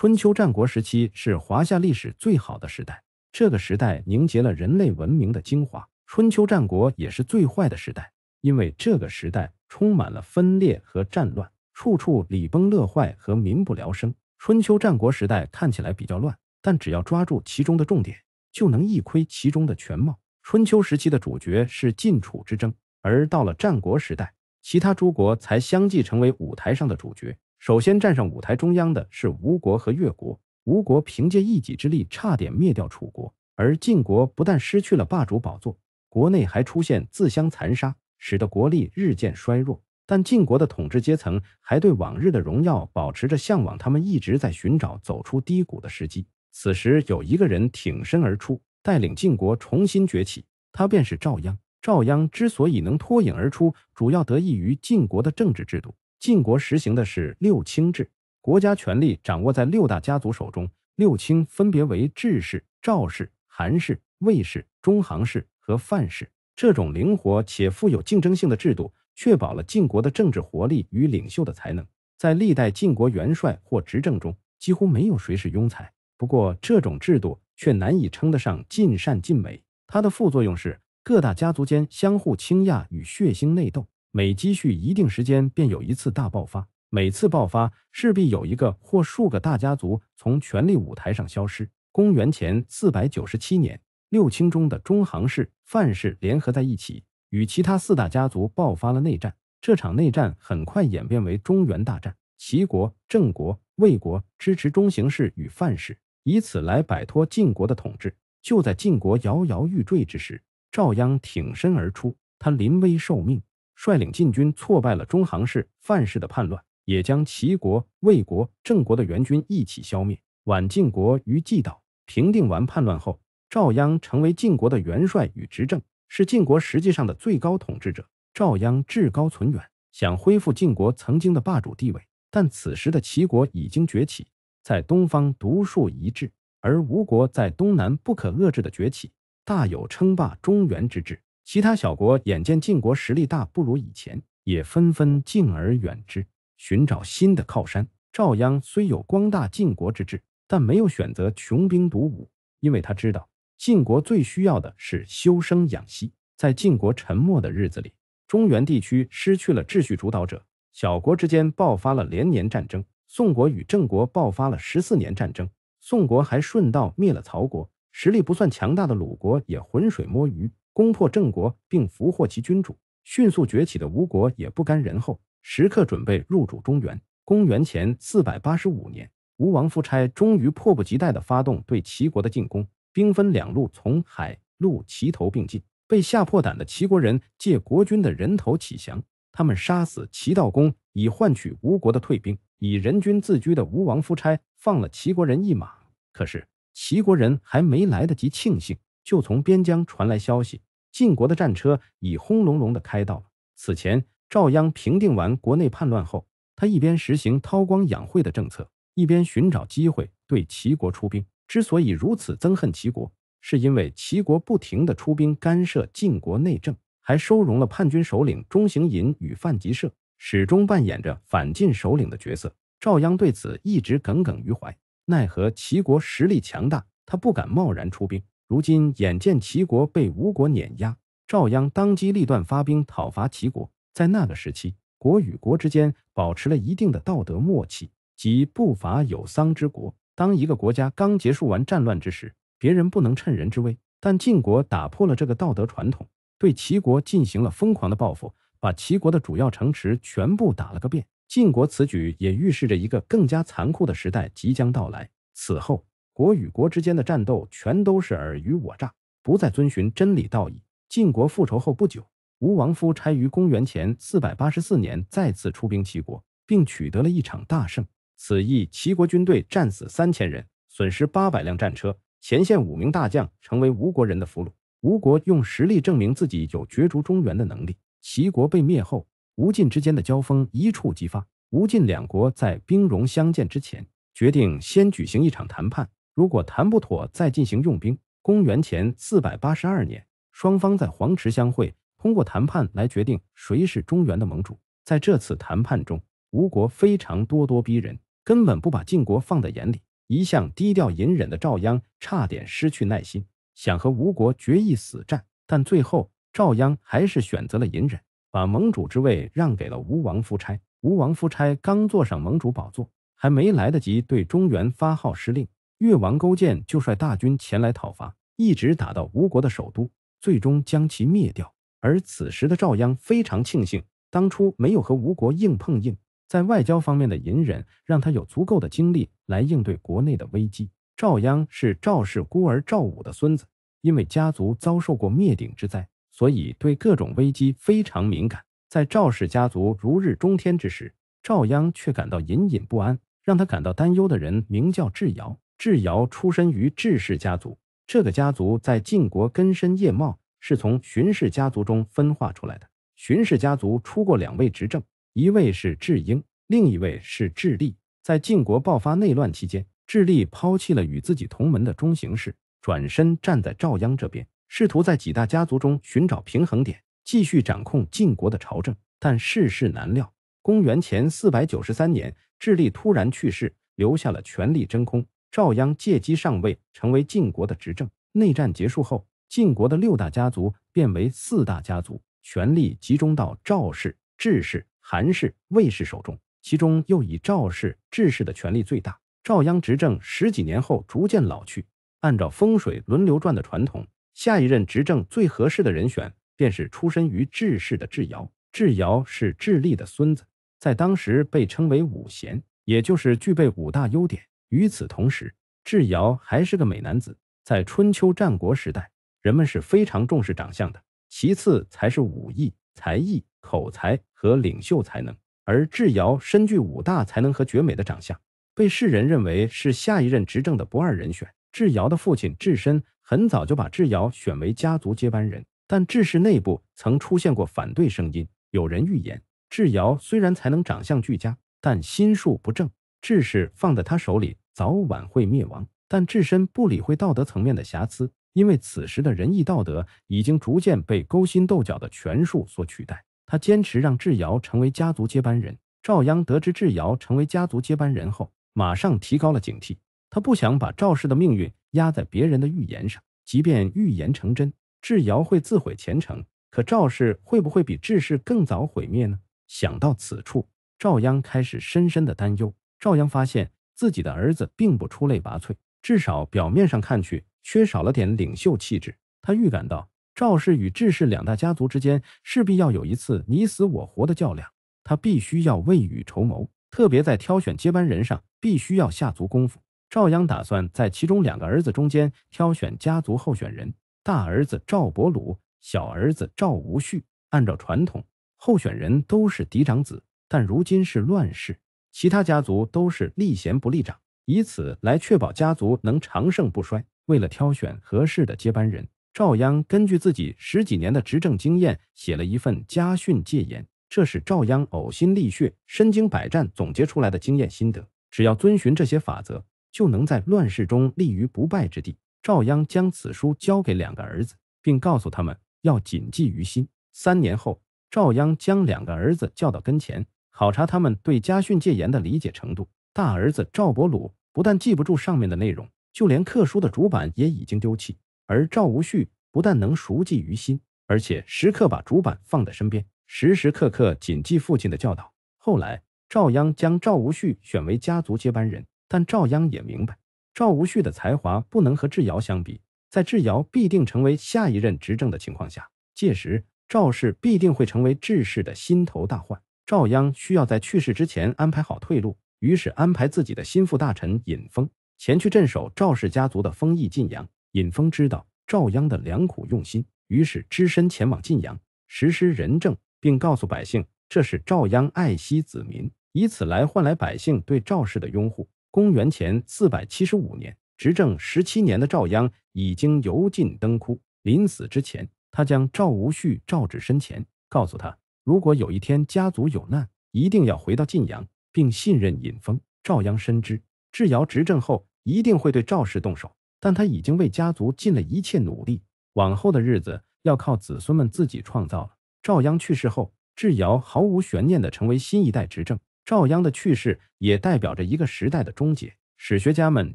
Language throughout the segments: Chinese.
春秋战国时期是华夏历史最好的时代，这个时代凝结了人类文明的精华。春秋战国也是最坏的时代，因为这个时代充满了分裂和战乱，处处礼崩乐坏和民不聊生。春秋战国时代看起来比较乱，但只要抓住其中的重点，就能一窥其中的全貌。春秋时期的主角是晋楚之争，而到了战国时代，其他诸国才相继成为舞台上的主角。首先站上舞台中央的是吴国和越国。吴国凭借一己之力差点灭掉楚国，而晋国不但失去了霸主宝座，国内还出现自相残杀，使得国力日渐衰弱。但晋国的统治阶层还对往日的荣耀保持着向往，他们一直在寻找走出低谷的时机。此时有一个人挺身而出，带领晋国重新崛起，他便是赵鞅。赵鞅之所以能脱颖而出，主要得益于晋国的政治制度。晋国实行的是六卿制，国家权力掌握在六大家族手中。六卿分别为智氏、赵氏、韩氏、魏氏、中行氏和范氏。这种灵活且富有竞争性的制度，确保了晋国的政治活力与领袖的才能。在历代晋国元帅或执政中，几乎没有谁是庸才。不过，这种制度却难以称得上尽善尽美。它的副作用是各大家族间相互倾轧与血腥内斗。每积蓄一定时间，便有一次大爆发。每次爆发，势必有一个或数个大家族从权力舞台上消失。公元前四百九十七年，六卿中的中行氏、范氏联合在一起，与其他四大家族爆发了内战。这场内战很快演变为中原大战。齐国、郑国、魏国支持中行氏与范氏，以此来摆脱晋国的统治。就在晋国摇摇欲坠之时，赵鞅挺身而出，他临危受命。率领晋军挫败了中行氏、范氏的叛乱，也将齐国、魏国、郑国的援军一起消灭。晚晋国于济岛平定完叛乱后，赵鞅成为晋国的元帅与执政，是晋国实际上的最高统治者。赵鞅志高存远，想恢复晋国曾经的霸主地位，但此时的齐国已经崛起，在东方独树一帜；而吴国在东南不可遏制的崛起，大有称霸中原之志。其他小国眼见晋国实力大不如以前，也纷纷敬而远之，寻找新的靠山。赵鞅虽有光大晋国之志，但没有选择穷兵黩武，因为他知道晋国最需要的是修生养息。在晋国沉默的日子里，中原地区失去了秩序主导者，小国之间爆发了连年战争。宋国与郑国爆发了十四年战争，宋国还顺道灭了曹国。实力不算强大的鲁国也浑水摸鱼。攻破郑国并俘获其君主，迅速崛起的吴国也不甘人后，时刻准备入主中原。公元前四百八十五年，吴王夫差终于迫不及待地发动对齐国的进攻，兵分两路，从海陆齐头并进。被吓破胆的齐国人借国君的人头起降，他们杀死齐悼公以换取吴国的退兵。以人君自居的吴王夫差放了齐国人一马。可是齐国人还没来得及庆幸。就从边疆传来消息，晋国的战车已轰隆隆的开到了。此前，赵鞅平定完国内叛乱后，他一边实行韬光养晦的政策，一边寻找机会对齐国出兵。之所以如此憎恨齐国，是因为齐国不停的出兵干涉晋国内政，还收容了叛军首领钟行吟与范吉射，始终扮演着反晋首领的角色。赵鞅对此一直耿耿于怀，奈何齐国实力强大，他不敢贸然出兵。如今眼见齐国被吴国碾压，赵鞅当机立断发兵讨伐齐国。在那个时期，国与国之间保持了一定的道德默契，即不乏有丧之国。当一个国家刚结束完战乱之时，别人不能趁人之危。但晋国打破了这个道德传统，对齐国进行了疯狂的报复，把齐国的主要城池全部打了个遍。晋国此举也预示着一个更加残酷的时代即将到来。此后。国与国之间的战斗全都是尔虞我诈，不再遵循真理道义。晋国复仇后不久，吴王夫差于公元前四百八十四年再次出兵齐国，并取得了一场大胜。此役，齐国军队战死三千人，损失八百辆战车，前线五名大将成为吴国人的俘虏。吴国用实力证明自己有角逐中原的能力。齐国被灭后，吴晋之间的交锋一触即发。吴晋两国在兵戎相见之前，决定先举行一场谈判。如果谈不妥，再进行用兵。公元前四百八十二年，双方在黄池相会，通过谈判来决定谁是中原的盟主。在这次谈判中，吴国非常咄咄逼人，根本不把晋国放在眼里。一向低调隐忍的赵鞅差点失去耐心，想和吴国决一死战，但最后赵鞅还是选择了隐忍，把盟主之位让给了吴王夫差。吴王夫差刚坐上盟主宝座，还没来得及对中原发号施令。越王勾践就率大军前来讨伐，一直打到吴国的首都，最终将其灭掉。而此时的赵鞅非常庆幸，当初没有和吴国硬碰硬，在外交方面的隐忍，让他有足够的精力来应对国内的危机。赵鞅是赵氏孤儿赵武的孙子，因为家族遭受过灭顶之灾，所以对各种危机非常敏感。在赵氏家族如日中天之时，赵鞅却感到隐隐不安。让他感到担忧的人名叫智瑶。智瑶出身于智氏家族，这个家族在晋国根深叶茂，是从荀氏家族中分化出来的。荀氏家族出过两位执政，一位是智英，另一位是智利。在晋国爆发内乱期间，智利抛弃了与自己同门的中行氏，转身站在赵鞅这边，试图在几大家族中寻找平衡点，继续掌控晋国的朝政。但世事难料，公元前四百九十三年，智利突然去世，留下了权力真空。赵鞅借机上位，成为晋国的执政。内战结束后，晋国的六大家族变为四大家族，权力集中到赵氏、智氏、韩氏、魏氏手中。其中又以赵氏、智氏的权力最大。赵鞅执政十几年后，逐渐老去。按照风水轮流转的传统，下一任执政最合适的人选便是出身于智氏的智瑶。智瑶是智利的孙子，在当时被称为五贤，也就是具备五大优点。与此同时，智瑶还是个美男子。在春秋战国时代，人们是非常重视长相的，其次才是武艺、才艺、口才和领袖才能。而智瑶身具五大才能和绝美的长相，被世人认为是下一任执政的不二人选。智瑶的父亲智深很早就把智瑶选为家族接班人，但智氏内部曾出现过反对声音。有人预言，智瑶虽然才能、长相俱佳，但心术不正。志士放在他手里，早晚会灭亡。但智深不理会道德层面的瑕疵，因为此时的仁义道德已经逐渐被勾心斗角的权术所取代。他坚持让智瑶成为家族接班人。赵鞅得知智瑶成为家族接班人后，马上提高了警惕。他不想把赵氏的命运压在别人的预言上，即便预言成真，智瑶会自毁前程，可赵氏会不会比智氏更早毁灭呢？想到此处，赵鞅开始深深的担忧。赵鞅发现自己的儿子并不出类拔萃，至少表面上看去缺少了点领袖气质。他预感到赵氏与智氏两大家族之间势必要有一次你死我活的较量，他必须要未雨绸缪，特别在挑选接班人上必须要下足功夫。赵鞅打算在其中两个儿子中间挑选家族候选人：大儿子赵伯鲁，小儿子赵无恤。按照传统，候选人都是嫡长子，但如今是乱世。其他家族都是立贤不立长，以此来确保家族能长盛不衰。为了挑选合适的接班人，赵鞅根据自己十几年的执政经验，写了一份家训戒言。这是赵鞅呕心沥血、身经百战总结出来的经验心得。只要遵循这些法则，就能在乱世中立于不败之地。赵鞅将此书交给两个儿子，并告诉他们要谨记于心。三年后，赵鞅将两个儿子叫到跟前。考察他们对家训戒严的理解程度。大儿子赵伯鲁不但记不住上面的内容，就连刻书的主板也已经丢弃。而赵无恤不但能熟记于心，而且时刻把主板放在身边，时时刻刻谨记父亲的教导。后来，赵鞅将赵无恤选为家族接班人，但赵鞅也明白，赵无恤的才华不能和智瑶相比。在智瑶必定成为下一任执政的情况下，届时赵氏必定会成为智氏的心头大患。赵鞅需要在去世之前安排好退路，于是安排自己的心腹大臣尹封前去镇守赵氏家族的封邑晋阳。尹封知道赵鞅的良苦用心，于是只身前往晋阳，实施仁政，并告诉百姓这是赵鞅爱惜子民，以此来换来百姓对赵氏的拥护。公元前四百七十五年，执政十七年的赵鞅已经油尽灯枯，临死之前，他将赵无恤召至身前，告诉他。如果有一天家族有难，一定要回到晋阳，并信任尹封。赵鞅深知智瑶执政后一定会对赵氏动手，但他已经为家族尽了一切努力。往后的日子要靠子孙们自己创造了。赵鞅去世后，智瑶毫无悬念地成为新一代执政。赵鞅的去世也代表着一个时代的终结。史学家们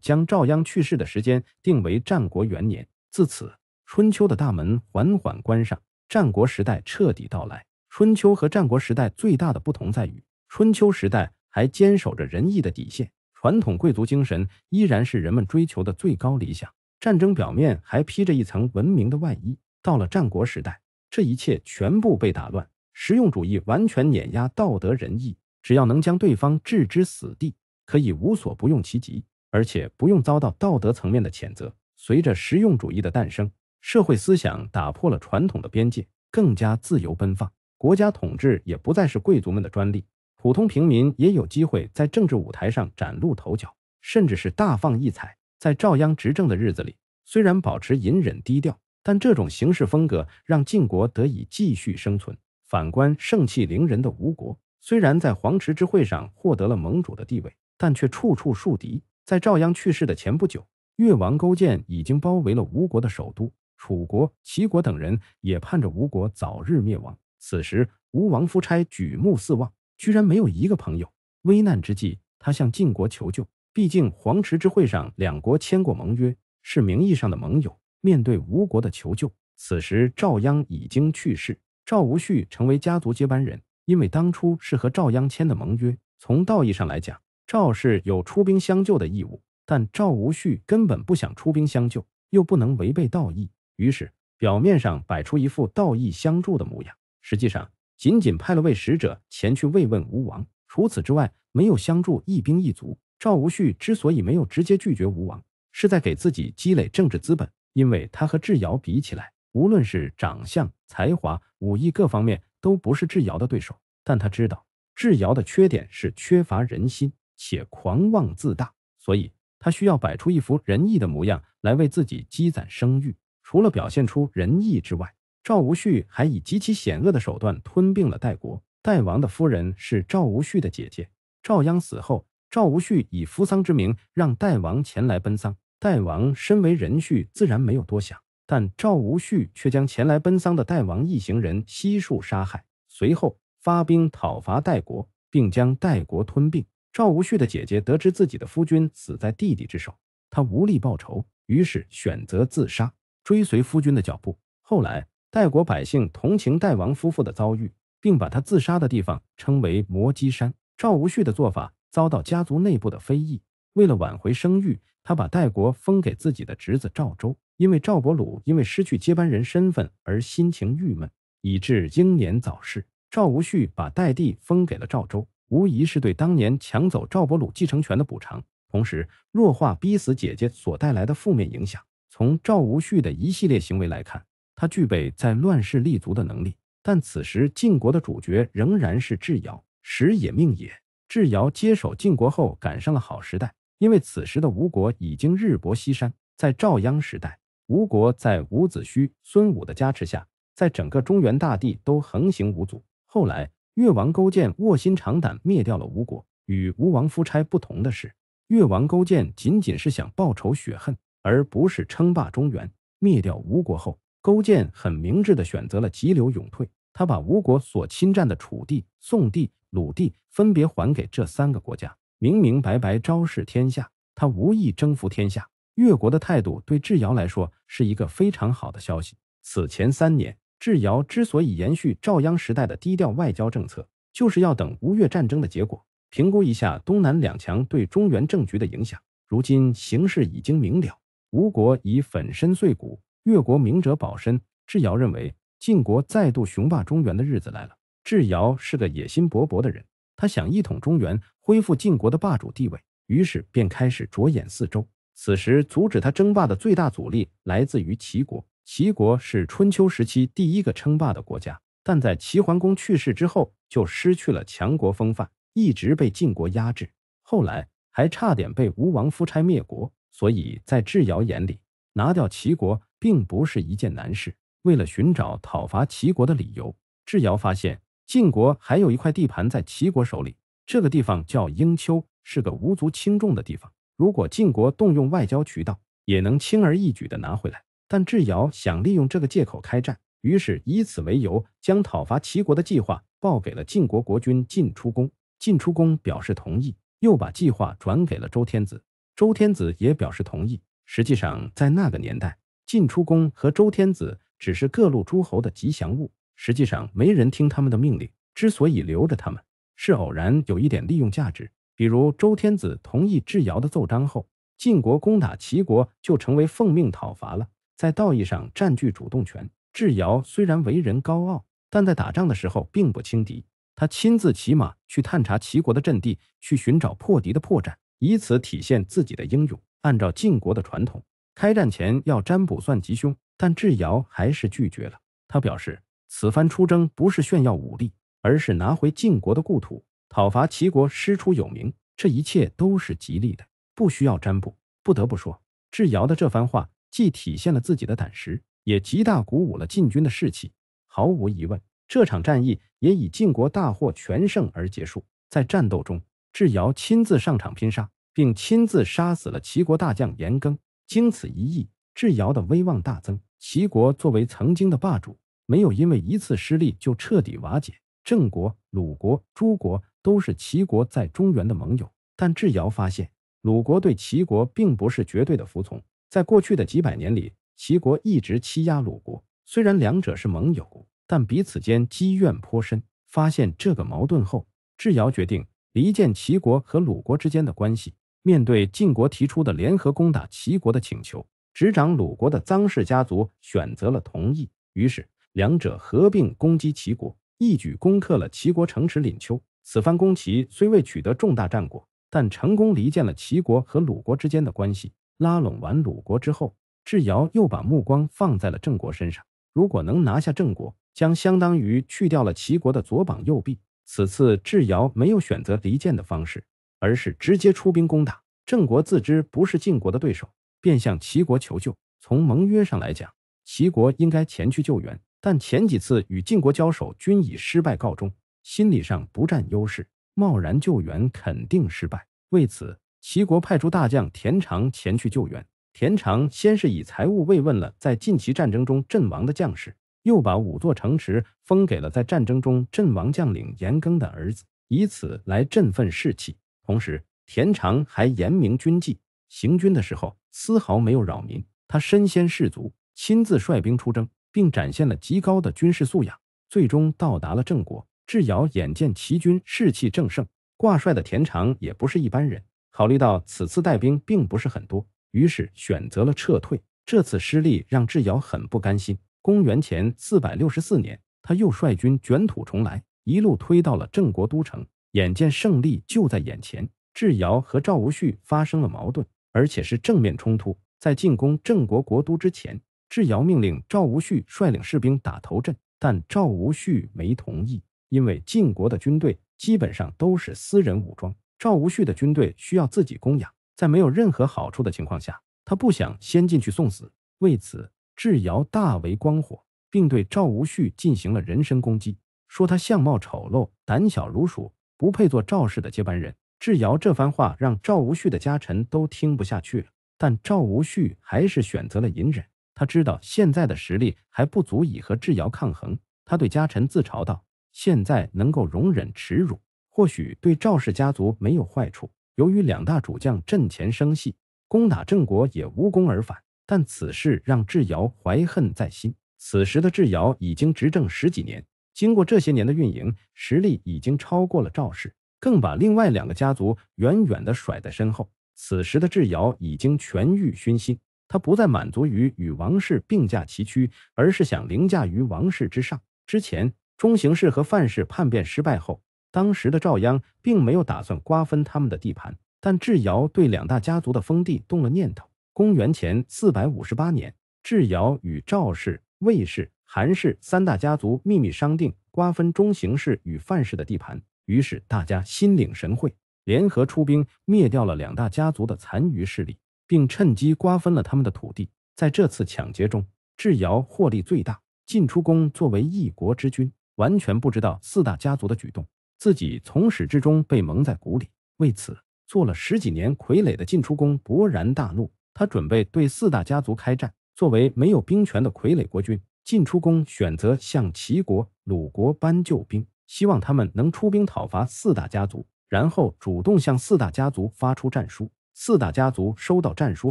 将赵鞅去世的时间定为战国元年，自此春秋的大门缓缓关上，战国时代彻底到来。春秋和战国时代最大的不同在于，春秋时代还坚守着仁义的底线，传统贵族精神依然是人们追求的最高理想，战争表面还披着一层文明的外衣。到了战国时代，这一切全部被打乱，实用主义完全碾压道德仁义，只要能将对方置之死地，可以无所不用其极，而且不用遭到道德层面的谴责。随着实用主义的诞生，社会思想打破了传统的边界，更加自由奔放。国家统治也不再是贵族们的专利，普通平民也有机会在政治舞台上崭露头角，甚至是大放异彩。在赵鞅执政的日子里，虽然保持隐忍低调，但这种行事风格让晋国得以继续生存。反观盛气凌人的吴国，虽然在黄池之会上获得了盟主的地位，但却处处树敌。在赵鞅去世的前不久，越王勾践已经包围了吴国的首都。楚国、齐国等人也盼着吴国早日灭亡。此时，吴王夫差举目四望，居然没有一个朋友。危难之际，他向晋国求救。毕竟黄池之会上，两国签过盟约，是名义上的盟友。面对吴国的求救，此时赵鞅已经去世，赵无恤成为家族接班人。因为当初是和赵鞅签的盟约，从道义上来讲，赵氏有出兵相救的义务。但赵无恤根本不想出兵相救，又不能违背道义，于是表面上摆出一副道义相助的模样。实际上，仅仅派了位使者前去慰问吴王，除此之外，没有相助一兵一卒。赵无恤之所以没有直接拒绝吴王，是在给自己积累政治资本，因为他和智瑶比起来，无论是长相、才华、武艺各方面，都不是智瑶的对手。但他知道，智瑶的缺点是缺乏人心且狂妄自大，所以他需要摆出一副仁义的模样来为自己积攒声誉。除了表现出仁义之外，赵无恤还以极其险恶的手段吞并了代国。代王的夫人是赵无恤的姐姐。赵鞅死后，赵无恤以扶丧之名让代王前来奔丧。代王身为人婿，自然没有多想，但赵无恤却将前来奔丧的代王一行人悉数杀害，随后发兵讨伐代国，并将代国吞并。赵无恤的姐姐得知自己的夫君死在弟弟之手，她无力报仇，于是选择自杀，追随夫君的脚步。后来。代国百姓同情代王夫妇的遭遇，并把他自杀的地方称为摩基山。赵无恤的做法遭到家族内部的非议。为了挽回声誉，他把代国封给自己的侄子赵州。因为赵伯鲁因为失去接班人身份而心情郁闷，以致英年早逝。赵无恤把代地封给了赵州，无疑是对当年抢走赵伯鲁继承权的补偿，同时弱化逼死姐姐所带来的负面影响。从赵无恤的一系列行为来看。他具备在乱世立足的能力，但此时晋国的主角仍然是智瑶。时也命也，智瑶接手晋国后赶上了好时代，因为此时的吴国已经日薄西山。在赵鞅时代，吴国在伍子胥、孙武的加持下，在整个中原大地都横行无阻。后来，越王勾践卧薪尝胆，灭掉了吴国。与吴王夫差不同的是，越王勾践仅仅是想报仇雪恨，而不是称霸中原。灭掉吴国后。勾践很明智的选择了急流勇退，他把吴国所侵占的楚地、宋地、鲁地分别还给这三个国家，明明白白昭示天下，他无意征服天下。越国的态度对智瑶来说是一个非常好的消息。此前三年，智瑶之所以延续赵鞅时代的低调外交政策，就是要等吴越战争的结果，评估一下东南两强对中原政局的影响。如今形势已经明了，吴国已粉身碎骨。越国明哲保身，智瑶认为晋国再度雄霸中原的日子来了。智瑶是个野心勃勃的人，他想一统中原，恢复晋国的霸主地位，于是便开始着眼四周。此时，阻止他争霸的最大阻力来自于齐国。齐国是春秋时期第一个称霸的国家，但在齐桓公去世之后，就失去了强国风范，一直被晋国压制。后来还差点被吴王夫差灭国，所以在智瑶眼里，拿掉齐国。并不是一件难事。为了寻找讨伐齐国的理由，智瑶发现晋国还有一块地盘在齐国手里，这个地方叫英丘，是个无足轻重的地方。如果晋国动用外交渠道，也能轻而易举地拿回来。但智瑶想利用这个借口开战，于是以此为由将讨伐齐国的计划报给了晋国国君晋出公。晋出公表示同意，又把计划转给了周天子，周天子也表示同意。实际上，在那个年代。晋出公和周天子只是各路诸侯的吉祥物，实际上没人听他们的命令。之所以留着他们，是偶然有一点利用价值。比如周天子同意智瑶的奏章后，晋国攻打齐国就成为奉命讨伐了，在道义上占据主动权。智瑶虽然为人高傲，但在打仗的时候并不轻敌，他亲自骑马去探查齐国的阵地，去寻找破敌的破绽，以此体现自己的英勇。按照晋国的传统。开战前要占卜算吉凶，但智瑶还是拒绝了。他表示，此番出征不是炫耀武力，而是拿回晋国的故土，讨伐齐国师出有名，这一切都是吉利的，不需要占卜。不得不说，智瑶的这番话既体现了自己的胆识，也极大鼓舞了晋军的士气。毫无疑问，这场战役也以晋国大获全胜而结束。在战斗中，智瑶亲自上场拼杀，并亲自杀死了齐国大将严庚。经此一役，智瑶的威望大增。齐国作为曾经的霸主，没有因为一次失利就彻底瓦解。郑国、鲁国、诸国都是齐国在中原的盟友。但智瑶发现，鲁国对齐国并不是绝对的服从。在过去的几百年里，齐国一直欺压鲁国。虽然两者是盟友，但彼此间积怨颇深。发现这个矛盾后，智瑶决定离间齐国和鲁国之间的关系。面对晋国提出的联合攻打齐国的请求，执掌鲁国的臧氏家族选择了同意。于是，两者合并攻击齐国，一举攻克了齐国城池廪丘。此番攻齐虽未取得重大战果，但成功离间了齐国和鲁国之间的关系。拉拢完鲁国之后，智瑶又把目光放在了郑国身上。如果能拿下郑国，将相当于去掉了齐国的左膀右臂。此次智瑶没有选择离间的方式。而是直接出兵攻打郑国，自知不是晋国的对手，便向齐国求救。从盟约上来讲，齐国应该前去救援，但前几次与晋国交手均以失败告终，心理上不占优势，贸然救援肯定失败。为此，齐国派出大将田常前去救援。田常先是以财物慰问了在晋齐战争中阵亡的将士，又把五座城池封给了在战争中阵亡将领严庚的儿子，以此来振奋士气。同时，田常还严明军纪，行军的时候丝毫没有扰民。他身先士卒，亲自率兵出征，并展现了极高的军事素养，最终到达了郑国。智瑶眼见齐军士气正盛，挂帅的田常也不是一般人。考虑到此次带兵并不是很多，于是选择了撤退。这次失利让智瑶很不甘心。公元前四百六十四年，他又率军卷土重来，一路推到了郑国都城。眼见胜利就在眼前，智瑶和赵无旭发生了矛盾，而且是正面冲突。在进攻郑国国都之前，智瑶命令赵无旭率领士兵打头阵，但赵无旭没同意，因为晋国的军队基本上都是私人武装，赵无旭的军队需要自己供养，在没有任何好处的情况下，他不想先进去送死。为此，智瑶大为光火，并对赵无旭进行了人身攻击，说他相貌丑陋，胆小如鼠。不配做赵氏的接班人，智瑶这番话让赵无恤的家臣都听不下去了，但赵无恤还是选择了隐忍。他知道现在的实力还不足以和智瑶抗衡，他对家臣自嘲道：“现在能够容忍耻辱，或许对赵氏家族没有坏处。”由于两大主将阵前生隙，攻打郑国也无功而返，但此事让智瑶怀恨在心。此时的智瑶已经执政十几年。经过这些年的运营，实力已经超过了赵氏，更把另外两个家族远远的甩在身后。此时的智瑶已经权欲熏心，他不再满足于与王氏并驾齐驱，而是想凌驾于王氏之上。之前中行氏和范氏叛变失败后，当时的赵鞅并没有打算瓜分他们的地盘，但智瑶对两大家族的封地动了念头。公元前四百五十八年，智瑶与赵氏、魏氏。韩氏三大家族秘密商定瓜分中行氏与范氏的地盘，于是大家心领神会，联合出兵灭掉了两大家族的残余势力，并趁机瓜分了他们的土地。在这次抢劫中，智瑶获利最大。晋出公作为一国之君，完全不知道四大家族的举动，自己从始至终被蒙在鼓里。为此，做了十几年傀儡的晋出公勃然大怒，他准备对四大家族开战。作为没有兵权的傀儡国君。晋出公选择向齐国、鲁国搬救兵，希望他们能出兵讨伐四大家族，然后主动向四大家族发出战书。四大家族收到战书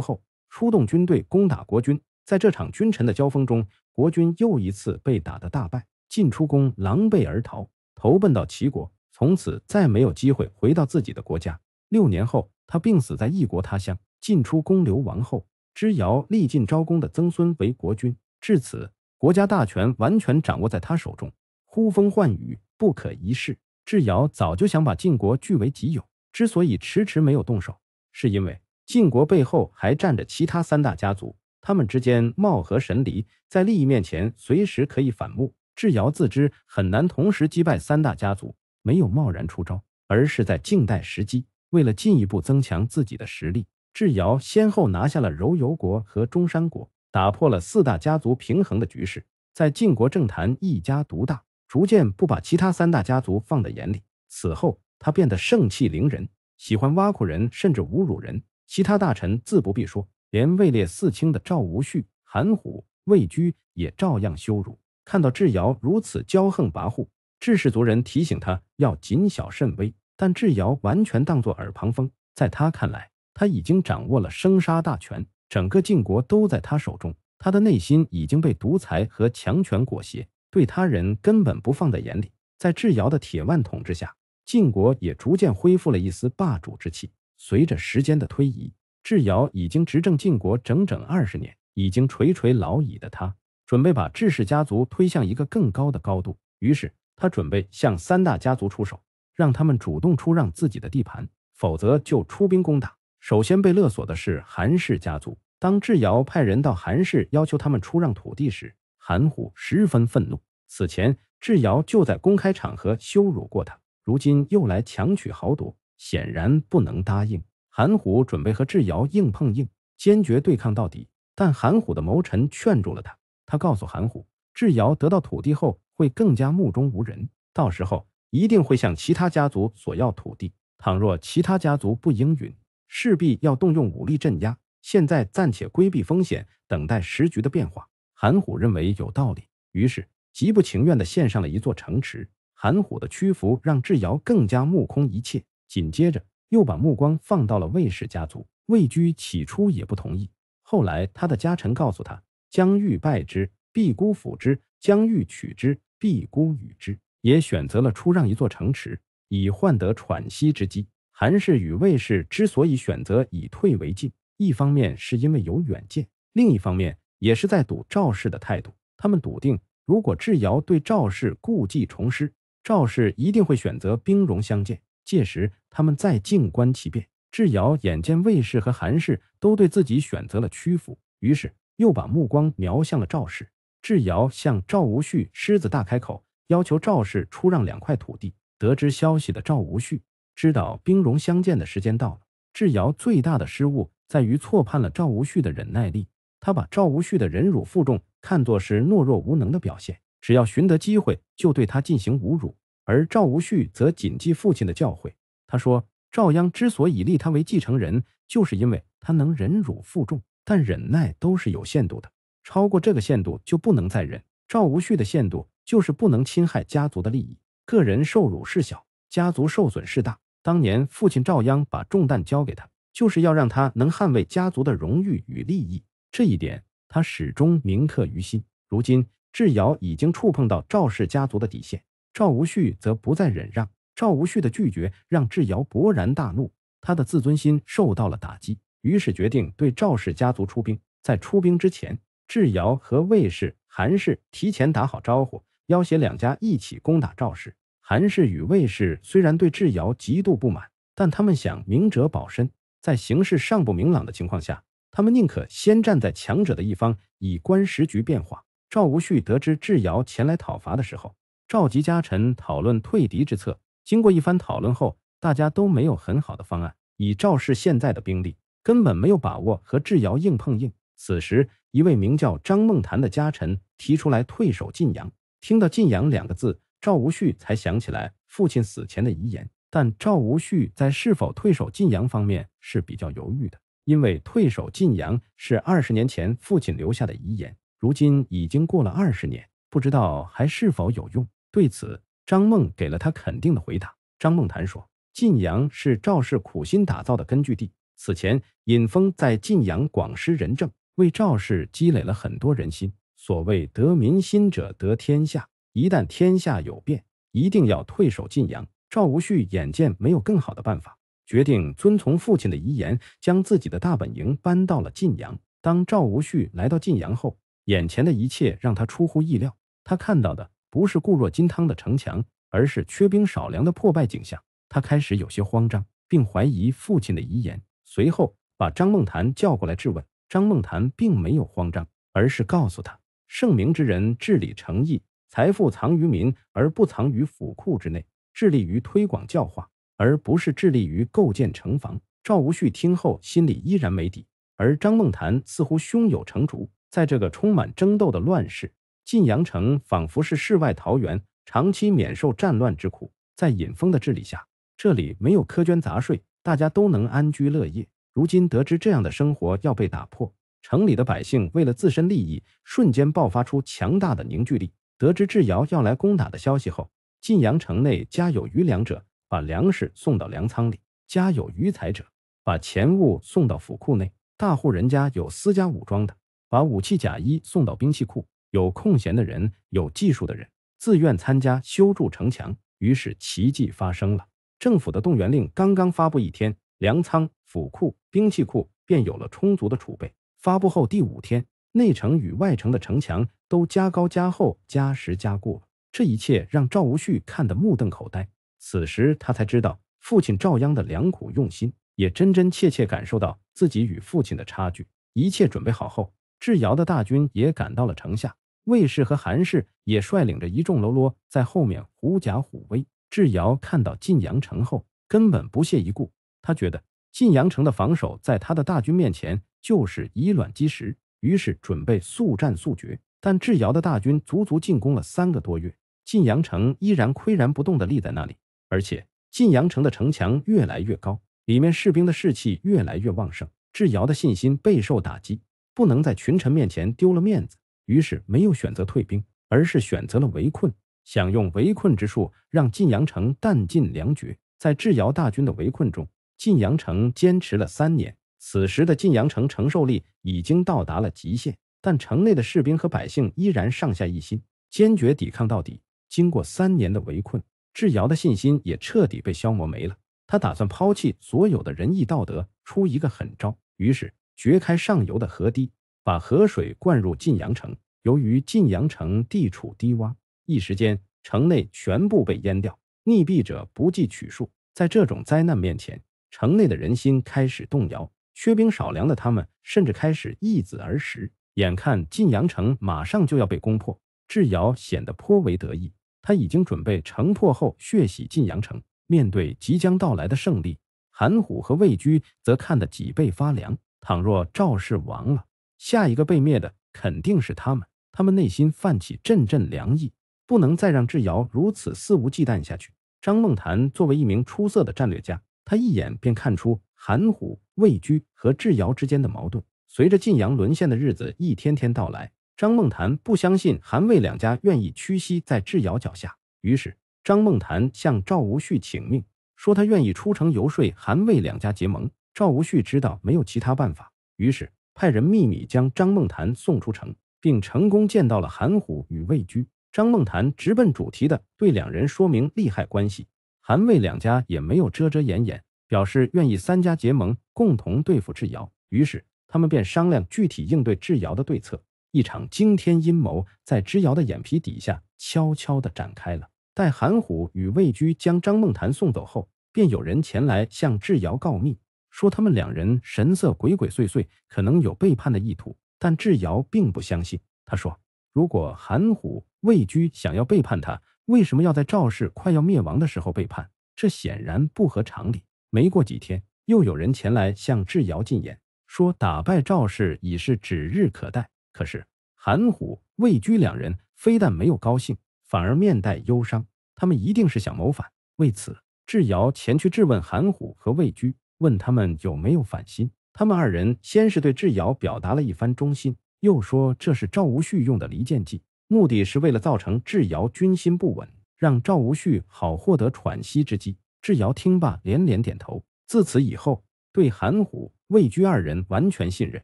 后，出动军队攻打国军。在这场君臣的交锋中，国军又一次被打得大败，晋出公狼狈而逃，投奔到齐国，从此再没有机会回到自己的国家。六年后，他病死在异国他乡。晋出公流亡后，知尧立晋昭公的曾孙为国君，至此。国家大权完全掌握在他手中，呼风唤雨，不可一世。智瑶早就想把晋国据为己有，之所以迟迟没有动手，是因为晋国背后还站着其他三大家族，他们之间貌合神离，在利益面前随时可以反目。智瑶自知很难同时击败三大家族，没有贸然出招，而是在静待时机。为了进一步增强自己的实力，智瑶先后拿下了柔柔国和中山国。打破了四大家族平衡的局势，在晋国政坛一家独大，逐渐不把其他三大家族放在眼里。此后，他变得盛气凌人，喜欢挖苦人，甚至侮辱人。其他大臣自不必说，连位列四卿的赵无恤、韩虎、魏居也照样羞辱。看到智瑶如此骄横跋扈，智氏族人提醒他要谨小慎微，但智瑶完全当作耳旁风。在他看来，他已经掌握了生杀大权。整个晋国都在他手中，他的内心已经被独裁和强权裹挟，对他人根本不放在眼里。在智瑶的铁腕统治下，晋国也逐渐恢复了一丝霸主之气。随着时间的推移，智瑶已经执政晋国整整二十年，已经垂垂老矣的他，准备把智氏家族推向一个更高的高度。于是，他准备向三大家族出手，让他们主动出让自己的地盘，否则就出兵攻打。首先被勒索的是韩氏家族。当智瑶派人到韩氏要求他们出让土地时，韩虎十分愤怒。此前智瑶就在公开场合羞辱过他，如今又来强取豪夺，显然不能答应。韩虎准备和智瑶硬碰硬，坚决对抗到底。但韩虎的谋臣劝住了他。他告诉韩虎，智瑶得到土地后会更加目中无人，到时候一定会向其他家族索要土地。倘若其他家族不应允，势必要动用武力镇压，现在暂且规避风险，等待时局的变化。韩虎认为有道理，于是极不情愿的献上了一座城池。韩虎的屈服让智瑶更加目空一切，紧接着又把目光放到了魏氏家族。魏居起初也不同意，后来他的家臣告诉他：“将欲败之，必孤辅之；将欲取之，必孤与之。”也选择了出让一座城池，以换得喘息之机。韩氏与魏氏之所以选择以退为进，一方面是因为有远见，另一方面也是在赌赵氏的态度。他们笃定，如果智瑶对赵氏故伎重施，赵氏一定会选择兵戎相见。届时，他们再静观其变。智瑶眼见魏氏和韩氏都对自己选择了屈服，于是又把目光瞄向了赵氏。智瑶向赵无旭狮子大开口，要求赵氏出让两块土地。得知消息的赵无旭。知道兵戎相见的时间到了。智瑶最大的失误在于错判了赵无恤的忍耐力，他把赵无恤的忍辱负重看作是懦弱无能的表现，只要寻得机会就对他进行侮辱。而赵无恤则谨记父亲的教诲，他说：“赵鞅之所以立他为继承人，就是因为他能忍辱负重，但忍耐都是有限度的，超过这个限度就不能再忍。赵无恤的限度就是不能侵害家族的利益，个人受辱事小。”家族受损事大，当年父亲赵鞅把重担交给他，就是要让他能捍卫家族的荣誉与利益。这一点他始终铭刻于心。如今，智瑶已经触碰到赵氏家族的底线，赵无恤则不再忍让。赵无恤的拒绝让智瑶勃然大怒，他的自尊心受到了打击，于是决定对赵氏家族出兵。在出兵之前，智瑶和卫氏、韩氏提前打好招呼，要挟两家一起攻打赵氏。韩氏与魏氏虽然对智瑶极度不满，但他们想明哲保身，在形势尚不明朗的情况下，他们宁可先站在强者的一方，以观时局变化。赵无恤得知智瑶前来讨伐的时候，召集家臣讨论退敌之策。经过一番讨论后，大家都没有很好的方案。以赵氏现在的兵力，根本没有把握和智瑶硬碰硬。此时，一位名叫张梦谈的家臣提出来退守晋阳。听到“晋阳”两个字，赵无恤才想起来父亲死前的遗言，但赵无恤在是否退守晋阳方面是比较犹豫的，因为退守晋阳是二十年前父亲留下的遗言，如今已经过了二十年，不知道还是否有用。对此，张梦给了他肯定的回答。张梦谈说，晋阳是赵氏苦心打造的根据地，此前尹峰在晋阳广施仁政，为赵氏积累了很多人心。所谓得民心者得天下。一旦天下有变，一定要退守晋阳。赵无恤眼见没有更好的办法，决定遵从父亲的遗言，将自己的大本营搬到了晋阳。当赵无恤来到晋阳后，眼前的一切让他出乎意料。他看到的不是固若金汤的城墙，而是缺兵少粮的破败景象。他开始有些慌张，并怀疑父亲的遗言。随后，把张梦潭叫过来质问。张梦潭并没有慌张，而是告诉他：圣明之人治理城邑。财富藏于民而不藏于府库之内，致力于推广教化，而不是致力于构建城防。赵无旭听后心里依然没底，而张梦潭似乎胸有成竹。在这个充满争斗的乱世，晋阳城仿佛是世外桃源，长期免受战乱之苦。在尹峰的治理下，这里没有苛捐杂税，大家都能安居乐业。如今得知这样的生活要被打破，城里的百姓为了自身利益，瞬间爆发出强大的凝聚力。得知智瑶要来攻打的消息后，晋阳城内家有余粮者，把粮食送到粮仓里；家有余财者，把钱物送到府库内。大户人家有私家武装的，把武器甲衣送到兵器库。有空闲的人、有技术的人自愿参加修筑城墙。于是奇迹发生了：政府的动员令刚刚发布一天，粮仓、府库、兵器库便有了充足的储备。发布后第五天，内城与外城的城墙。都加高、加厚、加实、加固，这一切让赵无旭看得目瞪口呆。此时他才知道父亲赵鞅的良苦用心，也真真切切感受到自己与父亲的差距。一切准备好后，智瑶的大军也赶到了城下，卫氏和韩氏也率领着一众喽啰在后面狐假虎威。智瑶看到晋阳城后，根本不屑一顾，他觉得晋阳城的防守在他的大军面前就是以卵击石，于是准备速战速决。但智瑶的大军足足进攻了三个多月，晋阳城依然岿然不动地立在那里，而且晋阳城的城墙越来越高，里面士兵的士气越来越旺盛。智瑶的信心备受打击，不能在群臣面前丢了面子，于是没有选择退兵，而是选择了围困，想用围困之术让晋阳城弹尽粮绝。在智瑶大军的围困中，晋阳城坚持了三年。此时的晋阳城承受力已经到达了极限。但城内的士兵和百姓依然上下一心，坚决抵抗到底。经过三年的围困，智瑶的信心也彻底被消磨没了。他打算抛弃所有的仁义道德，出一个狠招。于是掘开上游的河堤，把河水灌入晋阳城。由于晋阳城地处低洼，一时间城内全部被淹掉，溺毙者不计取数。在这种灾难面前，城内的人心开始动摇，缺兵少粮的他们甚至开始易子而食。眼看晋阳城马上就要被攻破，智瑶显得颇为得意。他已经准备城破后血洗晋阳城。面对即将到来的胜利，韩虎和魏居则看得脊背发凉。倘若赵氏亡了，下一个被灭的肯定是他们。他们内心泛起阵阵凉意，不能再让智瑶如此肆无忌惮下去。张梦谈作为一名出色的战略家，他一眼便看出韩虎、魏居和智瑶之间的矛盾。随着晋阳沦陷的日子一天天到来，张梦谭不相信韩魏两家愿意屈膝在智瑶脚下，于是张梦谭向赵无旭请命，说他愿意出城游说韩魏两家结盟。赵无旭知道没有其他办法，于是派人秘密将张梦谭送出城，并成功见到了韩虎与魏居。张梦谭直奔主题的对两人说明利害关系，韩魏两家也没有遮遮掩掩，表示愿意三家结盟，共同对付智瑶。于是。他们便商量具体应对智瑶的对策。一场惊天阴谋在智瑶的眼皮底下悄悄地展开了。待韩虎与魏居将张梦谭送走后，便有人前来向智瑶告密，说他们两人神色鬼鬼祟祟，可能有背叛的意图。但智瑶并不相信，他说：“如果韩虎、魏居想要背叛他，为什么要在赵氏快要灭亡的时候背叛？这显然不合常理。”没过几天，又有人前来向智瑶进言。说打败赵氏已是指日可待。可是韩虎、魏居两人非但没有高兴，反而面带忧伤。他们一定是想谋反。为此，智瑶前去质问韩虎和魏居，问他们有没有反心。他们二人先是对智瑶表达了一番忠心，又说这是赵无旭用的离间计，目的是为了造成智瑶军心不稳，让赵无旭好获得喘息之机。智瑶听罢连连点头。自此以后。对韩虎、魏居二人完全信任。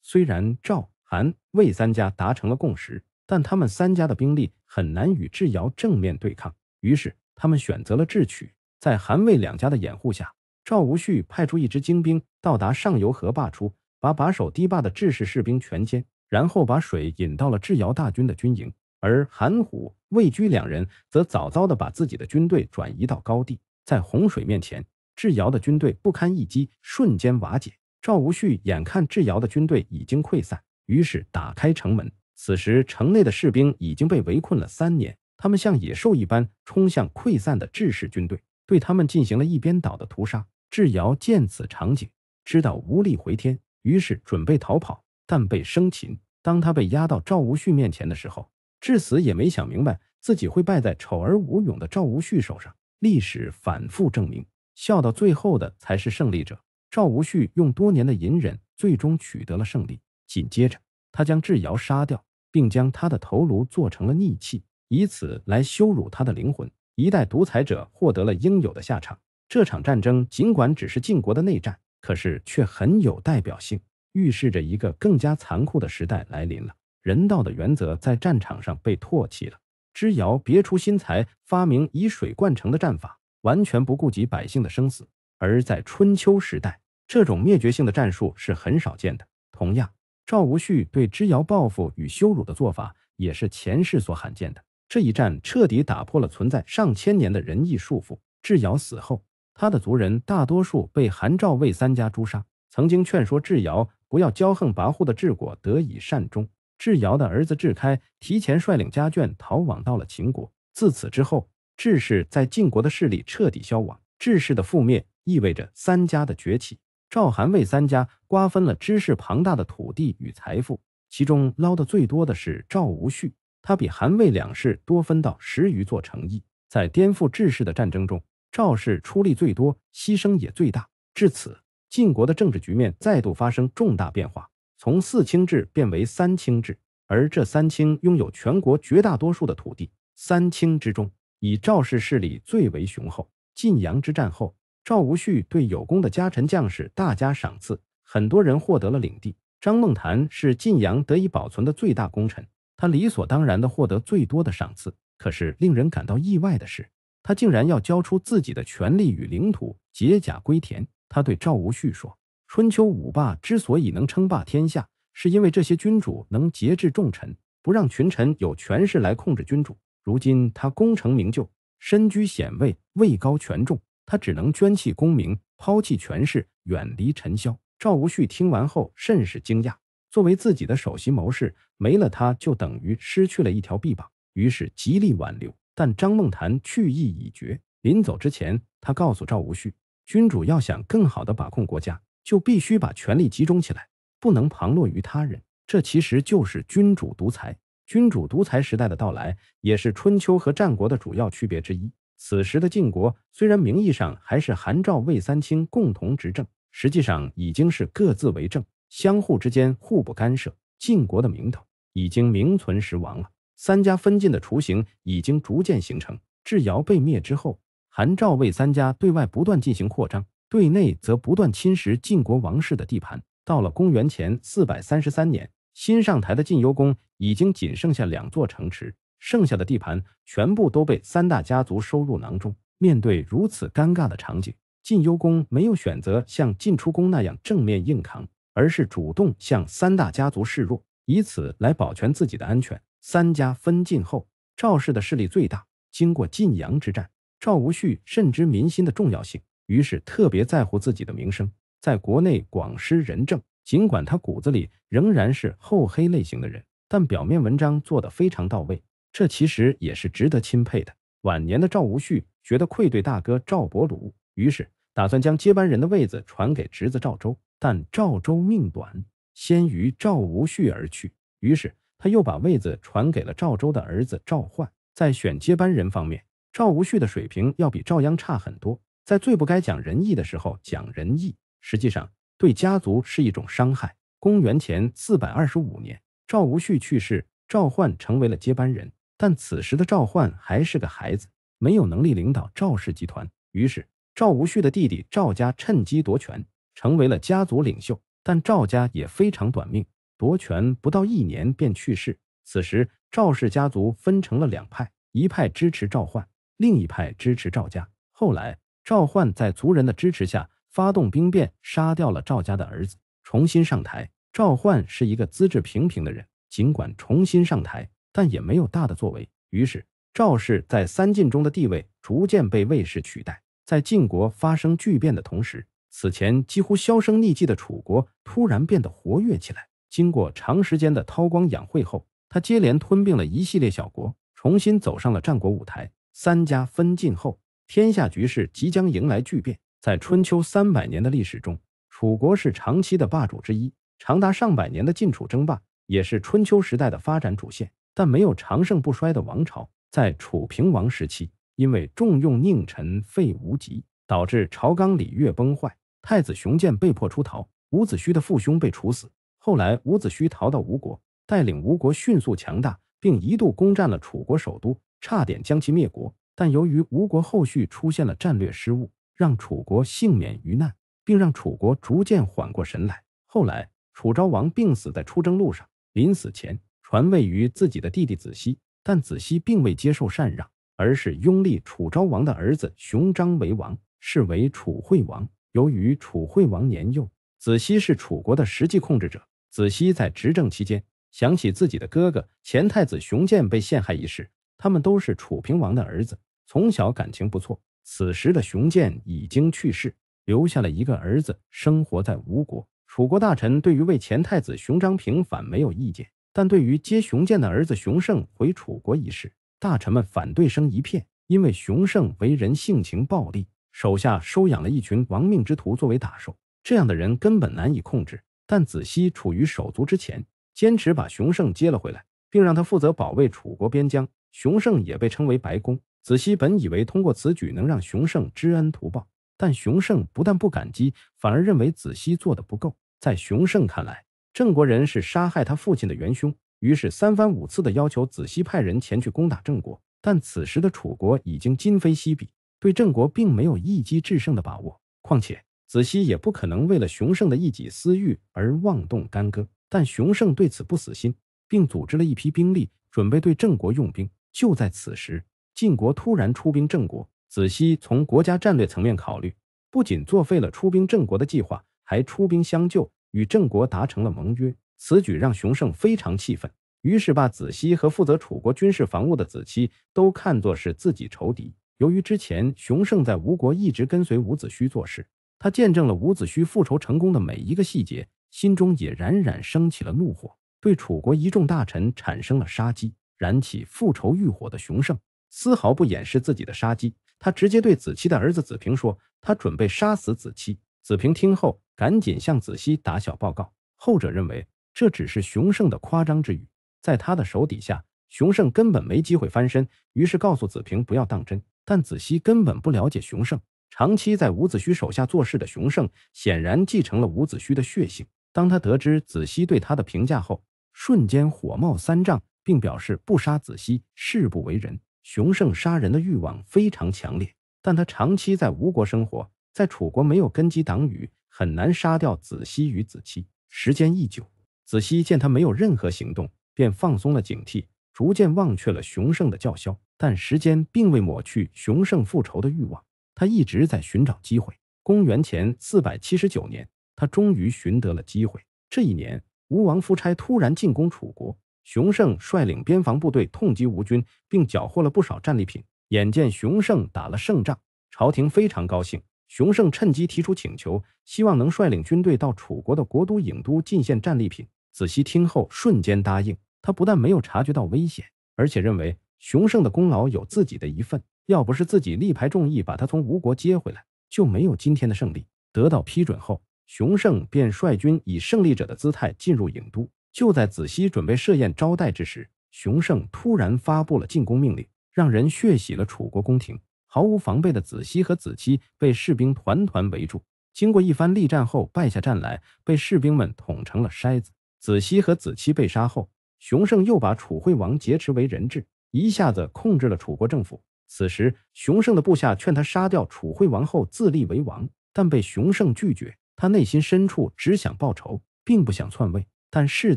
虽然赵、韩、魏三家达成了共识，但他们三家的兵力很难与智瑶正面对抗。于是，他们选择了智取。在韩、魏两家的掩护下，赵无恤派出一支精兵到达上游河坝处，把把守堤坝的智氏士兵全歼，然后把水引到了智瑶大军的军营。而韩虎、魏居两人则早早地把自己的军队转移到高地，在洪水面前。智瑶的军队不堪一击，瞬间瓦解。赵无旭眼看智瑶的军队已经溃散，于是打开城门。此时城内的士兵已经被围困了三年，他们像野兽一般冲向溃散的智氏军队，对他们进行了一边倒的屠杀。智瑶见此场景，知道无力回天，于是准备逃跑，但被生擒。当他被押到赵无旭面前的时候，至死也没想明白自己会败在丑而无勇的赵无旭手上。历史反复证明。笑到最后的才是胜利者。赵无恤用多年的隐忍，最终取得了胜利。紧接着，他将智瑶杀掉，并将他的头颅做成了逆器，以此来羞辱他的灵魂。一代独裁者获得了应有的下场。这场战争尽管只是晋国的内战，可是却很有代表性，预示着一个更加残酷的时代来临了。人道的原则在战场上被唾弃了。智瑶别出心裁，发明以水灌城的战法。完全不顾及百姓的生死，而在春秋时代，这种灭绝性的战术是很少见的。同样，赵无恤对智瑶报复与羞辱的做法也是前世所罕见的。这一战彻底打破了存在上千年的仁义束缚。智瑶死后，他的族人大多数被韩、赵、魏三家诛杀。曾经劝说智瑶不要骄横跋扈的智果得以善终。智瑶的儿子智开提前率领家眷逃亡到了秦国。自此之后。志士在晋国的势力彻底消亡，志士的覆灭意味着三家的崛起。赵、韩、魏三家瓜分了知识庞大的土地与财富，其中捞的最多的是赵无恤，他比韩、魏两氏多分到十余座城邑。在颠覆志士的战争中，赵氏出力最多，牺牲也最大。至此，晋国的政治局面再度发生重大变化，从四卿制变为三卿制，而这三卿拥有全国绝大多数的土地。三卿之中，以赵氏势力最为雄厚。晋阳之战后，赵无恤对有功的家臣将士大加赏赐，很多人获得了领地。张孟谈是晋阳得以保存的最大功臣，他理所当然地获得最多的赏赐。可是令人感到意外的是，他竟然要交出自己的权力与领土，解甲归田。他对赵无恤说：“春秋五霸之所以能称霸天下，是因为这些君主能节制重臣，不让群臣有权势来控制君主。”如今他功成名就，身居显位，位高权重，他只能捐弃功名，抛弃权势，远离尘嚣。赵无恤听完后甚是惊讶，作为自己的首席谋士，没了他就等于失去了一条臂膀，于是极力挽留。但张梦谈去意已决，临走之前，他告诉赵无恤：君主要想更好地把控国家，就必须把权力集中起来，不能旁落于他人。这其实就是君主独裁。君主独裁时代的到来，也是春秋和战国的主要区别之一。此时的晋国虽然名义上还是韩、赵、魏三卿共同执政，实际上已经是各自为政，相互之间互不干涉。晋国的名头已经名存实亡了，三家分晋的雏形已经逐渐形成。智瑶被灭之后，韩、赵、魏三家对外不断进行扩张，对内则不断侵蚀晋国王室的地盘。到了公元前四百三十三年。新上台的晋幽公已经仅剩下两座城池，剩下的地盘全部都被三大家族收入囊中。面对如此尴尬的场景，晋幽公没有选择像晋出公那样正面硬扛，而是主动向三大家族示弱，以此来保全自己的安全。三家分晋后，赵氏的势力最大。经过晋阳之战，赵无恤深知民心的重要性，于是特别在乎自己的名声，在国内广施仁政。尽管他骨子里仍然是厚黑类型的人，但表面文章做得非常到位，这其实也是值得钦佩的。晚年的赵无恤觉得愧对大哥赵伯鲁，于是打算将接班人的位子传给侄子赵州，但赵州命短，先于赵无恤而去，于是他又把位子传给了赵州的儿子赵焕。在选接班人方面，赵无恤的水平要比赵鞅差很多，在最不该讲仁义的时候讲仁义，实际上。对家族是一种伤害。公元前四百二十五年，赵无恤去世，赵焕成为了接班人。但此时的赵焕还是个孩子，没有能力领导赵氏集团。于是，赵无恤的弟弟赵家趁机夺权，成为了家族领袖。但赵家也非常短命，夺权不到一年便去世。此时，赵氏家族分成了两派，一派支持赵焕，另一派支持赵家。后来，赵焕在族人的支持下。发动兵变，杀掉了赵家的儿子，重新上台。赵焕是一个资质平平的人，尽管重新上台，但也没有大的作为。于是，赵氏在三晋中的地位逐渐被魏氏取代。在晋国发生巨变的同时，此前几乎销声匿迹的楚国突然变得活跃起来。经过长时间的韬光养晦后，他接连吞并了一系列小国，重新走上了战国舞台。三家分晋后，天下局势即将迎来巨变。在春秋三百年的历史中，楚国是长期的霸主之一，长达上百年的晋楚争霸也是春秋时代的发展主线。但没有长盛不衰的王朝。在楚平王时期，因为重用佞臣费无极，导致朝纲礼乐崩坏，太子熊建被迫出逃，伍子胥的父兄被处死。后来，伍子胥逃到吴国，带领吴国迅速强大，并一度攻占了楚国首都，差点将其灭国。但由于吴国后续出现了战略失误。让楚国幸免于难，并让楚国逐渐缓过神来。后来，楚昭王病死在出征路上，临死前传位于自己的弟弟子西，但子西并未接受禅让，而是拥立楚昭王的儿子熊章为王，是为楚惠王。由于楚惠王年幼，子西是楚国的实际控制者。子西在执政期间，想起自己的哥哥前太子熊建被陷害一事，他们都是楚平王的儿子，从小感情不错。此时的熊建已经去世，留下了一个儿子，生活在吴国。楚国大臣对于为前太子熊章平反没有意见，但对于接熊建的儿子熊胜回楚国一事，大臣们反对声一片。因为熊胜为人性情暴戾，手下收养了一群亡命之徒作为打手，这样的人根本难以控制。但子西处于手足之前，坚持把熊胜接了回来，并让他负责保卫楚国边疆。熊胜也被称为白宫。子西本以为通过此举能让熊胜知恩图报，但熊胜不但不感激，反而认为子西做的不够。在熊胜看来，郑国人是杀害他父亲的元凶，于是三番五次的要求子西派人前去攻打郑国。但此时的楚国已经今非昔比，对郑国并没有一击制胜的把握。况且子西也不可能为了熊胜的一己私欲而妄动干戈。但熊胜对此不死心，并组织了一批兵力，准备对郑国用兵。就在此时。晋国突然出兵郑国，子西从国家战略层面考虑，不仅作废了出兵郑国的计划，还出兵相救，与郑国达成了盟约。此举让熊胜非常气愤，于是把子西和负责楚国军事防务的子期都看作是自己仇敌。由于之前熊胜在吴国一直跟随伍子胥做事，他见证了伍子胥复仇成功的每一个细节，心中也冉冉升起了怒火，对楚国一众大臣产生了杀机。燃起复仇欲火的熊胜。丝毫不掩饰自己的杀机，他直接对子期的儿子子平说：“他准备杀死子期。”子平听后，赶紧向子期打小报告。后者认为这只是熊胜的夸张之语，在他的手底下，熊胜根本没机会翻身，于是告诉子平不要当真。但子期根本不了解熊胜，长期在伍子胥手下做事的熊胜显然继承了伍子胥的血性。当他得知子期对他的评价后，瞬间火冒三丈，并表示不杀子期，誓不为人。熊胜杀人的欲望非常强烈，但他长期在吴国生活，在楚国没有根基党羽，很难杀掉子胥与子期。时间一久，子胥见他没有任何行动，便放松了警惕，逐渐忘却了熊胜的叫嚣。但时间并未抹去熊胜复仇的欲望，他一直在寻找机会。公元前四百七十九年，他终于寻得了机会。这一年，吴王夫差突然进攻楚国。熊胜率领边防部队痛击吴军，并缴获了不少战利品。眼见熊胜打了胜仗，朝廷非常高兴。熊胜趁机提出请求，希望能率领军队到楚国的国都郢都进献战利品。子西听后瞬间答应，他不但没有察觉到危险，而且认为熊胜的功劳有自己的一份。要不是自己力排众议把他从吴国接回来，就没有今天的胜利。得到批准后，熊胜便率军以胜利者的姿态进入郢都。就在子西准备设宴招待之时，熊胜突然发布了进攻命令，让人血洗了楚国宫廷。毫无防备的子西和子期被士兵团团围住，经过一番力战后败下战来，被士兵们捅成了筛子。子西和子期被杀后，熊胜又把楚惠王劫持为人质，一下子控制了楚国政府。此时，熊胜的部下劝他杀掉楚惠王后自立为王，但被熊胜拒绝。他内心深处只想报仇，并不想篡位。但事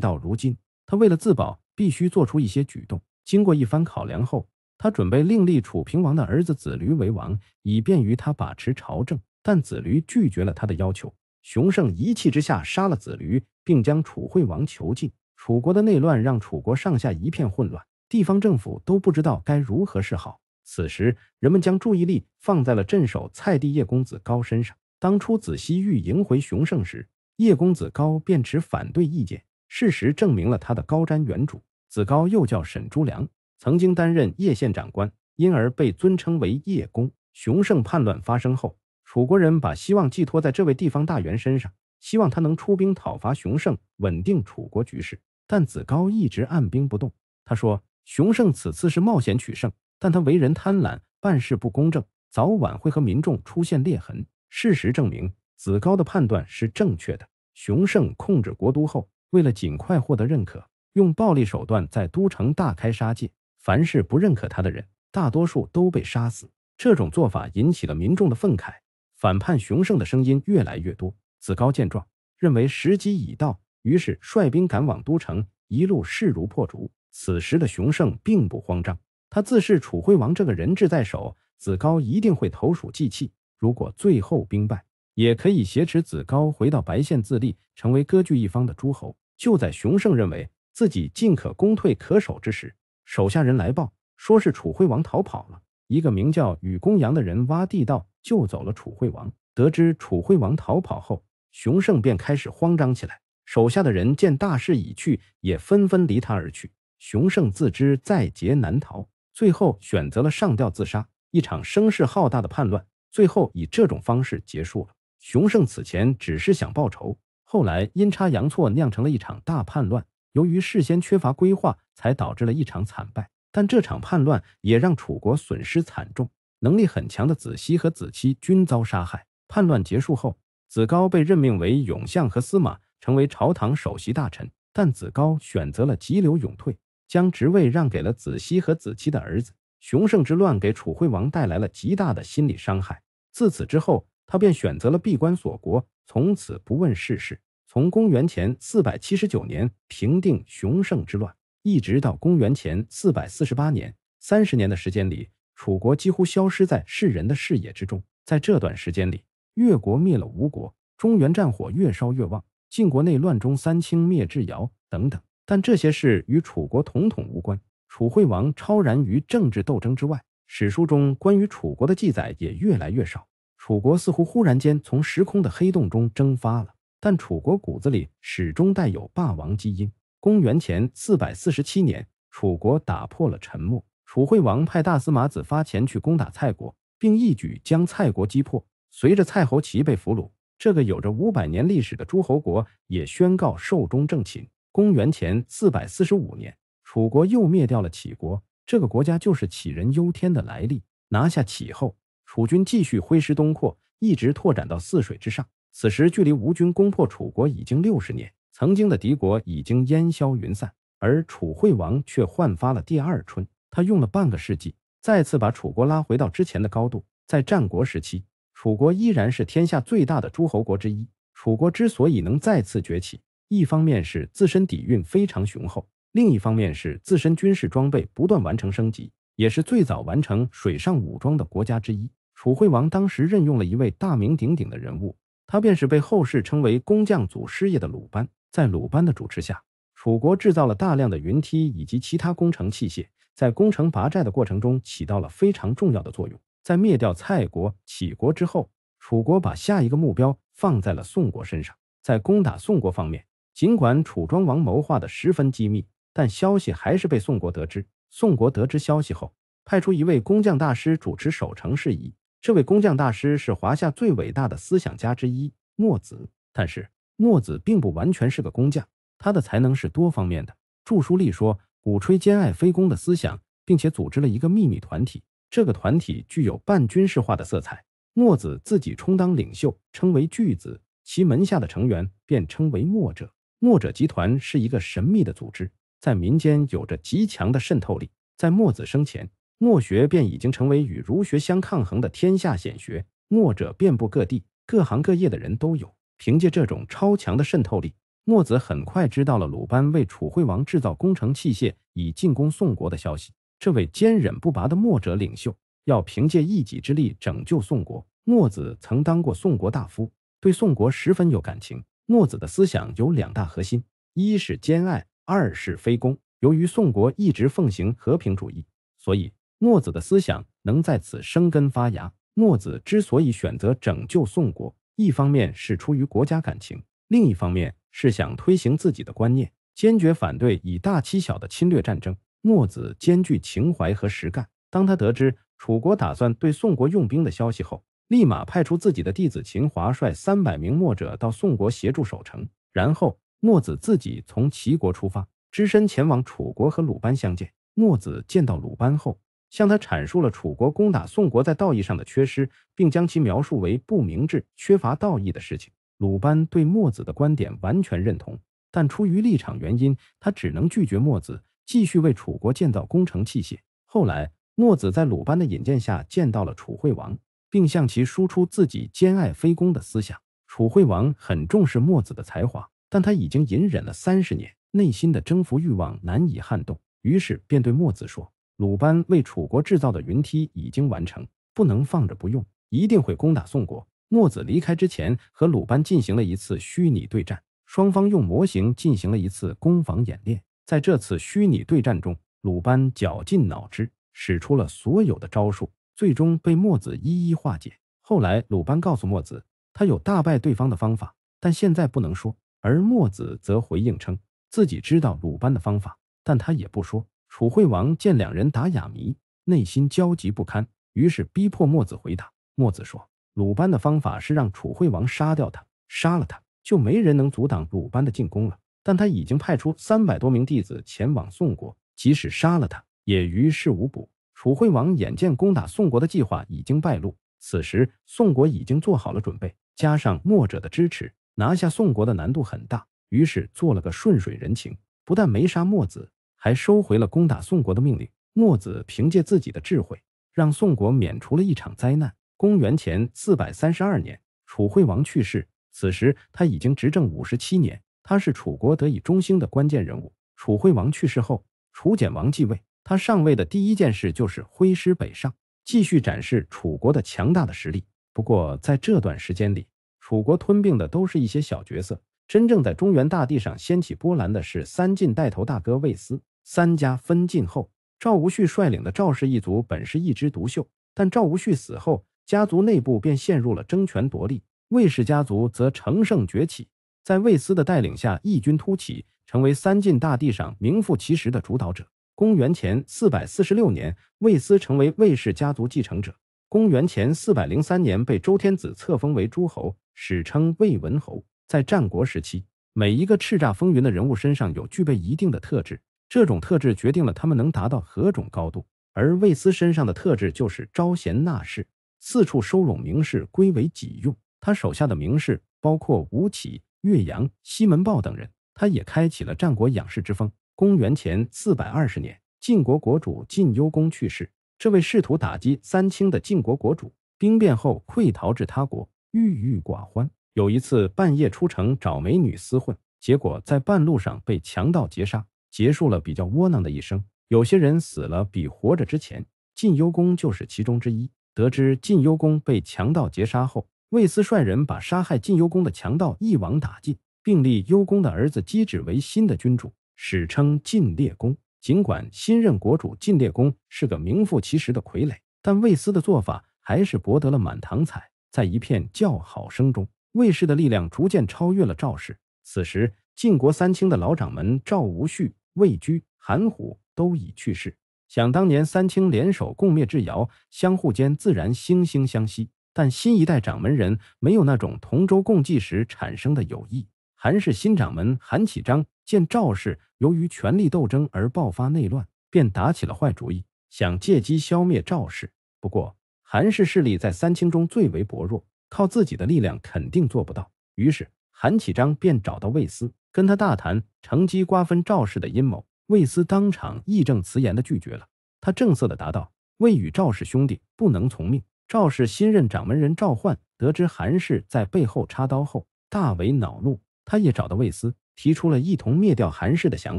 到如今，他为了自保，必须做出一些举动。经过一番考量后，他准备另立楚平王的儿子子驴为王，以便于他把持朝政。但子驴拒绝了他的要求，熊胜一气之下杀了子驴，并将楚惠王囚禁。楚国的内乱让楚国上下一片混乱，地方政府都不知道该如何是好。此时，人们将注意力放在了镇守蔡地叶公子高身上。当初子西欲迎回熊胜时，叶公子高便持反对意见。事实证明了他的高瞻远瞩。子高又叫沈朱良，曾经担任叶县长官，因而被尊称为叶公。熊胜叛乱发生后，楚国人把希望寄托在这位地方大员身上，希望他能出兵讨伐熊胜，稳定楚国局势。但子高一直按兵不动。他说：“熊胜此次是冒险取胜，但他为人贪婪，办事不公正，早晚会和民众出现裂痕。”事实证明，子高的判断是正确的。熊胜控制国都后，为了尽快获得认可，用暴力手段在都城大开杀戒，凡是不认可他的人，大多数都被杀死。这种做法引起了民众的愤慨，反叛雄胜的声音越来越多。子高见状，认为时机已到，于是率兵赶往都城，一路势如破竹。此时的熊胜并不慌张，他自恃楚惠王这个人质在手，子高一定会投鼠忌器。如果最后兵败，也可以挟持子高回到白县自立，成为割据一方的诸侯。就在熊胜认为自己进可攻退可守之时，手下人来报，说是楚惠王逃跑了。一个名叫禹公羊的人挖地道救走了楚惠王。得知楚惠王逃跑后，熊胜便开始慌张起来。手下的人见大势已去，也纷纷离他而去。熊胜自知在劫难逃，最后选择了上吊自杀。一场声势浩大的叛乱，最后以这种方式结束了。熊胜此前只是想报仇，后来阴差阳错酿成了一场大叛乱。由于事先缺乏规划，才导致了一场惨败。但这场叛乱也让楚国损失惨重，能力很强的子西和子期均遭杀害。叛乱结束后，子高被任命为勇相和司马，成为朝堂首席大臣。但子高选择了急流勇退，将职位让给了子西和子期的儿子。熊胜之乱给楚惠王带来了极大的心理伤害。自此之后。他便选择了闭关锁国，从此不问世事。从公元前四百七十九年平定雄胜之乱，一直到公元前四百四十八年，三十年的时间里，楚国几乎消失在世人的视野之中。在这段时间里，越国灭了吴国，中原战火越烧越旺，晋国内乱中三清灭智瑶等等，但这些事与楚国统统无关。楚惠王超然于政治斗争之外，史书中关于楚国的记载也越来越少。楚国似乎忽然间从时空的黑洞中蒸发了，但楚国骨子里始终带有霸王基因。公元前四百四十七年，楚国打破了沉默，楚惠王派大司马子发前去攻打蔡国，并一举将蔡国击破。随着蔡侯齐被俘虏，这个有着五百年历史的诸侯国也宣告寿终正寝。公元前四百四十五年，楚国又灭掉了杞国，这个国家就是杞人忧天的来历。拿下杞后。楚军继续挥师东扩，一直拓展到泗水之上。此时距离吴军攻破楚国已经六十年，曾经的敌国已经烟消云散，而楚惠王却焕发了第二春。他用了半个世纪，再次把楚国拉回到之前的高度。在战国时期，楚国依然是天下最大的诸侯国之一。楚国之所以能再次崛起，一方面是自身底蕴非常雄厚，另一方面是自身军事装备不断完成升级，也是最早完成水上武装的国家之一。楚惠王当时任用了一位大名鼎鼎的人物，他便是被后世称为工匠祖师爷的鲁班。在鲁班的主持下，楚国制造了大量的云梯以及其他工程器械，在攻城拔寨的过程中起到了非常重要的作用。在灭掉蔡国、杞国之后，楚国把下一个目标放在了宋国身上。在攻打宋国方面，尽管楚庄王谋划的十分机密，但消息还是被宋国得知。宋国得知消息后，派出一位工匠大师主持守城事宜。这位工匠大师是华夏最伟大的思想家之一墨子，但是墨子并不完全是个工匠，他的才能是多方面的。著书立说，鼓吹兼爱非攻的思想，并且组织了一个秘密团体。这个团体具有半军事化的色彩，墨子自己充当领袖，称为巨子，其门下的成员便称为墨者。墨者集团是一个神秘的组织，在民间有着极强的渗透力。在墨子生前。墨学便已经成为与儒学相抗衡的天下显学，墨者遍布各地，各行各业的人都有。凭借这种超强的渗透力，墨子很快知道了鲁班为楚惠王制造工程器械以进攻宋国的消息。这位坚忍不拔的墨者领袖要凭借一己之力拯救宋国。墨子曾当过宋国大夫，对宋国十分有感情。墨子的思想有两大核心：一是兼爱，二是非攻。由于宋国一直奉行和平主义，所以。墨子的思想能在此生根发芽。墨子之所以选择拯救宋国，一方面是出于国家感情，另一方面是想推行自己的观念，坚决反对以大欺小的侵略战争。墨子兼具情怀和实干。当他得知楚国打算对宋国用兵的消息后，立马派出自己的弟子秦华率三百名墨者到宋国协助守城，然后墨子自己从齐国出发，只身前往楚国和鲁班相见。墨子见到鲁班后，向他阐述了楚国攻打宋国在道义上的缺失，并将其描述为不明智、缺乏道义的事情。鲁班对墨子的观点完全认同，但出于立场原因，他只能拒绝墨子继续为楚国建造工程器械。后来，墨子在鲁班的引荐下见到了楚惠王，并向其输出自己兼爱非攻的思想。楚惠王很重视墨子的才华，但他已经隐忍了三十年，内心的征服欲望难以撼动，于是便对墨子说。鲁班为楚国制造的云梯已经完成，不能放着不用，一定会攻打宋国。墨子离开之前和鲁班进行了一次虚拟对战，双方用模型进行了一次攻防演练。在这次虚拟对战中，鲁班绞尽脑汁，使出了所有的招数，最终被墨子一一化解。后来，鲁班告诉墨子，他有大败对方的方法，但现在不能说。而墨子则回应称，自己知道鲁班的方法，但他也不说。楚惠王见两人打哑谜，内心焦急不堪，于是逼迫墨子回答。墨子说：“鲁班的方法是让楚惠王杀掉他，杀了他就没人能阻挡鲁班的进攻了。但他已经派出三百多名弟子前往宋国，即使杀了他，也于事无补。”楚惠王眼见攻打宋国的计划已经败露，此时宋国已经做好了准备，加上墨者的支持，拿下宋国的难度很大，于是做了个顺水人情，不但没杀墨子。还收回了攻打宋国的命令。墨子凭借自己的智慧，让宋国免除了一场灾难。公元前四百三十二年，楚惠王去世，此时他已经执政五十七年，他是楚国得以中兴的关键人物。楚惠王去世后，楚简王继位，他上位的第一件事就是挥师北上，继续展示楚国的强大的实力。不过在这段时间里，楚国吞并的都是一些小角色，真正在中原大地上掀起波澜的是三晋带头大哥魏斯。三家分晋后，赵无恤率领的赵氏一族本是一枝独秀，但赵无恤死后，家族内部便陷入了争权夺利。魏氏家族则乘胜崛起，在魏斯的带领下异军突起，成为三晋大地上名副其实的主导者。公元前四百四十六年，魏斯成为魏氏家族继承者。公元前四百零三年，被周天子册封为诸侯，史称魏文侯。在战国时期，每一个叱咤风云的人物身上有具备一定的特质。这种特质决定了他们能达到何种高度，而魏斯身上的特质就是招贤纳士，四处收拢名士，归为己用。他手下的名士包括吴起、岳阳、西门豹等人。他也开启了战国仰视之风。公元前四百二十年，晋国国主晋幽公去世。这位试图打击三清的晋国国主兵变后溃逃至他国，郁郁寡欢。有一次半夜出城找美女厮混，结果在半路上被强盗劫杀。结束了比较窝囊的一生。有些人死了比活着之前，晋幽公就是其中之一。得知晋幽公被强盗劫杀后，卫斯率人把杀害晋幽公的强盗一网打尽，并立幽公的儿子姬止为新的君主，史称晋烈公。尽管新任国主晋烈公是个名副其实的傀儡，但卫斯的做法还是博得了满堂彩，在一片叫好声中，卫氏的力量逐渐超越了赵氏。此时，晋国三卿的老掌门赵无恤。魏居、韩虎都已去世。想当年，三清联手共灭智瑶，相互间自然惺惺相惜。但新一代掌门人没有那种同舟共济时产生的友谊。韩氏新掌门韩启章见赵氏由于权力斗争而爆发内乱，便打起了坏主意，想借机消灭赵氏。不过，韩氏势力在三清中最为薄弱，靠自己的力量肯定做不到。于是，韩启章便找到魏斯，跟他大谈乘机瓜分赵氏的阴谋。魏斯当场义正辞严地拒绝了他，正色地答道：“未与赵氏兄弟不能从命。”赵氏新任掌门人赵焕得知韩氏在背后插刀后，大为恼怒。他也找到魏斯，提出了一同灭掉韩氏的想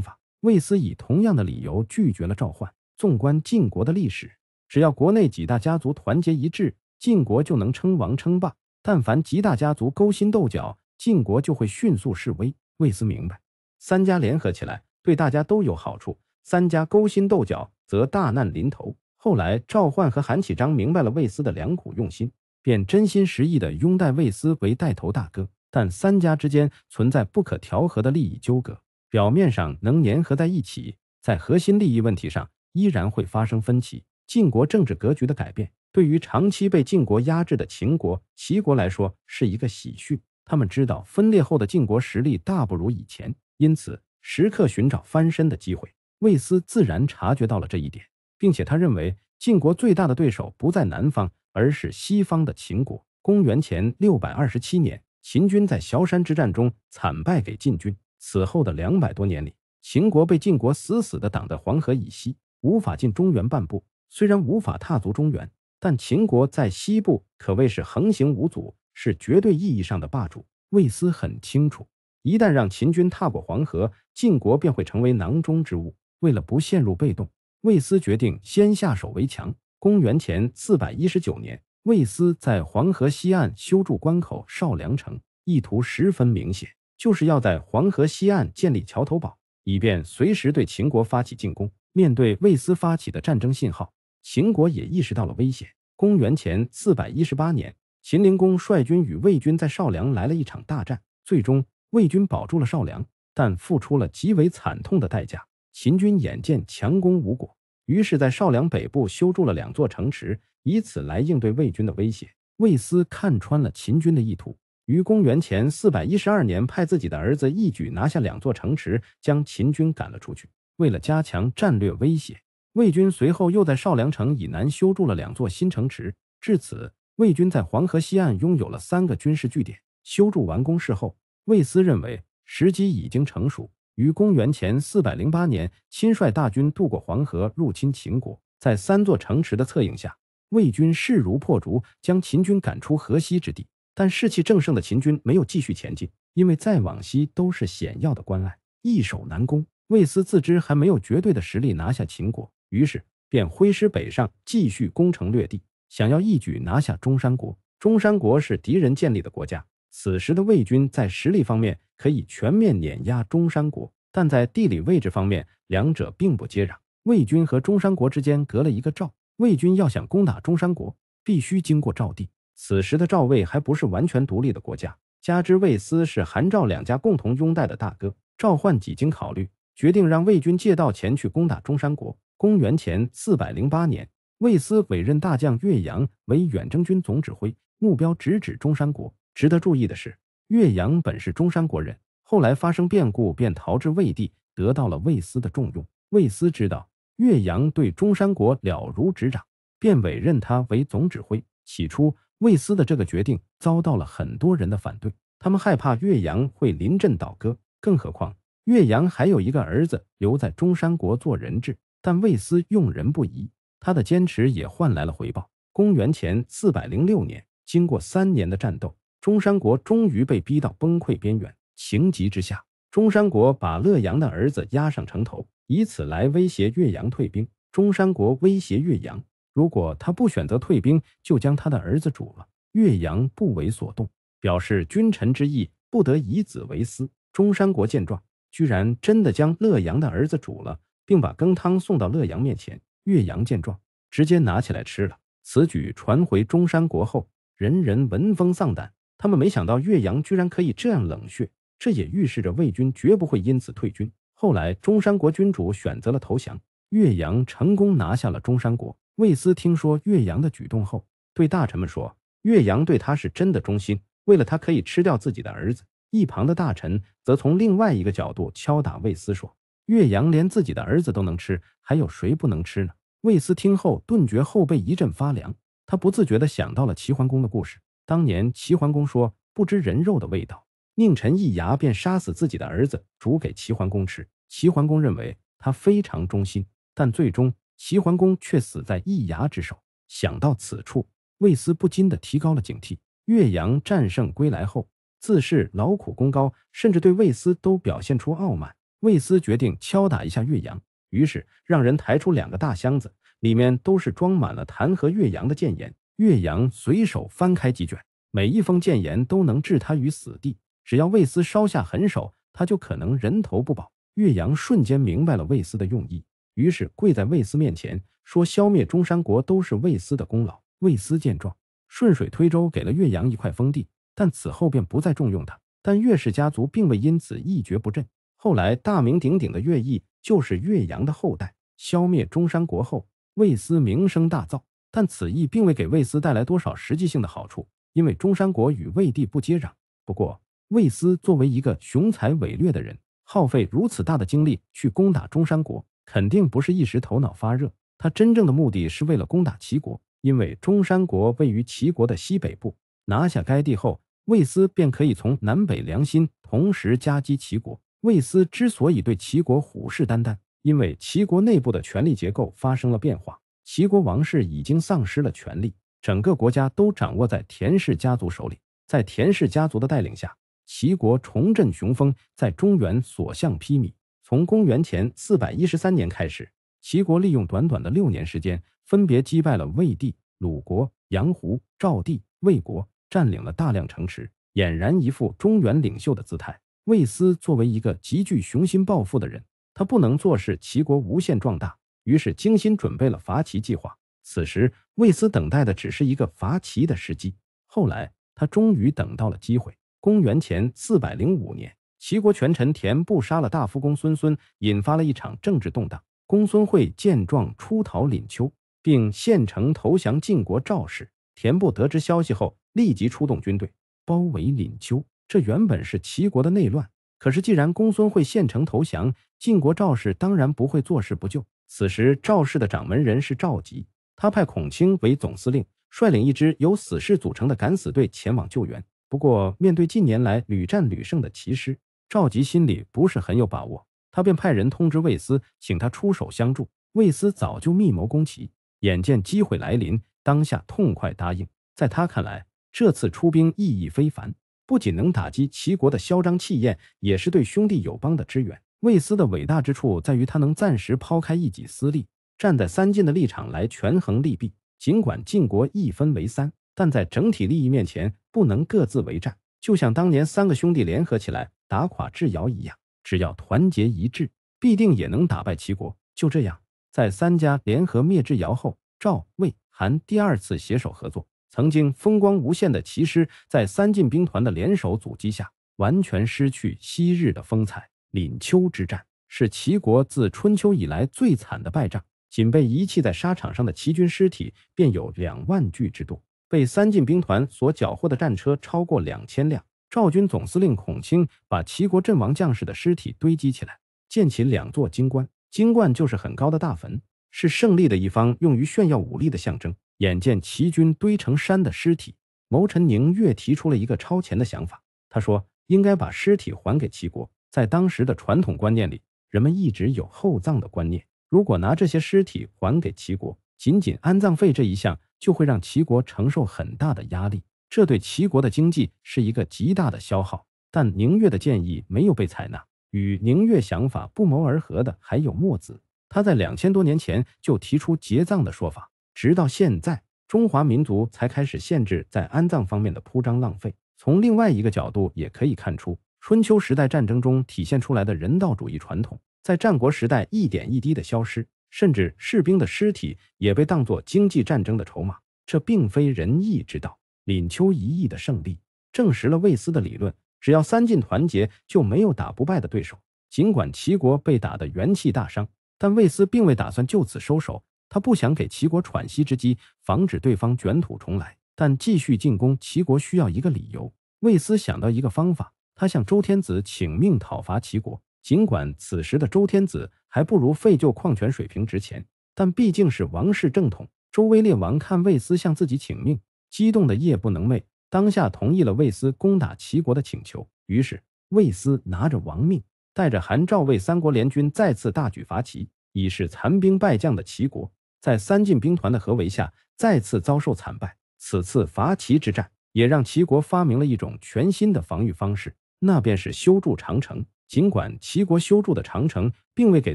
法。魏斯以同样的理由拒绝了赵焕。纵观晋国的历史，只要国内几大家族团结一致，晋国就能称王称霸；但凡几大家族勾心斗角，晋国就会迅速示威。魏斯明白，三家联合起来对大家都有好处，三家勾心斗角则大难临头。后来，赵焕和韩启章明白了魏斯的良苦用心，便真心实意地拥戴魏斯为带头大哥。但三家之间存在不可调和的利益纠葛，表面上能粘合在一起，在核心利益问题上依然会发生分歧。晋国政治格局的改变，对于长期被晋国压制的秦国、齐国来说，是一个喜讯。他们知道分裂后的晋国实力大不如以前，因此时刻寻找翻身的机会。魏斯自然察觉到了这一点，并且他认为晋国最大的对手不在南方，而是西方的秦国。公元前六百二十七年，秦军在崤山之战中惨败给晋军。此后的两百多年里，秦国被晋国死死地挡在黄河以西，无法进中原半步。虽然无法踏足中原，但秦国在西部可谓是横行无阻。是绝对意义上的霸主。魏斯很清楚，一旦让秦军踏过黄河，晋国便会成为囊中之物。为了不陷入被动，魏斯决定先下手为强。公元前四百一十九年，魏斯在黄河西岸修筑关口少梁城，意图十分明显，就是要在黄河西岸建立桥头堡，以便随时对秦国发起进攻。面对魏斯发起的战争信号，秦国也意识到了危险。公元前四百一十八年。秦灵公率军与魏军在少梁来了一场大战，最终魏军保住了少梁，但付出了极为惨痛的代价。秦军眼见强攻无果，于是，在少梁北部修筑了两座城池，以此来应对魏军的威胁。魏斯看穿了秦军的意图，于公元前四百一十二年派自己的儿子一举拿下两座城池，将秦军赶了出去。为了加强战略威胁，魏军随后又在少梁城以南修筑了两座新城池。至此。魏军在黄河西岸拥有了三个军事据点，修筑完工事后，魏斯认为时机已经成熟，于公元前四百零八年亲率大军渡过黄河，入侵秦国。在三座城池的策应下，魏军势如破竹，将秦军赶出河西之地。但士气正盛的秦军没有继续前进，因为再往西都是险要的关隘，易守难攻。魏斯自知还没有绝对的实力拿下秦国，于是便挥师北上，继续攻城略地。想要一举拿下中山国，中山国是敌人建立的国家。此时的魏军在实力方面可以全面碾压中山国，但在地理位置方面，两者并不接壤。魏军和中山国之间隔了一个赵。魏军要想攻打中山国，必须经过赵地。此时的赵魏还不是完全独立的国家，加之魏斯是韩赵两家共同拥戴的大哥，赵焕几经考虑，决定让魏军借道前去攻打中山国。公元前四百零八年。魏斯委任大将岳阳为远征军总指挥，目标直指中山国。值得注意的是，岳阳本是中山国人，后来发生变故，便逃至魏地，得到了魏斯的重用。魏斯知道岳阳对中山国了如指掌，便委任他为总指挥。起初，魏斯的这个决定遭到了很多人的反对，他们害怕岳阳会临阵倒戈，更何况岳阳还有一个儿子留在中山国做人质。但魏斯用人不疑。他的坚持也换来了回报。公元前四百零六年，经过三年的战斗，中山国终于被逼到崩溃边缘。情急之下，中山国把乐阳的儿子押上城头，以此来威胁乐阳退兵。中山国威胁乐阳，如果他不选择退兵，就将他的儿子煮了。乐阳不为所动，表示君臣之义，不得以子为私。中山国见状，居然真的将乐阳的儿子煮了，并把羹汤送到乐阳面前。岳阳见状，直接拿起来吃了。此举传回中山国后，人人闻风丧胆。他们没想到岳阳居然可以这样冷血，这也预示着魏军绝不会因此退军。后来，中山国君主选择了投降，岳阳成功拿下了中山国。魏斯听说岳阳的举动后，对大臣们说：“岳阳对他是真的忠心，为了他可以吃掉自己的儿子。”一旁的大臣则从另外一个角度敲打魏斯说：“岳阳连自己的儿子都能吃。”还有谁不能吃呢？卫斯听后顿觉后背一阵发凉，他不自觉地想到了齐桓公的故事。当年齐桓公说不知人肉的味道，宁臣一牙便杀死自己的儿子煮给齐桓公吃。齐桓公认为他非常忠心，但最终齐桓公却死在一牙之手。想到此处，卫斯不禁地提高了警惕。岳阳战胜归来后，自恃劳苦功高，甚至对卫斯都表现出傲慢。卫斯决定敲打一下岳阳。于是让人抬出两个大箱子，里面都是装满了弹劾岳阳的谏言。岳阳随手翻开几卷，每一封谏言都能置他于死地。只要魏斯稍下狠手，他就可能人头不保。岳阳瞬间明白了魏斯的用意，于是跪在魏斯面前说：“消灭中山国都是魏斯的功劳。”魏斯见状，顺水推舟给了岳阳一块封地，但此后便不再重用他。但岳氏家族并未因此一蹶不振。后来大名鼎鼎的乐毅就是岳阳的后代。消灭中山国后，魏斯名声大噪，但此役并未给魏斯带来多少实际性的好处，因为中山国与魏地不接壤。不过，魏斯作为一个雄才伟略的人，耗费如此大的精力去攻打中山国，肯定不是一时头脑发热。他真正的目的是为了攻打齐国，因为中山国位于齐国的西北部，拿下该地后，魏斯便可以从南北两心同时夹击齐国。魏斯之所以对齐国虎视眈眈，因为齐国内部的权力结构发生了变化，齐国王室已经丧失了权力，整个国家都掌握在田氏家族手里。在田氏家族的带领下，齐国重振雄风，在中原所向披靡。从公元前四百一十三年开始，齐国利用短短的六年时间，分别击败了魏地、鲁国、阳胡、赵地、魏国，占领了大量城池，俨然一副中原领袖的姿态。魏斯作为一个极具雄心抱负的人，他不能坐视齐国无限壮大，于是精心准备了伐齐计划。此时，魏斯等待的只是一个伐齐的时机。后来，他终于等到了机会。公元前四百零五年，齐国权臣田不杀了大夫公孙孙，引发了一场政治动荡。公孙会见状出逃廪丘，并献城投降晋国赵氏。田不得知消息后，立即出动军队包围廪丘。这原本是齐国的内乱，可是既然公孙会献城投降，晋国赵氏当然不会坐视不救。此时赵氏的掌门人是赵吉，他派孔青为总司令，率领一支由死士组成的敢死队前往救援。不过，面对近年来屡战屡胜的齐师，赵吉心里不是很有把握，他便派人通知魏斯，请他出手相助。魏斯早就密谋攻齐，眼见机会来临，当下痛快答应。在他看来，这次出兵意义非凡。不仅能打击齐国的嚣张气焰，也是对兄弟友邦的支援。魏斯的伟大之处在于，他能暂时抛开一己私利，站在三晋的立场来权衡利弊。尽管晋国一分为三，但在整体利益面前，不能各自为战。就像当年三个兄弟联合起来打垮智瑶一样，只要团结一致，必定也能打败齐国。就这样，在三家联合灭智瑶后，赵、魏、韩第二次携手合作。曾经风光无限的齐师，在三晋兵团的联手阻击下，完全失去昔日的风采。廪丘之战是齐国自春秋以来最惨的败仗，仅被遗弃在沙场上的齐军尸体便有两万具之多。被三晋兵团所缴获的战车超过两千辆。赵军总司令孔卿把齐国阵亡将士的尸体堆积起来，建起两座金棺，金棺就是很高的大坟，是胜利的一方用于炫耀武力的象征。眼见齐军堆成山的尸体，谋臣宁越提出了一个超前的想法。他说：“应该把尸体还给齐国。”在当时的传统观念里，人们一直有厚葬的观念。如果拿这些尸体还给齐国，仅仅安葬费这一项就会让齐国承受很大的压力，这对齐国的经济是一个极大的消耗。但宁越的建议没有被采纳。与宁越想法不谋而合的还有墨子，他在两千多年前就提出结葬的说法。直到现在，中华民族才开始限制在安葬方面的铺张浪费。从另外一个角度也可以看出，春秋时代战争中体现出来的人道主义传统，在战国时代一点一滴的消失，甚至士兵的尸体也被当作经济战争的筹码，这并非仁义之道。临丘一役的胜利，证实了魏斯的理论：只要三晋团结，就没有打不败的对手。尽管齐国被打得元气大伤，但魏斯并未打算就此收手。他不想给齐国喘息之机，防止对方卷土重来，但继续进攻齐国需要一个理由。魏斯想到一个方法，他向周天子请命讨伐齐国。尽管此时的周天子还不如废旧矿泉水瓶值钱，但毕竟是王室正统。周威烈王看魏斯向自己请命，激动的夜不能寐，当下同意了魏斯攻打齐国的请求。于是魏斯拿着王命，带着韩、赵、魏三国联军再次大举伐齐，以示残兵败将的齐国。在三晋兵团的合围下，再次遭受惨败。此次伐齐之战，也让齐国发明了一种全新的防御方式，那便是修筑长城。尽管齐国修筑的长城并未给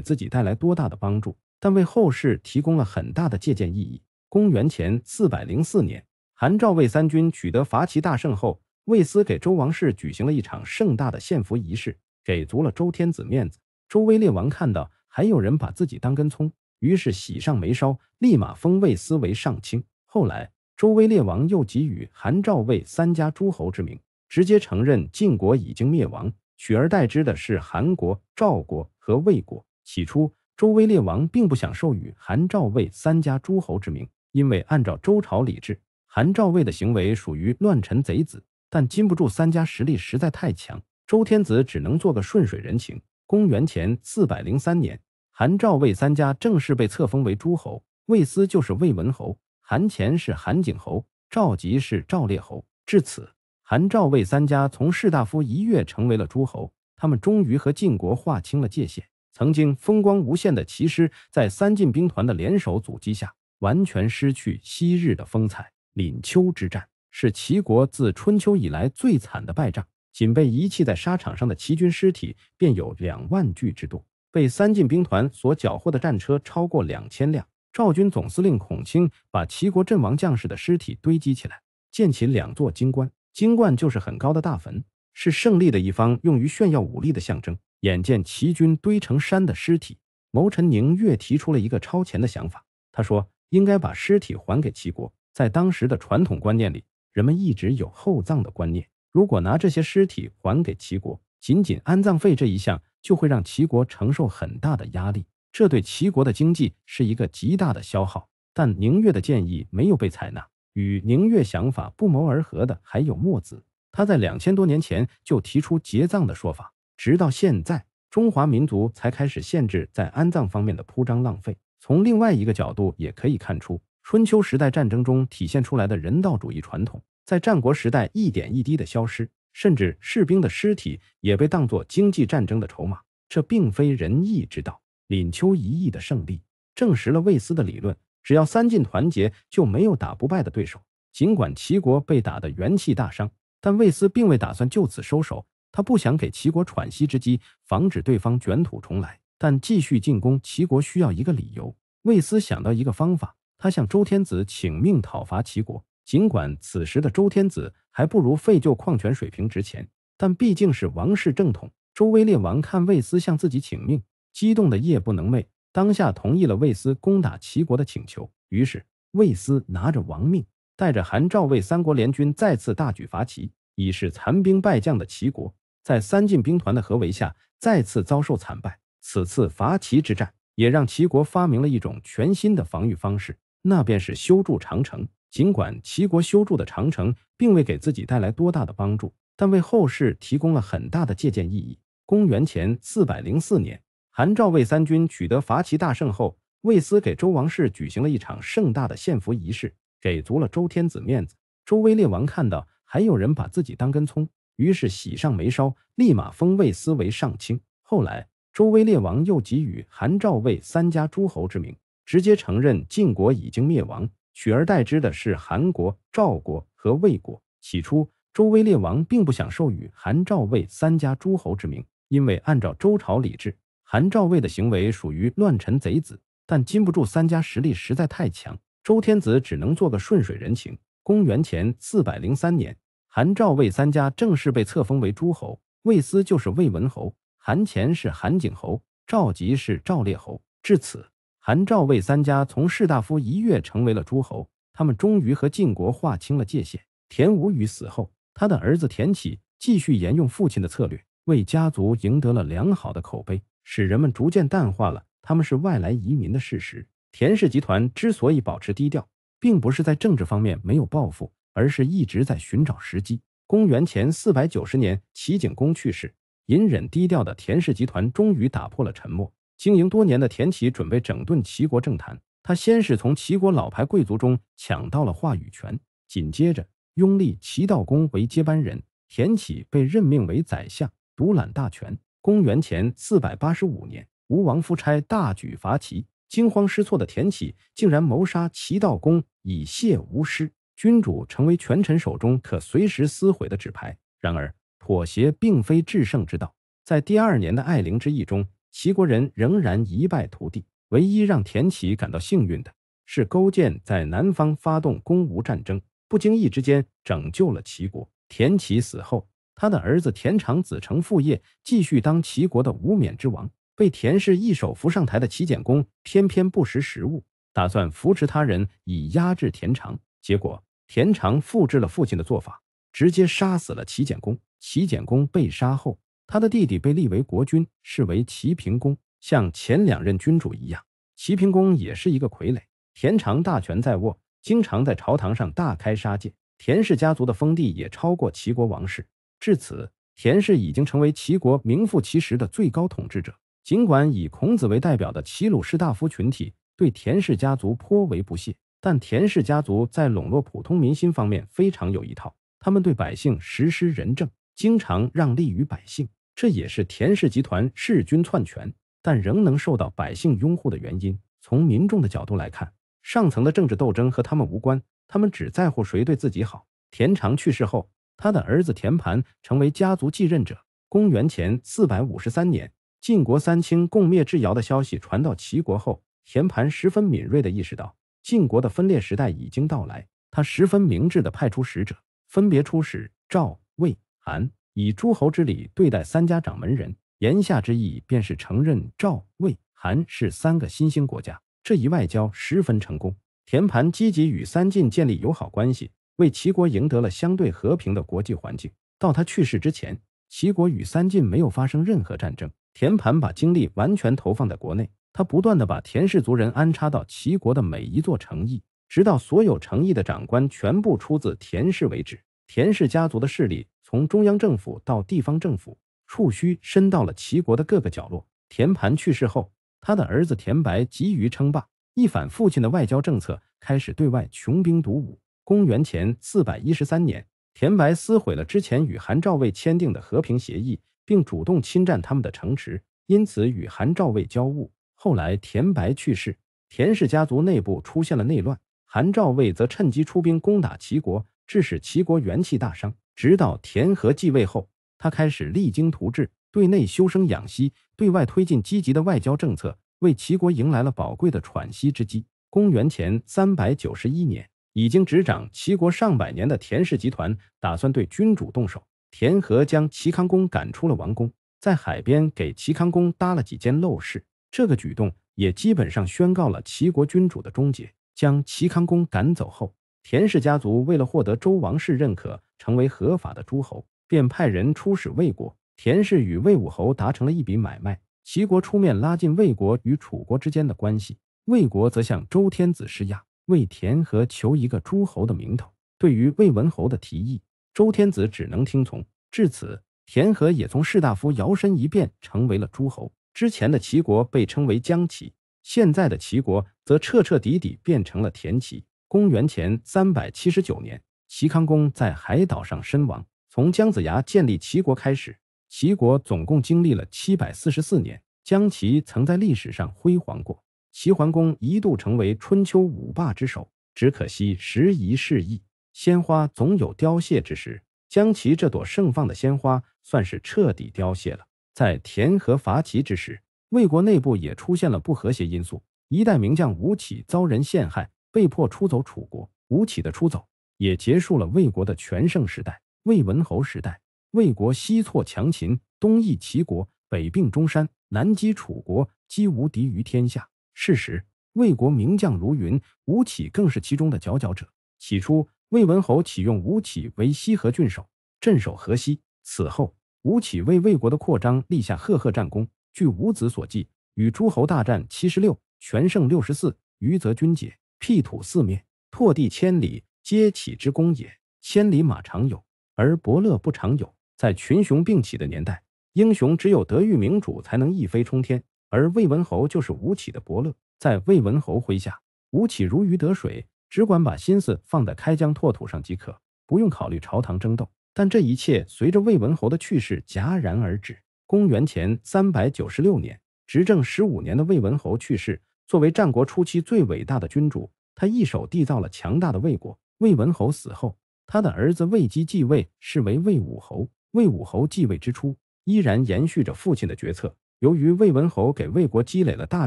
自己带来多大的帮助，但为后世提供了很大的借鉴意义。公元前四百零四年，韩赵魏三军取得伐齐大胜后，魏斯给周王室举行了一场盛大的献俘仪式，给足了周天子面子。周威烈王看到还有人把自己当根葱。于是喜上眉梢，立马封魏斯为上卿。后来，周威烈王又给予韩、赵、魏三家诸侯之名，直接承认晋国已经灭亡，取而代之的是韩国、赵国和魏国。起初，周威烈王并不想授予韩、赵、魏三家诸侯之名，因为按照周朝礼制，韩、赵、魏的行为属于乱臣贼子。但禁不住三家实力实在太强，周天子只能做个顺水人情。公元前四百零三年。韩赵魏三家正式被册封为诸侯，魏斯就是魏文侯，韩虔是韩景侯，赵吉是赵烈侯。至此，韩赵魏三家从士大夫一跃成为了诸侯，他们终于和晋国划清了界限。曾经风光无限的齐师，在三晋兵团的联手阻击下，完全失去昔日的风采。临丘之战是齐国自春秋以来最惨的败仗，仅被遗弃在沙场上的齐军尸体便有两万具之多。被三晋兵团所缴获的战车超过两千辆。赵军总司令孔卿把齐国阵亡将士的尸体堆积起来，建起两座金冠。金冠就是很高的大坟，是胜利的一方用于炫耀武力的象征。眼见齐军堆成山的尸体，谋臣宁越提出了一个超前的想法。他说：“应该把尸体还给齐国。”在当时的传统观念里，人们一直有厚葬的观念。如果拿这些尸体还给齐国，仅仅安葬费这一项。就会让齐国承受很大的压力，这对齐国的经济是一个极大的消耗。但宁越的建议没有被采纳。与宁越想法不谋而合的还有墨子，他在两千多年前就提出结葬的说法。直到现在，中华民族才开始限制在安葬方面的铺张浪费。从另外一个角度也可以看出，春秋时代战争中体现出来的人道主义传统，在战国时代一点一滴的消失。甚至士兵的尸体也被当作经济战争的筹码，这并非仁义之道。林秋一役的胜利证实了魏斯的理论：只要三晋团结，就没有打不败的对手。尽管齐国被打得元气大伤，但魏斯并未打算就此收手。他不想给齐国喘息之机，防止对方卷土重来。但继续进攻齐国需要一个理由。魏斯想到一个方法，他向周天子请命讨伐齐国。尽管此时的周天子还不如废旧矿泉水瓶值钱，但毕竟是王室正统。周威烈王看魏斯向自己请命，激动得夜不能寐，当下同意了魏斯攻打齐国的请求。于是，魏斯拿着王命，带着韩、赵、魏三国联军再次大举伐齐。已是残兵败将的齐国，在三晋兵团的合围下，再次遭受惨败。此次伐齐之战，也让齐国发明了一种全新的防御方式，那便是修筑长城。尽管齐国修筑的长城并未给自己带来多大的帮助，但为后世提供了很大的借鉴意义。公元前四百零四年，韩赵魏三军取得伐齐大胜后，魏斯给周王室举行了一场盛大的献俘仪式，给足了周天子面子。周威烈王看到还有人把自己当根葱，于是喜上眉梢，立马封魏斯为上卿。后来，周威烈王又给予韩赵魏三家诸侯之名，直接承认晋国已经灭亡。取而代之的是韩国、赵国和魏国。起初，周威烈王并不想授予韩、赵、魏三家诸侯之名，因为按照周朝礼制，韩、赵、魏的行为属于乱臣贼子。但禁不住三家实力实在太强，周天子只能做个顺水人情。公元前四百零三年，韩、赵、魏三家正式被册封为诸侯。魏斯就是魏文侯，韩虔是韩景侯，赵籍是赵烈侯。至此。韩赵魏三家从士大夫一跃成为了诸侯，他们终于和晋国划清了界限。田无宇死后，他的儿子田启继续沿用父亲的策略，为家族赢得了良好的口碑，使人们逐渐淡化了他们是外来移民的事实。田氏集团之所以保持低调，并不是在政治方面没有抱负，而是一直在寻找时机。公元前四百九十年，齐景公去世，隐忍低调的田氏集团终于打破了沉默。经营多年的田启准备整顿齐国政坛，他先是从齐国老牌贵族中抢到了话语权，紧接着拥立齐悼公为接班人，田启被任命为宰相，独揽大权。公元前四百八十五年，吴王夫差大举伐齐，惊慌失措的田启竟然谋杀齐悼公，以谢吴师。君主成为权臣手中可随时撕毁的纸牌。然而，妥协并非制胜之道，在第二年的艾陵之役中。齐国人仍然一败涂地。唯一让田齐感到幸运的是，勾践在南方发动攻吴战争，不经意之间拯救了齐国。田齐死后，他的儿子田常子承父业，继续当齐国的无冕之王。被田氏一手扶上台的齐简公，偏偏不识时务，打算扶持他人以压制田常。结果，田常复制了父亲的做法，直接杀死了齐简公。齐简公被杀后。他的弟弟被立为国君，视为齐平公。像前两任君主一样，齐平公也是一个傀儡。田常大权在握，经常在朝堂上大开杀戒。田氏家族的封地也超过齐国王室。至此，田氏已经成为齐国名副其实的最高统治者。尽管以孔子为代表的齐鲁士大夫群体对田氏家族颇为不屑，但田氏家族在笼络普通民心方面非常有一套。他们对百姓实施仁政，经常让利于百姓。这也是田氏集团弑君篡权，但仍能受到百姓拥护的原因。从民众的角度来看，上层的政治斗争和他们无关，他们只在乎谁对自己好。田常去世后，他的儿子田盘成为家族继任者。公元前四百五十三年，晋国三卿共灭智瑶的消息传到齐国后，田盘十分敏锐地意识到晋国的分裂时代已经到来，他十分明智地派出使者，分别出使赵、魏、韩。以诸侯之礼对待三家掌门人，言下之意便是承认赵、魏、韩是三个新兴国家。这一外交十分成功。田盘积极与三晋建立友好关系，为齐国赢得了相对和平的国际环境。到他去世之前，齐国与三晋没有发生任何战争。田盘把精力完全投放在国内，他不断地把田氏族人安插到齐国的每一座城邑，直到所有城邑的长官全部出自田氏为止。田氏家族的势力。从中央政府到地方政府，触须伸到了齐国的各个角落。田盘去世后，他的儿子田白急于称霸，一反父亲的外交政策，开始对外穷兵黩武。公元前四百一十三年，田白撕毁了之前与韩、赵、魏签订的和平协议，并主动侵占他们的城池，因此与韩、赵、魏交恶。后来，田白去世，田氏家族内部出现了内乱，韩、赵、魏则趁机出兵攻打齐国，致使齐国元气大伤。直到田和继位后，他开始励精图治，对内修身养息，对外推进积极的外交政策，为齐国迎来了宝贵的喘息之机。公元前三百九十一年，已经执掌齐国上百年的田氏集团打算对君主动手。田和将齐康公赶出了王宫，在海边给齐康公搭了几间陋室。这个举动也基本上宣告了齐国君主的终结。将齐康公赶走后。田氏家族为了获得周王室认可，成为合法的诸侯，便派人出使魏国。田氏与魏武侯达成了一笔买卖：齐国出面拉近魏国与楚国之间的关系，魏国则向周天子施压，为田和求一个诸侯的名头。对于魏文侯的提议，周天子只能听从。至此，田和也从士大夫摇身一变，成为了诸侯。之前的齐国被称为姜齐，现在的齐国则彻彻底底变成了田齐。公元前三百七十九年，齐康公在海岛上身亡。从姜子牙建立齐国开始，齐国总共经历了七百四十四年。姜齐曾在历史上辉煌过，齐桓公一度成为春秋五霸之首。只可惜时移世易，鲜花总有凋谢之时。姜齐这朵盛放的鲜花算是彻底凋谢了。在田和伐齐之时，魏国内部也出现了不和谐因素，一代名将吴起遭人陷害。被迫出走楚国，吴起的出走也结束了魏国的全盛时代。魏文侯时代，魏国西挫强秦，东易齐国，北并中山，南击楚国，击无敌于天下。是时，魏国名将如云，吴起更是其中的佼佼者。起初，魏文侯启用吴起为西河郡守，镇守河西。此后，吴起为魏国的扩张立下赫赫战功。据《吴子》所记，与诸侯大战七十六，全胜六十四，余则军解。辟土四面，拓地千里，皆起之功也。千里马常有，而伯乐不常有。在群雄并起的年代，英雄只有得遇明主，才能一飞冲天。而魏文侯就是吴起的伯乐，在魏文侯麾下，吴起如鱼得水，只管把心思放在开疆拓土上即可，不用考虑朝堂争斗。但这一切随着魏文侯的去世戛然而止。公元前三百九十六年，执政十五年的魏文侯去世。作为战国初期最伟大的君主，他一手缔造了强大的魏国。魏文侯死后，他的儿子魏姬继位，是为魏武侯。魏武侯继位之初，依然延续着父亲的决策。由于魏文侯给魏国积累了大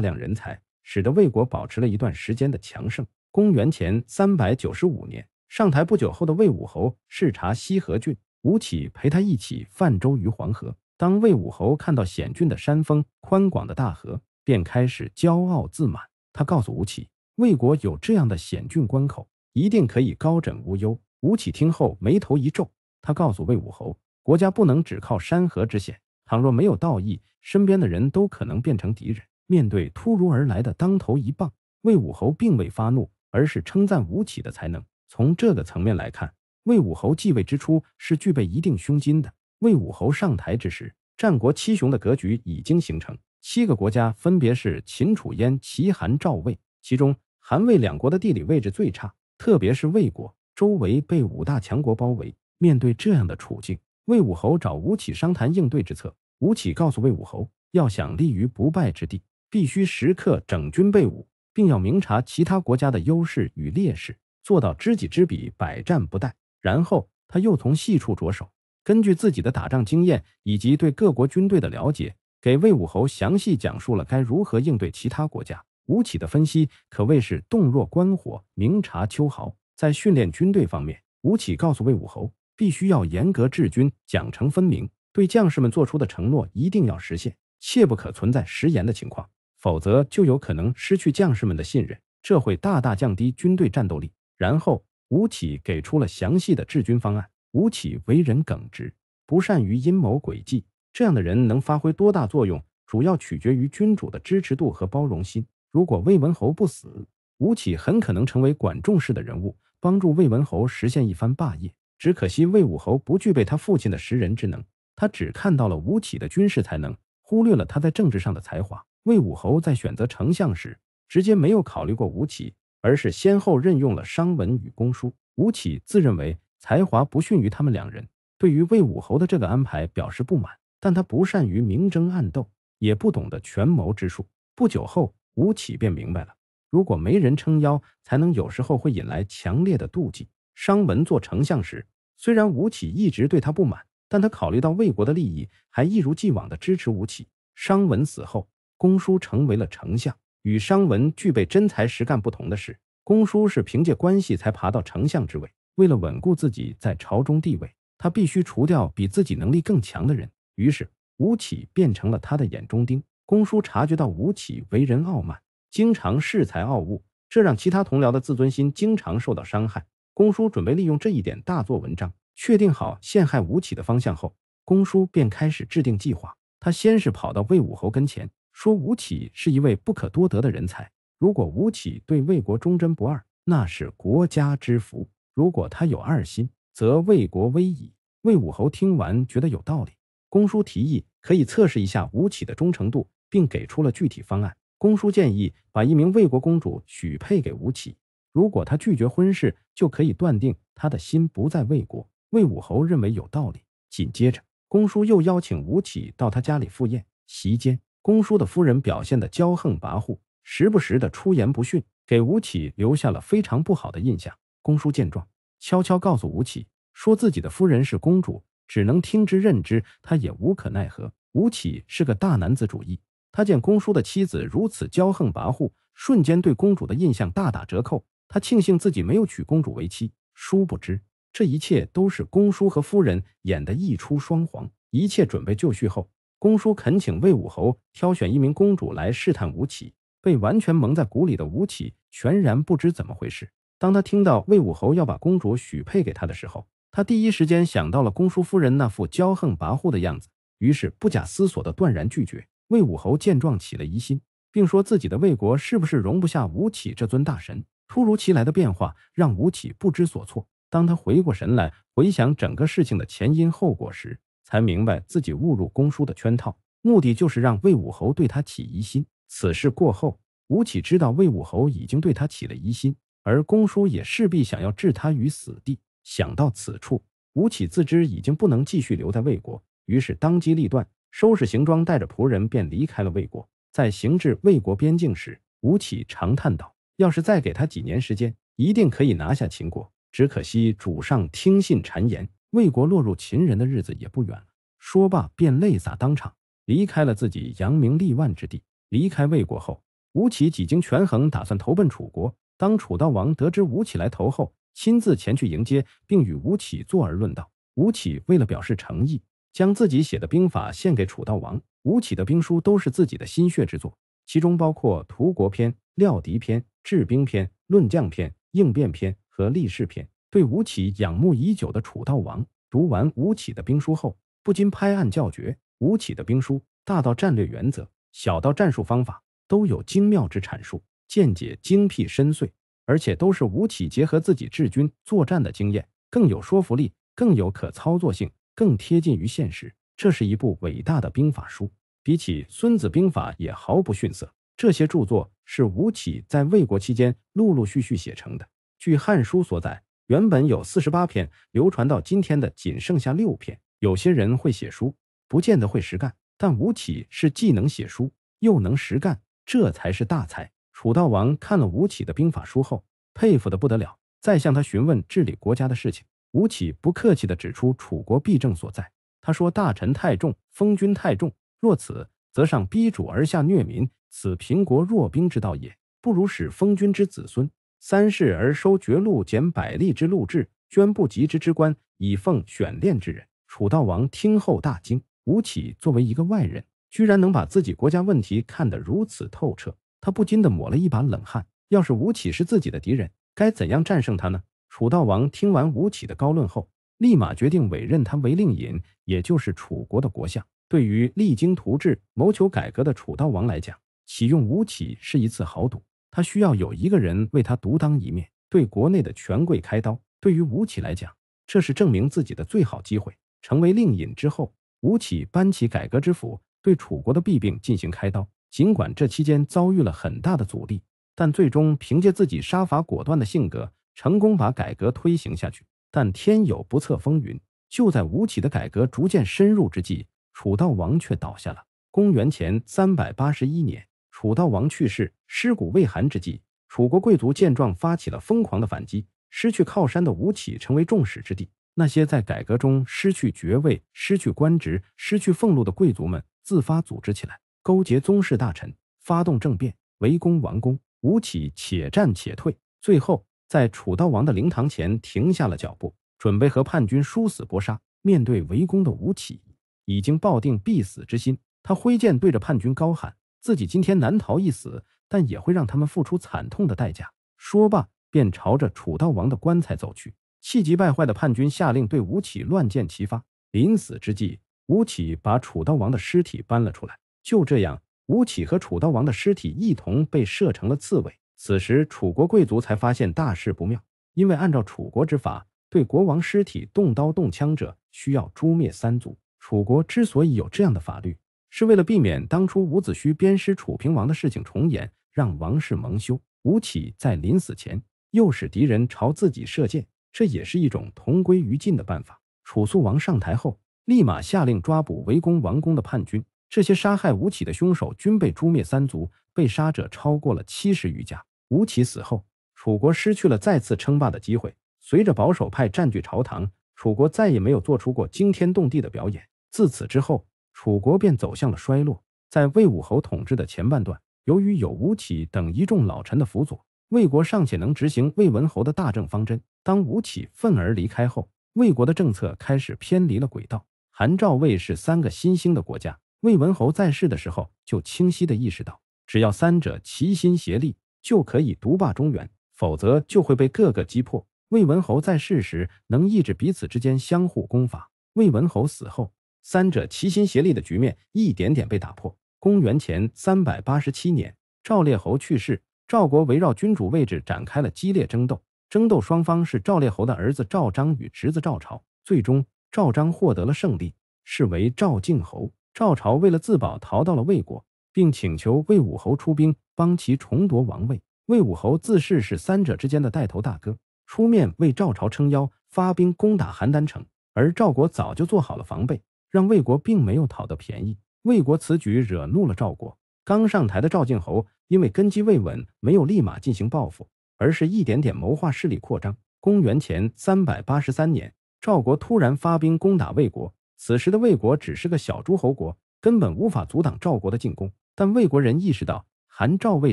量人才，使得魏国保持了一段时间的强盛。公元前三百九十五年，上台不久后的魏武侯视察西河郡，吴起陪他一起泛舟于黄河。当魏武侯看到险峻的山峰、宽广的大河，便开始骄傲自满。他告诉吴起，魏国有这样的险峻关口，一定可以高枕无忧。吴起听后，眉头一皱。他告诉魏武侯，国家不能只靠山河之险，倘若没有道义，身边的人都可能变成敌人。面对突如而来的当头一棒，魏武侯并未发怒，而是称赞吴起的才能。从这个层面来看，魏武侯继位之初是具备一定胸襟的。魏武侯上台之时，战国七雄的格局已经形成。七个国家分别是秦、楚、燕、齐、韩、赵、魏，其中韩、魏两国的地理位置最差，特别是魏国，周围被五大强国包围。面对这样的处境，魏武侯找吴起商谈应对之策。吴起告诉魏武侯，要想立于不败之地，必须时刻整军备武，并要明察其他国家的优势与劣势，做到知己知彼，百战不殆。然后他又从细处着手，根据自己的打仗经验以及对各国军队的了解。给魏武侯详细讲述了该如何应对其他国家。吴起的分析可谓是洞若观火、明察秋毫。在训练军队方面，吴起告诉魏武侯，必须要严格治军，奖惩分明，对将士们做出的承诺一定要实现，切不可存在食言的情况，否则就有可能失去将士们的信任，这会大大降低军队战斗力。然后，吴起给出了详细的治军方案。吴起为人耿直，不善于阴谋诡计。这样的人能发挥多大作用，主要取决于君主的支持度和包容心。如果魏文侯不死，吴起很可能成为管仲式的人物，帮助魏文侯实现一番霸业。只可惜魏武侯不具备他父亲的识人之能，他只看到了吴起的军事才能，忽略了他在政治上的才华。魏武侯在选择丞相时，直接没有考虑过吴起，而是先后任用了商文与公叔。吴起自认为才华不逊于他们两人，对于魏武侯的这个安排表示不满。但他不善于明争暗斗，也不懂得权谋之术。不久后，吴起便明白了，如果没人撑腰，才能有时候会引来强烈的妒忌。商文做丞相时，虽然吴起一直对他不满，但他考虑到魏国的利益，还一如既往的支持吴起。商文死后，公叔成为了丞相。与商文具备真才实干不同的是，公叔是凭借关系才爬到丞相之位。为了稳固自己在朝中地位，他必须除掉比自己能力更强的人。于是吴起变成了他的眼中钉。公叔察觉到吴起为人傲慢，经常恃才傲物，这让其他同僚的自尊心经常受到伤害。公叔准备利用这一点大做文章。确定好陷害吴起的方向后，公叔便开始制定计划。他先是跑到魏武侯跟前，说吴起是一位不可多得的人才。如果吴起对魏国忠贞不二，那是国家之福；如果他有二心，则魏国危矣。魏武侯听完，觉得有道理。公叔提议可以测试一下吴起的忠诚度，并给出了具体方案。公叔建议把一名魏国公主许配给吴起，如果他拒绝婚事，就可以断定他的心不在魏国。魏武侯认为有道理。紧接着，公叔又邀请吴起到他家里赴宴。席间，公叔的夫人表现的骄横跋扈，时不时的出言不逊，给吴起留下了非常不好的印象。公叔见状，悄悄告诉吴起，说自己的夫人是公主。只能听之任之，他也无可奈何。吴起是个大男子主义，他见公叔的妻子如此骄横跋扈，瞬间对公主的印象大打折扣。他庆幸自己没有娶公主为妻，殊不知这一切都是公叔和夫人演的一出双簧。一切准备就绪后，公叔恳请魏武侯挑选一名公主来试探吴起。被完全蒙在鼓里的吴起，全然不知怎么回事。当他听到魏武侯要把公主许配给他的时候，他第一时间想到了公叔夫人那副骄横跋扈的样子，于是不假思索的断然拒绝。魏武侯见状起了疑心，并说自己的魏国是不是容不下吴起这尊大神？突如其来的变化让吴起不知所措。当他回过神来，回想整个事情的前因后果时，才明白自己误入公叔的圈套，目的就是让魏武侯对他起疑心。此事过后，吴起知道魏武侯已经对他起了疑心，而公叔也势必想要置他于死地。想到此处，吴起自知已经不能继续留在魏国，于是当机立断，收拾行装，带着仆人便离开了魏国。在行至魏国边境时，吴起长叹道：“要是再给他几年时间，一定可以拿下秦国。只可惜主上听信谗言，魏国落入秦人的日子也不远了。”说罢，便泪洒当场，离开了自己扬名立万之地。离开魏国后，吴起几经权衡，打算投奔楚国。当楚悼王得知吴起来投后，亲自前去迎接，并与吴起坐而论道。吴起为了表示诚意，将自己写的兵法献给楚悼王。吴起的兵书都是自己的心血之作，其中包括《图国篇》《料敌篇》《治兵篇》《论将篇》《应变篇》和《立事篇》。对吴起仰慕已久的楚悼王，读完吴起的兵书后，不禁拍案叫绝。吴起的兵书，大到战略原则，小到战术方法，都有精妙之阐述，见解精辟深邃。而且都是吴起结合自己治军作战的经验，更有说服力，更有可操作性，更贴近于现实。这是一部伟大的兵法书，比起《孙子兵法》也毫不逊色。这些著作是吴起在魏国期间陆陆续续写成的。据《汉书》所载，原本有四十八篇，流传到今天的仅剩下六篇。有些人会写书，不见得会实干，但吴起是既能写书又能实干，这才是大才。楚悼王看了吴起的兵法书后，佩服的不得了，再向他询问治理国家的事情。吴起不客气的指出楚国弊政所在。他说：“大臣太重，封君太重，若此，则上逼主而下虐民，此平国弱兵之道也。不如使封君之子孙三世而收爵禄，减百利之禄制，捐不及之之官，以奉选练之人。”楚悼王听后大惊，吴起作为一个外人，居然能把自己国家问题看得如此透彻。他不禁的抹了一把冷汗。要是吴起是自己的敌人，该怎样战胜他呢？楚悼王听完吴起的高论后，立马决定委任他为令尹，也就是楚国的国相。对于励精图治、谋求改革的楚悼王来讲，启用吴起是一次豪赌。他需要有一个人为他独当一面，对国内的权贵开刀。对于吴起来讲，这是证明自己的最好机会。成为令尹之后，吴起搬起改革之斧，对楚国的弊病进行开刀。尽管这期间遭遇了很大的阻力，但最终凭借自己杀伐果断的性格，成功把改革推行下去。但天有不测风云，就在吴起的改革逐渐深入之际，楚悼王却倒下了。公元前三百八十一年，楚悼王去世，尸骨未寒之际，楚国贵族见状发起了疯狂的反击。失去靠山的吴起成为众矢之的。那些在改革中失去爵位、失去官职、失去俸禄的贵族们，自发组织起来。勾结宗室大臣，发动政变，围攻王宫。吴起且战且退，最后在楚悼王的灵堂前停下了脚步，准备和叛军殊死搏杀。面对围攻的吴起，已经抱定必死之心，他挥剑对着叛军高喊：“自己今天难逃一死，但也会让他们付出惨痛的代价。”说罢，便朝着楚悼王的棺材走去。气急败坏的叛军下令对吴起乱箭齐发。临死之际，吴起把楚悼王的尸体搬了出来。就这样，吴起和楚悼王的尸体一同被射成了刺猬。此时，楚国贵族才发现大事不妙，因为按照楚国之法，对国王尸体动刀动枪者需要诛灭三族。楚国之所以有这样的法律，是为了避免当初伍子胥鞭尸楚平王的事情重演，让王室蒙羞。吴起在临死前诱使敌人朝自己射箭，这也是一种同归于尽的办法。楚肃王上台后，立马下令抓捕围攻王宫的叛军。这些杀害吴起的凶手均被诛灭三族，被杀者超过了七十余家。吴起死后，楚国失去了再次称霸的机会。随着保守派占据朝堂，楚国再也没有做出过惊天动地的表演。自此之后，楚国便走向了衰落。在魏武侯统治的前半段，由于有吴起等一众老臣的辅佐，魏国尚且能执行魏文侯的大政方针。当吴起愤而离开后，魏国的政策开始偏离了轨道。韩、赵、魏是三个新兴的国家。魏文侯在世的时候，就清晰地意识到，只要三者齐心协力，就可以独霸中原；否则就会被各个击破。魏文侯在世时，能抑制彼此之间相互攻伐。魏文侯死后，三者齐心协力的局面一点点被打破。公元前三百八十七年，赵烈侯去世，赵国围绕君主位置展开了激烈争斗。争斗双方是赵烈侯的儿子赵章与侄子赵朝，最终赵章获得了胜利，是为赵敬侯。赵朝为了自保，逃到了魏国，并请求魏武侯出兵帮其重夺王位。魏武侯自恃是三者之间的带头大哥，出面为赵朝撑腰，发兵攻打邯郸城。而赵国早就做好了防备，让魏国并没有讨得便宜。魏国此举惹怒了赵国。刚上台的赵敬侯因为根基未稳，没有立马进行报复，而是一点点谋划势力扩张。公元前三百八十三年，赵国突然发兵攻打魏国。此时的魏国只是个小诸侯国，根本无法阻挡赵国的进攻。但魏国人意识到韩赵魏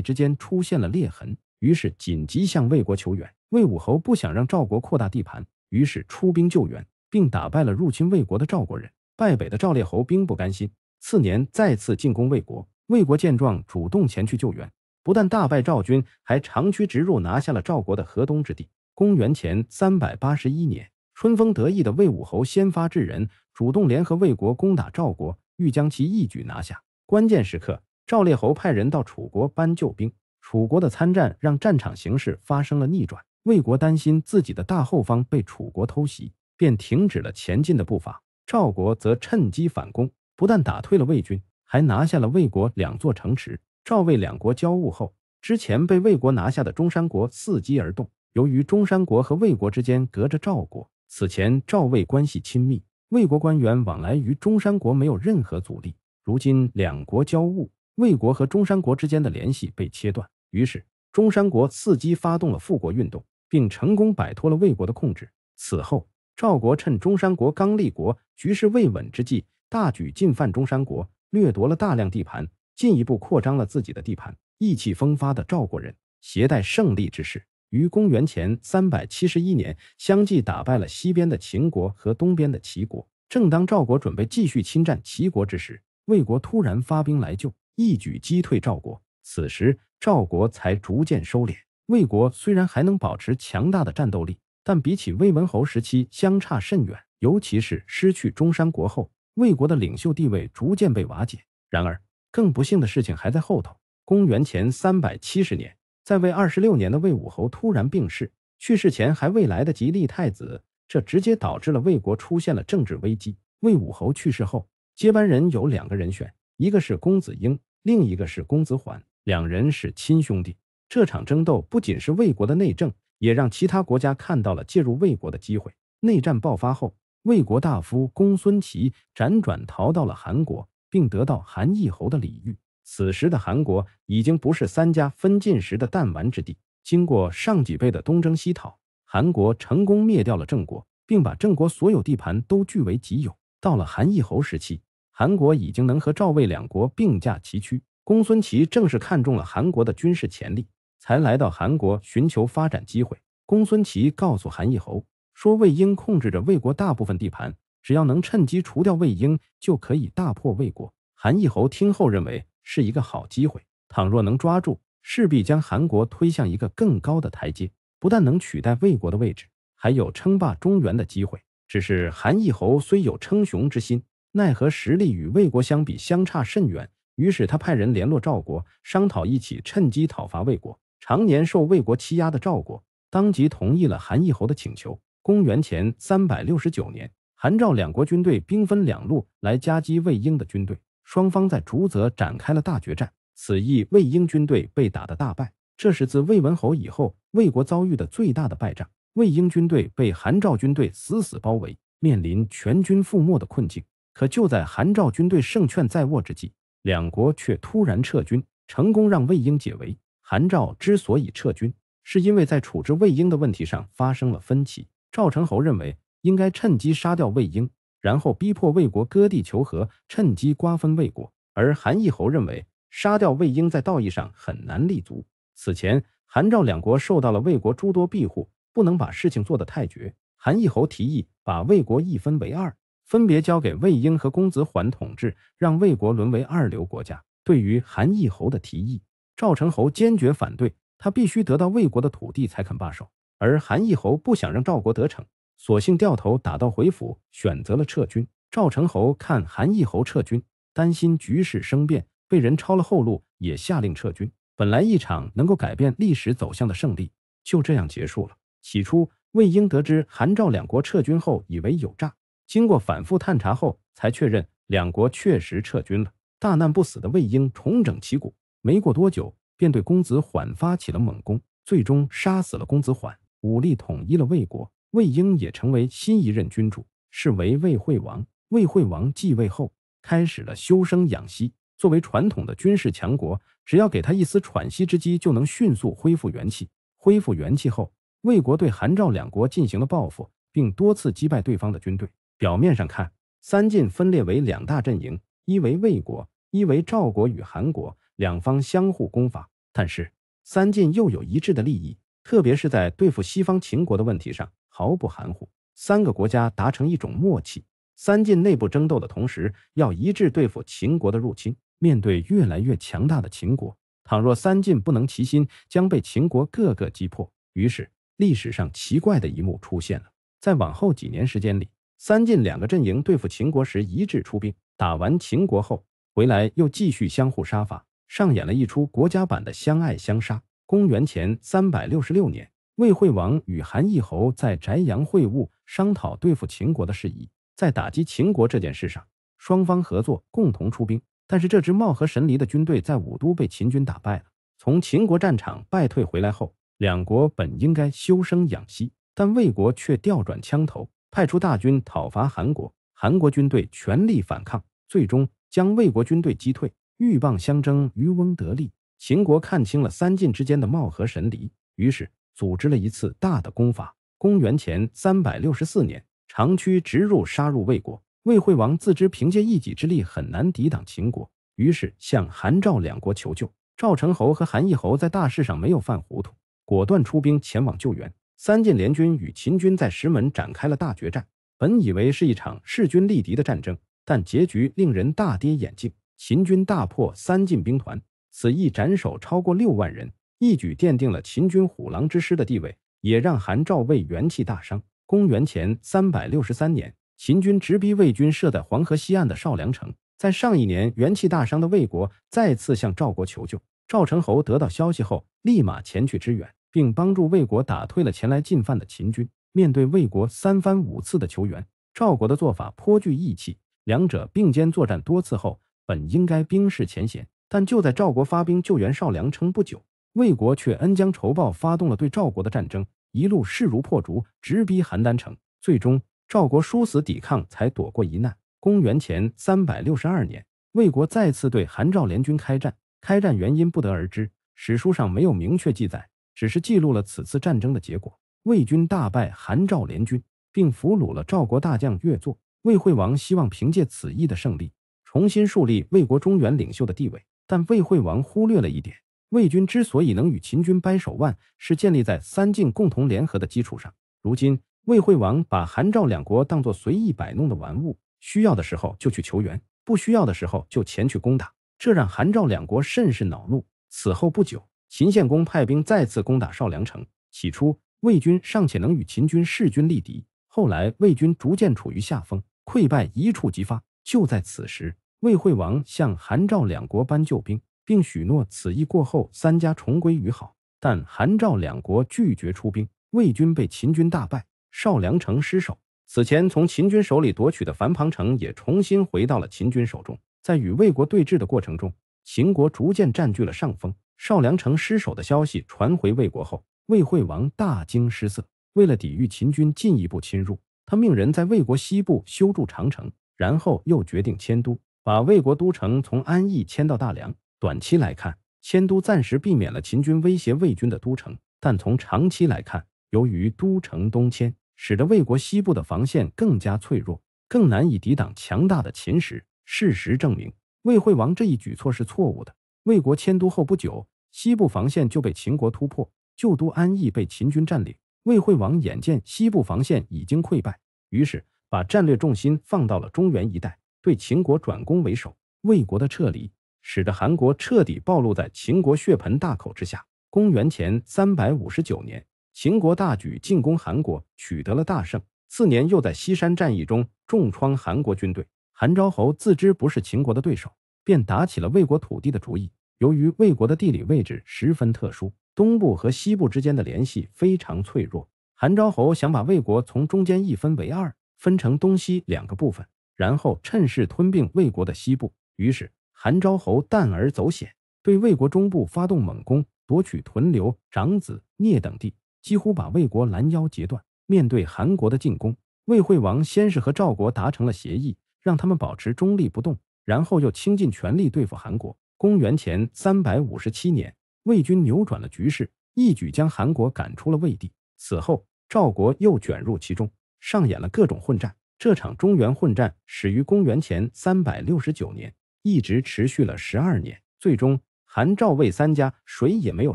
之间出现了裂痕，于是紧急向魏国求援。魏武侯不想让赵国扩大地盘，于是出兵救援，并打败了入侵魏国的赵国人。败北的赵烈侯兵不甘心，次年再次进攻魏国。魏国见状，主动前去救援，不但大败赵军，还长驱直入，拿下了赵国的河东之地。公元前三百八十一年。春风得意的魏武侯先发制人，主动联合魏国攻打赵国，欲将其一举拿下。关键时刻，赵烈侯派人到楚国搬救兵，楚国的参战让战场形势发生了逆转。魏国担心自己的大后方被楚国偷袭，便停止了前进的步伐。赵国则趁机反攻，不但打退了魏军，还拿下了魏国两座城池。赵魏两国交恶后，之前被魏国拿下的中山国伺机而动。由于中山国和魏国之间隔着赵国，此前赵魏关系亲密，魏国官员往来于中山国没有任何阻力。如今两国交恶，魏国和中山国之间的联系被切断，于是中山国伺机发动了复国运动，并成功摆脱了魏国的控制。此后，赵国趁中山国刚立国、局势未稳之际，大举进犯中山国，掠夺了大量地盘，进一步扩张了自己的地盘。意气风发的赵国人携带胜利之势。于公元前三百七十一年，相继打败了西边的秦国和东边的齐国。正当赵国准备继续侵占齐国之时，魏国突然发兵来救，一举击退赵国。此时，赵国才逐渐收敛。魏国虽然还能保持强大的战斗力，但比起魏文侯时期相差甚远，尤其是失去中山国后，魏国的领袖地位逐渐被瓦解。然而，更不幸的事情还在后头。公元前三百七十年。在位二十六年的魏武侯突然病逝，去世前还未来得及立太子，这直接导致了魏国出现了政治危机。魏武侯去世后，接班人有两个人选，一个是公子婴，另一个是公子缓，两人是亲兄弟。这场争斗不仅是魏国的内政，也让其他国家看到了介入魏国的机会。内战爆发后，魏国大夫公孙齐辗转逃到了韩国，并得到韩懿侯的礼遇。此时的韩国已经不是三家分晋时的弹丸之地，经过上几辈的东征西讨，韩国成功灭掉了郑国，并把郑国所有地盘都据为己有。到了韩义侯时期，韩国已经能和赵、魏两国并驾齐驱。公孙齐正是看中了韩国的军事潜力，才来到韩国寻求发展机会。公孙齐告诉韩义侯说：“魏婴控制着魏国大部分地盘，只要能趁机除掉魏婴，就可以大破魏国。”韩义侯听后认为。是一个好机会，倘若能抓住，势必将韩国推向一个更高的台阶，不但能取代魏国的位置，还有称霸中原的机会。只是韩懿侯虽有称雄之心，奈何实力与魏国相比相差甚远，于是他派人联络赵国，商讨一起趁机讨伐魏国。常年受魏国欺压的赵国，当即同意了韩懿侯的请求。公元前三百六十九年，韩赵两国军队兵分两路来夹击魏婴的军队。双方在竹泽展开了大决战，此役魏婴军队被打得大败，这是自魏文侯以后魏国遭遇的最大的败仗。魏婴军队被韩赵军队死死包围，面临全军覆没的困境。可就在韩赵军队胜券在握之际，两国却突然撤军，成功让魏婴解围。韩赵之所以撤军，是因为在处置魏婴的问题上发生了分歧。赵成侯认为应该趁机杀掉魏婴。然后逼迫魏国割地求和，趁机瓜分魏国。而韩懿侯认为，杀掉魏婴在道义上很难立足。此前，韩赵两国受到了魏国诸多庇护，不能把事情做得太绝。韩懿侯提议把魏国一分为二，分别交给魏婴和公子缓统治，让魏国沦为二流国家。对于韩懿侯的提议，赵成侯坚决反对，他必须得到魏国的土地才肯罢手。而韩懿侯不想让赵国得逞。索性掉头打道回府，选择了撤军。赵成侯看韩义侯撤军，担心局势生变，被人抄了后路，也下令撤军。本来一场能够改变历史走向的胜利，就这样结束了。起初，魏婴得知韩赵两国撤军后，以为有诈，经过反复探查后，才确认两国确实撤军了。大难不死的魏婴重整旗鼓，没过多久便对公子缓发起了猛攻，最终杀死了公子缓，武力统一了魏国。魏婴也成为新一任君主，是为魏惠王。魏惠王继位后，开始了修生养息。作为传统的军事强国，只要给他一丝喘息之机，就能迅速恢复元气。恢复元气后，魏国对韩赵两国进行了报复，并多次击败对方的军队。表面上看，三晋分裂为两大阵营，一为魏国，一为赵国与韩国，两方相互攻伐。但是，三晋又有一致的利益，特别是在对付西方秦国的问题上。毫不含糊，三个国家达成一种默契：三晋内部争斗的同时，要一致对付秦国的入侵。面对越来越强大的秦国，倘若三晋不能齐心，将被秦国各个击破。于是，历史上奇怪的一幕出现了：在往后几年时间里，三晋两个阵营对付秦国时一致出兵，打完秦国后回来又继续相互杀伐，上演了一出国家版的相爱相杀。公元前三百六十六年。魏惠王与韩懿侯在翟阳会晤，商讨对付秦国的事宜。在打击秦国这件事上，双方合作，共同出兵。但是这支貌合神离的军队在武都被秦军打败了。从秦国战场败退回来后，两国本应该休生养息，但魏国却调转枪头，派出大军讨伐韩国。韩国军队全力反抗，最终将魏国军队击退。鹬蚌相争，渔翁得利。秦国看清了三晋之间的貌合神离，于是。组织了一次大的攻伐。公元前三百六十四年，长驱直入，杀入魏国。魏惠王自知凭借一己之力很难抵挡秦国，于是向韩、赵两国求救。赵成侯和韩懿侯在大事上没有犯糊涂，果断出兵前往救援。三晋联军与秦军在石门展开了大决战。本以为是一场势均力敌的战争，但结局令人大跌眼镜。秦军大破三晋兵团，此役斩首超过六万人。一举奠定了秦军虎狼之师的地位，也让韩赵魏元气大伤。公元前三百六十三年，秦军直逼魏军设在黄河西岸的少梁城。在上一年元气大伤的魏国再次向赵国求救，赵成侯得到消息后，立马前去支援，并帮助魏国打退了前来进犯的秦军。面对魏国三番五次的求援，赵国的做法颇具义气。两者并肩作战多次后，本应该冰释前嫌，但就在赵国发兵救援少梁城不久，魏国却恩将仇报，发动了对赵国的战争，一路势如破竹，直逼邯郸城。最终，赵国殊死抵抗，才躲过一难。公元前三百六十二年，魏国再次对韩赵联军开战，开战原因不得而知，史书上没有明确记载，只是记录了此次战争的结果。魏军大败韩赵联军，并俘虏了赵国大将乐作。魏惠王希望凭借此役的胜利，重新树立魏国中原领袖的地位，但魏惠王忽略了一点。魏军之所以能与秦军掰手腕，是建立在三晋共同联合的基础上。如今魏惠王把韩赵两国当作随意摆弄的玩物，需要的时候就去求援，不需要的时候就前去攻打，这让韩赵两国甚是恼怒。此后不久，秦献公派兵再次攻打少梁城。起初，魏军尚且能与秦军势均力敌，后来魏军逐渐处于下风，溃败一触即发。就在此时，魏惠王向韩赵两国搬救兵。并许诺此役过后三家重归于好，但韩赵两国拒绝出兵，魏军被秦军大败，少梁城失守。此前从秦军手里夺取的樊庞城也重新回到了秦军手中。在与魏国对峙的过程中，秦国逐渐占据了上风。少梁城失守的消息传回魏国后，魏惠王大惊失色。为了抵御秦军进一步侵入，他命人在魏国西部修筑长城，然后又决定迁都，把魏国都城从安邑迁到大梁。短期来看，迁都暂时避免了秦军威胁魏军的都城，但从长期来看，由于都城东迁，使得魏国西部的防线更加脆弱，更难以抵挡强大的秦时。事实证明，魏惠王这一举措是错误的。魏国迁都后不久，西部防线就被秦国突破，旧都安邑被秦军占领。魏惠王眼见西部防线已经溃败，于是把战略重心放到了中原一带，对秦国转攻为守。魏国的撤离。使得韩国彻底暴露在秦国血盆大口之下。公元前三百五十九年，秦国大举进攻韩国，取得了大胜。次年又在西山战役中重创韩国军队。韩昭侯自知不是秦国的对手，便打起了魏国土地的主意。由于魏国的地理位置十分特殊，东部和西部之间的联系非常脆弱，韩昭侯想把魏国从中间一分为二，分成东西两个部分，然后趁势吞并魏国的西部。于是。韩昭侯淡而走险，对魏国中部发动猛攻，夺取屯留、长子、聂等地，几乎把魏国拦腰截断。面对韩国的进攻，魏惠王先是和赵国达成了协议，让他们保持中立不动，然后又倾尽全力对付韩国。公元前三百五十七年，魏军扭转了局势，一举将韩国赶出了魏地。此后，赵国又卷入其中，上演了各种混战。这场中原混战始于公元前三百六十九年。一直持续了十二年，最终韩赵魏三家谁也没有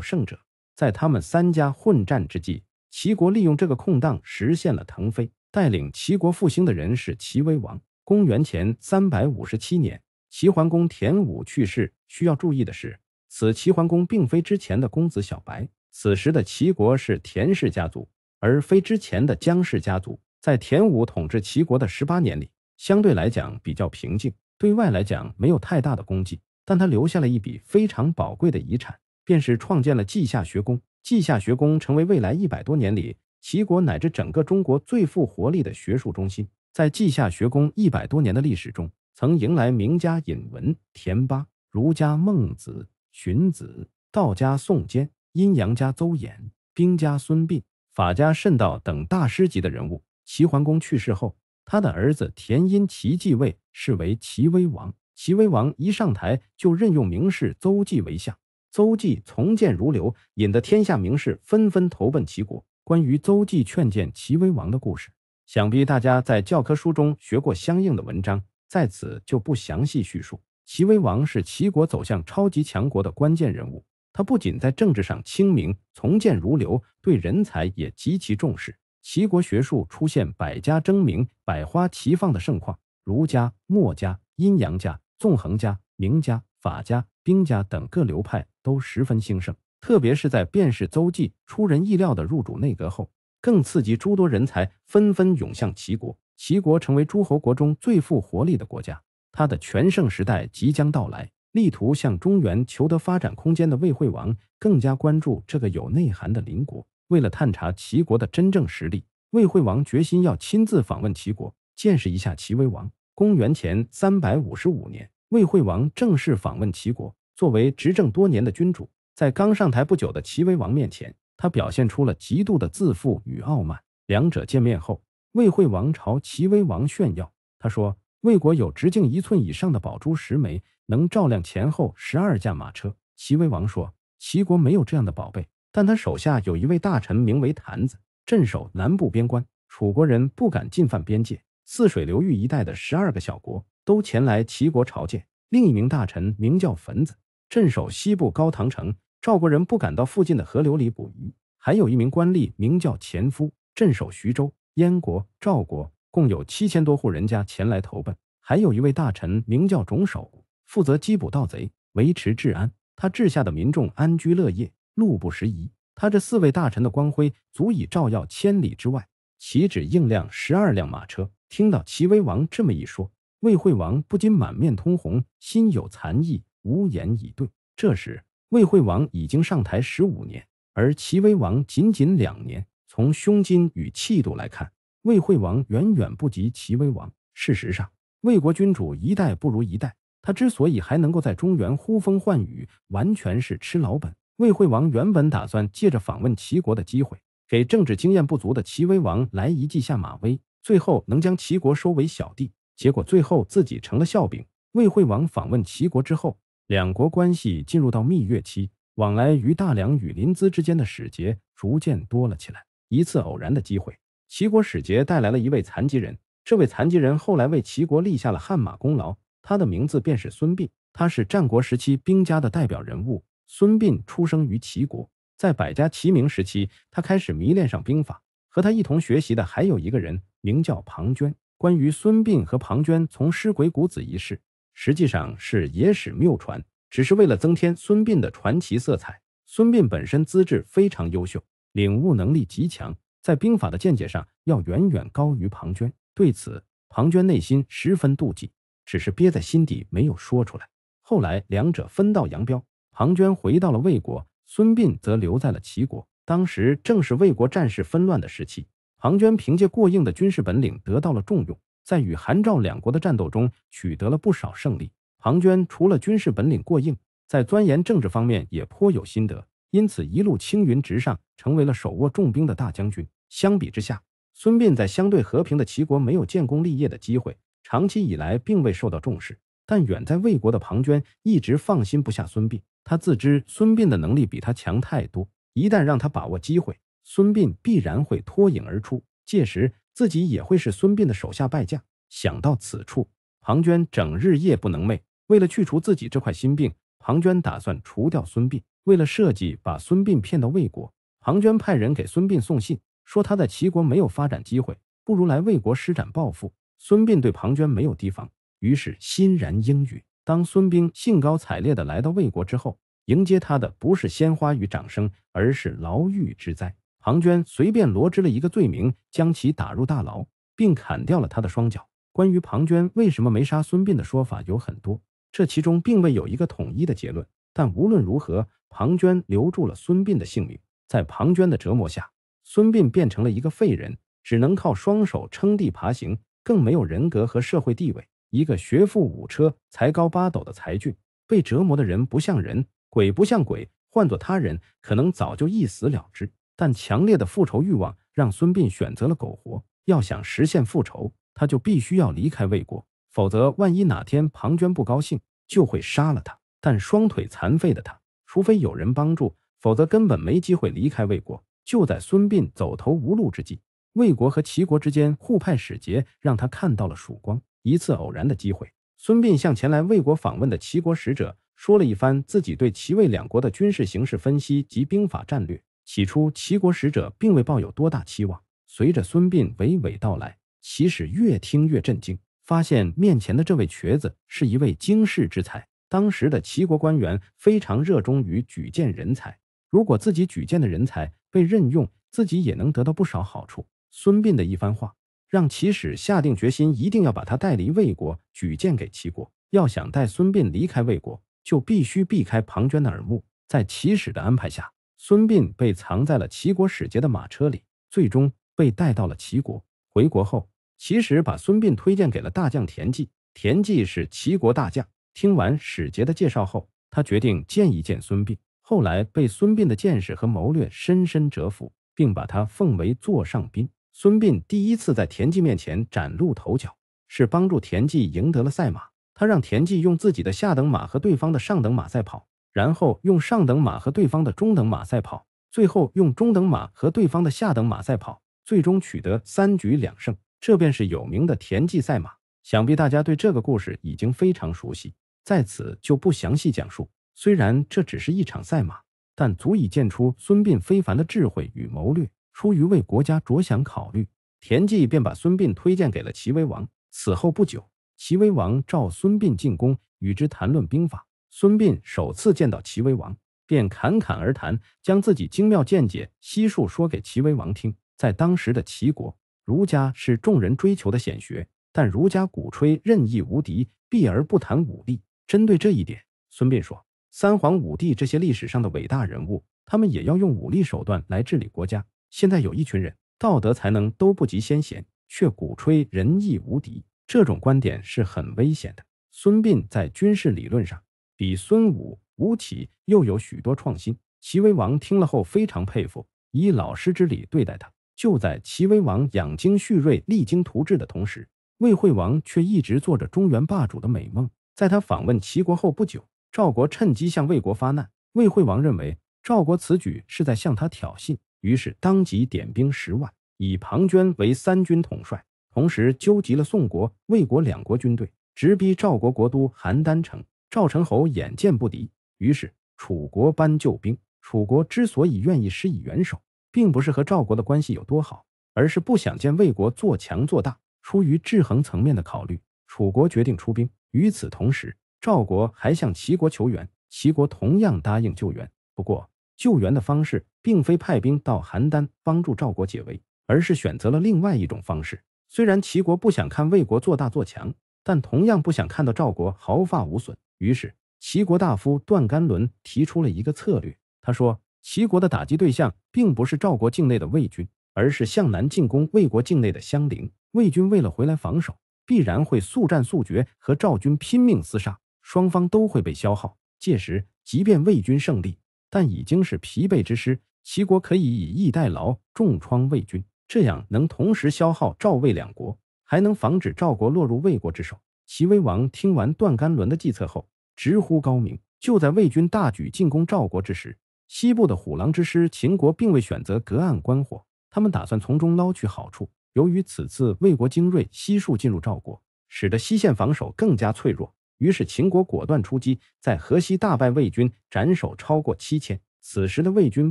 胜者。在他们三家混战之际，齐国利用这个空档实现了腾飞。带领齐国复兴的人是齐威王。公元前三百五十七年，齐桓公田武去世。需要注意的是，此齐桓公并非之前的公子小白。此时的齐国是田氏家族，而非之前的姜氏家族。在田武统治齐国的十八年里，相对来讲比较平静。对外来讲没有太大的功绩，但他留下了一笔非常宝贵的遗产，便是创建了稷下学宫。稷下学宫成为未来一百多年里齐国乃至整个中国最富活力的学术中心。在稷下学宫一百多年的历史中，曾迎来名家尹文、田巴，儒家孟子、荀子，道家宋坚、阴阳家邹衍、兵家孙膑、法家慎道等大师级的人物。齐桓公去世后，他的儿子田因齐继位。是为齐威王。齐威王一上台，就任用名士邹忌为相。邹忌从谏如流，引得天下名士纷纷投奔齐国。关于邹忌劝谏齐威王的故事，想必大家在教科书中学过相应的文章，在此就不详细叙述。齐威王是齐国走向超级强国的关键人物。他不仅在政治上清明、从谏如流，对人才也极其重视。齐国学术出现百家争鸣、百花齐放的盛况。儒家、墨家、阴阳家、纵横家、名家、法家、兵家等各流派都十分兴盛，特别是在变士邹忌出人意料的入主内阁后，更刺激诸多人才纷纷涌向齐国。齐国成为诸侯国中最富活力的国家，它的全盛时代即将到来。力图向中原求得发展空间的魏惠王更加关注这个有内涵的邻国。为了探查齐国的真正实力，魏惠王决心要亲自访问齐国，见识一下齐威王。公元前三百五十五年，魏惠王正式访问齐国。作为执政多年的君主，在刚上台不久的齐威王面前，他表现出了极度的自负与傲慢。两者见面后，魏惠王朝齐威王炫耀：“他说，魏国有直径一寸以上的宝珠十枚，能照亮前后十二驾马车。”齐威王说：“齐国没有这样的宝贝，但他手下有一位大臣名为谭子，镇守南部边关，楚国人不敢进犯边界。”泗水流域一带的十二个小国都前来齐国朝见。另一名大臣名叫坟子，镇守西部高唐城。赵国人不敢到附近的河流里捕鱼。还有一名官吏名叫前夫，镇守徐州。燕国、赵国共有七千多户人家前来投奔。还有一位大臣名叫种守，负责缉捕盗贼，维持治安。他治下的民众安居乐业，路不拾遗。他这四位大臣的光辉足以照耀千里之外，岂止应辆十二辆马车？听到齐威王这么一说，魏惠王不禁满面通红，心有残意，无言以对。这时，魏惠王已经上台十五年，而齐威王仅仅两年。从胸襟与气度来看，魏惠王远远不及齐威王。事实上，魏国君主一代不如一代。他之所以还能够在中原呼风唤雨，完全是吃老本。魏惠王原本打算借着访问齐国的机会，给政治经验不足的齐威王来一记下马威。最后能将齐国收为小弟，结果最后自己成了笑柄。魏惠王访问齐国之后，两国关系进入到蜜月期，往来于大梁与临淄之间的使节逐渐多了起来。一次偶然的机会，齐国使节带来了一位残疾人。这位残疾人后来为齐国立下了汗马功劳，他的名字便是孙膑。他是战国时期兵家的代表人物。孙膑出生于齐国，在百家齐名时期，他开始迷恋上兵法。和他一同学习的还有一个人。名叫庞涓。关于孙膑和庞涓从师鬼谷子一事，实际上是野史谬传，只是为了增添孙膑的传奇色彩。孙膑本身资质非常优秀，领悟能力极强，在兵法的见解上要远远高于庞涓。对此，庞涓内心十分妒忌，只是憋在心底没有说出来。后来，两者分道扬镳，庞涓回到了魏国，孙膑则留在了齐国。当时正是魏国战事纷乱的时期。庞涓凭借过硬的军事本领得到了重用，在与韩赵两国的战斗中取得了不少胜利。庞涓除了军事本领过硬，在钻研政治方面也颇有心得，因此一路青云直上，成为了手握重兵的大将军。相比之下，孙膑在相对和平的齐国没有建功立业的机会，长期以来并未受到重视。但远在魏国的庞涓一直放心不下孙膑，他自知孙膑的能力比他强太多，一旦让他把握机会。孙膑必然会脱颖而出，届时自己也会是孙膑的手下败将。想到此处，庞涓整日夜不能寐。为了去除自己这块心病，庞涓打算除掉孙膑。为了设计把孙膑骗到魏国，庞涓派人给孙膑送信，说他在齐国没有发展机会，不如来魏国施展抱负。孙膑对庞涓没有提防，于是欣然应允。当孙膑兴高采烈地来到魏国之后，迎接他的不是鲜花与掌声，而是牢狱之灾。庞涓随便罗织了一个罪名，将其打入大牢，并砍掉了他的双脚。关于庞涓为什么没杀孙膑的说法有很多，这其中并未有一个统一的结论。但无论如何，庞涓留住了孙膑的性命。在庞涓的折磨下，孙膑变成了一个废人，只能靠双手撑地爬行，更没有人格和社会地位。一个学富五车、才高八斗的才俊，被折磨的人不像人，鬼不像鬼。换做他人，可能早就一死了之。但强烈的复仇欲望让孙膑选择了苟活。要想实现复仇，他就必须要离开魏国，否则万一哪天庞涓不高兴，就会杀了他。但双腿残废的他，除非有人帮助，否则根本没机会离开魏国。就在孙膑走投无路之际，魏国和齐国之间互派使节，让他看到了曙光。一次偶然的机会，孙膑向前来魏国访问的齐国使者说了一番自己对齐魏两国的军事形势分析及兵法战略。起初，齐国使者并未抱有多大期望。随着孙膑娓娓道来，齐使越听越震惊，发现面前的这位瘸子是一位惊世之才。当时的齐国官员非常热衷于举荐人才，如果自己举荐的人才被任用，自己也能得到不少好处。孙膑的一番话，让齐使下定决心，一定要把他带离魏国，举荐给齐国。要想带孙膑离开魏国，就必须避开庞涓的耳目。在齐使的安排下。孙膑被藏在了齐国使节的马车里，最终被带到了齐国。回国后，齐使把孙膑推荐给了大将田忌。田忌是齐国大将，听完使节的介绍后，他决定见一见孙膑。后来被孙膑的见识和谋略深深折服，并把他奉为座上宾。孙膑第一次在田忌面前崭露头角，是帮助田忌赢得了赛马。他让田忌用自己的下等马和对方的上等马赛跑。然后用上等马和对方的中等马赛跑，最后用中等马和对方的下等马赛跑，最终取得三局两胜，这便是有名的田忌赛马。想必大家对这个故事已经非常熟悉，在此就不详细讲述。虽然这只是一场赛马，但足以见出孙膑非凡的智慧与谋略。出于为国家着想考虑，田忌便把孙膑推荐给了齐威王。此后不久，齐威王召孙膑进宫，与之谈论兵法。孙膑首次见到齐威王，便侃侃而谈，将自己精妙见解悉数说给齐威王听。在当时的齐国，儒家是众人追求的显学，但儒家鼓吹任意无敌，避而不谈武力。针对这一点，孙膑说：“三皇五帝这些历史上的伟大人物，他们也要用武力手段来治理国家。现在有一群人，道德才能都不及先贤，却鼓吹仁义无敌，这种观点是很危险的。”孙膑在军事理论上。比孙武、吴起又有许多创新。齐威王听了后非常佩服，以老师之礼对待他。就在齐威王养精蓄锐、励精图治的同时，魏惠王却一直做着中原霸主的美梦。在他访问齐国后不久，赵国趁机向魏国发难。魏惠王认为赵国此举是在向他挑衅，于是当即点兵十万，以庞涓为三军统帅，同时纠集了宋国、魏国两国军队，直逼赵国国都邯郸城。赵成侯眼见不敌，于是楚国搬救兵。楚国之所以愿意施以援手，并不是和赵国的关系有多好，而是不想见魏国做强做大，出于制衡层面的考虑，楚国决定出兵。与此同时，赵国还向齐国求援，齐国同样答应救援。不过，救援的方式并非派兵到邯郸帮助赵国解围，而是选择了另外一种方式。虽然齐国不想看魏国做大做强，但同样不想看到赵国毫发无损。于是，齐国大夫段干伦提出了一个策略。他说：“齐国的打击对象并不是赵国境内的魏军，而是向南进攻魏国境内的襄陵。魏军为了回来防守，必然会速战速决，和赵军拼命厮杀。双方都会被消耗。届时，即便魏军胜利，但已经是疲惫之师。齐国可以以逸待劳，重创魏军。这样能同时消耗赵、魏两国，还能防止赵国落入魏国之手。”齐威王听完段干伦的计策后，直呼高明。就在魏军大举进攻赵国之时，西部的虎狼之师秦国并未选择隔岸观火，他们打算从中捞取好处。由于此次魏国精锐悉数进入赵国，使得西线防守更加脆弱，于是秦国果断出击，在河西大败魏军，斩首超过七千。此时的魏军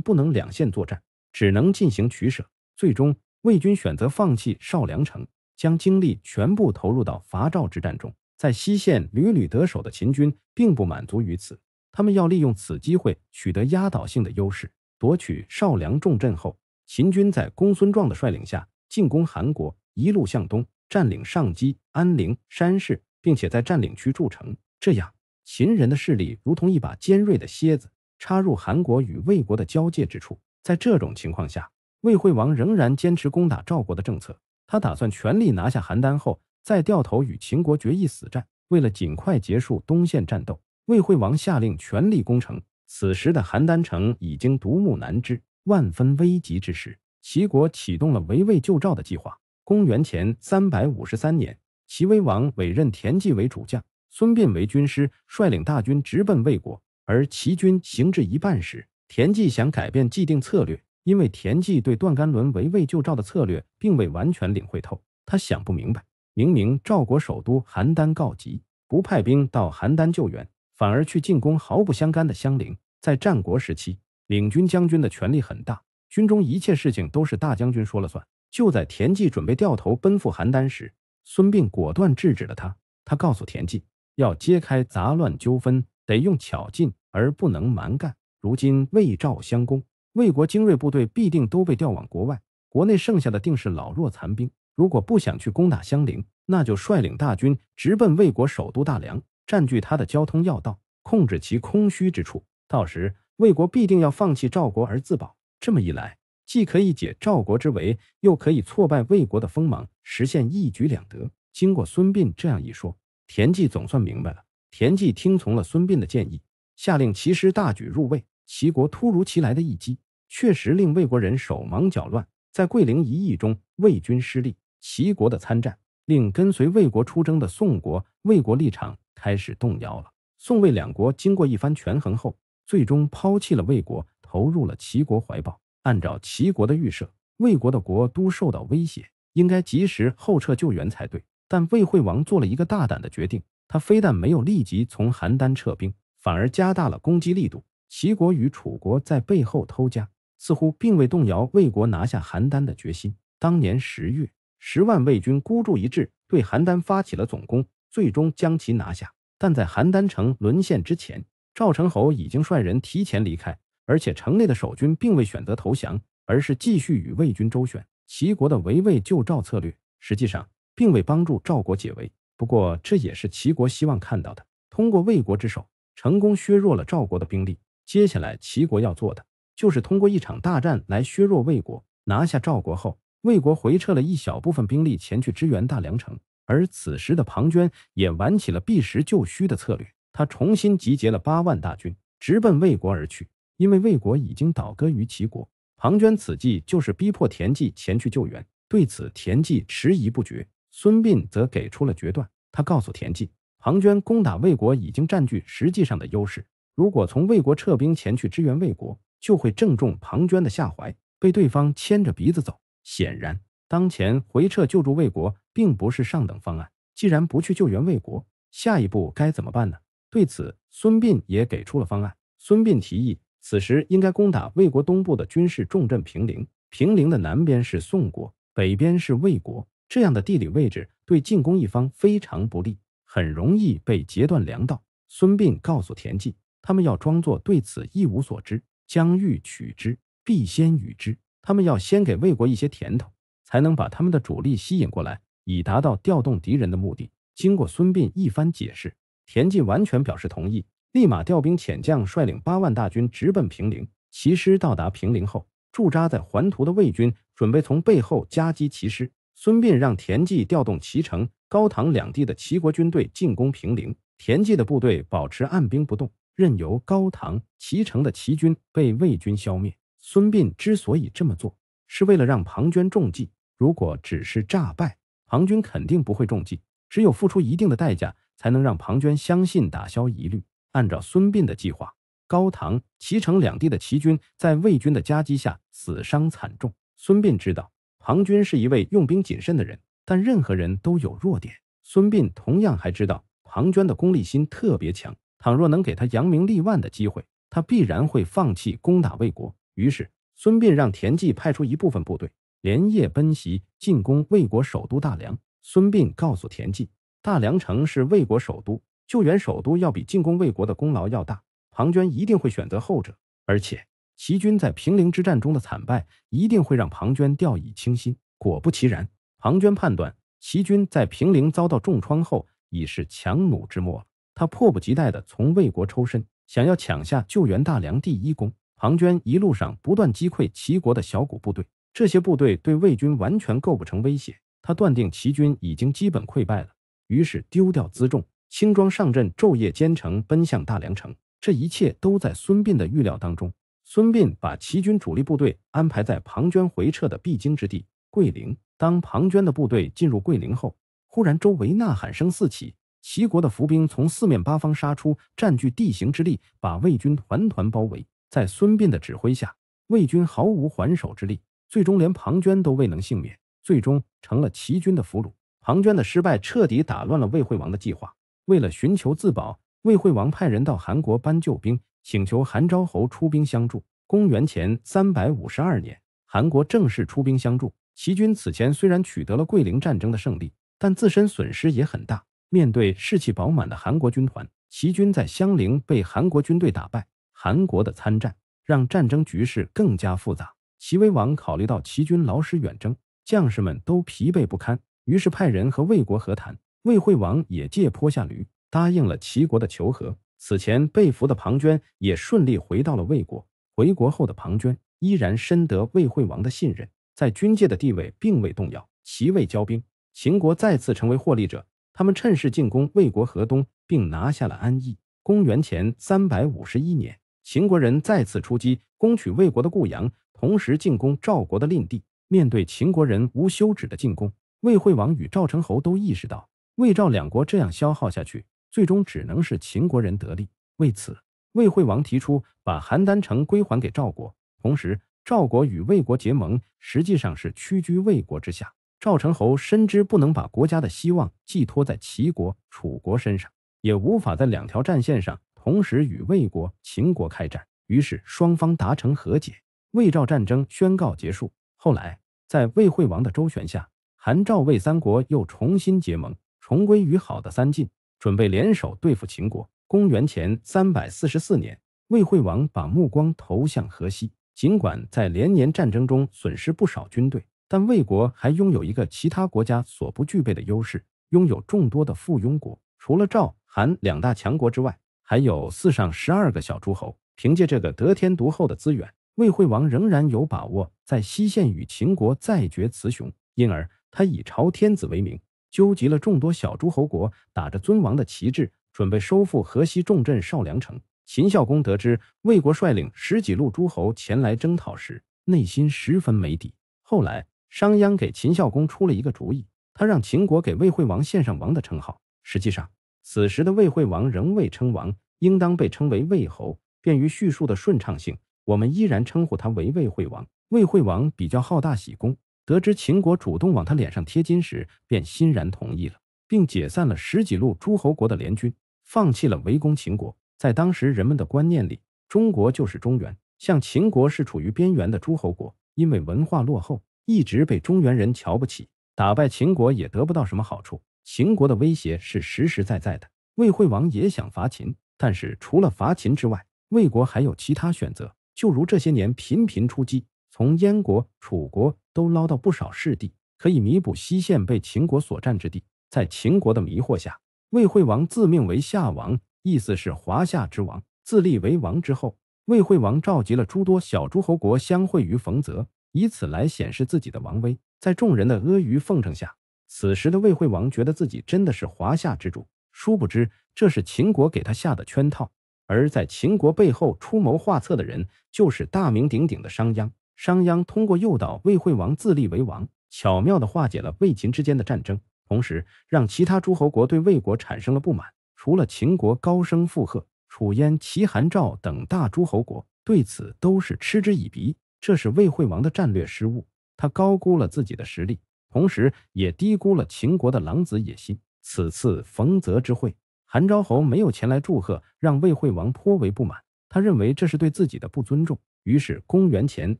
不能两线作战，只能进行取舍，最终魏军选择放弃少梁城。将精力全部投入到伐赵之战中，在西线屡屡得手的秦军并不满足于此，他们要利用此机会取得压倒性的优势，夺取少梁重镇后，秦军在公孙壮的率领下进攻韩国，一路向东占领上姬、安陵、山市，并且在占领区筑城。这样，秦人的势力如同一把尖锐的楔子，插入韩国与魏国的交界之处。在这种情况下，魏惠王仍然坚持攻打赵国的政策。他打算全力拿下邯郸后，再掉头与秦国决一死战。为了尽快结束东线战斗，魏惠王下令全力攻城。此时的邯郸城已经独木难支，万分危急之时，齐国启动了围魏救赵的计划。公元前三百五十三年，齐威王委任田忌为主将，孙膑为军师，率领大军直奔魏国。而齐军行至一半时，田忌想改变既定策略。因为田忌对段干伦围魏救赵的策略并未完全领会透，他想不明白，明明赵国首都邯郸告急，不派兵到邯郸救援，反而去进攻毫不相干的襄陵。在战国时期，领军将军的权力很大，军中一切事情都是大将军说了算。就在田忌准备掉头奔赴邯郸时，孙膑果断制止了他。他告诉田忌，要揭开杂乱纠纷，得用巧劲，而不能蛮干。如今魏赵相攻。魏国精锐部队必定都被调往国外，国内剩下的定是老弱残兵。如果不想去攻打襄陵，那就率领大军直奔魏国首都大梁，占据他的交通要道，控制其空虚之处。到时，魏国必定要放弃赵国而自保。这么一来，既可以解赵国之围，又可以挫败魏国的锋芒，实现一举两得。经过孙膑这样一说，田忌总算明白了。田忌听从了孙膑的建议，下令齐师大举入魏。齐国突如其来的一击。确实令魏国人手忙脚乱。在桂林一役中，魏军失利，齐国的参战令跟随魏国出征的宋国，魏国立场开始动摇了。宋魏两国经过一番权衡后，最终抛弃了魏国，投入了齐国怀抱。按照齐国的预设，魏国的国都受到威胁，应该及时后撤救援才对。但魏惠王做了一个大胆的决定，他非但没有立即从邯郸撤兵，反而加大了攻击力度。齐国与楚国在背后偷家，似乎并未动摇魏国拿下邯郸的决心。当年十月，十万魏军孤注一掷对邯郸发起了总攻，最终将其拿下。但在邯郸城沦陷之前，赵成侯已经率人提前离开，而且城内的守军并未选择投降，而是继续与魏军周旋。齐国的围魏救赵策略实际上并未帮助赵国解围，不过这也是齐国希望看到的，通过魏国之手成功削弱了赵国的兵力。接下来，齐国要做的。就是通过一场大战来削弱魏国。拿下赵国后，魏国回撤了一小部分兵力前去支援大梁城，而此时的庞涓也玩起了避实就虚的策略。他重新集结了八万大军，直奔魏国而去。因为魏国已经倒戈于齐国，庞涓此计就是逼迫田忌前去救援。对此，田忌迟疑不决，孙膑则给出了决断。他告诉田忌，庞涓攻打魏国已经占据实际上的优势，如果从魏国撤兵前去支援魏国。就会正中庞涓的下怀，被对方牵着鼻子走。显然，当前回撤救助魏国并不是上等方案。既然不去救援魏国，下一步该怎么办呢？对此，孙膑也给出了方案。孙膑提议，此时应该攻打魏国东部的军事重镇平陵。平陵的南边是宋国，北边是魏国，这样的地理位置对进攻一方非常不利，很容易被截断粮道。孙膑告诉田忌，他们要装作对此一无所知。将欲取之，必先与之。他们要先给魏国一些甜头，才能把他们的主力吸引过来，以达到调动敌人的目的。经过孙膑一番解释，田忌完全表示同意，立马调兵遣将，率领八万大军直奔平陵。齐师到达平陵后，驻扎在环途的魏军准备从背后夹击齐师。孙膑让田忌调动齐城、高唐两地的齐国军队进攻平陵，田忌的部队保持按兵不动。任由高唐、齐城的齐军被魏军消灭。孙膑之所以这么做，是为了让庞涓中计。如果只是诈败，庞涓肯定不会中计。只有付出一定的代价，才能让庞涓相信、打消疑虑。按照孙膑的计划，高唐、齐城两地的齐军在魏军的夹击下死伤惨重。孙膑知道，庞涓是一位用兵谨慎的人，但任何人都有弱点。孙膑同样还知道，庞涓的功利心特别强。倘若能给他扬名立万的机会，他必然会放弃攻打魏国。于是，孙膑让田忌派出一部分部队，连夜奔袭进攻魏国首都大梁。孙膑告诉田忌：“大梁城是魏国首都，救援首都要比进攻魏国的功劳要大。庞涓一定会选择后者。而且，齐军在平陵之战中的惨败，一定会让庞涓掉以轻心。”果不其然，庞涓判断齐军在平陵遭到重创后，已是强弩之末了。他迫不及待的从魏国抽身，想要抢下救援大梁第一功。庞涓一路上不断击溃齐国的小股部队，这些部队对魏军完全构不成威胁。他断定齐军已经基本溃败了，于是丢掉辎重，轻装上阵，昼夜兼程奔向大梁城。这一切都在孙膑的预料当中。孙膑把齐军主力部队安排在庞涓回撤的必经之地桂陵。当庞涓的部队进入桂陵后，忽然周围呐喊声四起。齐国的伏兵从四面八方杀出，占据地形之力，把魏军团团包围。在孙膑的指挥下，魏军毫无还手之力，最终连庞涓都未能幸免，最终成了齐军的俘虏。庞涓的失败彻底打乱了魏惠王的计划。为了寻求自保，魏惠王派人到韩国搬救兵，请求韩昭侯出兵相助。公元前三百五十二年，韩国正式出兵相助。齐军此前虽然取得了桂陵战争的胜利，但自身损失也很大。面对士气饱满的韩国军团，齐军在襄陵被韩国军队打败。韩国的参战让战争局势更加复杂。齐威王考虑到齐军劳师远征，将士们都疲惫不堪，于是派人和魏国和谈。魏惠王也借坡下驴，答应了齐国的求和。此前被俘的庞涓也顺利回到了魏国。回国后的庞涓依然深得魏惠王的信任，在军界的地位并未动摇。齐魏交兵，秦国再次成为获利者。他们趁势进攻魏国河东，并拿下了安邑。公元前三百五十一年，秦国人再次出击，攻取魏国的固阳，同时进攻赵国的蔺地。面对秦国人无休止的进攻，魏惠王与赵成侯都意识到，魏赵两国这样消耗下去，最终只能是秦国人得利。为此，魏惠王提出把邯郸城归还给赵国，同时赵国与魏国结盟，实际上是屈居魏国之下。赵成侯深知不能把国家的希望寄托在齐国、楚国身上，也无法在两条战线上同时与魏国、秦国开战，于是双方达成和解，魏赵战争宣告结束。后来，在魏惠王的周旋下，韩、赵、魏三国又重新结盟，重归于好的三晋准备联手对付秦国。公元前三百四十四年，魏惠王把目光投向河西，尽管在连年战争中损失不少军队。但魏国还拥有一个其他国家所不具备的优势，拥有众多的附庸国。除了赵、韩两大强国之外，还有四上十二个小诸侯。凭借这个得天独厚的资源，魏惠王仍然有把握在西线与秦国再决雌雄。因而，他以朝天子为名，纠集了众多小诸侯国，打着尊王的旗帜，准备收复河西重镇少梁城。秦孝公得知魏国率领十几路诸侯前来征讨时，内心十分没底。后来，商鞅给秦孝公出了一个主意，他让秦国给魏惠王献上王的称号。实际上，此时的魏惠王仍未称王，应当被称为魏侯。便于叙述的顺畅性，我们依然称呼他为魏惠王。魏惠王比较好大喜功，得知秦国主动往他脸上贴金时，便欣然同意了，并解散了十几路诸侯国的联军，放弃了围攻秦国。在当时人们的观念里，中国就是中原，像秦国是处于边缘的诸侯国，因为文化落后。一直被中原人瞧不起，打败秦国也得不到什么好处。秦国的威胁是实实在在的。魏惠王也想伐秦，但是除了伐秦之外，魏国还有其他选择。就如这些年频频出击，从燕国、楚国都捞到不少士地，可以弥补西线被秦国所占之地。在秦国的迷惑下，魏惠王自命为夏王，意思是华夏之王。自立为王之后，魏惠王召集了诸多小诸侯国相会于冯泽。以此来显示自己的王威，在众人的阿谀奉承下，此时的魏惠王觉得自己真的是华夏之主。殊不知，这是秦国给他下的圈套。而在秦国背后出谋划策的人，就是大名鼎鼎的商鞅。商鞅通过诱导魏惠王自立为王，巧妙地化解了魏秦之间的战争，同时让其他诸侯国对魏国产生了不满。除了秦国高声附和，楚、燕、齐、韩、赵等大诸侯国对此都是嗤之以鼻。这是魏惠王的战略失误，他高估了自己的实力，同时也低估了秦国的狼子野心。此次冯泽之会，韩昭侯没有前来祝贺，让魏惠王颇为不满。他认为这是对自己的不尊重，于是公元前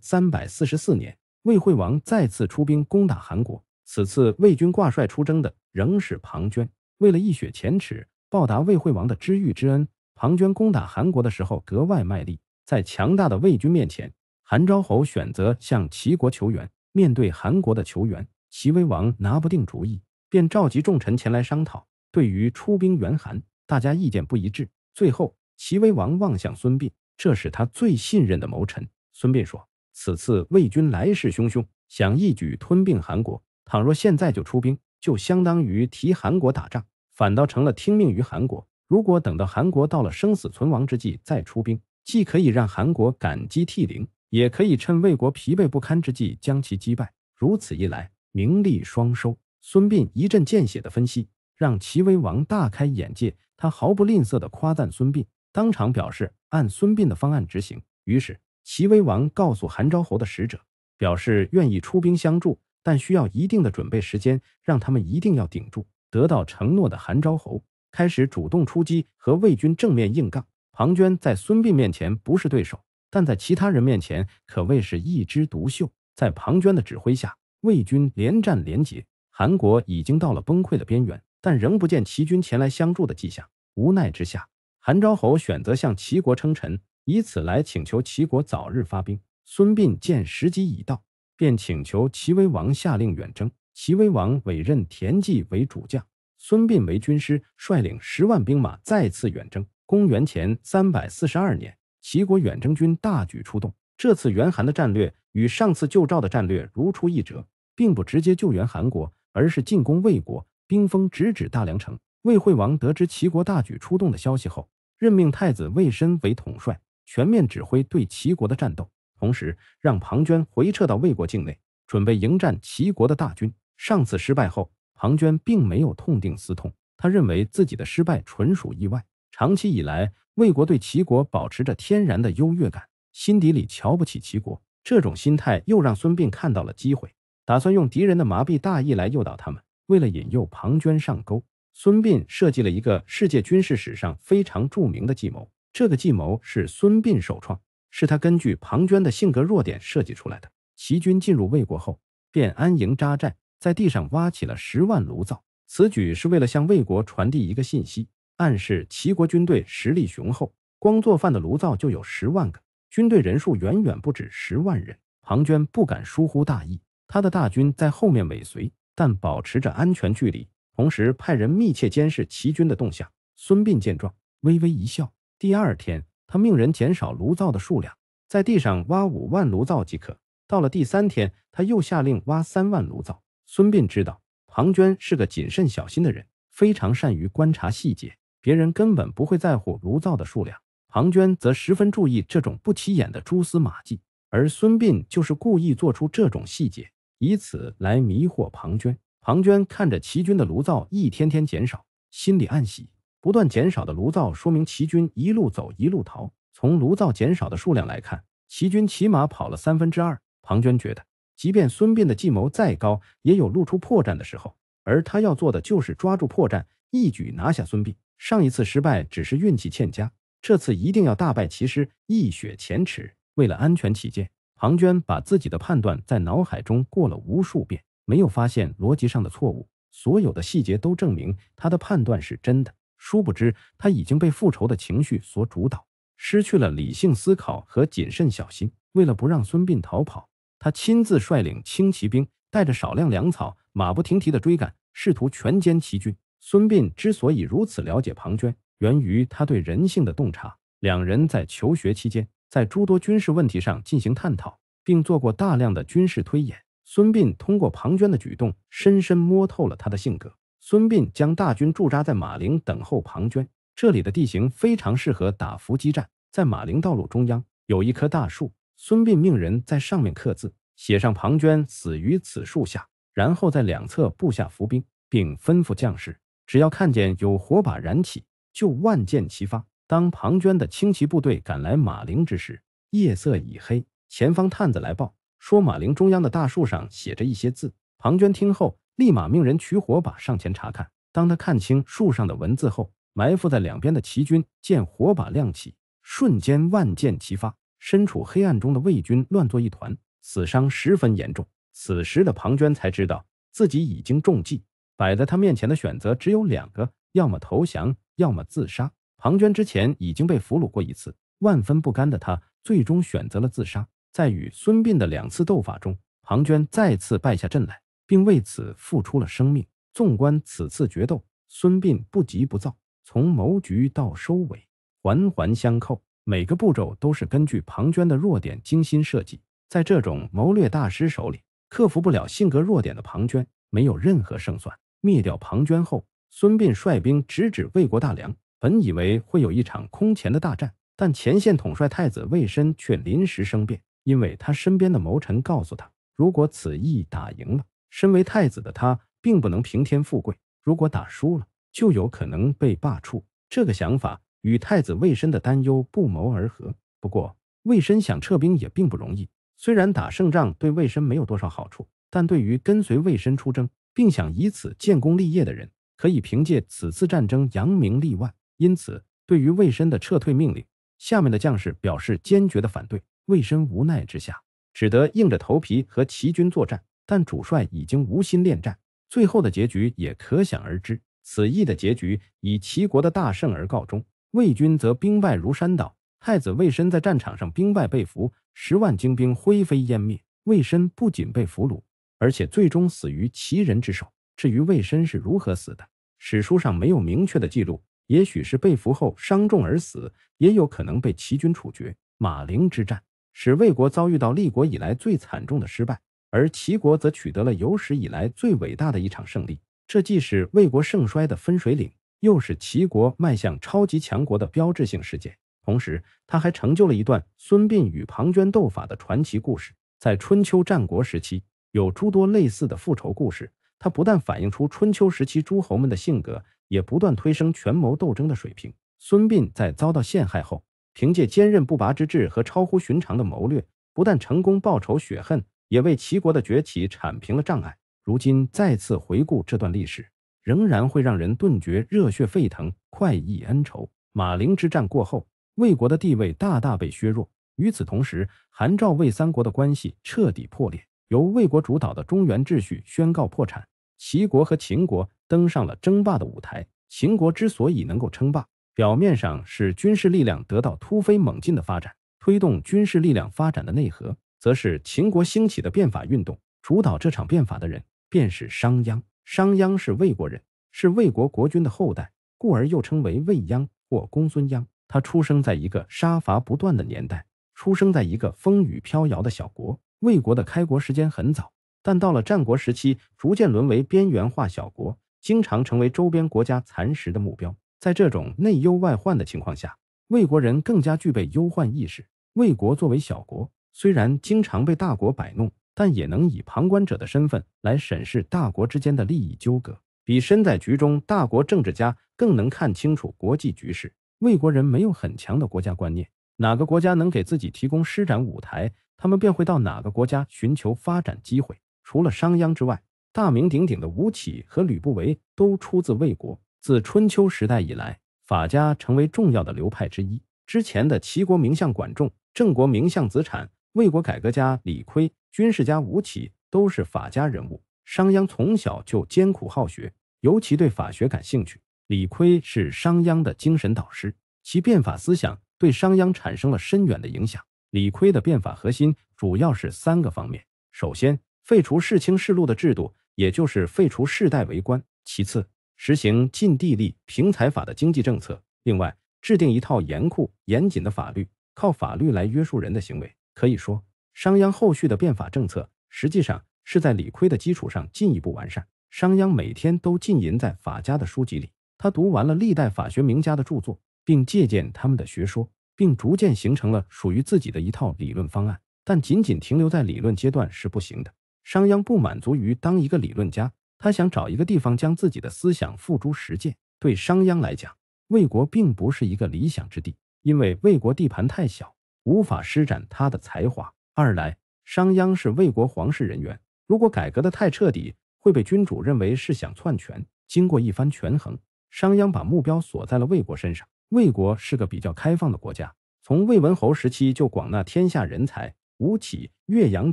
三百四十四年，魏惠王再次出兵攻打韩国。此次魏军挂帅出征的仍是庞涓。为了一雪前耻，报答魏惠王的知遇之恩，庞涓攻打韩国的时候格外卖力，在强大的魏军面前。韩昭侯选择向齐国求援。面对韩国的求援，齐威王拿不定主意，便召集众臣前来商讨。对于出兵援韩，大家意见不一致。最后，齐威王望向孙膑，这是他最信任的谋臣。孙膑说：“此次魏军来势汹汹，想一举吞并韩国。倘若现在就出兵，就相当于替韩国打仗，反倒成了听命于韩国。如果等到韩国到了生死存亡之际再出兵，既可以让韩国感激涕零。”也可以趁魏国疲惫不堪之际将其击败，如此一来，名利双收。孙膑一阵见血的分析，让齐威王大开眼界。他毫不吝啬的夸赞孙膑，当场表示按孙膑的方案执行。于是，齐威王告诉韩昭侯的使者，表示愿意出兵相助，但需要一定的准备时间，让他们一定要顶住。得到承诺的韩昭侯开始主动出击，和魏军正面硬杠。庞涓在孙膑面前不是对手。但在其他人面前，可谓是一枝独秀。在庞涓的指挥下，魏军连战连捷，韩国已经到了崩溃的边缘，但仍不见齐军前来相助的迹象。无奈之下，韩昭侯选择向齐国称臣，以此来请求齐国早日发兵。孙膑见时机已到，便请求齐威王下令远征。齐威王委任田忌为主将，孙膑为军师，率领十万兵马再次远征。公元前三百四十二年。齐国远征军大举出动。这次援韩的战略与上次救赵的战略如出一辙，并不直接救援韩国，而是进攻魏国，兵锋直指大梁城。魏惠王得知齐国大举出动的消息后，任命太子魏申为统帅，全面指挥对齐国的战斗，同时让庞涓回撤到魏国境内，准备迎战齐国的大军。上次失败后，庞涓并没有痛定思痛，他认为自己的失败纯属意外，长期以来。魏国对齐国保持着天然的优越感，心底里瞧不起齐国。这种心态又让孙膑看到了机会，打算用敌人的麻痹大意来诱导他们。为了引诱庞涓上钩，孙膑设计了一个世界军事史上非常著名的计谋。这个计谋是孙膑首创，是他根据庞涓的性格弱点设计出来的。齐军进入魏国后，便安营扎寨，在地上挖起了十万炉灶。此举是为了向魏国传递一个信息。暗示齐国军队实力雄厚，光做饭的炉灶就有十万个，军队人数远远不止十万人。庞涓不敢疏忽大意，他的大军在后面尾随，但保持着安全距离，同时派人密切监视齐军的动向。孙膑见状，微微一笑。第二天，他命人减少炉灶的数量，在地上挖五万炉灶即可。到了第三天，他又下令挖三万炉灶。孙膑知道庞涓是个谨慎小心的人，非常善于观察细节。别人根本不会在乎炉灶的数量，庞涓则十分注意这种不起眼的蛛丝马迹，而孙膑就是故意做出这种细节，以此来迷惑庞涓。庞涓看着齐军的炉灶一天天减少，心里暗喜。不断减少的炉灶说明齐军一路走一路逃。从炉灶减少的数量来看，齐军起码跑了三分之二。庞涓觉得，即便孙膑的计谋再高，也有露出破绽的时候。而他要做的就是抓住破绽，一举拿下孙膑。上一次失败只是运气欠佳，这次一定要大败其师，一雪前耻。为了安全起见，庞涓把自己的判断在脑海中过了无数遍，没有发现逻辑上的错误，所有的细节都证明他的判断是真的。殊不知，他已经被复仇的情绪所主导，失去了理性思考和谨慎小心。为了不让孙膑逃跑，他亲自率领轻骑兵，带着少量粮草，马不停蹄地追赶，试图全歼齐军。孙膑之所以如此了解庞涓，源于他对人性的洞察。两人在求学期间，在诸多军事问题上进行探讨，并做过大量的军事推演。孙膑通过庞涓的举动，深深摸透了他的性格。孙膑将大军驻扎在马陵，等候庞涓。这里的地形非常适合打伏击战。在马陵道路中央有一棵大树，孙膑命人在上面刻字，写上“庞涓死于此树下”，然后在两侧布下伏兵，并吩咐将士。只要看见有火把燃起，就万箭齐发。当庞涓的轻骑部队赶来马陵之时，夜色已黑。前方探子来报说，马陵中央的大树上写着一些字。庞涓听后，立马命人取火把上前查看。当他看清树上的文字后，埋伏在两边的齐军见火把亮起，瞬间万箭齐发。身处黑暗中的魏军乱作一团，死伤十分严重。此时的庞涓才知道自己已经中计。摆在他面前的选择只有两个，要么投降，要么自杀。庞涓之前已经被俘虏过一次，万分不甘的他最终选择了自杀。在与孙膑的两次斗法中，庞涓再次败下阵来，并为此付出了生命。纵观此次决斗，孙膑不急不躁，从谋局到收尾，环环相扣，每个步骤都是根据庞涓的弱点精心设计。在这种谋略大师手里，克服不了性格弱点的庞涓没有任何胜算。灭掉庞涓后，孙膑率兵直指魏国大梁。本以为会有一场空前的大战，但前线统帅太子魏申却临时生变，因为他身边的谋臣告诉他，如果此役打赢了，身为太子的他并不能平添富贵；如果打输了，就有可能被罢黜。这个想法与太子魏申的担忧不谋而合。不过，魏申想撤兵也并不容易。虽然打胜仗对魏申没有多少好处，但对于跟随魏申出征。并想以此建功立业的人，可以凭借此次战争扬名立万。因此，对于魏深的撤退命令，下面的将士表示坚决的反对。魏深无奈之下，只得硬着头皮和齐军作战。但主帅已经无心恋战，最后的结局也可想而知。此役的结局以齐国的大胜而告终，魏军则兵败如山倒。太子魏深在战场上兵败被俘，十万精兵灰飞烟灭。魏深不仅被俘虏。而且最终死于齐人之手。至于魏申是如何死的，史书上没有明确的记录，也许是被俘后伤重而死，也有可能被齐军处决。马陵之战使魏国遭遇到立国以来最惨重的失败，而齐国则取得了有史以来最伟大的一场胜利。这既是魏国盛衰的分水岭，又是齐国迈向超级强国的标志性事件。同时，他还成就了一段孙膑与庞涓斗法的传奇故事。在春秋战国时期。有诸多类似的复仇故事，它不但反映出春秋时期诸侯们的性格，也不断推升权谋斗争的水平。孙膑在遭到陷害后，凭借坚韧不拔之志和超乎寻常的谋略，不但成功报仇雪恨，也为齐国的崛起铲平了障碍。如今再次回顾这段历史，仍然会让人顿觉热血沸腾、快意恩仇。马陵之战过后，魏国的地位大大被削弱，与此同时，韩赵魏三国的关系彻底破裂。由魏国主导的中原秩序宣告破产，齐国和秦国登上了争霸的舞台。秦国之所以能够称霸，表面上是军事力量得到突飞猛进的发展，推动军事力量发展的内核，则是秦国兴起的变法运动。主导这场变法的人便是商鞅。商鞅是魏国人，是魏国国君的后代，故而又称为魏鞅或公孙鞅。他出生在一个杀伐不断的年代，出生在一个风雨飘摇的小国。魏国的开国时间很早，但到了战国时期，逐渐沦为边缘化小国，经常成为周边国家蚕食的目标。在这种内忧外患的情况下，魏国人更加具备忧患意识。魏国作为小国，虽然经常被大国摆弄，但也能以旁观者的身份来审视大国之间的利益纠葛，比身在局中大国政治家更能看清楚国际局势。魏国人没有很强的国家观念，哪个国家能给自己提供施展舞台？他们便会到哪个国家寻求发展机会。除了商鞅之外，大名鼎鼎的吴起和吕不韦都出自魏国。自春秋时代以来，法家成为重要的流派之一。之前的齐国名相管仲、郑国名相子产、魏国改革家李悝、军事家吴起都是法家人物。商鞅从小就艰苦好学，尤其对法学感兴趣。李悝是商鞅的精神导师，其变法思想对商鞅产生了深远的影响。李悝的变法核心主要是三个方面：首先，废除世卿世禄的制度，也就是废除世代为官；其次，实行尽地利、平财法的经济政策；另外，制定一套严酷、严谨的法律，靠法律来约束人的行为。可以说，商鞅后续的变法政策实际上是在李悝的基础上进一步完善。商鞅每天都浸淫在法家的书籍里，他读完了历代法学名家的著作，并借鉴他们的学说。并逐渐形成了属于自己的一套理论方案，但仅仅停留在理论阶段是不行的。商鞅不满足于当一个理论家，他想找一个地方将自己的思想付诸实践。对商鞅来讲，魏国并不是一个理想之地，因为魏国地盘太小，无法施展他的才华。二来，商鞅是魏国皇室人员，如果改革的太彻底，会被君主认为是想篡权。经过一番权衡，商鞅把目标锁在了魏国身上。魏国是个比较开放的国家，从魏文侯时期就广纳天下人才，吴起、岳阳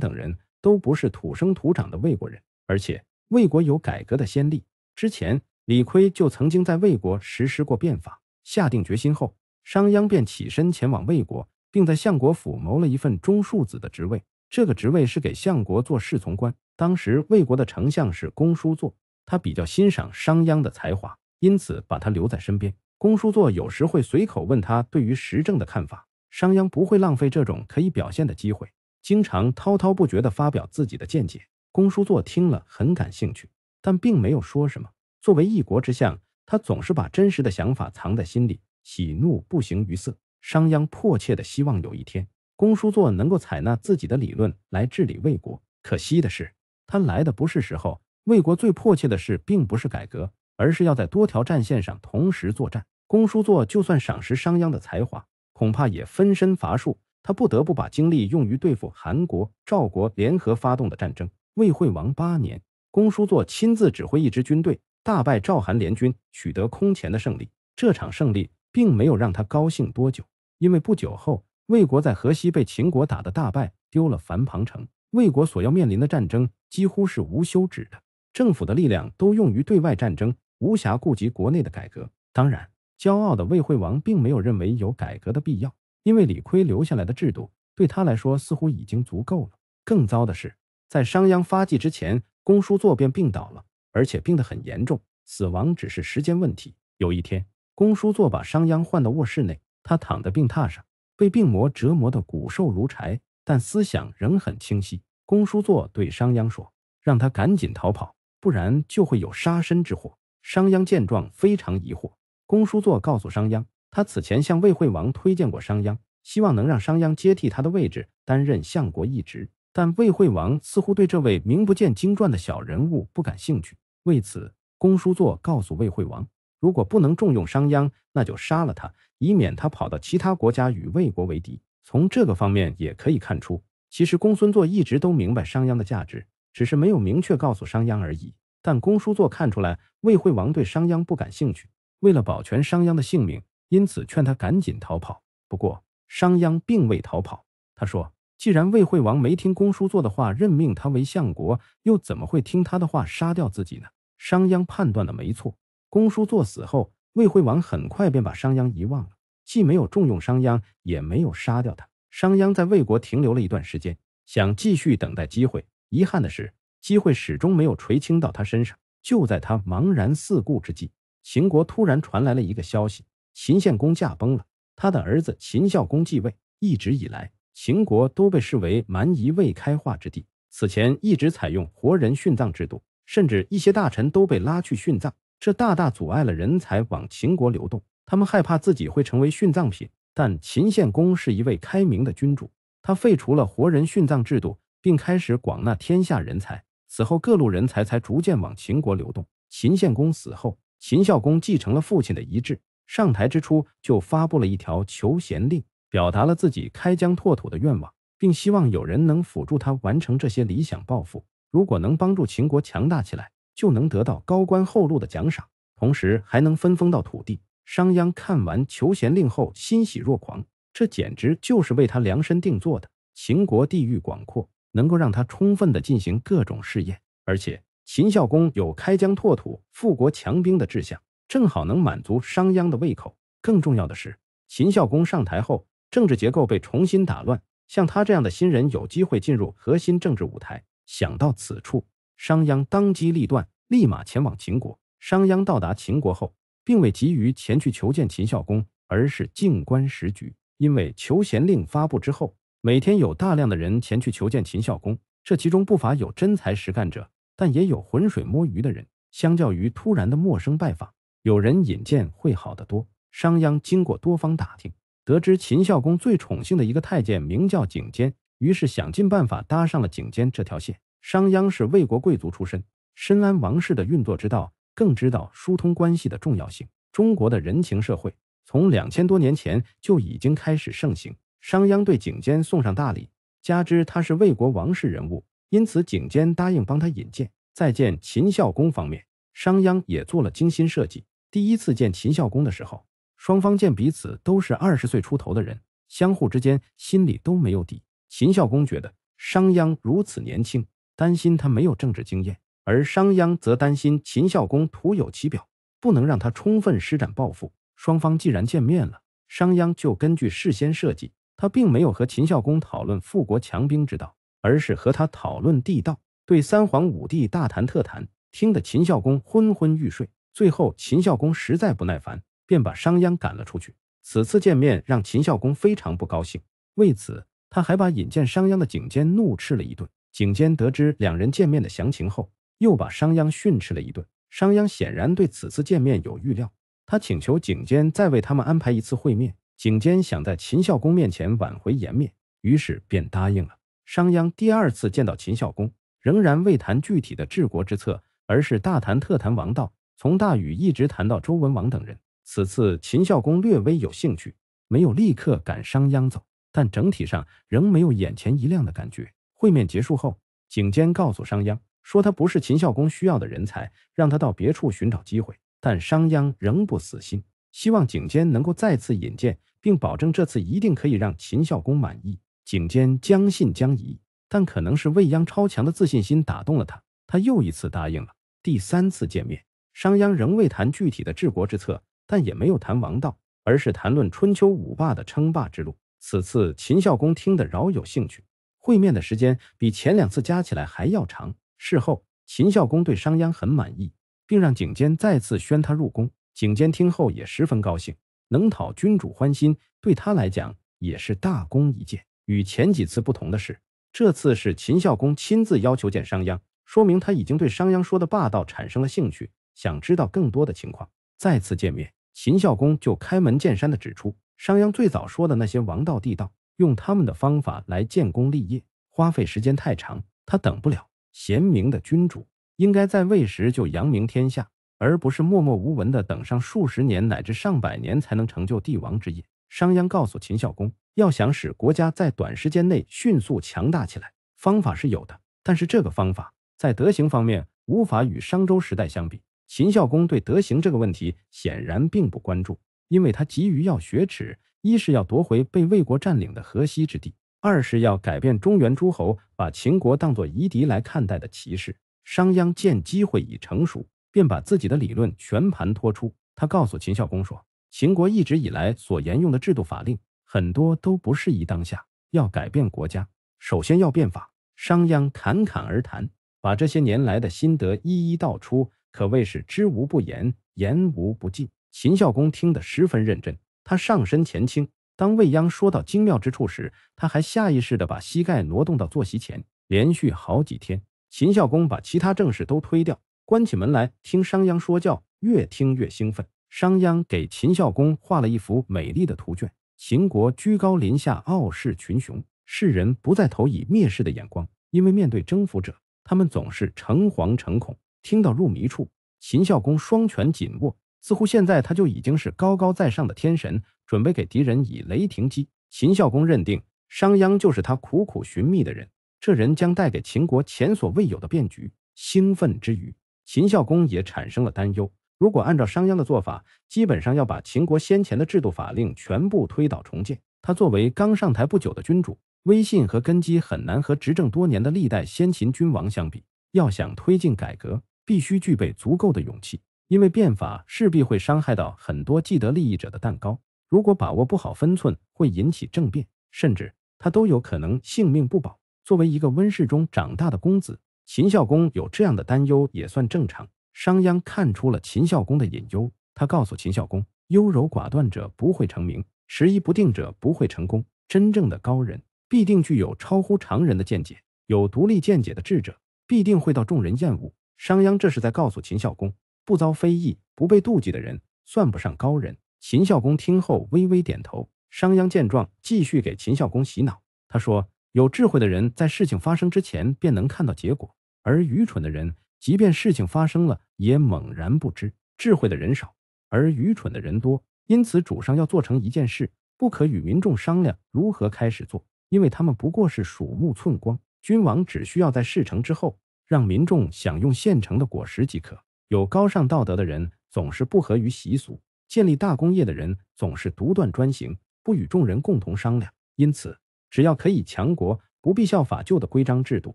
等人都不是土生土长的魏国人。而且魏国有改革的先例，之前李悝就曾经在魏国实施过变法。下定决心后，商鞅便起身前往魏国，并在相国府谋了一份中庶子的职位。这个职位是给相国做侍从官。当时魏国的丞相是公叔痤，他比较欣赏商鞅的才华，因此把他留在身边。公叔座有时会随口问他对于时政的看法，商鞅不会浪费这种可以表现的机会，经常滔滔不绝地发表自己的见解。公叔座听了很感兴趣，但并没有说什么。作为一国之相，他总是把真实的想法藏在心里，喜怒不形于色。商鞅迫切地希望有一天公叔座能够采纳自己的理论来治理魏国，可惜的是，他来的不是时候。魏国最迫切的事并不是改革。而是要在多条战线上同时作战。公叔座就算赏识商鞅的才华，恐怕也分身乏术。他不得不把精力用于对付韩国、赵国联合发动的战争。魏惠王八年，公叔座亲自指挥一支军队，大败赵韩联军，取得空前的胜利。这场胜利并没有让他高兴多久，因为不久后，魏国在河西被秦国打得大败，丢了樊庞城。魏国所要面临的战争几乎是无休止的，政府的力量都用于对外战争。无暇顾及国内的改革，当然，骄傲的魏惠王并没有认为有改革的必要，因为李悝留下来的制度对他来说似乎已经足够了。更糟的是，在商鞅发迹之前，公叔座便病倒了，而且病得很严重，死亡只是时间问题。有一天，公叔座把商鞅唤到卧室内，他躺在病榻上，被病魔折磨得骨瘦如柴，但思想仍很清晰。公叔座对商鞅说：“让他赶紧逃跑，不然就会有杀身之祸。”商鞅见状非常疑惑，公叔座告诉商鞅，他此前向魏惠王推荐过商鞅，希望能让商鞅接替他的位置，担任相国一职。但魏惠王似乎对这位名不见经传的小人物不感兴趣。为此，公叔座告诉魏惠王，如果不能重用商鞅，那就杀了他，以免他跑到其他国家与魏国为敌。从这个方面也可以看出，其实公孙痤一直都明白商鞅的价值，只是没有明确告诉商鞅而已。但公叔座看出来，魏惠王对商鞅不感兴趣。为了保全商鞅的性命，因此劝他赶紧逃跑。不过，商鞅并未逃跑。他说：“既然魏惠王没听公叔座的话，任命他为相国，又怎么会听他的话杀掉自己呢？”商鞅判断的没错。公叔座死后，魏惠王很快便把商鞅遗忘了，既没有重用商鞅，也没有杀掉他。商鞅在魏国停留了一段时间，想继续等待机会。遗憾的是。机会始终没有垂青到他身上。就在他茫然四顾之际，秦国突然传来了一个消息：秦献公驾崩了，他的儿子秦孝公继位。一直以来，秦国都被视为蛮夷未开化之地，此前一直采用活人殉葬制度，甚至一些大臣都被拉去殉葬，这大大阻碍了人才往秦国流动。他们害怕自己会成为殉葬品，但秦献公是一位开明的君主，他废除了活人殉葬制度，并开始广纳天下人才。此后，各路人才才逐渐往秦国流动。秦献公死后，秦孝公继承了父亲的遗志，上台之初就发布了一条求贤令，表达了自己开疆拓土的愿望，并希望有人能辅助他完成这些理想抱负。如果能帮助秦国强大起来，就能得到高官厚禄的奖赏，同时还能分封到土地。商鞅看完求贤令后，欣喜若狂，这简直就是为他量身定做的。秦国地域广阔。能够让他充分的进行各种试验，而且秦孝公有开疆拓土、富国强兵的志向，正好能满足商鞅的胃口。更重要的是，秦孝公上台后，政治结构被重新打乱，像他这样的新人有机会进入核心政治舞台。想到此处，商鞅当机立断，立马前往秦国。商鞅到达秦国后，并未急于前去求见秦孝公，而是静观时局，因为求贤令发布之后。每天有大量的人前去求见秦孝公，这其中不乏有真才实干者，但也有浑水摸鱼的人。相较于突然的陌生拜访，有人引荐会好得多。商鞅经过多方打听，得知秦孝公最宠幸的一个太监名叫景监，于是想尽办法搭上了景监这条线。商鞅是魏国贵族出身，深谙王室的运作之道，更知道疏通关系的重要性。中国的人情社会从两千多年前就已经开始盛行。商鞅对景监送上大礼，加之他是魏国王室人物，因此景监答应帮他引荐。再见秦孝公方面，商鞅也做了精心设计。第一次见秦孝公的时候，双方见彼此都是二十岁出头的人，相互之间心里都没有底。秦孝公觉得商鞅如此年轻，担心他没有政治经验；而商鞅则担心秦孝公徒有其表，不能让他充分施展抱负。双方既然见面了，商鞅就根据事先设计。他并没有和秦孝公讨论富国强兵之道，而是和他讨论地道，对三皇五帝大谈特谈，听得秦孝公昏昏欲睡。最后，秦孝公实在不耐烦，便把商鞅赶了出去。此次见面让秦孝公非常不高兴，为此他还把引荐商鞅的景监怒斥了一顿。景监得知两人见面的详情后，又把商鞅训斥了一顿。商鞅显然对此次见面有预料，他请求景监再为他们安排一次会面。景监想在秦孝公面前挽回颜面，于是便答应了商鞅。第二次见到秦孝公，仍然未谈具体的治国之策，而是大谈特谈王道，从大禹一直谈到周文王等人。此次秦孝公略微有兴趣，没有立刻赶商鞅走，但整体上仍没有眼前一亮的感觉。会面结束后，景监告诉商鞅，说他不是秦孝公需要的人才，让他到别处寻找机会。但商鞅仍不死心，希望景监能够再次引荐。并保证这次一定可以让秦孝公满意。景监将信将疑，但可能是未央超强的自信心打动了他，他又一次答应了。第三次见面，商鞅仍未谈具体的治国之策，但也没有谈王道，而是谈论春秋五霸的称霸之路。此次秦孝公听得饶有兴趣。会面的时间比前两次加起来还要长。事后，秦孝公对商鞅很满意，并让景监再次宣他入宫。景监听后也十分高兴。能讨君主欢心，对他来讲也是大功一件。与前几次不同的是，这次是秦孝公亲自要求见商鞅，说明他已经对商鞅说的霸道产生了兴趣，想知道更多的情况。再次见面，秦孝公就开门见山的指出，商鞅最早说的那些王道、地道，用他们的方法来建功立业，花费时间太长，他等不了。贤明的君主应该在位时就扬名天下。而不是默默无闻的等上数十年乃至上百年才能成就帝王之业。商鞅告诉秦孝公，要想使国家在短时间内迅速强大起来，方法是有的，但是这个方法在德行方面无法与商周时代相比。秦孝公对德行这个问题显然并不关注，因为他急于要雪耻：一是要夺回被魏国占领的河西之地；二是要改变中原诸侯把秦国当作夷狄来看待的歧视。商鞅见机会已成熟。便把自己的理论全盘托出。他告诉秦孝公说：“秦国一直以来所沿用的制度法令，很多都不适宜当下。要改变国家，首先要变法。”商鞅侃侃而谈，把这些年来的心得一一道出，可谓是知无不言，言无不尽。秦孝公听得十分认真，他上身前倾。当未央说到精妙之处时，他还下意识的把膝盖挪动到坐席前。连续好几天，秦孝公把其他政事都推掉。关起门来听商鞅说教，越听越兴奋。商鞅给秦孝公画了一幅美丽的图卷，秦国居高临下，傲视群雄，世人不再投以蔑视的眼光，因为面对征服者，他们总是诚惶诚恐。听到入迷处，秦孝公双拳紧握，似乎现在他就已经是高高在上的天神，准备给敌人以雷霆击。秦孝公认定商鞅就是他苦苦寻觅的人，这人将带给秦国前所未有的变局。兴奋之余，秦孝公也产生了担忧，如果按照商鞅的做法，基本上要把秦国先前的制度法令全部推倒重建。他作为刚上台不久的君主，威信和根基很难和执政多年的历代先秦君王相比。要想推进改革，必须具备足够的勇气，因为变法势必会伤害到很多既得利益者的蛋糕。如果把握不好分寸，会引起政变，甚至他都有可能性命不保。作为一个温室中长大的公子。秦孝公有这样的担忧也算正常。商鞅看出了秦孝公的隐忧，他告诉秦孝公：“优柔寡断者不会成名，迟疑不定者不会成功。真正的高人必定具有超乎常人的见解，有独立见解的智者必定会遭众人厌恶。”商鞅这是在告诉秦孝公：不遭非议、不被妒忌的人算不上高人。秦孝公听后微微点头。商鞅见状，继续给秦孝公洗脑。他说。有智慧的人在事情发生之前便能看到结果，而愚蠢的人即便事情发生了也猛然不知。智慧的人少，而愚蠢的人多，因此主上要做成一件事，不可与民众商量如何开始做，因为他们不过是鼠目寸光。君王只需要在事成之后让民众享用现成的果实即可。有高尚道德的人总是不合于习俗，建立大工业的人总是独断专行，不与众人共同商量，因此。只要可以强国，不必效法旧的规章制度；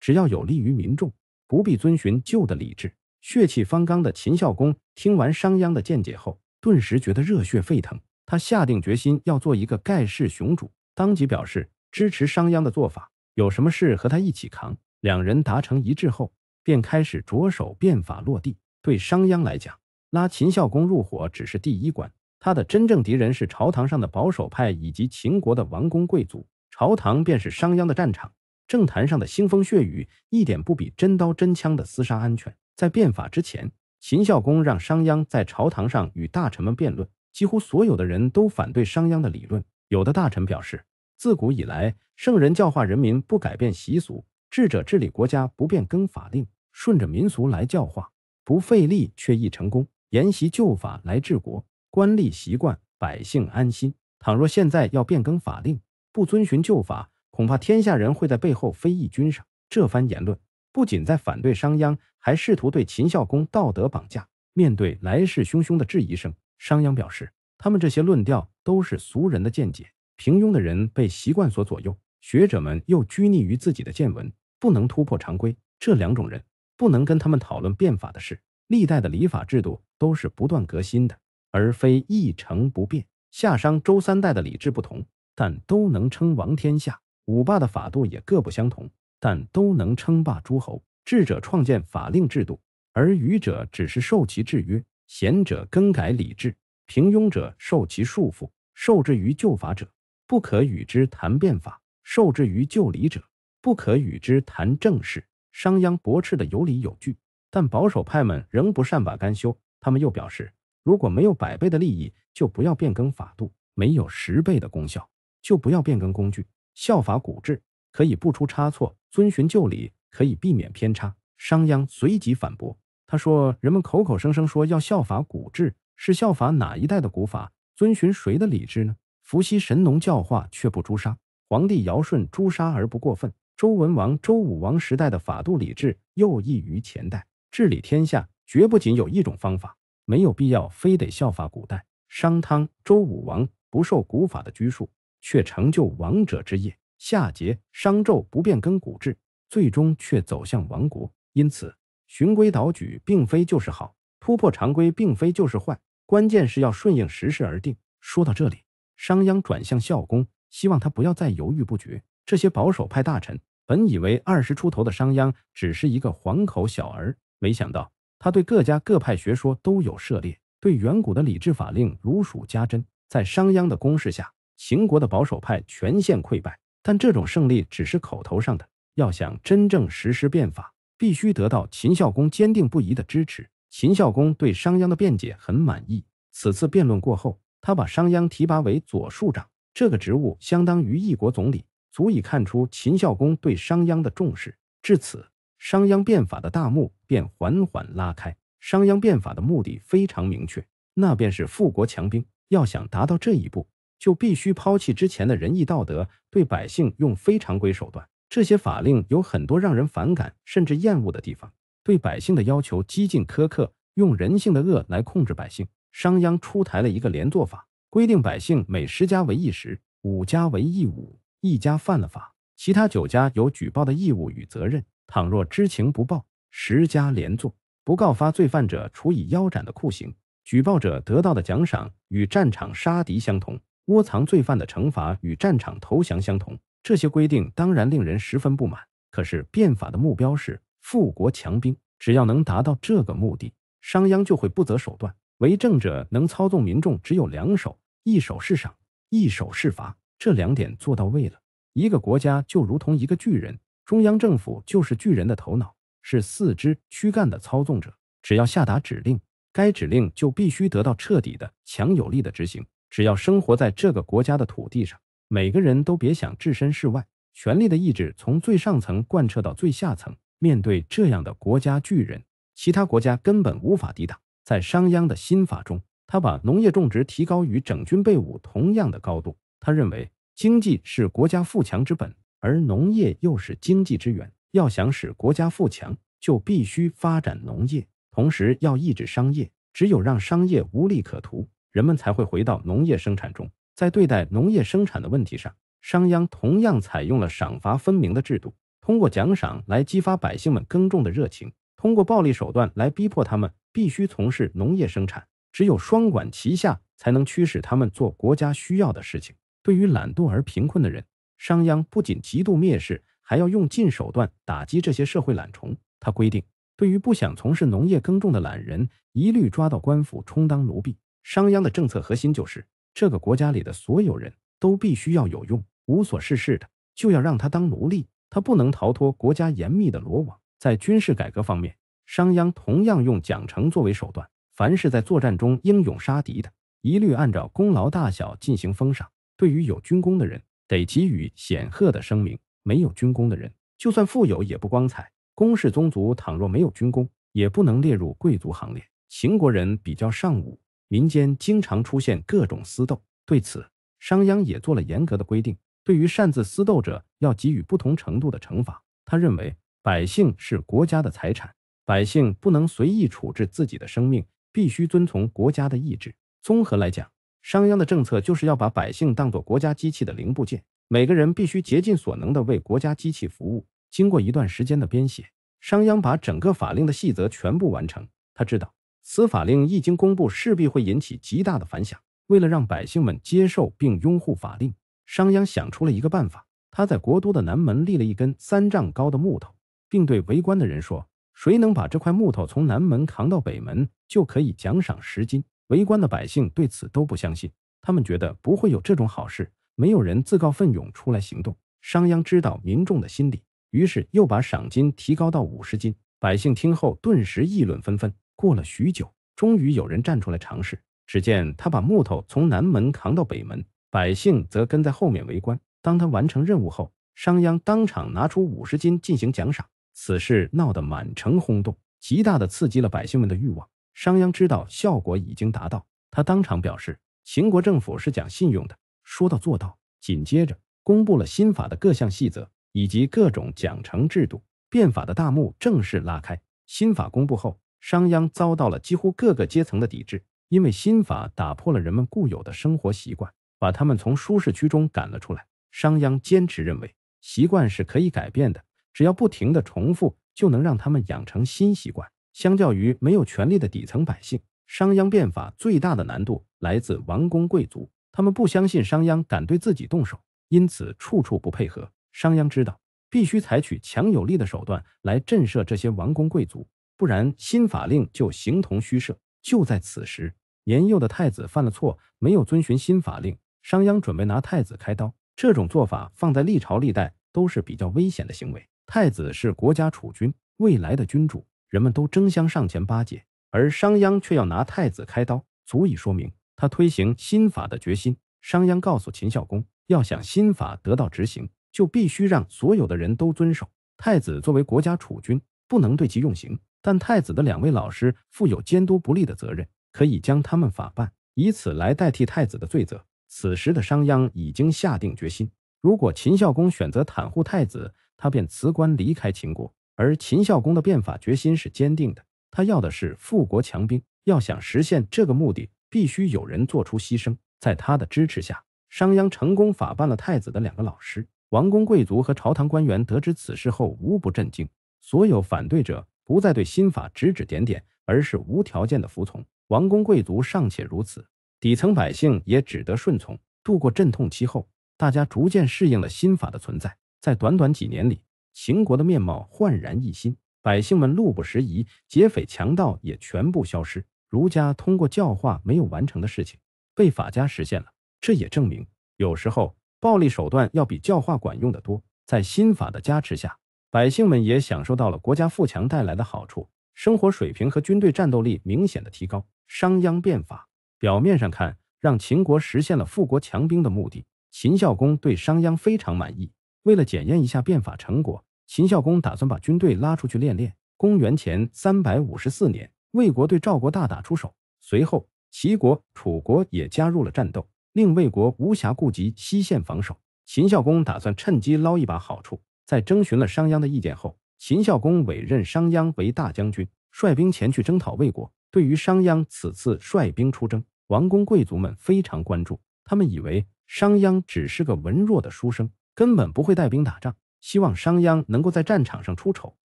只要有利于民众，不必遵循旧的礼制。血气方刚的秦孝公听完商鞅的见解后，顿时觉得热血沸腾。他下定决心要做一个盖世雄主，当即表示支持商鞅的做法，有什么事和他一起扛。两人达成一致后，便开始着手变法落地。对商鞅来讲，拉秦孝公入伙只是第一关，他的真正敌人是朝堂上的保守派以及秦国的王公贵族。朝堂便是商鞅的战场，政坛上的腥风血雨一点不比真刀真枪的厮杀安全。在变法之前，秦孝公让商鞅在朝堂上与大臣们辩论，几乎所有的人都反对商鞅的理论。有的大臣表示，自古以来，圣人教化人民不改变习俗，智者治理国家不变更法令，顺着民俗来教化，不费力却易成功。沿袭旧法来治国，官吏习惯，百姓安心。倘若现在要变更法令，不遵循旧法，恐怕天下人会在背后非议君上。这番言论不仅在反对商鞅，还试图对秦孝公道德绑架。面对来势汹汹的质疑声，商鞅表示，他们这些论调都是俗人的见解，平庸的人被习惯所左右，学者们又拘泥于自己的见闻，不能突破常规。这两种人不能跟他们讨论变法的事。历代的礼法制度都是不断革新的，而非一成不变。夏商周三代的礼制不同。但都能称王天下，五霸的法度也各不相同，但都能称霸诸侯。智者创建法令制度，而愚者只是受其制约；贤者更改礼制，平庸者受其束缚；受制于旧法者，不可与之谈变法；受制于旧礼者，不可与之谈政事。商鞅驳斥的有理有据，但保守派们仍不善罢甘休。他们又表示，如果没有百倍的利益，就不要变更法度；没有十倍的功效。就不要变更工具，效法古制，可以不出差错；遵循旧礼，可以避免偏差。商鞅随即反驳，他说：“人们口口声声说要效法古制，是效法哪一代的古法？遵循谁的礼制呢？伏羲、神农教化却不诛杀，皇帝尧舜诛杀而不过分，周文王、周武王时代的法度礼制又异于前代。治理天下绝不仅有一种方法，没有必要非得效法古代。商汤、周武王不受古法的拘束。”却成就王者之业。夏桀、商纣不变更古制，最终却走向亡国。因此，循规蹈矩并非就是好，突破常规并非就是坏，关键是要顺应时势而定。说到这里，商鞅转向孝公，希望他不要再犹豫不决。这些保守派大臣本以为二十出头的商鞅只是一个黄口小儿，没想到他对各家各派学说都有涉猎，对远古的礼制法令如数家珍。在商鞅的攻势下，秦国的保守派全线溃败，但这种胜利只是口头上的。要想真正实施变法，必须得到秦孝公坚定不移的支持。秦孝公对商鞅的辩解很满意。此次辩论过后，他把商鞅提拔为左庶长，这个职务相当于一国总理，足以看出秦孝公对商鞅的重视。至此，商鞅变法的大幕便缓缓拉开。商鞅变法的目的非常明确，那便是富国强兵。要想达到这一步，就必须抛弃之前的仁义道德，对百姓用非常规手段。这些法令有很多让人反感甚至厌恶的地方，对百姓的要求激进苛刻，用人性的恶来控制百姓。商鞅出台了一个连坐法，规定百姓每十家为一十，五家为一伍，一家犯了法，其他九家有举报的义务与责任。倘若知情不报，十家连坐；不告发罪犯者，处以腰斩的酷刑。举报者得到的奖赏与战场杀敌相同。窝藏罪犯的惩罚与战场投降相同，这些规定当然令人十分不满。可是变法的目标是富国强兵，只要能达到这个目的，商鞅就会不择手段。为政者能操纵民众只有两手，一手是赏，一手是罚。这两点做到位了，一个国家就如同一个巨人，中央政府就是巨人的头脑，是四肢躯干的操纵者。只要下达指令，该指令就必须得到彻底的、强有力的执行。只要生活在这个国家的土地上，每个人都别想置身事外。权力的意志从最上层贯彻到最下层。面对这样的国家巨人，其他国家根本无法抵挡。在商鞅的新法中，他把农业种植提高与整军备武同样的高度。他认为，经济是国家富强之本，而农业又是经济之源。要想使国家富强，就必须发展农业，同时要抑制商业。只有让商业无利可图。人们才会回到农业生产中。在对待农业生产的问题上，商鞅同样采用了赏罚分明的制度，通过奖赏来激发百姓们耕种的热情，通过暴力手段来逼迫他们必须从事农业生产。只有双管齐下，才能驱使他们做国家需要的事情。对于懒惰而贫困的人，商鞅不仅极度蔑视，还要用尽手段打击这些社会懒虫。他规定，对于不想从事农业耕种的懒人，一律抓到官府充当奴婢。商鞅的政策核心就是，这个国家里的所有人都必须要有用，无所事事的就要让他当奴隶，他不能逃脱国家严密的罗网。在军事改革方面，商鞅同样用奖惩作为手段，凡是在作战中英勇杀敌的，一律按照功劳大小进行封赏；对于有军功的人，得给予显赫的声明；没有军功的人，就算富有也不光彩。公室宗族倘若没有军功，也不能列入贵族行列。秦国人比较尚武。民间经常出现各种私斗，对此，商鞅也做了严格的规定。对于擅自私斗者，要给予不同程度的惩罚。他认为，百姓是国家的财产，百姓不能随意处置自己的生命，必须遵从国家的意志。综合来讲，商鞅的政策就是要把百姓当作国家机器的零部件，每个人必须竭尽所能的为国家机器服务。经过一段时间的编写，商鞅把整个法令的细则全部完成。他知道。此法令一经公布，势必会引起极大的反响。为了让百姓们接受并拥护法令，商鞅想出了一个办法。他在国都的南门立了一根三丈高的木头，并对围观的人说：“谁能把这块木头从南门扛到北门，就可以奖赏十金。”围观的百姓对此都不相信，他们觉得不会有这种好事，没有人自告奋勇出来行动。商鞅知道民众的心理，于是又把赏金提高到五十金。百姓听后，顿时议论纷纷。过了许久，终于有人站出来尝试。只见他把木头从南门扛到北门，百姓则跟在后面围观。当他完成任务后，商鞅当场拿出五十金进行奖赏。此事闹得满城轰动，极大的刺激了百姓们的欲望。商鞅知道效果已经达到，他当场表示：“秦国政府是讲信用的，说到做到。”紧接着，公布了新法的各项细则以及各种奖惩制度。变法的大幕正式拉开。新法公布后。商鞅遭到了几乎各个阶层的抵制，因为新法打破了人们固有的生活习惯，把他们从舒适区中赶了出来。商鞅坚持认为，习惯是可以改变的，只要不停的重复，就能让他们养成新习惯。相较于没有权力的底层百姓，商鞅变法最大的难度来自王公贵族，他们不相信商鞅敢对自己动手，因此处处不配合。商鞅知道，必须采取强有力的手段来震慑这些王公贵族。不然新法令就形同虚设。就在此时，年幼的太子犯了错，没有遵循新法令，商鞅准备拿太子开刀。这种做法放在历朝历代都是比较危险的行为。太子是国家储君，未来的君主，人们都争相上前巴结，而商鞅却要拿太子开刀，足以说明他推行新法的决心。商鞅告诉秦孝公，要想新法得到执行，就必须让所有的人都遵守。太子作为国家储君，不能对其用刑。但太子的两位老师负有监督不力的责任，可以将他们法办，以此来代替太子的罪责。此时的商鞅已经下定决心，如果秦孝公选择袒护太子，他便辞官离开秦国。而秦孝公的变法决心是坚定的，他要的是富国强兵。要想实现这个目的，必须有人做出牺牲。在他的支持下，商鞅成功法办了太子的两个老师。王公贵族和朝堂官员得知此事后，无不震惊。所有反对者。不再对新法指指点点，而是无条件的服从。王公贵族尚且如此，底层百姓也只得顺从。度过阵痛期后，大家逐渐适应了新法的存在。在短短几年里，秦国的面貌焕然一新，百姓们路不拾遗，劫匪强盗也全部消失。儒家通过教化没有完成的事情，被法家实现了。这也证明，有时候暴力手段要比教化管用的多。在新法的加持下。百姓们也享受到了国家富强带来的好处，生活水平和军队战斗力明显的提高。商鞅变法表面上看，让秦国实现了富国强兵的目的。秦孝公对商鞅非常满意，为了检验一下变法成果，秦孝公打算把军队拉出去练练。公元前三百五十四年，魏国对赵国大打出手，随后齐国、楚国也加入了战斗，令魏国无暇顾及西线防守。秦孝公打算趁机捞一把好处。在征询了商鞅的意见后，秦孝公委任商鞅为大将军，率兵前去征讨魏国。对于商鞅此次率兵出征，王公贵族们非常关注，他们以为商鞅只是个文弱的书生，根本不会带兵打仗，希望商鞅能够在战场上出丑，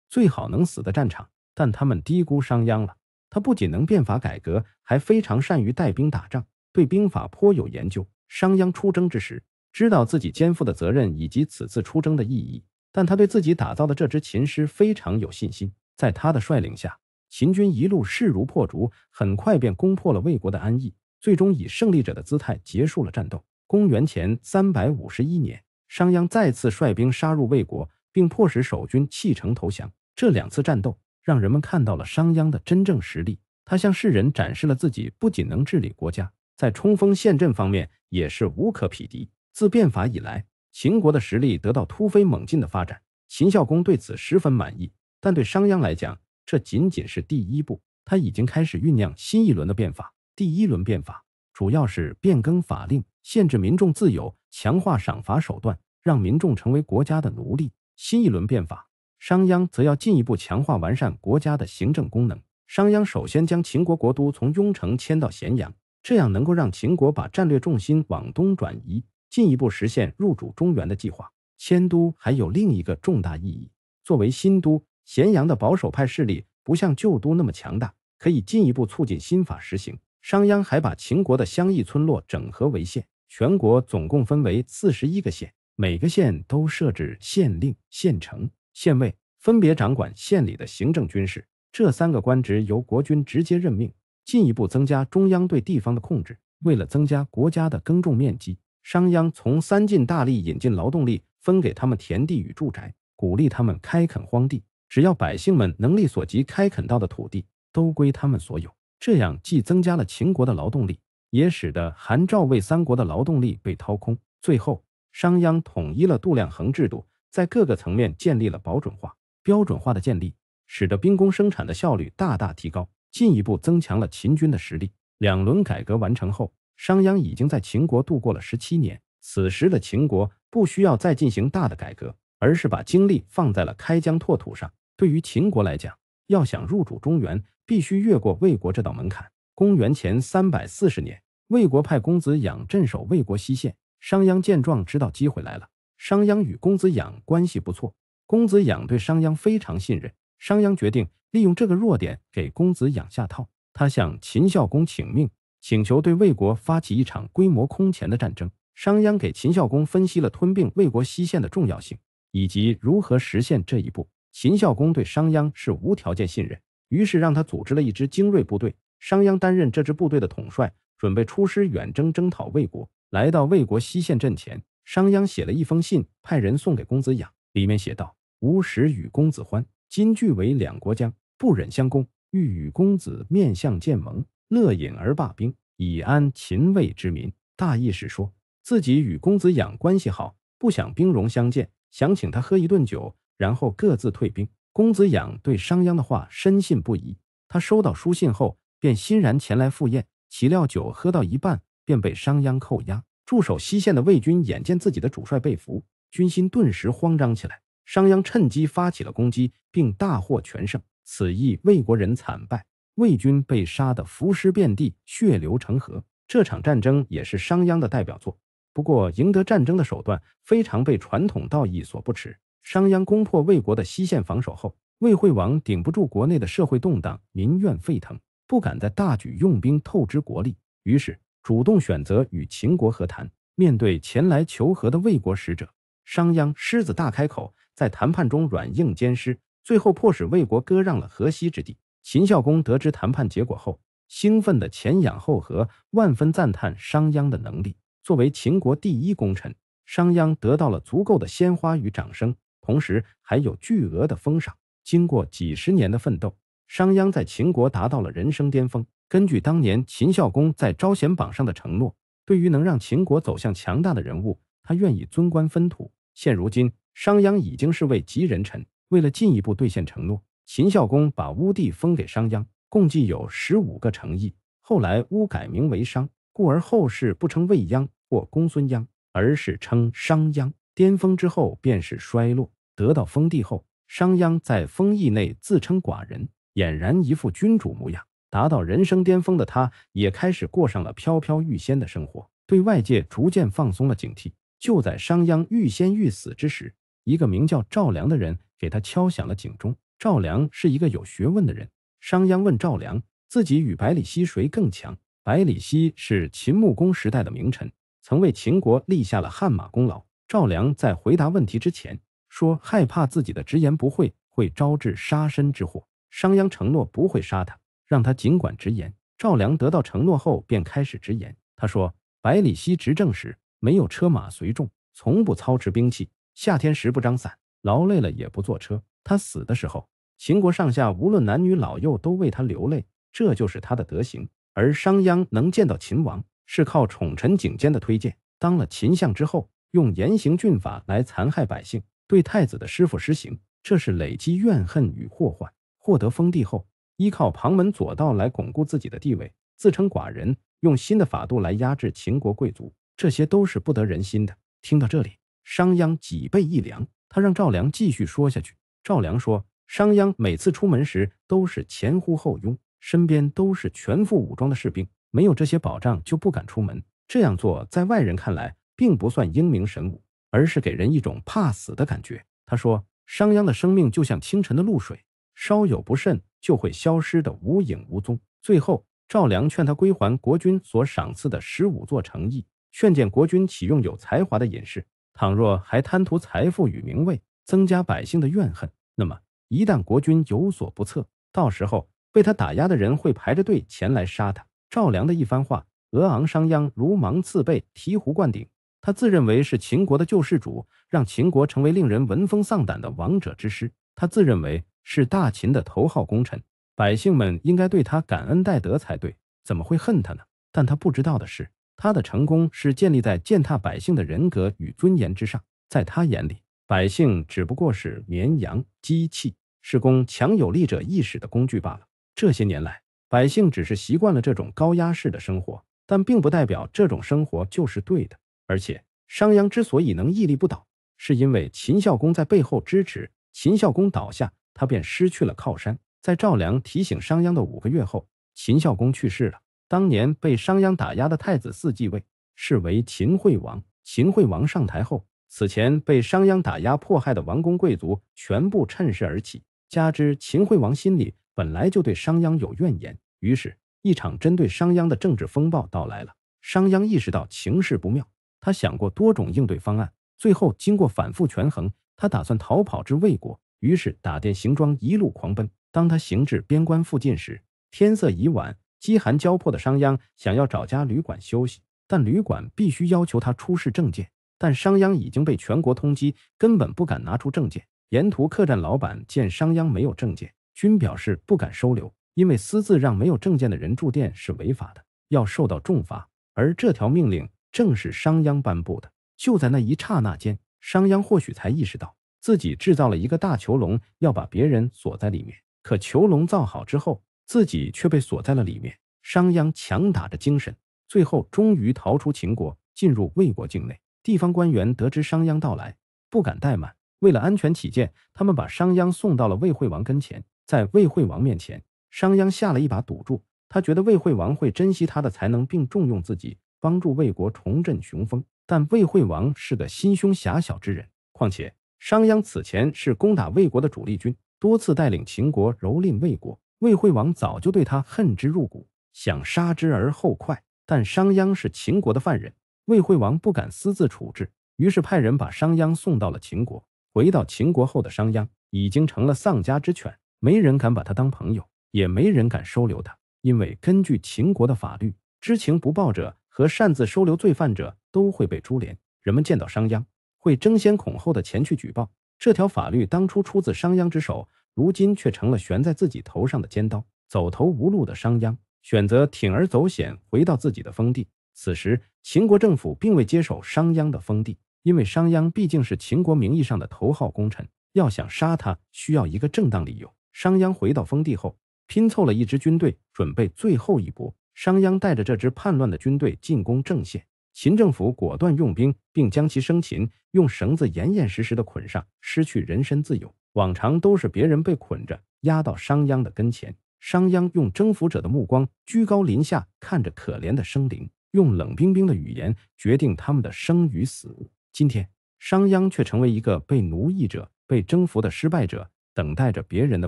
最好能死在战场。但他们低估商鞅了，他不仅能变法改革，还非常善于带兵打仗，对兵法颇有研究。商鞅出征之时，知道自己肩负的责任以及此次出征的意义。但他对自己打造的这支秦师非常有信心，在他的率领下，秦军一路势如破竹，很快便攻破了魏国的安邑，最终以胜利者的姿态结束了战斗。公元前三百五十一年，商鞅再次率兵杀入魏国，并迫使守军弃城投降。这两次战斗让人们看到了商鞅的真正实力，他向世人展示了自己不仅能治理国家，在冲锋陷阵方面也是无可匹敌。自变法以来，秦国的实力得到突飞猛进的发展，秦孝公对此十分满意。但对商鞅来讲，这仅仅是第一步。他已经开始酝酿新一轮的变法。第一轮变法主要是变更法令，限制民众自由，强化赏罚手段，让民众成为国家的奴隶。新一轮变法，商鞅则要进一步强化完善国家的行政功能。商鞅首先将秦国国都从雍城迁到咸阳，这样能够让秦国把战略重心往东转移。进一步实现入主中原的计划，迁都还有另一个重大意义。作为新都咸阳的保守派势力不像旧都那么强大，可以进一步促进新法实行。商鞅还把秦国的乡邑村落整合为县，全国总共分为四十一个县，每个县都设置县令、县城、县尉，分别掌管县里的行政、军事。这三个官职由国君直接任命，进一步增加中央对地方的控制。为了增加国家的耕种面积。商鞅从三晋大力引进劳动力，分给他们田地与住宅，鼓励他们开垦荒地。只要百姓们能力所及，开垦到的土地都归他们所有。这样既增加了秦国的劳动力，也使得韩、赵、魏三国的劳动力被掏空。最后，商鞅统一了度量衡制度，在各个层面建立了保准化、标准化的建立，使得兵工生产的效率大大提高，进一步增强了秦军的实力。两轮改革完成后。商鞅已经在秦国度过了十七年，此时的秦国不需要再进行大的改革，而是把精力放在了开疆拓土上。对于秦国来讲，要想入主中原，必须越过魏国这道门槛。公元前三百四十年，魏国派公子养镇守魏国西线。商鞅见状，知道机会来了。商鞅与公子养关系不错，公子养对商鞅非常信任。商鞅决定利用这个弱点给公子养下套。他向秦孝公请命。请求对魏国发起一场规模空前的战争。商鞅给秦孝公分析了吞并魏国西线的重要性，以及如何实现这一步。秦孝公对商鞅是无条件信任，于是让他组织了一支精锐部队。商鞅担任这支部队的统帅，准备出师远征征讨魏国。来到魏国西线阵前，商鞅写了一封信，派人送给公子养，里面写道：“吾时与公子欢，今俱为两国将，不忍相攻，欲与公子面相见盟。”乐饮而罢兵，以安秦魏之民。大意是说，自己与公子养关系好，不想兵戎相见，想请他喝一顿酒，然后各自退兵。公子养对商鞅的话深信不疑，他收到书信后便欣然前来赴宴。岂料酒喝到一半，便被商鞅扣押。驻守西线的魏军眼见自己的主帅被俘，军心顿时慌张起来。商鞅趁机发起了攻击，并大获全胜。此役魏国人惨败。魏军被杀得浮尸遍地，血流成河。这场战争也是商鞅的代表作，不过赢得战争的手段非常被传统道义所不齿。商鞅攻破魏国的西线防守后，魏惠王顶不住国内的社会动荡，民怨沸腾，不敢再大举用兵，透支国力，于是主动选择与秦国和谈。面对前来求和的魏国使者，商鞅狮子大开口，在谈判中软硬兼施，最后迫使魏国割让了河西之地。秦孝公得知谈判结果后，兴奋的前仰后合，万分赞叹商鞅的能力。作为秦国第一功臣，商鞅得到了足够的鲜花与掌声，同时还有巨额的封赏。经过几十年的奋斗，商鞅在秦国达到了人生巅峰。根据当年秦孝公在招贤榜上的承诺，对于能让秦国走向强大的人物，他愿意尊官分土。现如今，商鞅已经是位极人臣，为了进一步兑现承诺。秦孝公把乌地封给商鞅，共计有十五个城邑。后来乌改名为商，故而后世不称未鞅或公孙鞅，而是称商鞅。巅峰之后便是衰落。得到封地后，商鞅在封邑内自称寡人，俨然一副君主模样。达到人生巅峰的他，也开始过上了飘飘欲仙的生活，对外界逐渐放松了警惕。就在商鞅欲仙欲死之时，一个名叫赵良的人给他敲响了警钟。赵良是一个有学问的人。商鞅问赵良，自己与百里奚谁更强？百里奚是秦穆公时代的名臣，曾为秦国立下了汗马功劳。赵良在回答问题之前，说害怕自己的直言不讳会招致杀身之祸。商鞅承诺不会杀他，让他尽管直言。赵良得到承诺后，便开始直言。他说，百里奚执政时没有车马随众，从不操持兵器，夏天时不张伞，劳累了也不坐车。他死的时候。秦国上下无论男女老幼都为他流泪，这就是他的德行。而商鞅能见到秦王，是靠宠臣景监的推荐。当了秦相之后，用严刑峻法来残害百姓，对太子的师傅施行，这是累积怨恨与祸患。获得封地后，依靠旁门左道来巩固自己的地位，自称寡人，用新的法度来压制秦国贵族，这些都是不得人心的。听到这里，商鞅脊背一凉，他让赵良继续说下去。赵良说。商鞅每次出门时都是前呼后拥，身边都是全副武装的士兵，没有这些保障就不敢出门。这样做在外人看来并不算英明神武，而是给人一种怕死的感觉。他说：“商鞅的生命就像清晨的露水，稍有不慎就会消失得无影无踪。”最后，赵良劝他归还国君所赏赐的十五座城邑，劝谏国君启用有才华的隐士。倘若还贪图财富与名位，增加百姓的怨恨，那么。一旦国君有所不测，到时候被他打压的人会排着队前来杀他。赵良的一番话，俄昂商鞅如芒刺背，醍醐灌顶。他自认为是秦国的救世主，让秦国成为令人闻风丧胆的王者之师。他自认为是大秦的头号功臣，百姓们应该对他感恩戴德才对，怎么会恨他呢？但他不知道的是，他的成功是建立在践踏百姓的人格与尊严之上。在他眼里，百姓只不过是绵羊、机器。是供强有力者意识的工具罢了。这些年来，百姓只是习惯了这种高压式的生活，但并不代表这种生活就是对的。而且，商鞅之所以能屹立不倒，是因为秦孝公在背后支持。秦孝公倒下，他便失去了靠山。在赵良提醒商鞅的五个月后，秦孝公去世了。当年被商鞅打压的太子嗣继位，是为秦惠王。秦惠王上台后，此前被商鞅打压迫害的王公贵族全部趁势而起。加之秦惠王心里本来就对商鞅有怨言，于是，一场针对商鞅的政治风暴到来了。商鞅意识到情势不妙，他想过多种应对方案，最后经过反复权衡，他打算逃跑至魏国。于是，打点行装，一路狂奔。当他行至边关附近时，天色已晚，饥寒交迫的商鞅想要找家旅馆休息，但旅馆必须要求他出示证件。但商鞅已经被全国通缉，根本不敢拿出证件。沿途客栈老板见商鞅没有证件，均表示不敢收留，因为私自让没有证件的人住店是违法的，要受到重罚。而这条命令正是商鞅颁布的。就在那一刹那间，商鞅或许才意识到自己制造了一个大囚笼，要把别人锁在里面。可囚笼造好之后，自己却被锁在了里面。商鞅强打着精神，最后终于逃出秦国，进入魏国境内。地方官员得知商鞅到来，不敢怠慢。为了安全起见，他们把商鞅送到了魏惠王跟前。在魏惠王面前，商鞅下了一把赌注，他觉得魏惠王会珍惜他的才能并重用自己，帮助魏国重振雄风。但魏惠王是个心胸狭小之人，况且商鞅此前是攻打魏国的主力军，多次带领秦国蹂躏魏国，魏惠王早就对他恨之入骨，想杀之而后快。但商鞅是秦国的犯人，魏惠王不敢私自处置，于是派人把商鞅送到了秦国。回到秦国后的商鞅已经成了丧家之犬，没人敢把他当朋友，也没人敢收留他。因为根据秦国的法律，知情不报者和擅自收留罪犯者都会被株连。人们见到商鞅，会争先恐后的前去举报。这条法律当初出自商鞅之手，如今却成了悬在自己头上的尖刀。走投无路的商鞅选择铤而走险，回到自己的封地。此时，秦国政府并未接手商鞅的封地。因为商鞅毕竟是秦国名义上的头号功臣，要想杀他，需要一个正当理由。商鞅回到封地后，拼凑了一支军队，准备最后一搏。商鞅带着这支叛乱的军队进攻郑县，秦政府果断用兵，并将其生擒，用绳子严严实实的捆上，失去人身自由。往常都是别人被捆着压到商鞅的跟前，商鞅用征服者的目光居高临下看着可怜的生灵，用冷冰冰的语言决定他们的生与死。今天，商鞅却成为一个被奴役者、被征服的失败者，等待着别人的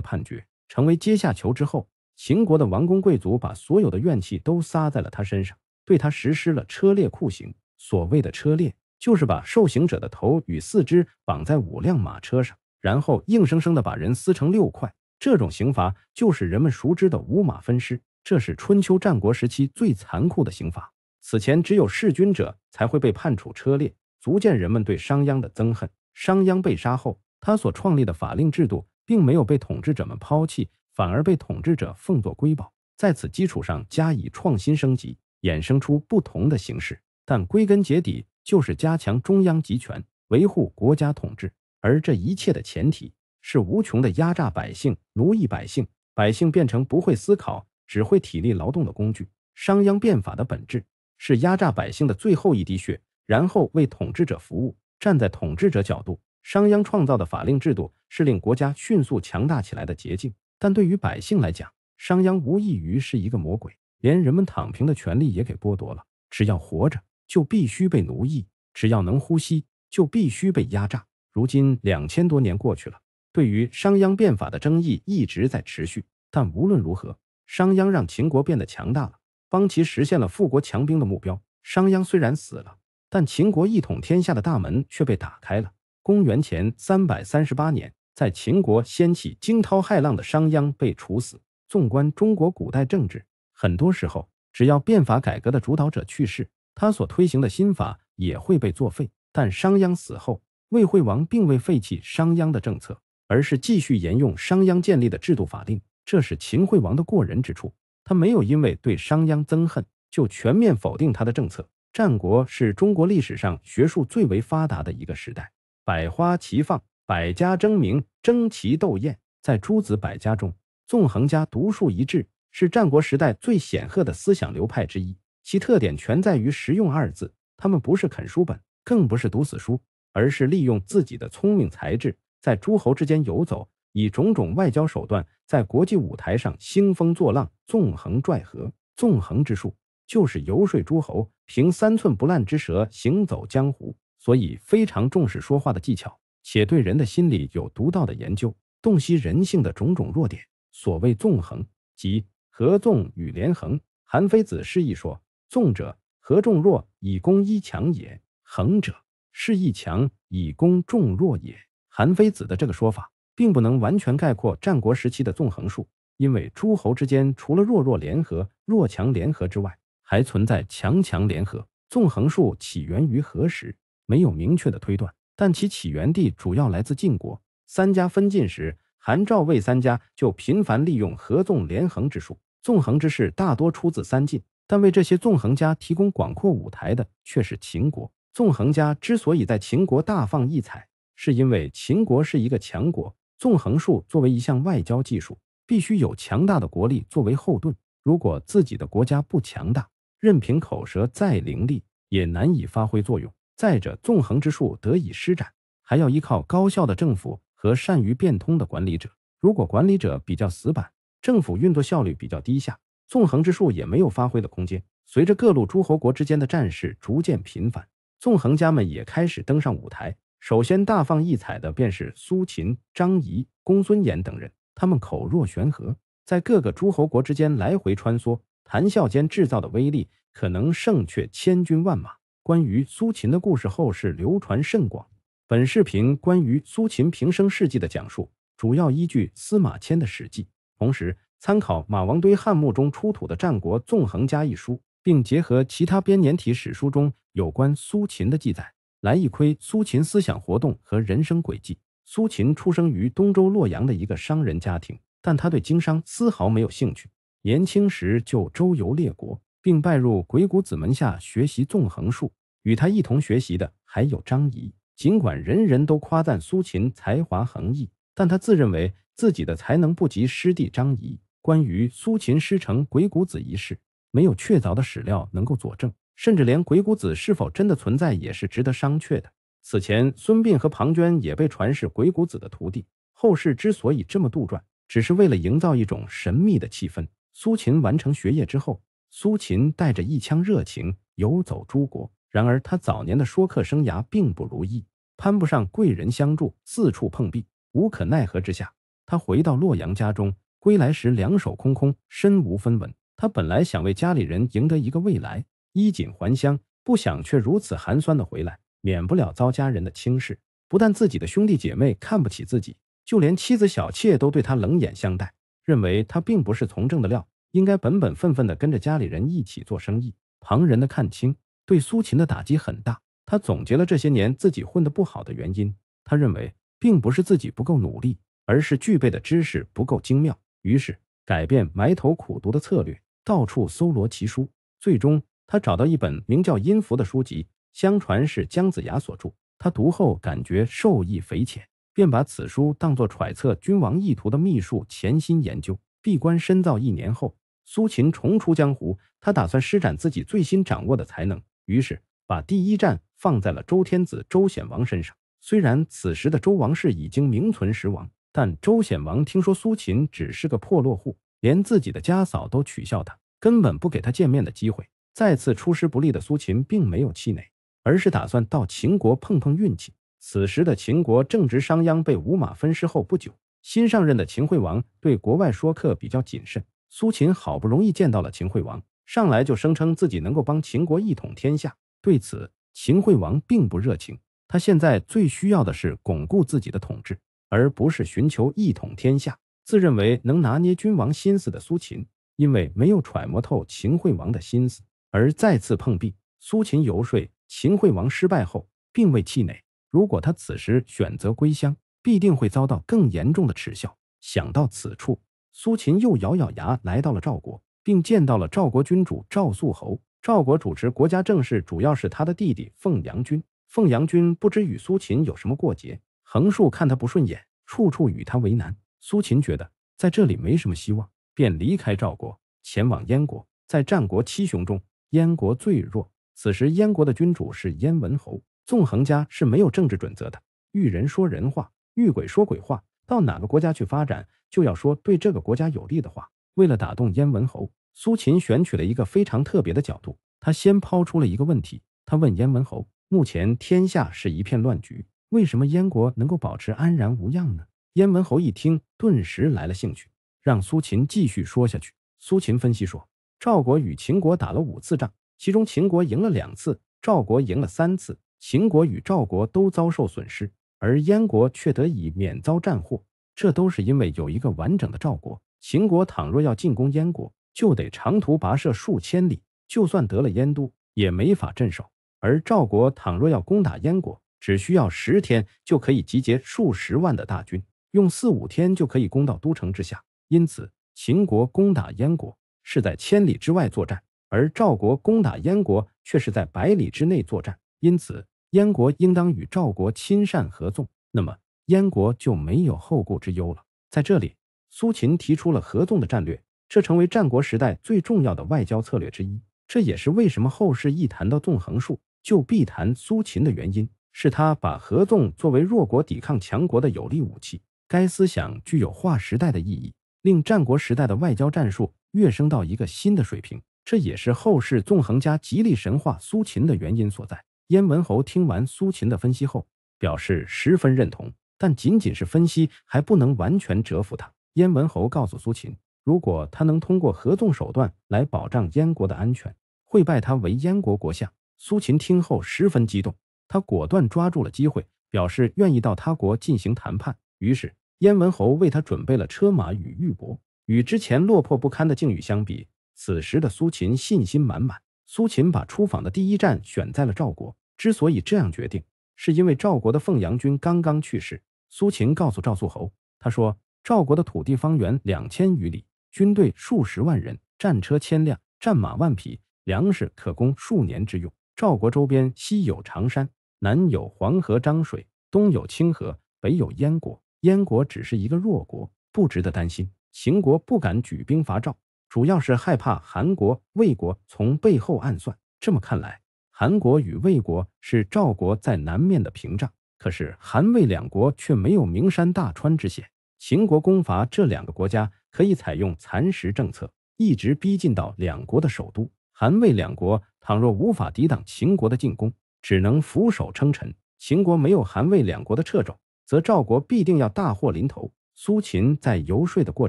判决。成为阶下囚之后，秦国的王公贵族把所有的怨气都撒在了他身上，对他实施了车裂酷刑。所谓的车裂，就是把受刑者的头与四肢绑在五辆马车上，然后硬生生的把人撕成六块。这种刑罚就是人们熟知的五马分尸，这是春秋战国时期最残酷的刑罚。此前，只有弑君者才会被判处车裂。足见人们对商鞅的憎恨。商鞅被杀后，他所创立的法令制度并没有被统治者们抛弃，反而被统治者奉作瑰宝，在此基础上加以创新升级，衍生出不同的形式。但归根结底，就是加强中央集权，维护国家统治。而这一切的前提是无穷的压榨百姓、奴役百姓，百姓变成不会思考、只会体力劳动的工具。商鞅变法的本质是压榨百姓的最后一滴血。然后为统治者服务，站在统治者角度，商鞅创造的法令制度是令国家迅速强大起来的捷径。但对于百姓来讲，商鞅无异于是一个魔鬼，连人们躺平的权利也给剥夺了。只要活着，就必须被奴役；只要能呼吸，就必须被压榨。如今两千多年过去了，对于商鞅变法的争议一直在持续。但无论如何，商鞅让秦国变得强大了，帮其实现了富国强兵的目标。商鞅虽然死了。但秦国一统天下的大门却被打开了。公元前三百三十八年，在秦国掀起惊涛骇浪的商鞅被处死。纵观中国古代政治，很多时候，只要变法改革的主导者去世，他所推行的新法也会被作废。但商鞅死后，魏惠王并未废弃商鞅的政策，而是继续沿用商鞅建立的制度法令。这是秦惠王的过人之处，他没有因为对商鞅憎恨就全面否定他的政策。战国是中国历史上学术最为发达的一个时代，百花齐放，百家争鸣，争奇斗艳。在诸子百家中，纵横家独树一帜，是战国时代最显赫的思想流派之一。其特点全在于“实用”二字。他们不是啃书本，更不是读死书，而是利用自己的聪明才智，在诸侯之间游走，以种种外交手段，在国际舞台上兴风作浪，纵横拽阖。纵横之术，就是游说诸侯。凭三寸不烂之舌行走江湖，所以非常重视说话的技巧，且对人的心理有独到的研究，洞悉人性的种种弱点。所谓纵横，即合纵与连横。韩非子释义说：“纵者合众弱以攻一强也，横者是意强以攻众弱也。”韩非子的这个说法并不能完全概括战国时期的纵横术，因为诸侯之间除了弱弱联合、弱强联合之外，还存在强强联合。纵横术起源于何时？没有明确的推断，但其起源地主要来自晋国。三家分晋时，韩、赵、魏三家就频繁利用合纵连横之术。纵横之势大多出自三晋，但为这些纵横家提供广阔舞台的却是秦国。纵横家之所以在秦国大放异彩，是因为秦国是一个强国。纵横术作为一项外交技术，必须有强大的国力作为后盾。如果自己的国家不强大，任凭口舌再伶俐，也难以发挥作用。再者，纵横之术得以施展，还要依靠高效的政府和善于变通的管理者。如果管理者比较死板，政府运作效率比较低下，纵横之术也没有发挥的空间。随着各路诸侯国之间的战事逐渐频繁，纵横家们也开始登上舞台。首先大放异彩的便是苏秦、张仪、公孙衍等人，他们口若悬河，在各个诸侯国之间来回穿梭。谈笑间制造的威力，可能胜却千军万马。关于苏秦的故事，后世流传甚广。本视频关于苏秦平生事迹的讲述，主要依据司马迁的《史记》，同时参考马王堆汉墓中出土的《战国纵横家一书》，并结合其他编年体史书中有关苏秦的记载，来一窥苏秦思想活动和人生轨迹。苏秦出生于东周洛阳的一个商人家庭，但他对经商丝毫没有兴趣。年轻时就周游列国，并拜入鬼谷子门下学习纵横术。与他一同学习的还有张仪。尽管人人都夸赞苏秦才华横溢，但他自认为自己的才能不及师弟张仪。关于苏秦师承鬼谷子一事，没有确凿的史料能够佐证，甚至连鬼谷子是否真的存在也是值得商榷的。此前，孙膑和庞涓也被传是鬼谷子的徒弟。后世之所以这么杜撰，只是为了营造一种神秘的气氛。苏秦完成学业之后，苏秦带着一腔热情游走诸国。然而，他早年的说客生涯并不如意，攀不上贵人相助，四处碰壁，无可奈何之下，他回到洛阳家中。归来时两手空空，身无分文。他本来想为家里人赢得一个未来，衣锦还乡，不想却如此寒酸的回来，免不了遭家人的轻视。不但自己的兄弟姐妹看不起自己，就连妻子小妾都对他冷眼相待。认为他并不是从政的料，应该本本分分的跟着家里人一起做生意。旁人的看轻对苏秦的打击很大，他总结了这些年自己混得不好的原因。他认为，并不是自己不够努力，而是具备的知识不够精妙。于是，改变埋头苦读的策略，到处搜罗奇书。最终，他找到一本名叫《音符》的书籍，相传是姜子牙所著。他读后感觉受益匪浅。便把此书当作揣测君王意图的秘术，潜心研究。闭关深造一年后，苏秦重出江湖。他打算施展自己最新掌握的才能，于是把第一战放在了周天子周显王身上。虽然此时的周王室已经名存实亡，但周显王听说苏秦只是个破落户，连自己的家嫂都取笑他，根本不给他见面的机会。再次出师不利的苏秦并没有气馁，而是打算到秦国碰碰运气。此时的秦国正值商鞅被五马分尸后不久，新上任的秦惠王对国外说客比较谨慎。苏秦好不容易见到了秦惠王，上来就声称自己能够帮秦国一统天下。对此，秦惠王并不热情。他现在最需要的是巩固自己的统治，而不是寻求一统天下。自认为能拿捏君王心思的苏秦，因为没有揣摩透秦惠王的心思，而再次碰壁。苏秦游说秦惠王失败后，并未气馁。如果他此时选择归乡，必定会遭到更严重的耻笑。想到此处，苏秦又咬咬牙，来到了赵国，并见到了赵国君主赵肃侯。赵国主持国家政事，主要是他的弟弟奉阳君。奉阳君不知与苏秦有什么过节，横竖看他不顺眼，处处与他为难。苏秦觉得在这里没什么希望，便离开赵国，前往燕国。在战国七雄中，燕国最弱。此时，燕国的君主是燕文侯。纵横家是没有政治准则的，遇人说人话，遇鬼说鬼话。到哪个国家去发展，就要说对这个国家有利的话。为了打动燕文侯，苏秦选取了一个非常特别的角度。他先抛出了一个问题，他问燕文侯：“目前天下是一片乱局，为什么燕国能够保持安然无恙呢？”燕文侯一听，顿时来了兴趣，让苏秦继续说下去。苏秦分析说：“赵国与秦国打了五次仗，其中秦国赢了两次，赵国赢了三次。”秦国与赵国都遭受损失，而燕国却得以免遭战祸。这都是因为有一个完整的赵国。秦国倘若要进攻燕国，就得长途跋涉数千里，就算得了燕都，也没法镇守。而赵国倘若要攻打燕国，只需要十天就可以集结数十万的大军，用四五天就可以攻到都城之下。因此，秦国攻打燕国是在千里之外作战，而赵国攻打燕国却是在百里之内作战。因此，燕国应当与赵国亲善合纵，那么燕国就没有后顾之忧了。在这里，苏秦提出了合纵的战略，这成为战国时代最重要的外交策略之一。这也是为什么后世一谈到纵横术，就必谈苏秦的原因。是他把合纵作为弱国抵抗强国的有力武器。该思想具有划时代的意义，令战国时代的外交战术跃升到一个新的水平。这也是后世纵横家极力神话苏秦的原因所在。燕文侯听完苏秦的分析后，表示十分认同，但仅仅是分析还不能完全折服他。燕文侯告诉苏秦，如果他能通过合纵手段来保障燕国的安全，会拜他为燕国国相。苏秦听后十分激动，他果断抓住了机会，表示愿意到他国进行谈判。于是，燕文侯为他准备了车马与玉帛。与之前落魄不堪的境遇相比，此时的苏秦信心满满。苏秦把出访的第一站选在了赵国，之所以这样决定，是因为赵国的凤阳君刚刚去世。苏秦告诉赵肃侯，他说：“赵国的土地方圆两千余里，军队数十万人，战车千辆，战马万匹，粮食可供数年之用。赵国周边西有常山，南有黄河、漳水，东有清河，北有燕国。燕国只是一个弱国，不值得担心。秦国不敢举兵伐赵。”主要是害怕韩国、魏国从背后暗算。这么看来，韩国与魏国是赵国在南面的屏障。可是韩魏两国却没有名山大川之险，秦国攻伐这两个国家，可以采用蚕食政策，一直逼近到两国的首都。韩魏两国倘若无法抵挡秦国的进攻，只能俯首称臣。秦国没有韩魏两国的掣肘，则赵国必定要大祸临头。苏秦在游说的过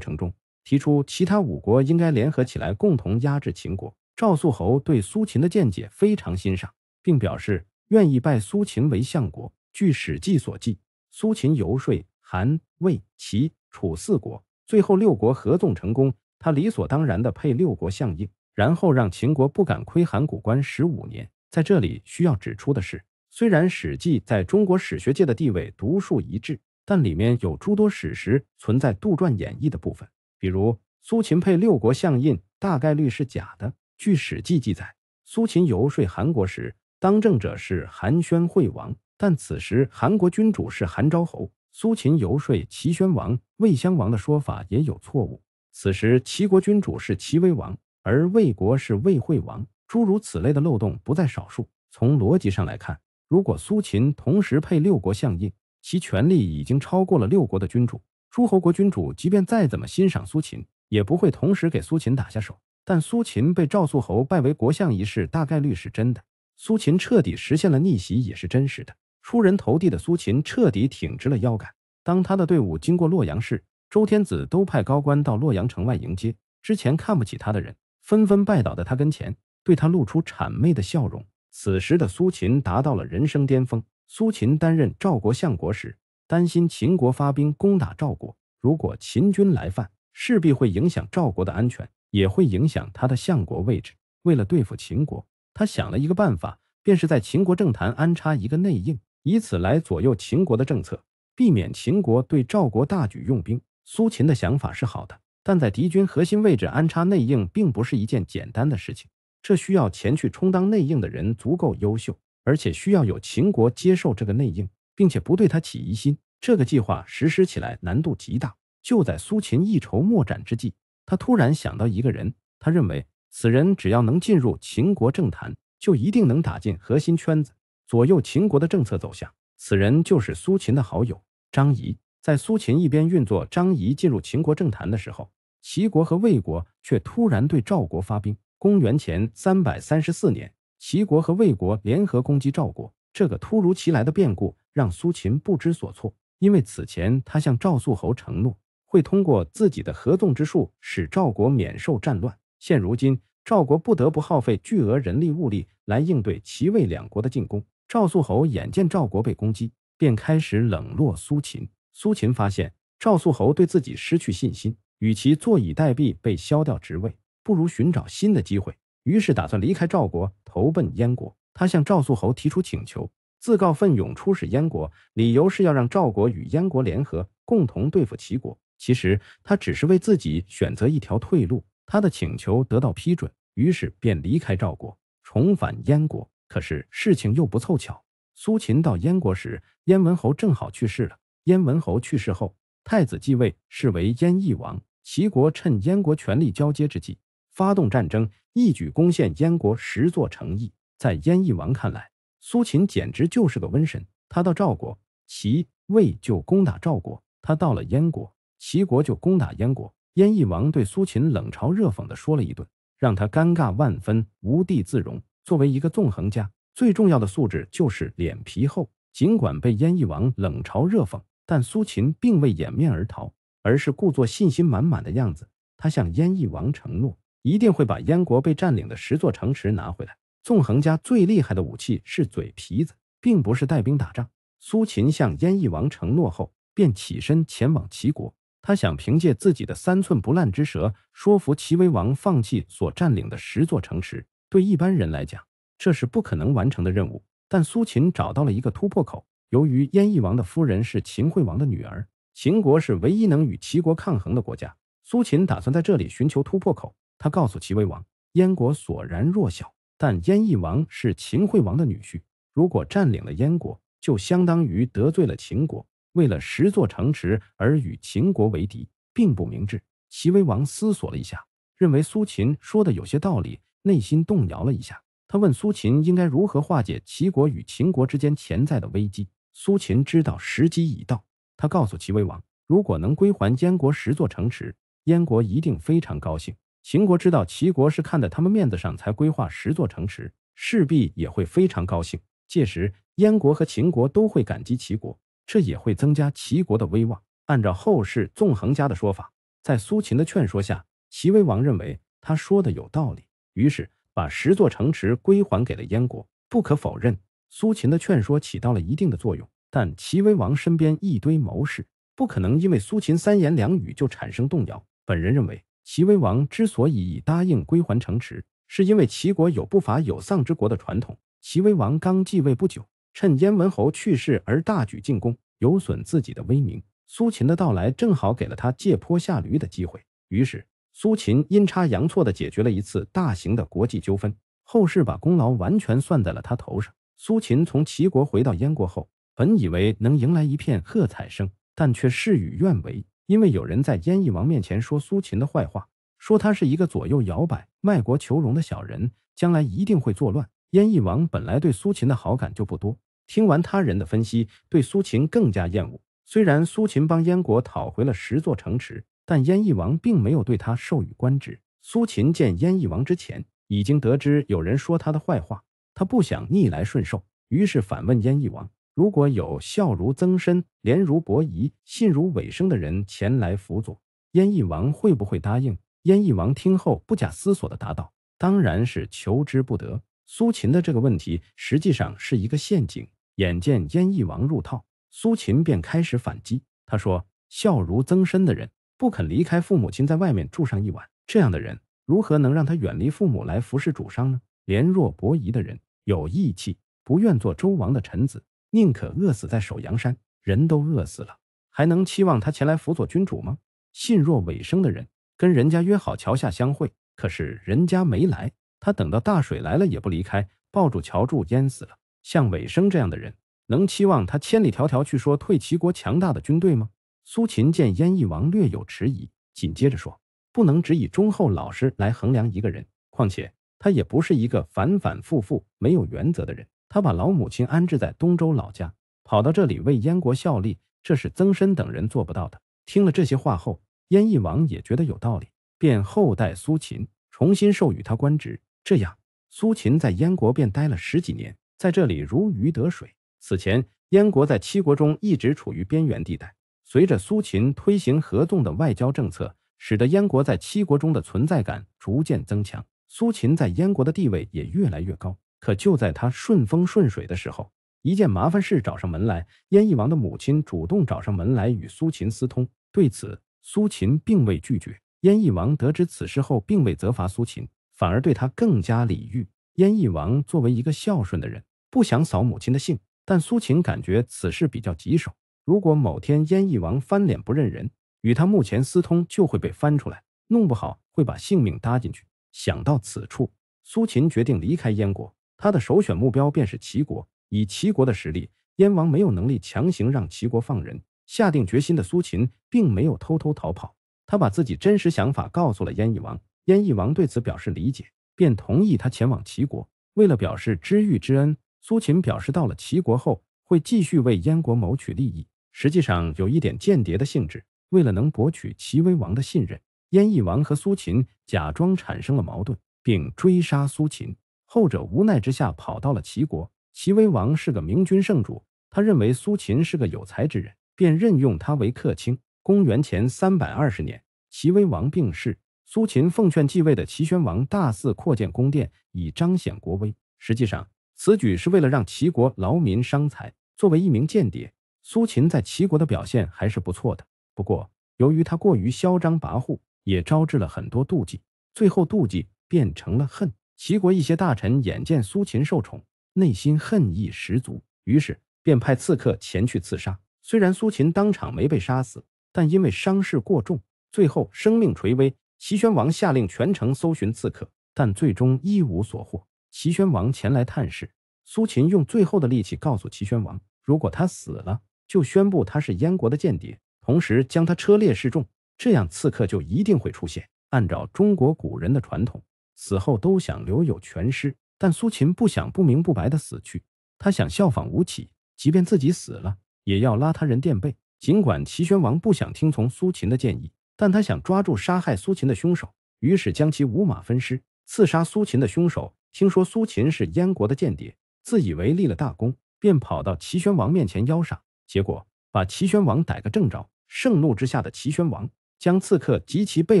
程中。提出其他五国应该联合起来，共同压制秦国。赵肃侯对苏秦的见解非常欣赏，并表示愿意拜苏秦为相国。据《史记》所记，苏秦游说韩、魏、齐、楚四国，最后六国合纵成功。他理所当然的配六国相印，然后让秦国不敢窥函谷关十五年。在这里需要指出的是，虽然《史记》在中国史学界的地位独树一帜，但里面有诸多史实存在杜撰演绎的部分。比如苏秦配六国相印，大概率是假的。据《史记》记载，苏秦游说韩国时，当政者是韩宣惠王，但此时韩国君主是韩昭侯。苏秦游说齐宣王、魏襄王的说法也有错误，此时齐国君主是齐威王，而魏国是魏惠王。诸如此类的漏洞不在少数。从逻辑上来看，如果苏秦同时配六国相印，其权力已经超过了六国的君主。诸侯国君主即便再怎么欣赏苏秦，也不会同时给苏秦打下手。但苏秦被赵肃侯拜为国相一事，大概率是真的。苏秦彻底实现了逆袭，也是真实的。出人头地的苏秦彻底挺直了腰杆。当他的队伍经过洛阳时，周天子都派高官到洛阳城外迎接。之前看不起他的人，纷纷拜倒在他跟前，对他露出谄媚的笑容。此时的苏秦达到了人生巅峰。苏秦担任赵国相国时。担心秦国发兵攻打赵国，如果秦军来犯，势必会影响赵国的安全，也会影响他的相国位置。为了对付秦国，他想了一个办法，便是在秦国政坛安插一个内应，以此来左右秦国的政策，避免秦国对赵国大举用兵。苏秦的想法是好的，但在敌军核心位置安插内应，并不是一件简单的事情。这需要前去充当内应的人足够优秀，而且需要有秦国接受这个内应。并且不对他起疑心，这个计划实施起来难度极大。就在苏秦一筹莫展之际，他突然想到一个人，他认为此人只要能进入秦国政坛，就一定能打进核心圈子，左右秦国的政策走向。此人就是苏秦的好友张仪。在苏秦一边运作张仪进入秦国政坛的时候，齐国和魏国却突然对赵国发兵。公元前三百三十四年，齐国和魏国联合攻击赵国，这个突如其来的变故。让苏秦不知所措，因为此前他向赵肃侯承诺，会通过自己的合纵之术使赵国免受战乱。现如今，赵国不得不耗费巨额人力物力来应对齐、魏两国的进攻。赵肃侯眼见赵国被攻击，便开始冷落苏秦。苏秦发现赵肃侯对自己失去信心，与其坐以待毙被削掉职位，不如寻找新的机会。于是，打算离开赵国投奔燕国。他向赵肃侯提出请求。自告奋勇出使燕国，理由是要让赵国与燕国联合，共同对付齐国。其实他只是为自己选择一条退路。他的请求得到批准，于是便离开赵国，重返燕国。可是事情又不凑巧，苏秦到燕国时，燕文侯正好去世了。燕文侯去世后，太子继位，是为燕易王。齐国趁燕国权力交接之际，发动战争，一举攻陷燕国十座城邑。在燕易王看来，苏秦简直就是个瘟神。他到赵国，齐、魏就攻打赵国；他到了燕国，齐国就攻打燕国。燕翼王对苏秦冷嘲热讽地说了一顿，让他尴尬万分，无地自容。作为一个纵横家，最重要的素质就是脸皮厚。尽管被燕翼王冷嘲热讽，但苏秦并未掩面而逃，而是故作信心满满的样子。他向燕翼王承诺，一定会把燕国被占领的十座城池拿回来。纵横家最厉害的武器是嘴皮子，并不是带兵打仗。苏秦向燕翼王承诺后，便起身前往齐国。他想凭借自己的三寸不烂之舌，说服齐威王放弃所占领的十座城池。对一般人来讲，这是不可能完成的任务。但苏秦找到了一个突破口。由于燕翼王的夫人是秦惠王的女儿，秦国是唯一能与齐国抗衡的国家。苏秦打算在这里寻求突破口。他告诉齐威王，燕国索然弱小。但燕翼王是秦惠王的女婿，如果占领了燕国，就相当于得罪了秦国。为了十座城池而与秦国为敌，并不明智。齐威王思索了一下，认为苏秦说的有些道理，内心动摇了一下。他问苏秦应该如何化解齐国与秦国之间潜在的危机。苏秦知道时机已到，他告诉齐威王，如果能归还燕国十座城池，燕国一定非常高兴。秦国知道齐国是看在他们面子上才规划十座城池，势必也会非常高兴。届时，燕国和秦国都会感激齐国，这也会增加齐国的威望。按照后世纵横家的说法，在苏秦的劝说下，齐威王认为他说的有道理，于是把十座城池归还给了燕国。不可否认，苏秦的劝说起到了一定的作用，但齐威王身边一堆谋士不可能因为苏秦三言两语就产生动摇。本人认为。齐威王之所以答应归还城池，是因为齐国有不伐有丧之国的传统。齐威王刚继位不久，趁燕文侯去世而大举进攻，有损自己的威名。苏秦的到来正好给了他借坡下驴的机会，于是苏秦阴差阳错地解决了一次大型的国际纠纷，后世把功劳完全算在了他头上。苏秦从齐国回到燕国后，本以为能迎来一片喝彩声，但却事与愿违。因为有人在燕翼王面前说苏秦的坏话，说他是一个左右摇摆、卖国求荣的小人，将来一定会作乱。燕翼王本来对苏秦的好感就不多，听完他人的分析，对苏秦更加厌恶。虽然苏秦帮燕国讨回了十座城池，但燕翼王并没有对他授予官职。苏秦见燕翼王之前已经得知有人说他的坏话，他不想逆来顺受，于是反问燕翼王。如果有笑如曾深，廉如伯夷、信如尾生的人前来辅佐燕翼王，会不会答应？燕翼王听后不假思索地答道：“当然是求之不得。”苏秦的这个问题实际上是一个陷阱。眼见燕翼王入套，苏秦便开始反击。他说：“笑如曾深的人不肯离开父母亲，在外面住上一晚，这样的人如何能让他远离父母来服侍主上呢？廉若伯夷的人有义气，不愿做周王的臣子。”宁可饿死在首阳山，人都饿死了，还能期望他前来辅佐君主吗？信若尾生的人，跟人家约好桥下相会，可是人家没来，他等到大水来了也不离开，抱住桥柱淹死了。像尾生这样的人，能期望他千里迢迢去说退齐国强大的军队吗？苏秦见燕翼王略有迟疑，紧接着说：“不能只以忠厚老实来衡量一个人，况且他也不是一个反反复复没有原则的人。”他把老母亲安置在东周老家，跑到这里为燕国效力，这是曾参等人做不到的。听了这些话后，燕翼王也觉得有道理，便厚待苏秦，重新授予他官职。这样，苏秦在燕国便待了十几年，在这里如鱼得水。此前，燕国在七国中一直处于边缘地带，随着苏秦推行合纵的外交政策，使得燕国在七国中的存在感逐渐增强，苏秦在燕国的地位也越来越高。可就在他顺风顺水的时候，一件麻烦事找上门来。燕翼王的母亲主动找上门来与苏秦私通，对此苏秦并未拒绝。燕翼王得知此事后，并未责罚苏秦，反而对他更加礼遇。燕翼王作为一个孝顺的人，不想扫母亲的兴，但苏秦感觉此事比较棘手。如果某天燕翼王翻脸不认人，与他目前私通就会被翻出来，弄不好会把性命搭进去。想到此处，苏秦决定离开燕国。他的首选目标便是齐国。以齐国的实力，燕王没有能力强行让齐国放人。下定决心的苏秦并没有偷偷逃跑，他把自己真实想法告诉了燕翼王。燕翼王对此表示理解，便同意他前往齐国。为了表示知遇之恩，苏秦表示到了齐国后会继续为燕国谋取利益，实际上有一点间谍的性质。为了能博取齐威王的信任，燕翼王和苏秦假装产生了矛盾，并追杀苏秦。后者无奈之下，跑到了齐国。齐威王是个明君圣主，他认为苏秦是个有才之人，便任用他为客卿。公元前三百二十年，齐威王病逝，苏秦奉劝继位的齐宣王大肆扩建宫殿，以彰显国威。实际上，此举是为了让齐国劳民伤财。作为一名间谍，苏秦在齐国的表现还是不错的。不过，由于他过于嚣张跋扈，也招致了很多妒忌。最后，妒忌变成了恨。齐国一些大臣眼见苏秦受宠，内心恨意十足，于是便派刺客前去刺杀。虽然苏秦当场没被杀死，但因为伤势过重，最后生命垂危。齐宣王下令全城搜寻刺客，但最终一无所获。齐宣王前来探视，苏秦用最后的力气告诉齐宣王：“如果他死了，就宣布他是燕国的间谍，同时将他车裂示众，这样刺客就一定会出现。”按照中国古人的传统。死后都想留有全尸，但苏秦不想不明不白的死去，他想效仿吴起，即便自己死了，也要拉他人垫背。尽管齐宣王不想听从苏秦的建议，但他想抓住杀害苏秦的凶手，于是将其五马分尸。刺杀苏秦的凶手听说苏秦是燕国的间谍，自以为立了大功，便跑到齐宣王面前邀赏，结果把齐宣王逮个正着。盛怒之下的齐宣王将刺客及其背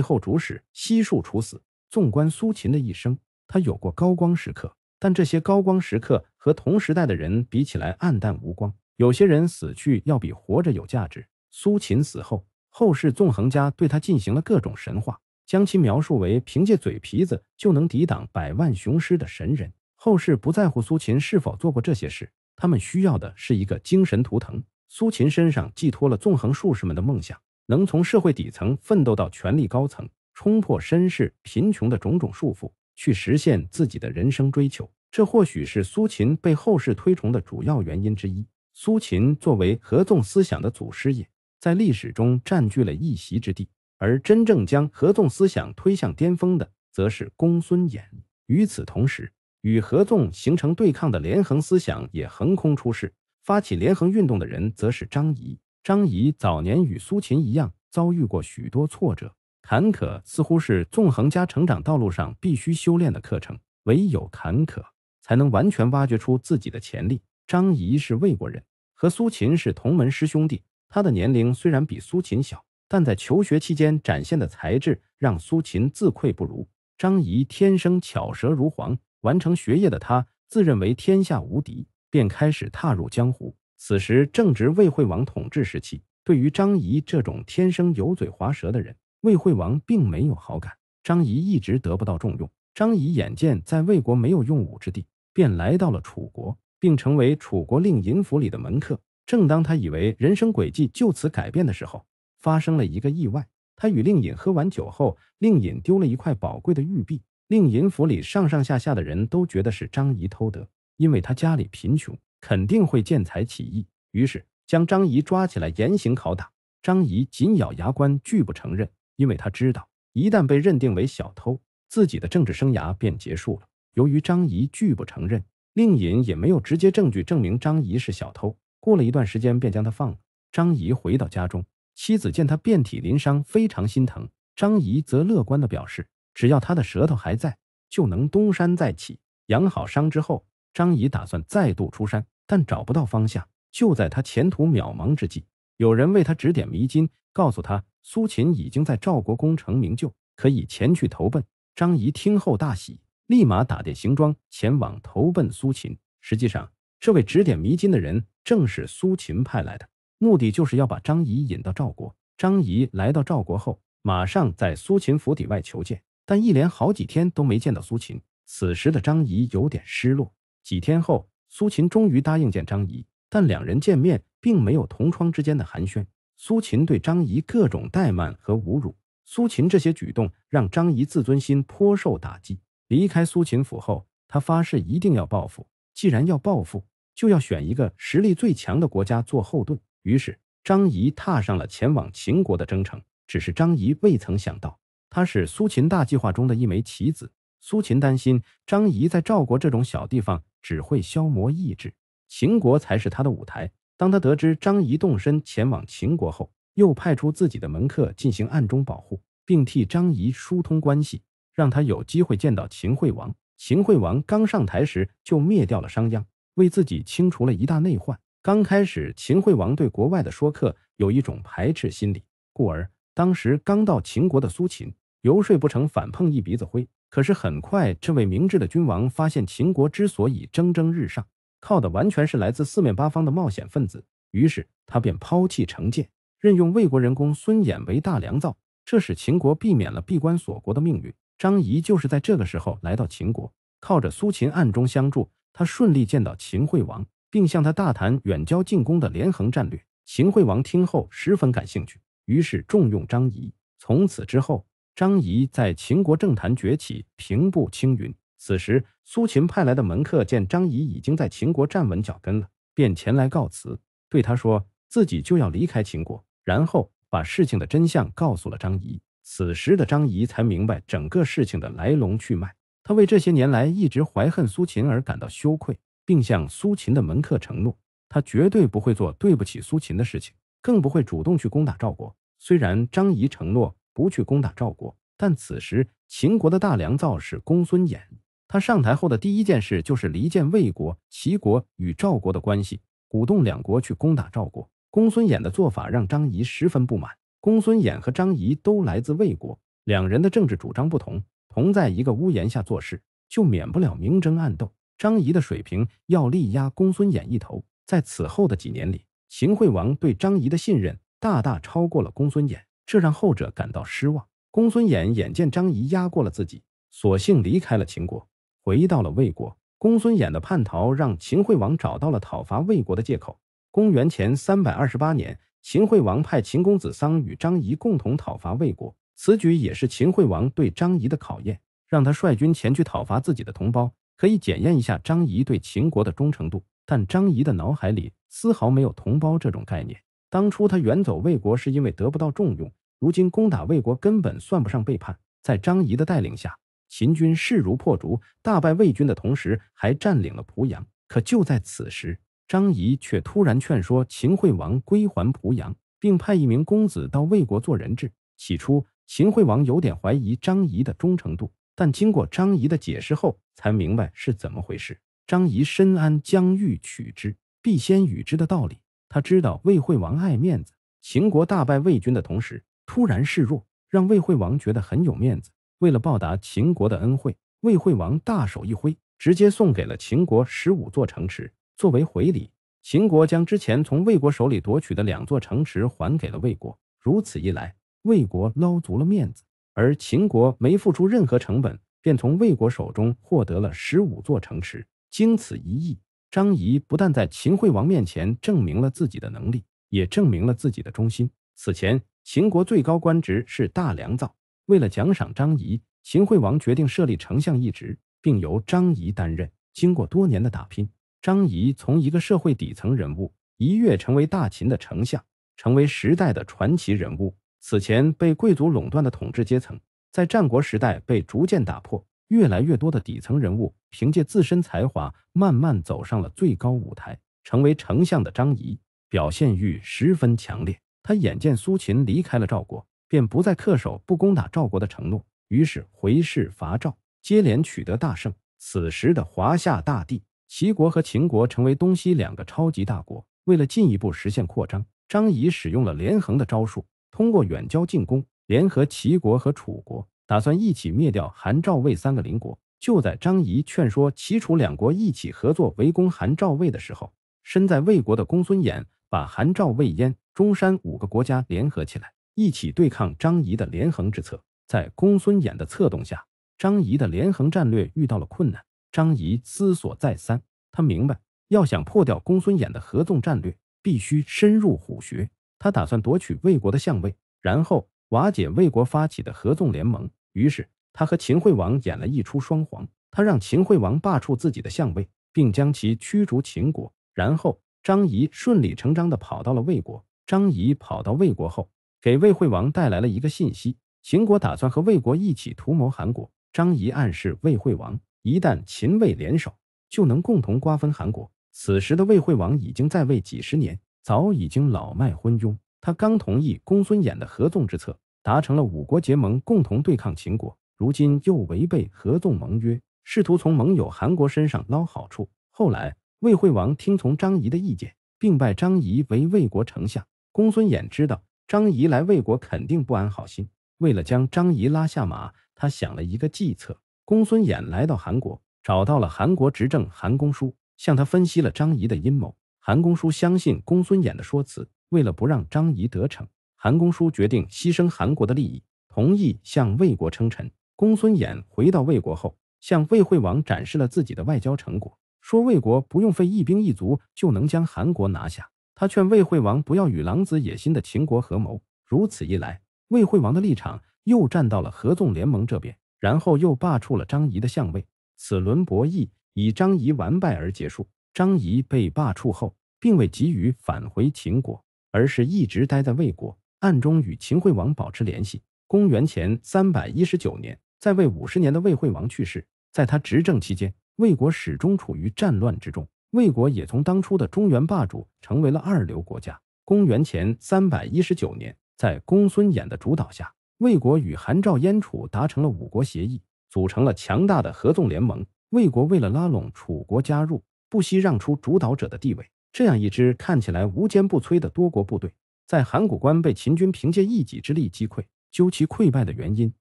后主使悉数处死。纵观苏秦的一生，他有过高光时刻，但这些高光时刻和同时代的人比起来暗淡无光。有些人死去要比活着有价值。苏秦死后，后世纵横家对他进行了各种神话，将其描述为凭借嘴皮子就能抵挡百万雄师的神人。后世不在乎苏秦是否做过这些事，他们需要的是一个精神图腾。苏秦身上寄托了纵横术士们的梦想，能从社会底层奋斗到权力高层。冲破身世贫穷的种种束缚，去实现自己的人生追求，这或许是苏秦被后世推崇的主要原因之一。苏秦作为合纵思想的祖师爷，在历史中占据了一席之地。而真正将合纵思想推向巅峰的，则是公孙衍。与此同时，与合纵形成对抗的连横思想也横空出世。发起连横运动的人，则是张仪。张仪早年与苏秦一样，遭遇过许多挫折。坎坷似乎是纵横家成长道路上必须修炼的课程，唯有坎坷才能完全挖掘出自己的潜力。张仪是魏国人，和苏秦是同门师兄弟。他的年龄虽然比苏秦小，但在求学期间展现的才智让苏秦自愧不如。张仪天生巧舌如簧，完成学业的他自认为天下无敌，便开始踏入江湖。此时正值魏惠王统治时期，对于张仪这种天生油嘴滑舌的人。魏惠王并没有好感，张仪一直得不到重用。张仪眼见在魏国没有用武之地，便来到了楚国，并成为楚国令尹府里的门客。正当他以为人生轨迹就此改变的时候，发生了一个意外。他与令尹喝完酒后，令尹丢了一块宝贵的玉璧，令尹府里上上下下的人都觉得是张仪偷得，因为他家里贫穷，肯定会见财起意。于是将张仪抓起来严刑拷打。张仪紧咬牙关，拒不承认。因为他知道，一旦被认定为小偷，自己的政治生涯便结束了。由于张仪拒不承认，令尹也没有直接证据证明张仪是小偷，过了一段时间便将他放了。张仪回到家中，妻子见他遍体鳞伤，非常心疼。张仪则乐观地表示，只要他的舌头还在，就能东山再起。养好伤之后，张仪打算再度出山，但找不到方向。就在他前途渺茫之际，有人为他指点迷津，告诉他。苏秦已经在赵国功成名就，可以前去投奔。张仪听后大喜，立马打点行装前往投奔苏秦。实际上，这位指点迷津的人正是苏秦派来的，目的就是要把张仪引到赵国。张仪来到赵国后，马上在苏秦府邸外求见，但一连好几天都没见到苏秦。此时的张仪有点失落。几天后，苏秦终于答应见张仪，但两人见面并没有同窗之间的寒暄。苏秦对张仪各种怠慢和侮辱，苏秦这些举动让张仪自尊心颇受打击。离开苏秦府后，他发誓一定要报复。既然要报复，就要选一个实力最强的国家做后盾。于是，张仪踏上了前往秦国的征程。只是张仪未曾想到，他是苏秦大计划中的一枚棋子。苏秦担心张仪在赵国这种小地方只会消磨意志，秦国才是他的舞台。当他得知张仪动身前往秦国后，又派出自己的门客进行暗中保护，并替张仪疏通关系，让他有机会见到秦惠王。秦惠王刚上台时就灭掉了商鞅，为自己清除了一大内患。刚开始，秦惠王对国外的说客有一种排斥心理，故而当时刚到秦国的苏秦游说不成，反碰一鼻子灰。可是很快，这位明智的君王发现，秦国之所以蒸蒸日上。靠的完全是来自四面八方的冒险分子，于是他便抛弃成见，任用魏国人公孙衍为大良造，这使秦国避免了闭关锁国的命运。张仪就是在这个时候来到秦国，靠着苏秦暗中相助，他顺利见到秦惠王，并向他大谈远交近攻的连横战略。秦惠王听后十分感兴趣，于是重用张仪。从此之后，张仪在秦国政坛崛起，平步青云。此时，苏秦派来的门客见张仪已经在秦国站稳脚跟了，便前来告辞，对他说自己就要离开秦国，然后把事情的真相告诉了张仪。此时的张仪才明白整个事情的来龙去脉，他为这些年来一直怀恨苏秦而感到羞愧，并向苏秦的门客承诺，他绝对不会做对不起苏秦的事情，更不会主动去攻打赵国。虽然张仪承诺不去攻打赵国，但此时秦国的大良造是公孙衍。他上台后的第一件事就是离间魏国、齐国与赵国的关系，鼓动两国去攻打赵国。公孙衍的做法让张仪十分不满。公孙衍和张仪都来自魏国，两人的政治主张不同，同在一个屋檐下做事，就免不了明争暗斗。张仪的水平要力压公孙衍一头。在此后的几年里，秦惠王对张仪的信任大大超过了公孙衍，这让后者感到失望。公孙衍眼见张仪压过了自己，索性离开了秦国。回到了魏国，公孙衍的叛逃让秦惠王找到了讨伐魏国的借口。公元前三百二十八年，秦惠王派秦公子桑与张仪共同讨伐魏国。此举也是秦惠王对张仪的考验，让他率军前去讨伐自己的同胞，可以检验一下张仪对秦国的忠诚度。但张仪的脑海里丝毫没有同胞这种概念。当初他远走魏国是因为得不到重用，如今攻打魏国根本算不上背叛。在张仪的带领下。秦军势如破竹，大败魏军的同时，还占领了濮阳。可就在此时，张仪却突然劝说秦惠王归还濮阳，并派一名公子到魏国做人质。起初，秦惠王有点怀疑张仪的忠诚度，但经过张仪的解释后，才明白是怎么回事。张仪深谙“将欲取之，必先与之”的道理，他知道魏惠王爱面子，秦国大败魏军的同时，突然示弱，让魏惠王觉得很有面子。为了报答秦国的恩惠，魏惠王大手一挥，直接送给了秦国十五座城池作为回礼。秦国将之前从魏国手里夺取的两座城池还给了魏国。如此一来，魏国捞足了面子，而秦国没付出任何成本，便从魏国手中获得了十五座城池。经此一役，张仪不但在秦惠王面前证明了自己的能力，也证明了自己的忠心。此前，秦国最高官职是大良造。为了奖赏张仪，秦惠王决定设立丞相一职，并由张仪担任。经过多年的打拼，张仪从一个社会底层人物一跃成为大秦的丞相，成为时代的传奇人物。此前被贵族垄断的统治阶层，在战国时代被逐渐打破，越来越多的底层人物凭借自身才华慢慢走上了最高舞台。成为丞相的张仪表现欲十分强烈，他眼见苏秦离开了赵国。便不再恪守不攻打赵国的承诺，于是回师伐赵，接连取得大胜。此时的华夏大地，齐国和秦国成为东西两个超级大国。为了进一步实现扩张，张仪使用了连横的招数，通过远交近攻，联合齐国和楚国，打算一起灭掉韩、赵、魏三个邻国。就在张仪劝说齐楚两国一起合作围攻韩、赵、魏的时候，身在魏国的公孙衍把韩、赵、魏、燕、中山五个国家联合起来。一起对抗张仪的连横之策，在公孙衍的策动下，张仪的连横战略遇到了困难。张仪思索再三，他明白要想破掉公孙衍的合纵战略，必须深入虎穴。他打算夺取魏国的相位，然后瓦解魏国发起的合纵联盟。于是，他和秦惠王演了一出双簧。他让秦惠王罢黜自己的相位，并将其驱逐秦国。然后，张仪顺理成章地跑到了魏国。张仪跑到魏国后。给魏惠王带来了一个信息：秦国打算和魏国一起图谋韩国。张仪暗示魏惠王，一旦秦魏联手，就能共同瓜分韩国。此时的魏惠王已经在位几十年，早已经老迈昏庸。他刚同意公孙衍的合纵之策，达成了五国结盟，共同对抗秦国。如今又违背合纵盟约，试图从盟友韩国身上捞好处。后来，魏惠王听从张仪的意见，并拜张仪为魏国丞相。公孙衍知道。张仪来魏国肯定不安好心。为了将张仪拉下马，他想了一个计策。公孙衍来到韩国，找到了韩国执政韩公叔，向他分析了张仪的阴谋。韩公叔相信公孙衍的说辞，为了不让张仪得逞，韩公叔决定牺牲韩国的利益，同意向魏国称臣。公孙衍回到魏国后，向魏惠王展示了自己的外交成果，说魏国不用费一兵一卒就能将韩国拿下。他劝魏惠王不要与狼子野心的秦国合谋，如此一来，魏惠王的立场又站到了合纵联盟这边，然后又罢黜了张仪的相位。此轮博弈以张仪完败而结束。张仪被罢黜后，并未急于返回秦国，而是一直待在魏国，暗中与秦惠王保持联系。公元前三百一十九年，在位五十年的魏惠王去世，在他执政期间，魏国始终处于战乱之中。魏国也从当初的中原霸主成为了二流国家。公元前三百一十九年，在公孙衍的主导下，魏国与韩、赵、燕、楚达成了五国协议，组成了强大的合纵联盟。魏国为了拉拢楚国加入，不惜让出主导者的地位。这样一支看起来无坚不摧的多国部队，在函谷关被秦军凭借一己之力击溃。究其溃败的原因，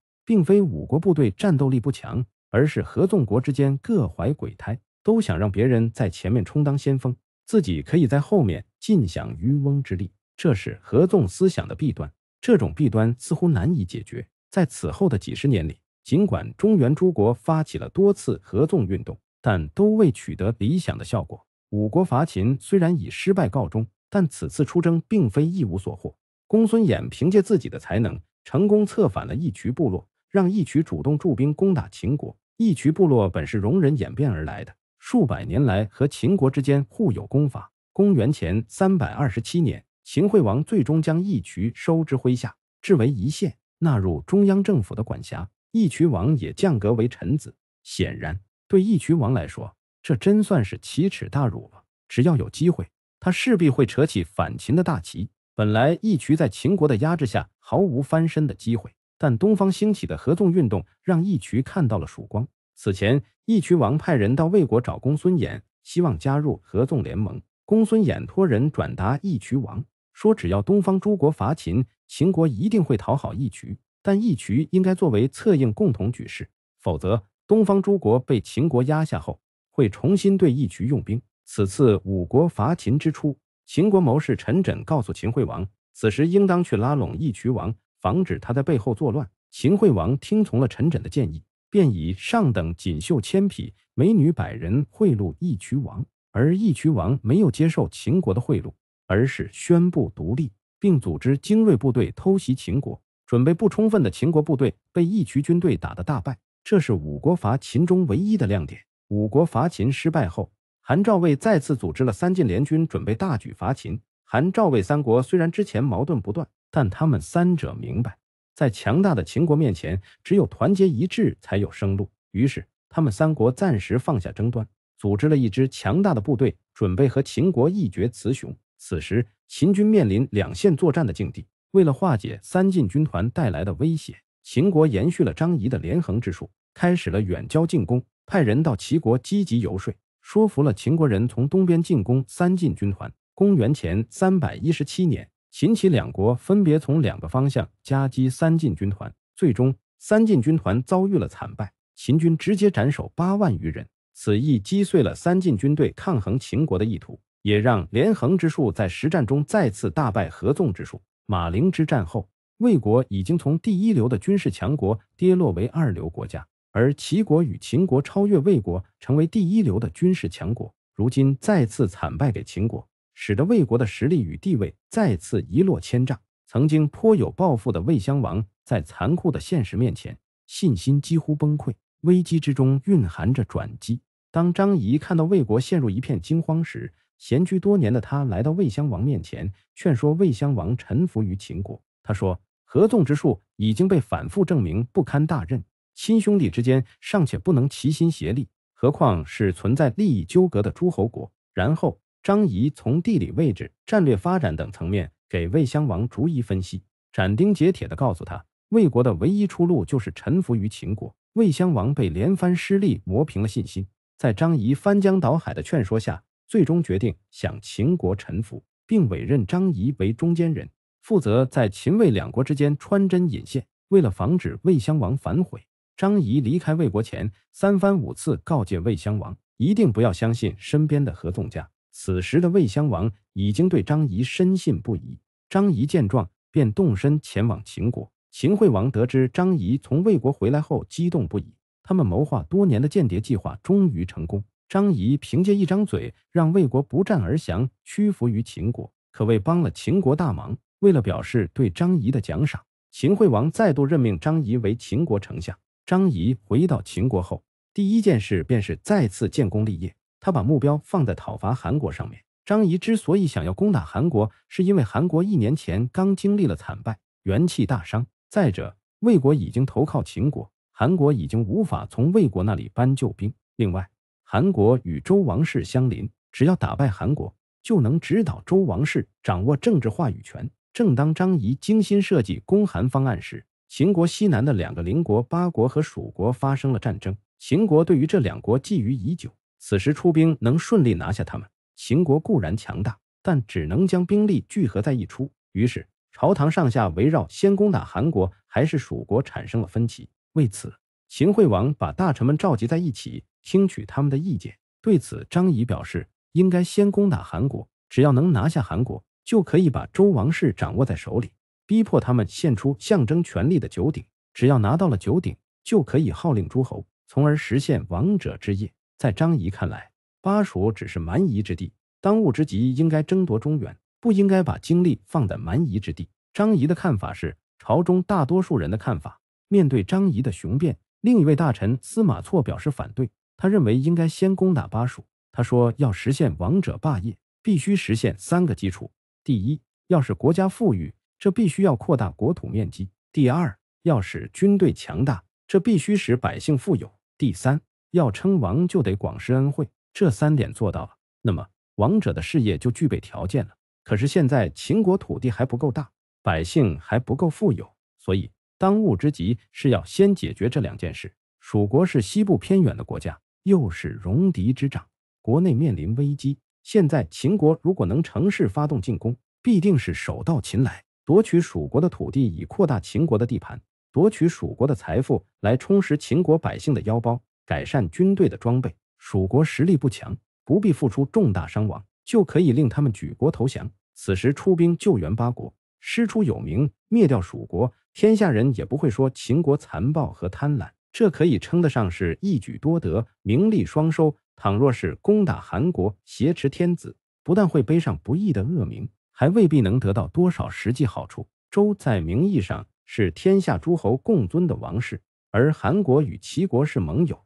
并非五国部队战斗力不强，而是合纵国之间各怀鬼胎。都想让别人在前面充当先锋，自己可以在后面尽享渔翁之利。这是合纵思想的弊端，这种弊端似乎难以解决。在此后的几十年里，尽管中原诸国发起了多次合纵运动，但都未取得理想的效果。五国伐秦虽然以失败告终，但此次出征并非一无所获。公孙衍凭借自己的才能，成功策反了义渠部落，让义渠主动驻兵攻打秦国。义渠部落本是容忍演变而来的。数百年来，和秦国之间互有攻伐。公元前三百二十七年，秦惠王最终将义渠收之麾下，置为一县，纳入中央政府的管辖。义渠王也降格为臣子。显然，对义渠王来说，这真算是奇耻大辱了。只要有机会，他势必会扯起反秦的大旗。本来，义渠在秦国的压制下毫无翻身的机会，但东方兴起的合纵运动让义渠看到了曙光。此前。义渠王派人到魏国找公孙衍，希望加入合纵联盟。公孙衍托人转达义渠王说：“只要东方诸国伐秦，秦国一定会讨好义渠，但义渠应该作为策应，共同举事。否则，东方诸国被秦国压下后，会重新对义渠用兵。”此次五国伐秦之初，秦国谋士陈轸告诉秦惠王：“此时应当去拉拢义渠王，防止他在背后作乱。”秦惠王听从了陈轸的建议。便以上等锦绣千匹、美女百人贿赂义渠王，而义渠王没有接受秦国的贿赂，而是宣布独立，并组织精锐部队偷袭秦国。准备不充分的秦国部队被义渠军队打得大败。这是五国伐秦中唯一的亮点。五国伐秦失败后，韩、赵、魏再次组织了三晋联军，准备大举伐秦。韩、赵、魏三国虽然之前矛盾不断，但他们三者明白。在强大的秦国面前，只有团结一致才有生路。于是，他们三国暂时放下争端，组织了一支强大的部队，准备和秦国一决雌雄。此时，秦军面临两线作战的境地。为了化解三晋军团带来的威胁，秦国延续了张仪的连横之术，开始了远交近攻，派人到齐国积极游说，说服了秦国人从东边进攻三晋军团。公元前三百一十七年。秦齐两国分别从两个方向夹击三晋军团，最终三晋军团遭遇了惨败，秦军直接斩首八万余人。此役击碎了三晋军队抗衡秦国的意图，也让连横之术在实战中再次大败合纵之术。马陵之战后，魏国已经从第一流的军事强国跌落为二流国家，而齐国与秦国超越魏国成为第一流的军事强国，如今再次惨败给秦国。使得魏国的实力与地位再次一落千丈。曾经颇有抱负的魏襄王，在残酷的现实面前，信心几乎崩溃。危机之中蕴含着转机。当张仪看到魏国陷入一片惊慌时，闲居多年的他来到魏襄王面前，劝说魏襄王臣服于秦国。他说：“合纵之术已经被反复证明不堪大任，亲兄弟之间尚且不能齐心协力，何况是存在利益纠葛的诸侯国？”然后。张仪从地理位置、战略发展等层面给魏襄王逐一分析，斩钉截铁地告诉他，魏国的唯一出路就是臣服于秦国。魏襄王被连番失利磨平了信心，在张仪翻江倒海的劝说下，最终决定向秦国臣服，并委任张仪为中间人，负责在秦魏两国之间穿针引线。为了防止魏襄王反悔，张仪离开魏国前三番五次告诫魏襄王，一定不要相信身边的合纵家。此时的魏襄王已经对张仪深信不疑。张仪见状，便动身前往秦国。秦惠王得知张仪从魏国回来后，激动不已。他们谋划多年的间谍计划终于成功。张仪凭借一张嘴，让魏国不战而降，屈服于秦国，可谓帮了秦国大忙。为了表示对张仪的奖赏，秦惠王再度任命张仪为秦国丞相。张仪回到秦国后，第一件事便是再次建功立业。他把目标放在讨伐韩国上面。张仪之所以想要攻打韩国，是因为韩国一年前刚经历了惨败，元气大伤。再者，魏国已经投靠秦国，韩国已经无法从魏国那里搬救兵。另外，韩国与周王室相邻，只要打败韩国，就能指导周王室掌握政治话语权。正当张仪精心设计攻韩方案时，秦国西南的两个邻国巴国和蜀国发生了战争。秦国对于这两国觊觎已久。此时出兵能顺利拿下他们。秦国固然强大，但只能将兵力聚合在一处。于是朝堂上下围绕先攻打韩国还是蜀国产生了分歧。为此，秦惠王把大臣们召集在一起，听取他们的意见。对此，张仪表示，应该先攻打韩国。只要能拿下韩国，就可以把周王室掌握在手里，逼迫他们献出象征权力的九鼎。只要拿到了九鼎，就可以号令诸侯，从而实现王者之业。在张仪看来，巴蜀只是蛮夷之地，当务之急应该争夺中原，不应该把精力放在蛮夷之地。张仪的看法是朝中大多数人的看法。面对张仪的雄辩，另一位大臣司马错表示反对。他认为应该先攻打巴蜀。他说：“要实现王者霸业，必须实现三个基础：第一，要使国家富裕，这必须要扩大国土面积；第二，要使军队强大，这必须使百姓富有；第三。”要称王就得广施恩惠，这三点做到了，那么王者的事业就具备条件了。可是现在秦国土地还不够大，百姓还不够富有，所以当务之急是要先解决这两件事。蜀国是西部偏远的国家，又是戎狄之长，国内面临危机。现在秦国如果能乘势发动进攻，必定是手到擒来，夺取蜀国的土地以扩大秦国的地盘，夺取蜀国的财富来充实秦国百姓的腰包。改善军队的装备，蜀国实力不强，不必付出重大伤亡就可以令他们举国投降。此时出兵救援八国，师出有名，灭掉蜀国，天下人也不会说秦国残暴和贪婪。这可以称得上是一举多得，名利双收。倘若是攻打韩国，挟持天子，不但会背上不义的恶名，还未必能得到多少实际好处。周在名义上是天下诸侯共尊的王室，而韩国与齐国是盟友。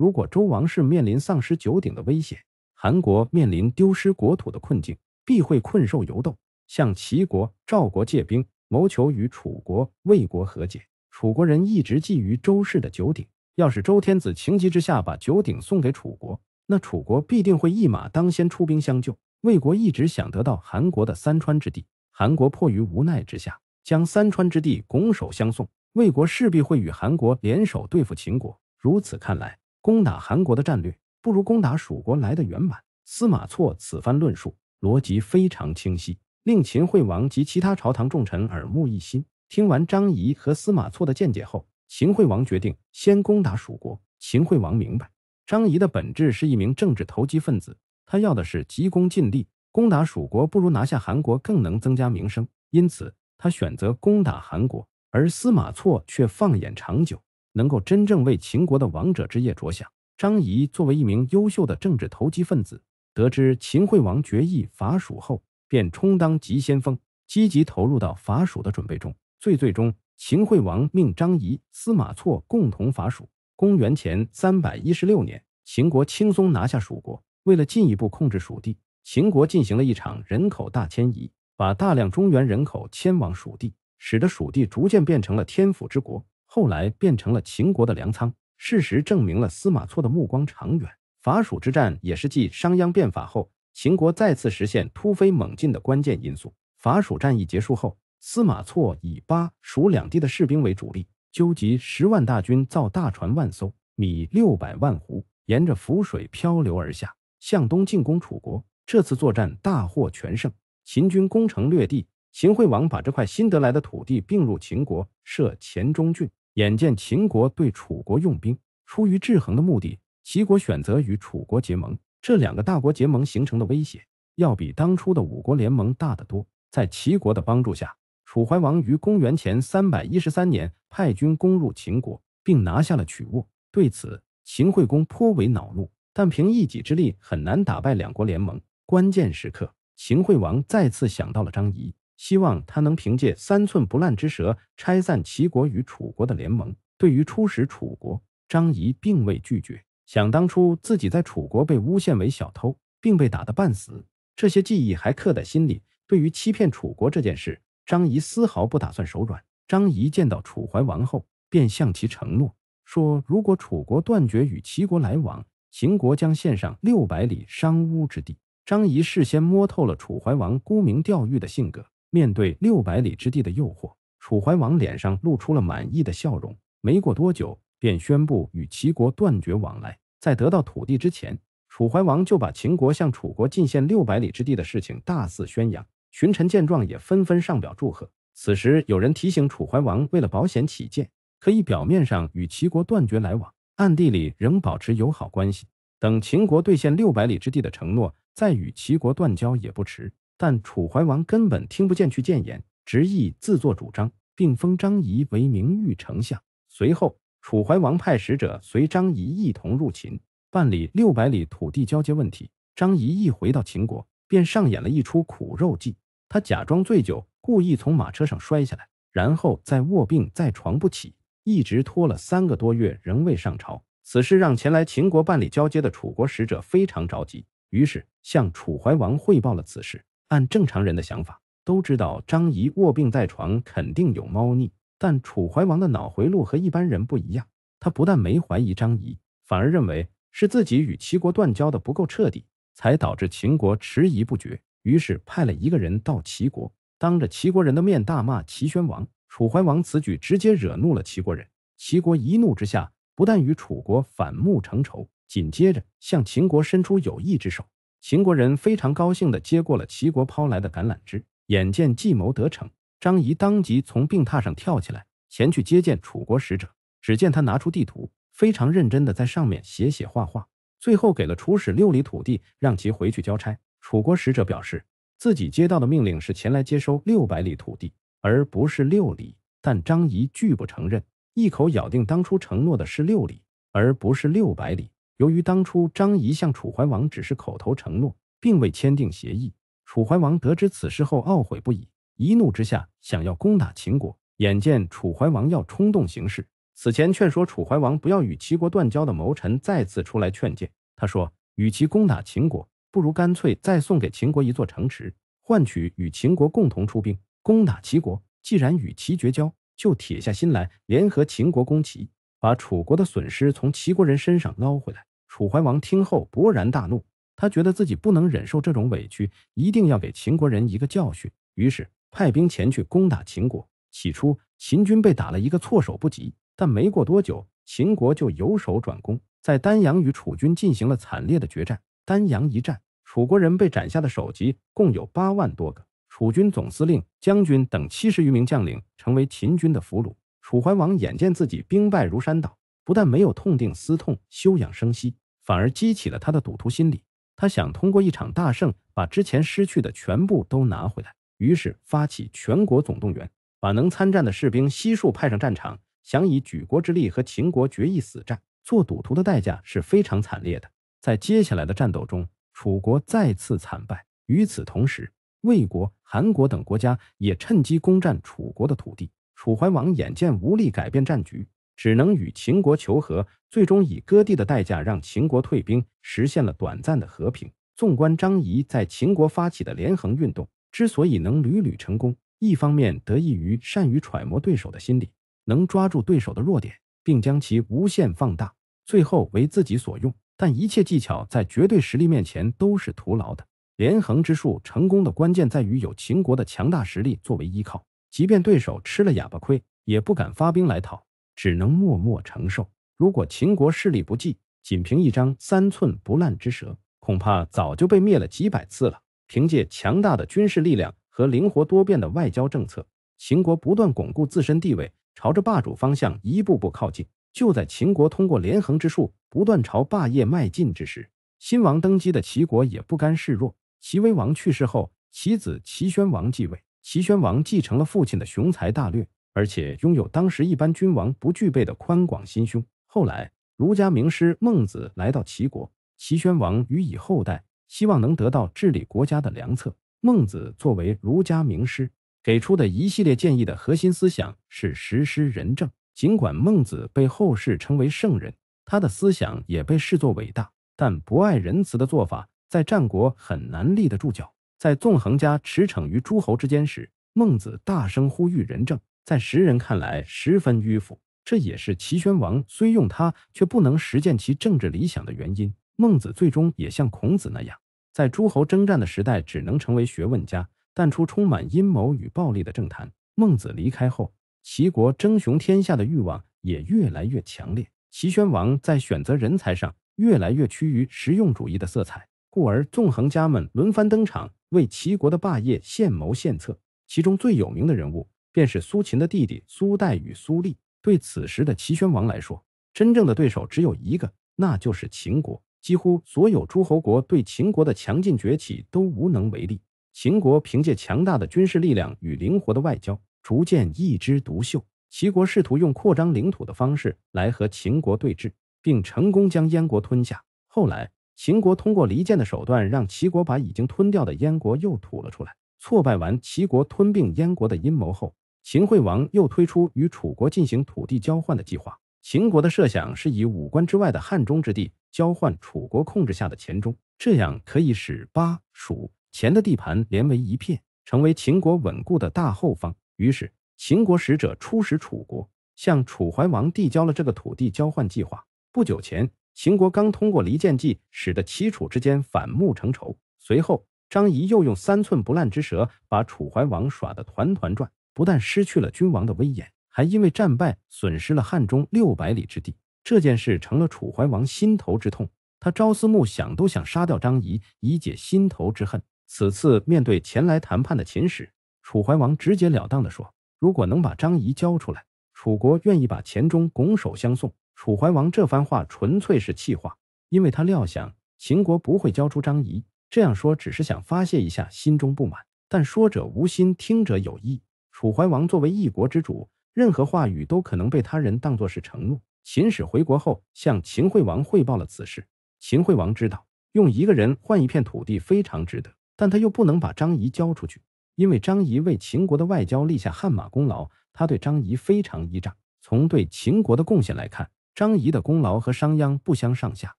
如果周王室面临丧失九鼎的危险，韩国面临丢失国土的困境，必会困兽犹斗，向齐国、赵国借兵，谋求与楚国、魏国和解。楚国人一直觊觎周氏的九鼎，要是周天子情急之下把九鼎送给楚国，那楚国必定会一马当先出兵相救。魏国一直想得到韩国的三川之地，韩国迫于无奈之下将三川之地拱手相送，魏国势必会与韩国联手对付秦国。如此看来。攻打韩国的战略不如攻打蜀国来得圆满。司马错此番论述逻辑非常清晰，令秦惠王及其他朝堂重臣耳目一新。听完张仪和司马错的见解后，秦惠王决定先攻打蜀国。秦惠王明白张仪的本质是一名政治投机分子，他要的是急功近利。攻打蜀国不如拿下韩国更能增加名声，因此他选择攻打韩国，而司马错却放眼长久。能够真正为秦国的王者之业着想。张仪作为一名优秀的政治投机分子，得知秦惠王决议伐蜀后，便充当急先锋，积极投入到伐蜀的准备中。最最终，秦惠王命张仪、司马错共同伐蜀。公元前三百一十六年，秦国轻松拿下蜀国。为了进一步控制蜀地，秦国进行了一场人口大迁移，把大量中原人口迁往蜀地，使得蜀地逐渐变成了天府之国。后来变成了秦国的粮仓。事实证明了司马错的目光长远。伐蜀之战也是继商鞅变法后，秦国再次实现突飞猛进的关键因素。伐蜀战役结束后，司马错以巴蜀两地的士兵为主力，纠集十万大军，造大船万艘，米六百万斛，沿着涪水漂流而下，向东进攻楚国。这次作战大获全胜，秦军攻城略地。秦惠王把这块新得来的土地并入秦国，设黔中郡。眼见秦国对楚国用兵，出于制衡的目的，齐国选择与楚国结盟。这两个大国结盟形成的威胁，要比当初的五国联盟大得多。在齐国的帮助下，楚怀王于公元前三百一十三年派军攻入秦国，并拿下了曲沃。对此，秦惠公颇为恼怒，但凭一己之力很难打败两国联盟。关键时刻，秦惠王再次想到了张仪。希望他能凭借三寸不烂之舌拆散齐国与楚国的联盟。对于出使楚国，张仪并未拒绝。想当初自己在楚国被诬陷为小偷，并被打得半死，这些记忆还刻在心里。对于欺骗楚国这件事，张仪丝毫不打算手软。张仪见到楚怀王后，便向其承诺说，如果楚国断绝与齐国来往，秦国将献上六百里商於之地。张仪事先摸透了楚怀王沽名钓誉的性格。面对六百里之地的诱惑，楚怀王脸上露出了满意的笑容。没过多久，便宣布与齐国断绝往来。在得到土地之前，楚怀王就把秦国向楚国进献六百里之地的事情大肆宣扬。群臣见状，也纷纷上表祝贺。此时，有人提醒楚怀王，为了保险起见，可以表面上与齐国断绝来往，暗地里仍保持友好关系。等秦国兑现六百里之地的承诺，再与齐国断交也不迟。但楚怀王根本听不见，去谏言，执意自作主张，并封张仪为名誉丞相。随后，楚怀王派使者随张仪一同入秦，办理六百里土地交接问题。张仪一回到秦国，便上演了一出苦肉计。他假装醉酒，故意从马车上摔下来，然后再卧病在床不起，一直拖了三个多月，仍未上朝。此事让前来秦国办理交接的楚国使者非常着急，于是向楚怀王汇报了此事。按正常人的想法，都知道张仪卧病在床，肯定有猫腻。但楚怀王的脑回路和一般人不一样，他不但没怀疑张仪，反而认为是自己与齐国断交的不够彻底，才导致秦国迟疑不决。于是派了一个人到齐国，当着齐国人的面大骂齐宣王。楚怀王此举直接惹怒了齐国人，齐国一怒之下，不但与楚国反目成仇，紧接着向秦国伸出友谊之手。秦国人非常高兴地接过了齐国抛来的橄榄枝，眼见计谋得逞，张仪当即从病榻上跳起来，前去接见楚国使者。只见他拿出地图，非常认真地在上面写写画画，最后给了楚使六里土地，让其回去交差。楚国使者表示，自己接到的命令是前来接收六百里土地，而不是六里。但张仪拒不承认，一口咬定当初承诺的是六里，而不是六百里。由于当初张仪向楚怀王只是口头承诺，并未签订协议，楚怀王得知此事后懊悔不已，一怒之下想要攻打秦国。眼见楚怀王要冲动行事，此前劝说楚怀王不要与齐国断交的谋臣再次出来劝谏。他说：“与其攻打秦国，不如干脆再送给秦国一座城池，换取与秦国共同出兵攻打齐国。既然与齐绝交，就铁下心来联合秦国攻齐，把楚国的损失从齐国人身上捞回来。”楚怀王听后勃然大怒，他觉得自己不能忍受这种委屈，一定要给秦国人一个教训。于是派兵前去攻打秦国。起初，秦军被打了一个措手不及，但没过多久，秦国就由守转攻，在丹阳与楚军进行了惨烈的决战。丹阳一战，楚国人被斩下的首级共有八万多个，楚军总司令、将军等七十余名将领成为秦军的俘虏。楚怀王眼见自己兵败如山倒。不但没有痛定思痛、休养生息，反而激起了他的赌徒心理。他想通过一场大胜把之前失去的全部都拿回来，于是发起全国总动员，把能参战的士兵悉数派上战场，想以举国之力和秦国决一死战。做赌徒的代价是非常惨烈的，在接下来的战斗中，楚国再次惨败。与此同时，魏国、韩国等国家也趁机攻占楚国的土地。楚怀王眼见无力改变战局。只能与秦国求和，最终以割地的代价让秦国退兵，实现了短暂的和平。纵观张仪在秦国发起的连横运动，之所以能屡屡成功，一方面得益于善于揣摩对手的心理，能抓住对手的弱点，并将其无限放大，最后为自己所用。但一切技巧在绝对实力面前都是徒劳的。连横之术成功的关键在于有秦国的强大实力作为依靠，即便对手吃了哑巴亏，也不敢发兵来讨。只能默默承受。如果秦国势力不济，仅凭一张三寸不烂之舌，恐怕早就被灭了几百次了。凭借强大的军事力量和灵活多变的外交政策，秦国不断巩固自身地位，朝着霸主方向一步步靠近。就在秦国通过连横之术不断朝霸业迈进之时，新王登基的齐国也不甘示弱。齐威王去世后，其子齐宣王继位。齐宣王继承了父亲的雄才大略。而且拥有当时一般君王不具备的宽广心胸。后来，儒家名师孟子来到齐国，齐宣王予以厚待，希望能得到治理国家的良策。孟子作为儒家名师，给出的一系列建议的核心思想是实施仁政。尽管孟子被后世称为圣人，他的思想也被视作伟大，但博爱仁慈的做法在战国很难立得住脚。在纵横家驰骋于诸侯之间时，孟子大声呼吁仁政。在时人看来十分迂腐，这也是齐宣王虽用他却不能实践其政治理想的原因。孟子最终也像孔子那样，在诸侯征战的时代，只能成为学问家。淡出充满阴谋与暴力的政坛，孟子离开后，齐国争雄天下的欲望也越来越强烈。齐宣王在选择人才上越来越趋于实用主义的色彩，故而纵横家们轮番登场，为齐国的霸业献谋献策。其中最有名的人物。便是苏秦的弟弟苏代与苏立。对此时的齐宣王来说，真正的对手只有一个，那就是秦国。几乎所有诸侯国对秦国的强劲崛起都无能为力。秦国凭借强大的军事力量与灵活的外交，逐渐一枝独秀。齐国试图用扩张领土的方式来和秦国对峙，并成功将燕国吞下。后来，秦国通过离间的手段，让齐国把已经吞掉的燕国又吐了出来。挫败完齐国吞并燕国的阴谋后，秦惠王又推出与楚国进行土地交换的计划。秦国的设想是以五关之外的汉中之地交换楚国控制下的黔中，这样可以使巴、蜀、黔的地盘连为一片，成为秦国稳固的大后方。于是，秦国使者出使楚国，向楚怀王递交了这个土地交换计划。不久前，秦国刚通过离间计使得齐楚之间反目成仇，随后张仪又用三寸不烂之舌把楚怀王耍得团团转。不但失去了君王的威严，还因为战败损失了汉中六百里之地。这件事成了楚怀王心头之痛，他朝思暮想都想杀掉张仪，以解心头之恨。此次面对前来谈判的秦使，楚怀王直截了当地说：“如果能把张仪交出来，楚国愿意把钱中拱手相送。”楚怀王这番话纯粹是气话，因为他料想秦国不会交出张仪，这样说只是想发泄一下心中不满。但说者无心，听者有意。楚怀王作为一国之主，任何话语都可能被他人当作是承诺。秦始回国后，向秦惠王汇报了此事。秦惠王知道，用一个人换一片土地非常值得，但他又不能把张仪交出去，因为张仪为秦国的外交立下汗马功劳，他对张仪非常依仗。从对秦国的贡献来看，张仪的功劳和商鞅不相上下。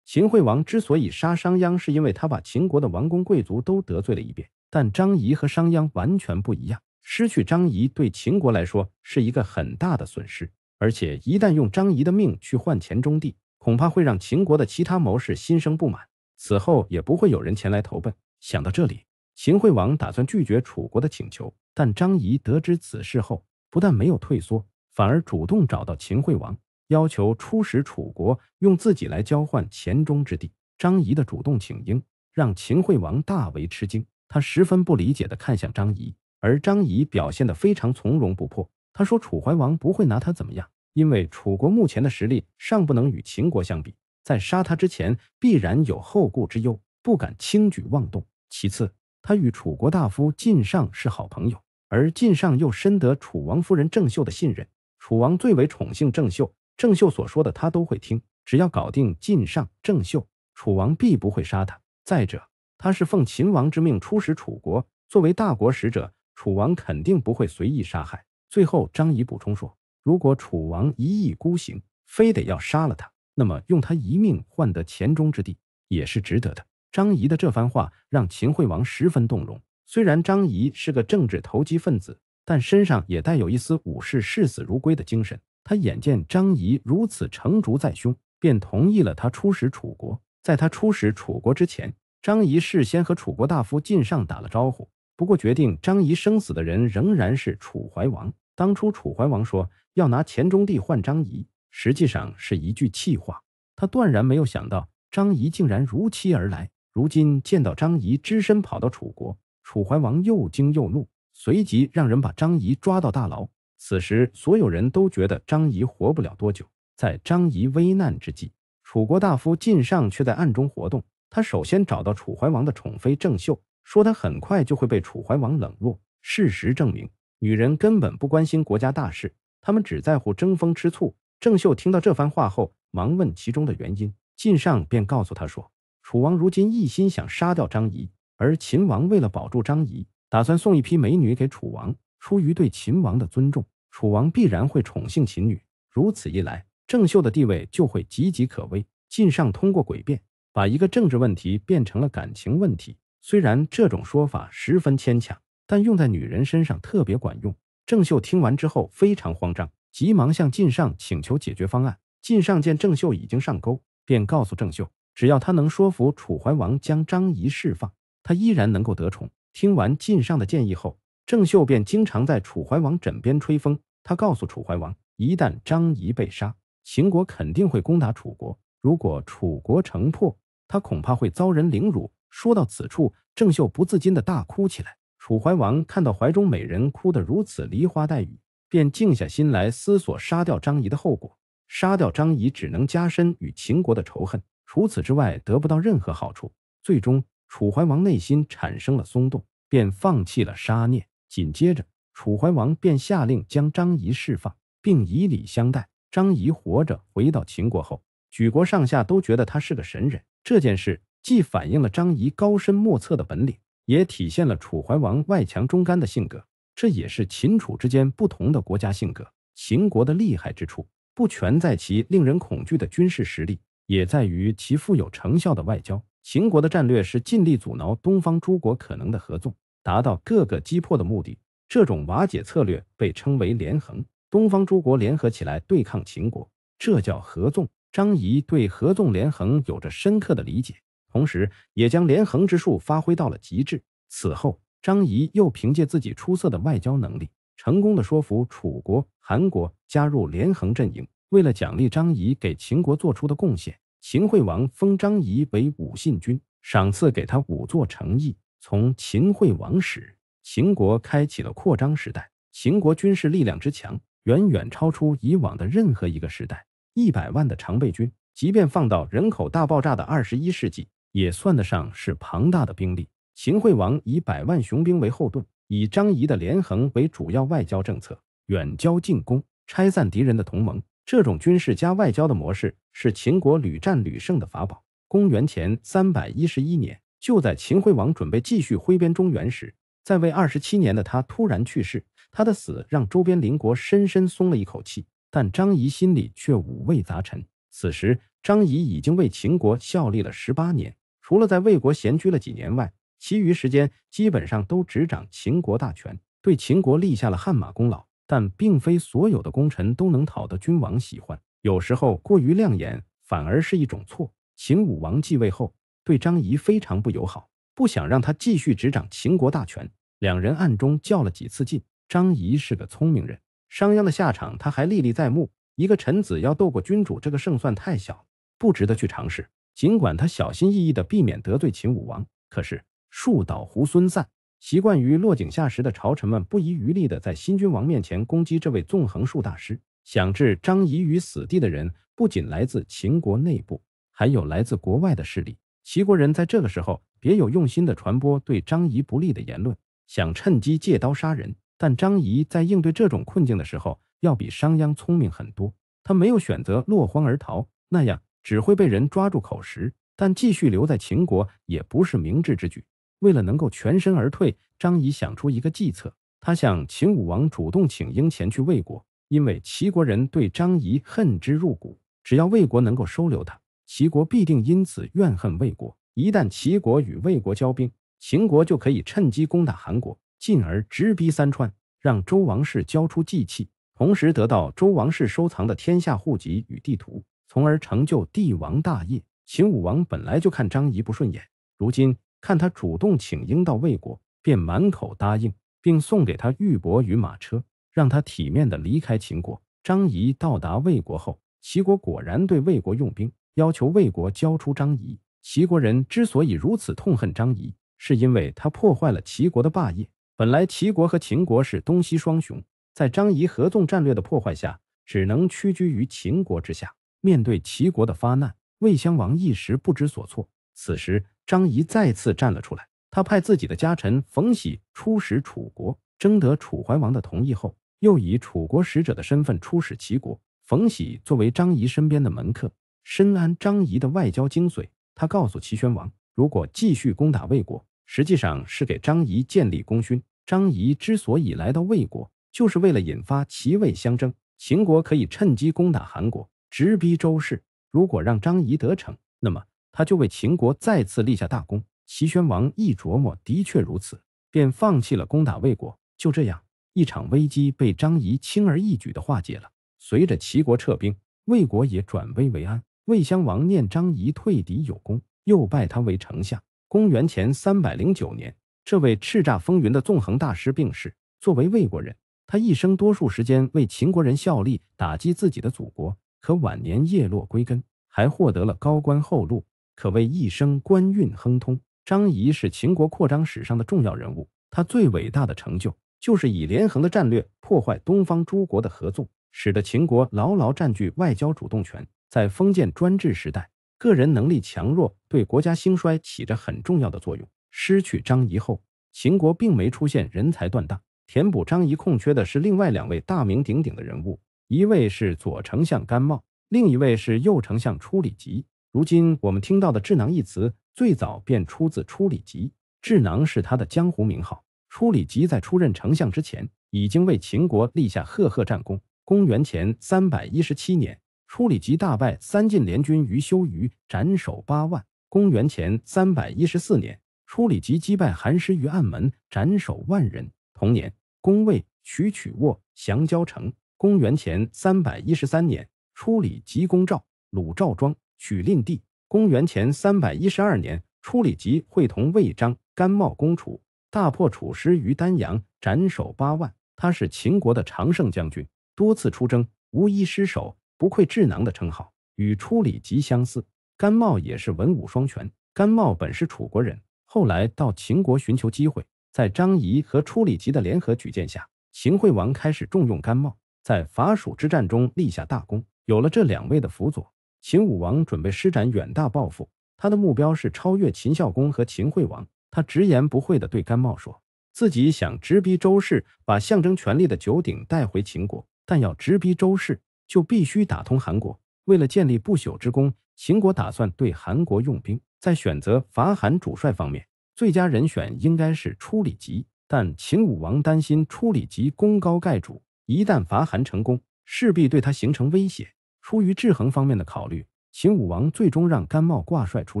秦惠王之所以杀商鞅，是因为他把秦国的王公贵族都得罪了一遍。但张仪和商鞅完全不一样。失去张仪对秦国来说是一个很大的损失，而且一旦用张仪的命去换钱中地，恐怕会让秦国的其他谋士心生不满，此后也不会有人前来投奔。想到这里，秦惠王打算拒绝楚国的请求。但张仪得知此事后，不但没有退缩，反而主动找到秦惠王，要求出使楚国，用自己来交换黔中之地。张仪的主动请缨让秦惠王大为吃惊，他十分不理解地看向张仪。而张仪表现得非常从容不迫。他说：“楚怀王不会拿他怎么样，因为楚国目前的实力尚不能与秦国相比，在杀他之前必然有后顾之忧，不敢轻举妄动。其次，他与楚国大夫靳尚是好朋友，而靳尚又深得楚王夫人郑袖的信任。楚王最为宠幸郑袖，郑袖所说的他都会听。只要搞定靳尚、郑袖，楚王必不会杀他。再者，他是奉秦王之命出使楚国，作为大国使者。”楚王肯定不会随意杀害。最后，张仪补充说：“如果楚王一意孤行，非得要杀了他，那么用他一命换得黔中之地，也是值得的。”张仪的这番话让秦惠王十分动容。虽然张仪是个政治投机分子，但身上也带有一丝武士视死如归的精神。他眼见张仪如此成竹在胸，便同意了他出使楚国。在他出使楚国之前，张仪事先和楚国大夫靳尚打了招呼。不过，决定张仪生死的人仍然是楚怀王。当初楚怀王说要拿钱中地换张仪，实际上是一句气话。他断然没有想到张仪竟然如期而来。如今见到张仪只身跑到楚国，楚怀王又惊又怒，随即让人把张仪抓到大牢。此时，所有人都觉得张仪活不了多久。在张仪危难之际，楚国大夫靳尚却在暗中活动。他首先找到楚怀王的宠妃郑袖。说他很快就会被楚怀王冷落。事实证明，女人根本不关心国家大事，她们只在乎争风吃醋。郑秀听到这番话后，忙问其中的原因。晋尚便告诉他说，楚王如今一心想杀掉张仪，而秦王为了保住张仪，打算送一批美女给楚王。出于对秦王的尊重，楚王必然会宠幸秦女。如此一来，郑秀的地位就会岌岌可危。晋尚通过诡辩，把一个政治问题变成了感情问题。虽然这种说法十分牵强，但用在女人身上特别管用。郑秀听完之后非常慌张，急忙向晋尚请求解决方案。晋尚见郑秀已经上钩，便告诉郑秀，只要他能说服楚怀王将张仪释放，他依然能够得宠。听完晋尚的建议后，郑秀便经常在楚怀王枕边吹风。他告诉楚怀王，一旦张仪被杀，秦国肯定会攻打楚国。如果楚国城破，他恐怕会遭人凌辱。说到此处，郑袖不自禁的大哭起来。楚怀王看到怀中美人哭得如此梨花带雨，便静下心来思索杀掉张仪的后果。杀掉张仪只能加深与秦国的仇恨，除此之外得不到任何好处。最终，楚怀王内心产生了松动，便放弃了杀念。紧接着，楚怀王便下令将张仪释放，并以礼相待。张仪活着回到秦国后，举国上下都觉得他是个神人。这件事。既反映了张仪高深莫测的本领，也体现了楚怀王外强中干的性格。这也是秦楚之间不同的国家性格。秦国的厉害之处，不全在其令人恐惧的军事实力，也在于其富有成效的外交。秦国的战略是尽力阻挠东方诸国可能的合纵，达到各个击破的目的。这种瓦解策略被称为连横。东方诸国联合起来对抗秦国，这叫合纵。张仪对合纵连横有着深刻的理解。同时，也将连横之术发挥到了极致。此后，张仪又凭借自己出色的外交能力，成功的说服楚国、韩国加入连横阵营。为了奖励张仪给秦国做出的贡献，秦惠王封张仪为武信君，赏赐给他五座城邑。从秦惠王始，秦国开启了扩张时代。秦国军事力量之强，远远超出以往的任何一个时代。一百万的常备军，即便放到人口大爆炸的二十一世纪，也算得上是庞大的兵力。秦惠王以百万雄兵为后盾，以张仪的连横为主要外交政策，远交近攻，拆散敌人的同盟。这种军事加外交的模式是秦国屡战屡胜的法宝。公元前三百一十一年，就在秦惠王准备继续挥鞭中原时，在位二十七年的他突然去世。他的死让周边邻国深深松了一口气，但张仪心里却五味杂陈。此时，张仪已经为秦国效力了十八年。除了在魏国闲居了几年外，其余时间基本上都执掌秦国大权，对秦国立下了汗马功劳。但并非所有的功臣都能讨得君王喜欢，有时候过于亮眼反而是一种错。秦武王继位后，对张仪非常不友好，不想让他继续执掌秦国大权。两人暗中较了几次劲。张仪是个聪明人，商鞅的下场他还历历在目。一个臣子要斗过君主，这个胜算太小，不值得去尝试。尽管他小心翼翼地避免得罪秦武王，可是树倒猢狲散，习惯于落井下石的朝臣们不遗余力地在新君王面前攻击这位纵横术大师。想置张仪于死地的人不仅来自秦国内部，还有来自国外的势力。齐国人在这个时候别有用心地传播对张仪不利的言论，想趁机借刀杀人。但张仪在应对这种困境的时候，要比商鞅聪明很多。他没有选择落荒而逃，那样。只会被人抓住口实，但继续留在秦国也不是明智之举。为了能够全身而退，张仪想出一个计策，他向秦武王主动请缨前去魏国，因为齐国人对张仪恨之入骨，只要魏国能够收留他，齐国必定因此怨恨魏国。一旦齐国与魏国交兵，秦国就可以趁机攻打韩国，进而直逼三川，让周王室交出祭器，同时得到周王室收藏的天下户籍与地图。从而成就帝王大业。秦武王本来就看张仪不顺眼，如今看他主动请缨到魏国，便满口答应，并送给他玉帛与马车，让他体面的离开秦国。张仪到达魏国后，齐国果然对魏国用兵，要求魏国交出张仪。齐国人之所以如此痛恨张仪，是因为他破坏了齐国的霸业。本来齐国和秦国是东西双雄，在张仪合纵战略的破坏下，只能屈居于秦国之下。面对齐国的发难，魏襄王一时不知所措。此时，张仪再次站了出来。他派自己的家臣冯喜出使楚国，征得楚怀王的同意后，又以楚国使者的身份出使齐国。冯喜作为张仪身边的门客，深谙张仪的外交精髓。他告诉齐宣王，如果继续攻打魏国，实际上是给张仪建立功勋。张仪之所以来到魏国，就是为了引发齐魏相争，秦国可以趁机攻打韩国。直逼周氏。如果让张仪得逞，那么他就为秦国再次立下大功。齐宣王一琢磨，的确如此，便放弃了攻打魏国。就这样，一场危机被张仪轻而易举地化解了。随着齐国撤兵，魏国也转危为安。魏襄王念张仪退敌有功，又拜他为丞相。公元前三百零九年，这位叱咤风云的纵横大师病逝。作为魏国人，他一生多数时间为秦国人效力，打击自己的祖国。可晚年叶落归根，还获得了高官厚禄，可谓一生官运亨通。张仪是秦国扩张史上的重要人物，他最伟大的成就就是以连横的战略破坏东方诸国的合作，使得秦国牢牢占据外交主动权。在封建专制时代，个人能力强弱对国家兴衰起着很重要的作用。失去张仪后，秦国并没出现人才断档，填补张仪空缺的是另外两位大名鼎鼎的人物。一位是左丞相甘茂，另一位是右丞相初里吉。如今我们听到的“智囊”一词，最早便出自初里吉。智囊是他的江湖名号。初里吉在出任丞相之前，已经为秦国立下赫赫战功。公元前三百一十七年，初里吉大败三晋联军于修于，斩首八万。公元前三百一十四年，初里吉击败韩师于暗门，斩首万人。同年，攻魏取曲沃，降交城。公元前三百一十三年，出李吉攻赵，鲁赵庄取令帝。公元前三百一十二年，出李吉会同魏章、甘茂攻楚，大破楚师于丹阳，斩首八万。他是秦国的常胜将军，多次出征，无一失手，不愧智囊的称号。与出李吉相似，甘茂也是文武双全。甘茂本是楚国人，后来到秦国寻求机会，在张仪和出里吉的联合举荐下，秦惠王开始重用甘茂。在伐蜀之战中立下大功，有了这两位的辅佐，秦武王准备施展远大抱负。他的目标是超越秦孝公和秦惠王。他直言不讳地对甘茂说：“自己想直逼周室，把象征权力的九鼎带回秦国。但要直逼周室，就必须打通韩国。为了建立不朽之功，秦国打算对韩国用兵。在选择伐韩主帅方面，最佳人选应该是初里疾，但秦武王担心初里疾功高盖主。”一旦伐韩成功，势必对他形成威胁。出于制衡方面的考虑，秦武王最终让甘茂挂帅出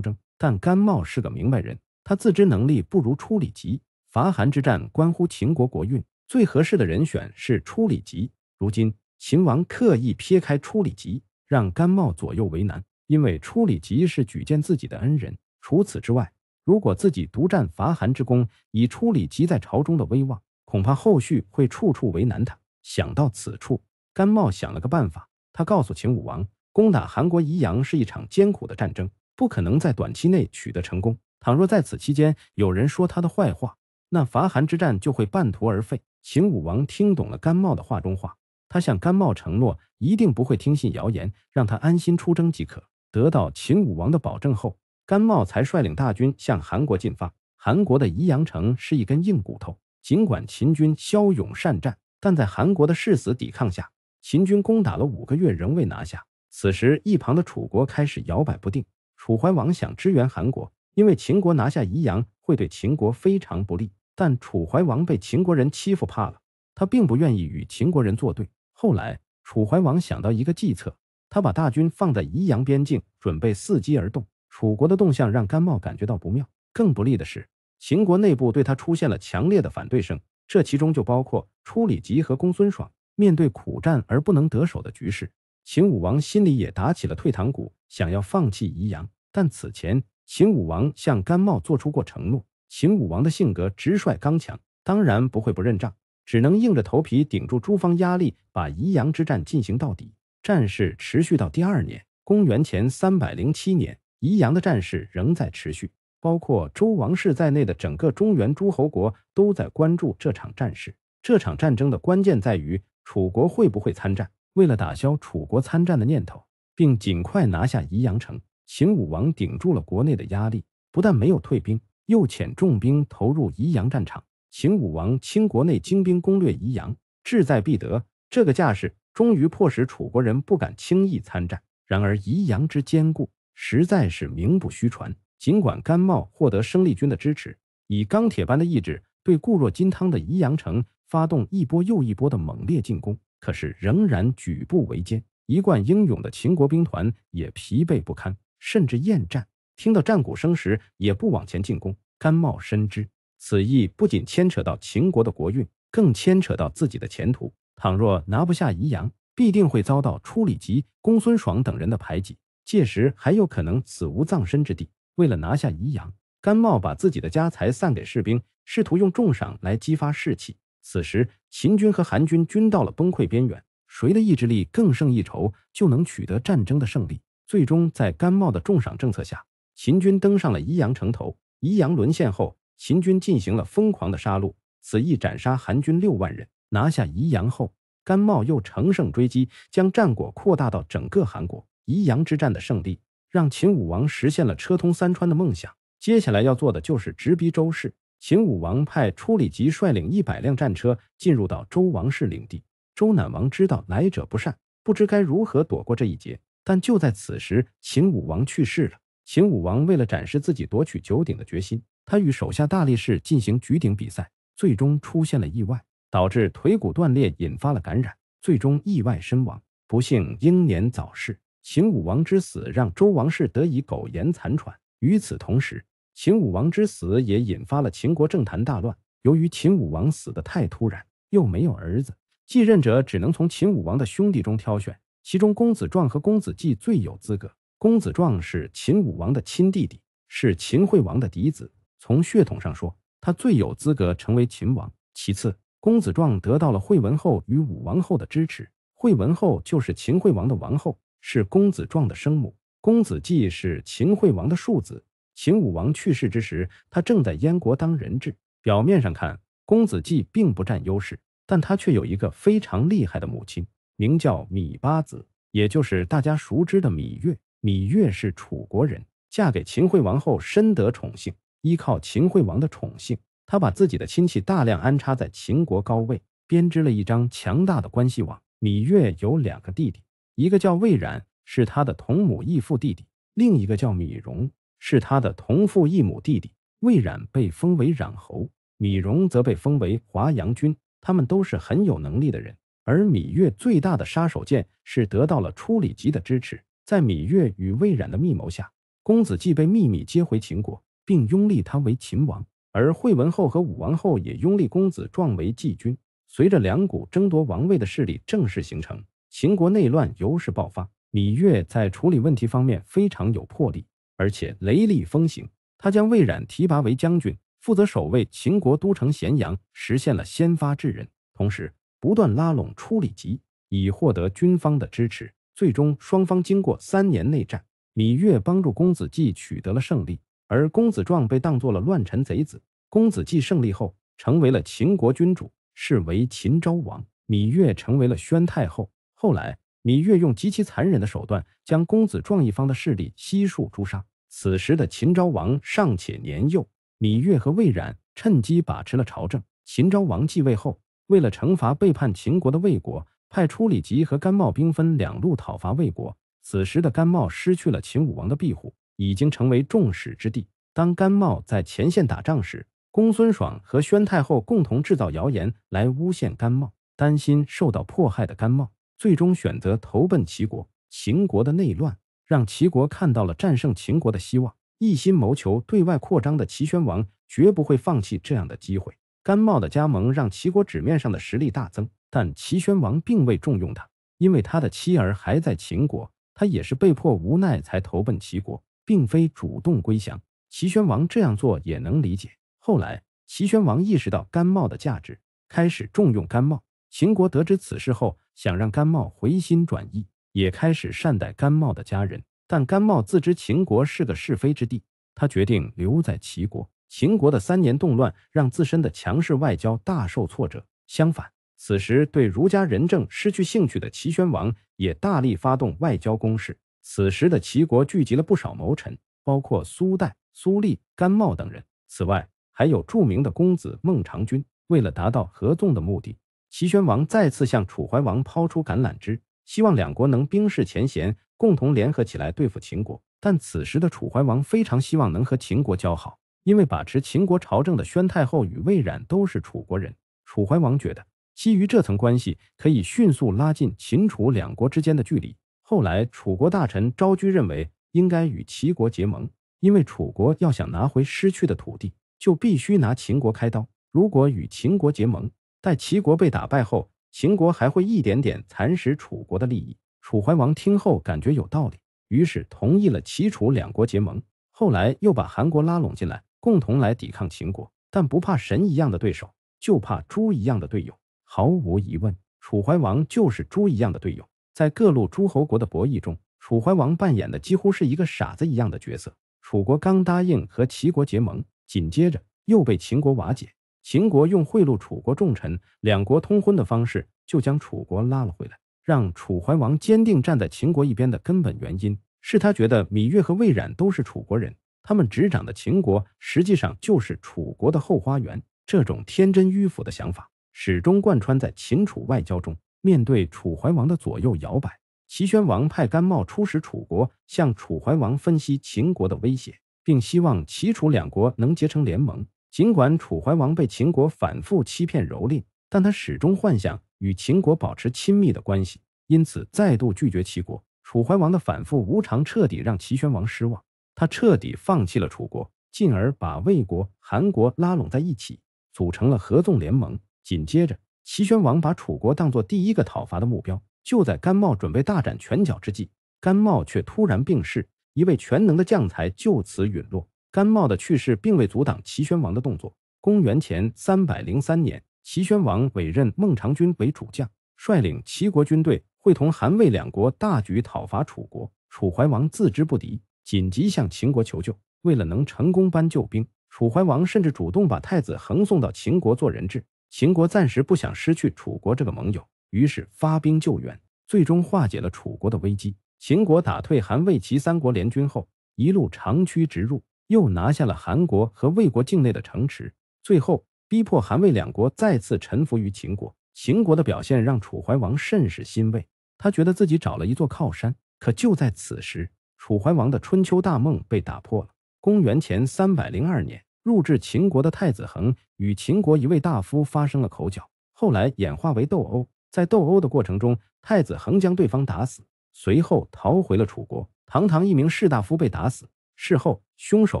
征。但甘茂是个明白人，他自知能力不如初里吉。伐韩之战关乎秦国国运，最合适的人选是初里吉。如今秦王刻意撇开初里吉，让甘茂左右为难，因为初里吉是举荐自己的恩人。除此之外，如果自己独占伐韩之功，以初里吉在朝中的威望，恐怕后续会处处为难他。想到此处，甘茂想了个办法，他告诉秦武王，攻打韩国宜阳是一场艰苦的战争，不可能在短期内取得成功。倘若在此期间有人说他的坏话，那伐韩之战就会半途而废。秦武王听懂了甘茂的话中话，他向甘茂承诺，一定不会听信谣言，让他安心出征即可。得到秦武王的保证后，甘茂才率领大军向韩国进发。韩国的宜阳城是一根硬骨头，尽管秦军骁勇善战。但在韩国的誓死抵抗下，秦军攻打了五个月，仍未拿下。此时，一旁的楚国开始摇摆不定。楚怀王想支援韩国，因为秦国拿下宜阳会对秦国非常不利。但楚怀王被秦国人欺负怕了，他并不愿意与秦国人作对。后来，楚怀王想到一个计策，他把大军放在宜阳边境，准备伺机而动。楚国的动向让甘茂感觉到不妙。更不利的是，秦国内部对他出现了强烈的反对声。这其中就包括初李吉和公孙爽，面对苦战而不能得手的局势，秦武王心里也打起了退堂鼓，想要放弃宜阳。但此前秦武王向甘茂做出过承诺，秦武王的性格直率刚强，当然不会不认账，只能硬着头皮顶住诸方压力，把宜阳之战进行到底。战事持续到第二年，公元前三百零七年，宜阳的战事仍在持续。包括周王室在内的整个中原诸侯国都在关注这场战事。这场战争的关键在于楚国会不会参战。为了打消楚国参战的念头，并尽快拿下宜阳城，秦武王顶住了国内的压力，不但没有退兵，又遣重兵投入宜阳战场。秦武王倾国内精兵攻略宜阳，志在必得。这个架势，终于迫使楚国人不敢轻易参战。然而，宜阳之坚固，实在是名不虚传。尽管甘茂获得生力军的支持，以钢铁般的意志对固若金汤的宜阳城发动一波又一波的猛烈进攻，可是仍然举步维艰。一贯英勇的秦国兵团也疲惫不堪，甚至厌战，听到战鼓声时也不往前进攻。甘茂深知，此役不仅牵扯到秦国的国运，更牵扯到自己的前途。倘若拿不下宜阳，必定会遭到初里吉、公孙爽等人的排挤，届时还有可能死无葬身之地。为了拿下宜阳，甘茂把自己的家财散给士兵，试图用重赏来激发士气。此时，秦军和韩军均到了崩溃边缘，谁的意志力更胜一筹，就能取得战争的胜利。最终，在甘茂的重赏政策下，秦军登上了宜阳城头。宜阳沦陷后，秦军进行了疯狂的杀戮，此役斩杀韩军六万人。拿下宜阳后，甘茂又乘胜追击，将战果扩大到整个韩国。宜阳之战的胜利。让秦武王实现了车通三川的梦想。接下来要做的就是直逼周氏。秦武王派出里吉率领一百辆战车进入到周王室领地。周赧王知道来者不善，不知该如何躲过这一劫。但就在此时，秦武王去世了。秦武王为了展示自己夺取九鼎的决心，他与手下大力士进行举鼎比赛，最终出现了意外，导致腿骨断裂，引发了感染，最终意外身亡，不幸英年早逝。秦武王之死让周王室得以苟延残喘。与此同时，秦武王之死也引发了秦国政坛大乱。由于秦武王死得太突然，又没有儿子，继任者只能从秦武王的兄弟中挑选。其中，公子壮和公子季最有资格。公子壮是秦武王的亲弟弟，是秦惠王的嫡子，从血统上说，他最有资格成为秦王。其次，公子壮得到了惠文后与武王后的支持。惠文后就是秦惠王的王后。是公子壮的生母。公子稷是秦惠王的庶子。秦武王去世之时，他正在燕国当人质。表面上看，公子稷并不占优势，但他却有一个非常厉害的母亲，名叫芈八子，也就是大家熟知的芈月。芈月是楚国人，嫁给秦惠王后深得宠幸。依靠秦惠王的宠幸，她把自己的亲戚大量安插在秦国高位，编织了一张强大的关系网。芈月有两个弟弟。一个叫魏冉，是他的同母异父弟弟；另一个叫芈戎，是他的同父异母弟弟。魏冉被封为冉侯，芈戎则被封为华阳君。他们都是很有能力的人。而芈月最大的杀手锏是得到了初里疾的支持。在芈月与魏冉的密谋下，公子季被秘密接回秦国，并拥立他为秦王。而惠文后和武王后也拥立公子壮为季君。随着两股争夺王位的势力正式形成。秦国内乱由是爆发，芈月在处理问题方面非常有魄力，而且雷厉风行。他将魏冉提拔为将军，负责守卫秦国都城咸阳，实现了先发制人。同时，不断拉拢出里吉，以获得军方的支持。最终，双方经过三年内战，芈月帮助公子季取得了胜利，而公子壮被当做了乱臣贼子。公子季胜利后，成为了秦国君主，是为秦昭王。芈月成为了宣太后。后来，芈月用极其残忍的手段将公子壮一方的势力悉数诛杀。此时的秦昭王尚且年幼，芈月和魏冉趁机把持了朝政。秦昭王继位后，为了惩罚背叛秦国的魏国，派出李吉和甘茂兵分两路讨伐魏国。此时的甘茂失去了秦武王的庇护，已经成为众矢之的。当甘茂在前线打仗时，公孙爽和宣太后共同制造谣言来诬陷甘茂，担心受到迫害的甘茂。最终选择投奔齐国。秦国的内乱让齐国看到了战胜秦国的希望，一心谋求对外扩张的齐宣王绝不会放弃这样的机会。甘茂的加盟让齐国纸面上的实力大增，但齐宣王并未重用他，因为他的妻儿还在秦国，他也是被迫无奈才投奔齐国，并非主动归降。齐宣王这样做也能理解。后来，齐宣王意识到甘茂的价值，开始重用甘茂。秦国得知此事后。想让甘茂回心转意，也开始善待甘茂的家人。但甘茂自知秦国是个是非之地，他决定留在齐国。秦国的三年动乱让自身的强势外交大受挫折。相反，此时对儒家仁政失去兴趣的齐宣王也大力发动外交攻势。此时的齐国聚集了不少谋臣，包括苏代、苏厉、甘茂等人。此外，还有著名的公子孟尝君。为了达到合纵的目的。齐宣王再次向楚怀王抛出橄榄枝，希望两国能冰释前嫌，共同联合起来对付秦国。但此时的楚怀王非常希望能和秦国交好，因为把持秦国朝政的宣太后与魏冉都是楚国人。楚怀王觉得，基于这层关系，可以迅速拉近秦楚两国之间的距离。后来，楚国大臣昭居认为，应该与齐国结盟，因为楚国要想拿回失去的土地，就必须拿秦国开刀。如果与秦国结盟，待齐国被打败后，秦国还会一点点蚕食楚国的利益。楚怀王听后感觉有道理，于是同意了齐楚两国结盟。后来又把韩国拉拢进来，共同来抵抗秦国。但不怕神一样的对手，就怕猪一样的队友。毫无疑问，楚怀王就是猪一样的队友。在各路诸侯国的博弈中，楚怀王扮演的几乎是一个傻子一样的角色。楚国刚答应和齐国结盟，紧接着又被秦国瓦解。秦国用贿赂楚国重臣、两国通婚的方式，就将楚国拉了回来，让楚怀王坚定站在秦国一边的根本原因，是他觉得芈月和魏冉都是楚国人，他们执掌的秦国实际上就是楚国的后花园。这种天真迂腐的想法，始终贯穿在秦楚外交中。面对楚怀王的左右摇摆，齐宣王派甘茂出使楚国，向楚怀王分析秦国的威胁，并希望齐楚两国能结成联盟。尽管楚怀王被秦国反复欺骗、蹂躏，但他始终幻想与秦国保持亲密的关系，因此再度拒绝齐国。楚怀王的反复无常彻底让齐宣王失望，他彻底放弃了楚国，进而把魏国、韩国拉拢在一起，组成了合纵联盟。紧接着，齐宣王把楚国当作第一个讨伐的目标。就在甘茂准备大展拳脚之际，甘茂却突然病逝，一位全能的将才就此陨落。甘茂的去世并未阻挡齐宣王的动作。公元前三百零三年，齐宣王委任孟尝君为主将，率领齐国军队，会同韩魏两国大举讨伐楚国。楚怀王自知不敌，紧急向秦国求救。为了能成功搬救兵，楚怀王甚至主动把太子横送到秦国做人质。秦国暂时不想失去楚国这个盟友，于是发兵救援，最终化解了楚国的危机。秦国打退韩魏齐三国联军后，一路长驱直入。又拿下了韩国和魏国境内的城池，最后逼迫韩魏两国再次臣服于秦国。秦国的表现让楚怀王甚是欣慰，他觉得自己找了一座靠山。可就在此时，楚怀王的春秋大梦被打破了。公元前三百零二年，入至秦国的太子恒与秦国一位大夫发生了口角，后来演化为斗殴。在斗殴的过程中，太子恒将对方打死，随后逃回了楚国。堂堂一名士大夫被打死。事后，凶手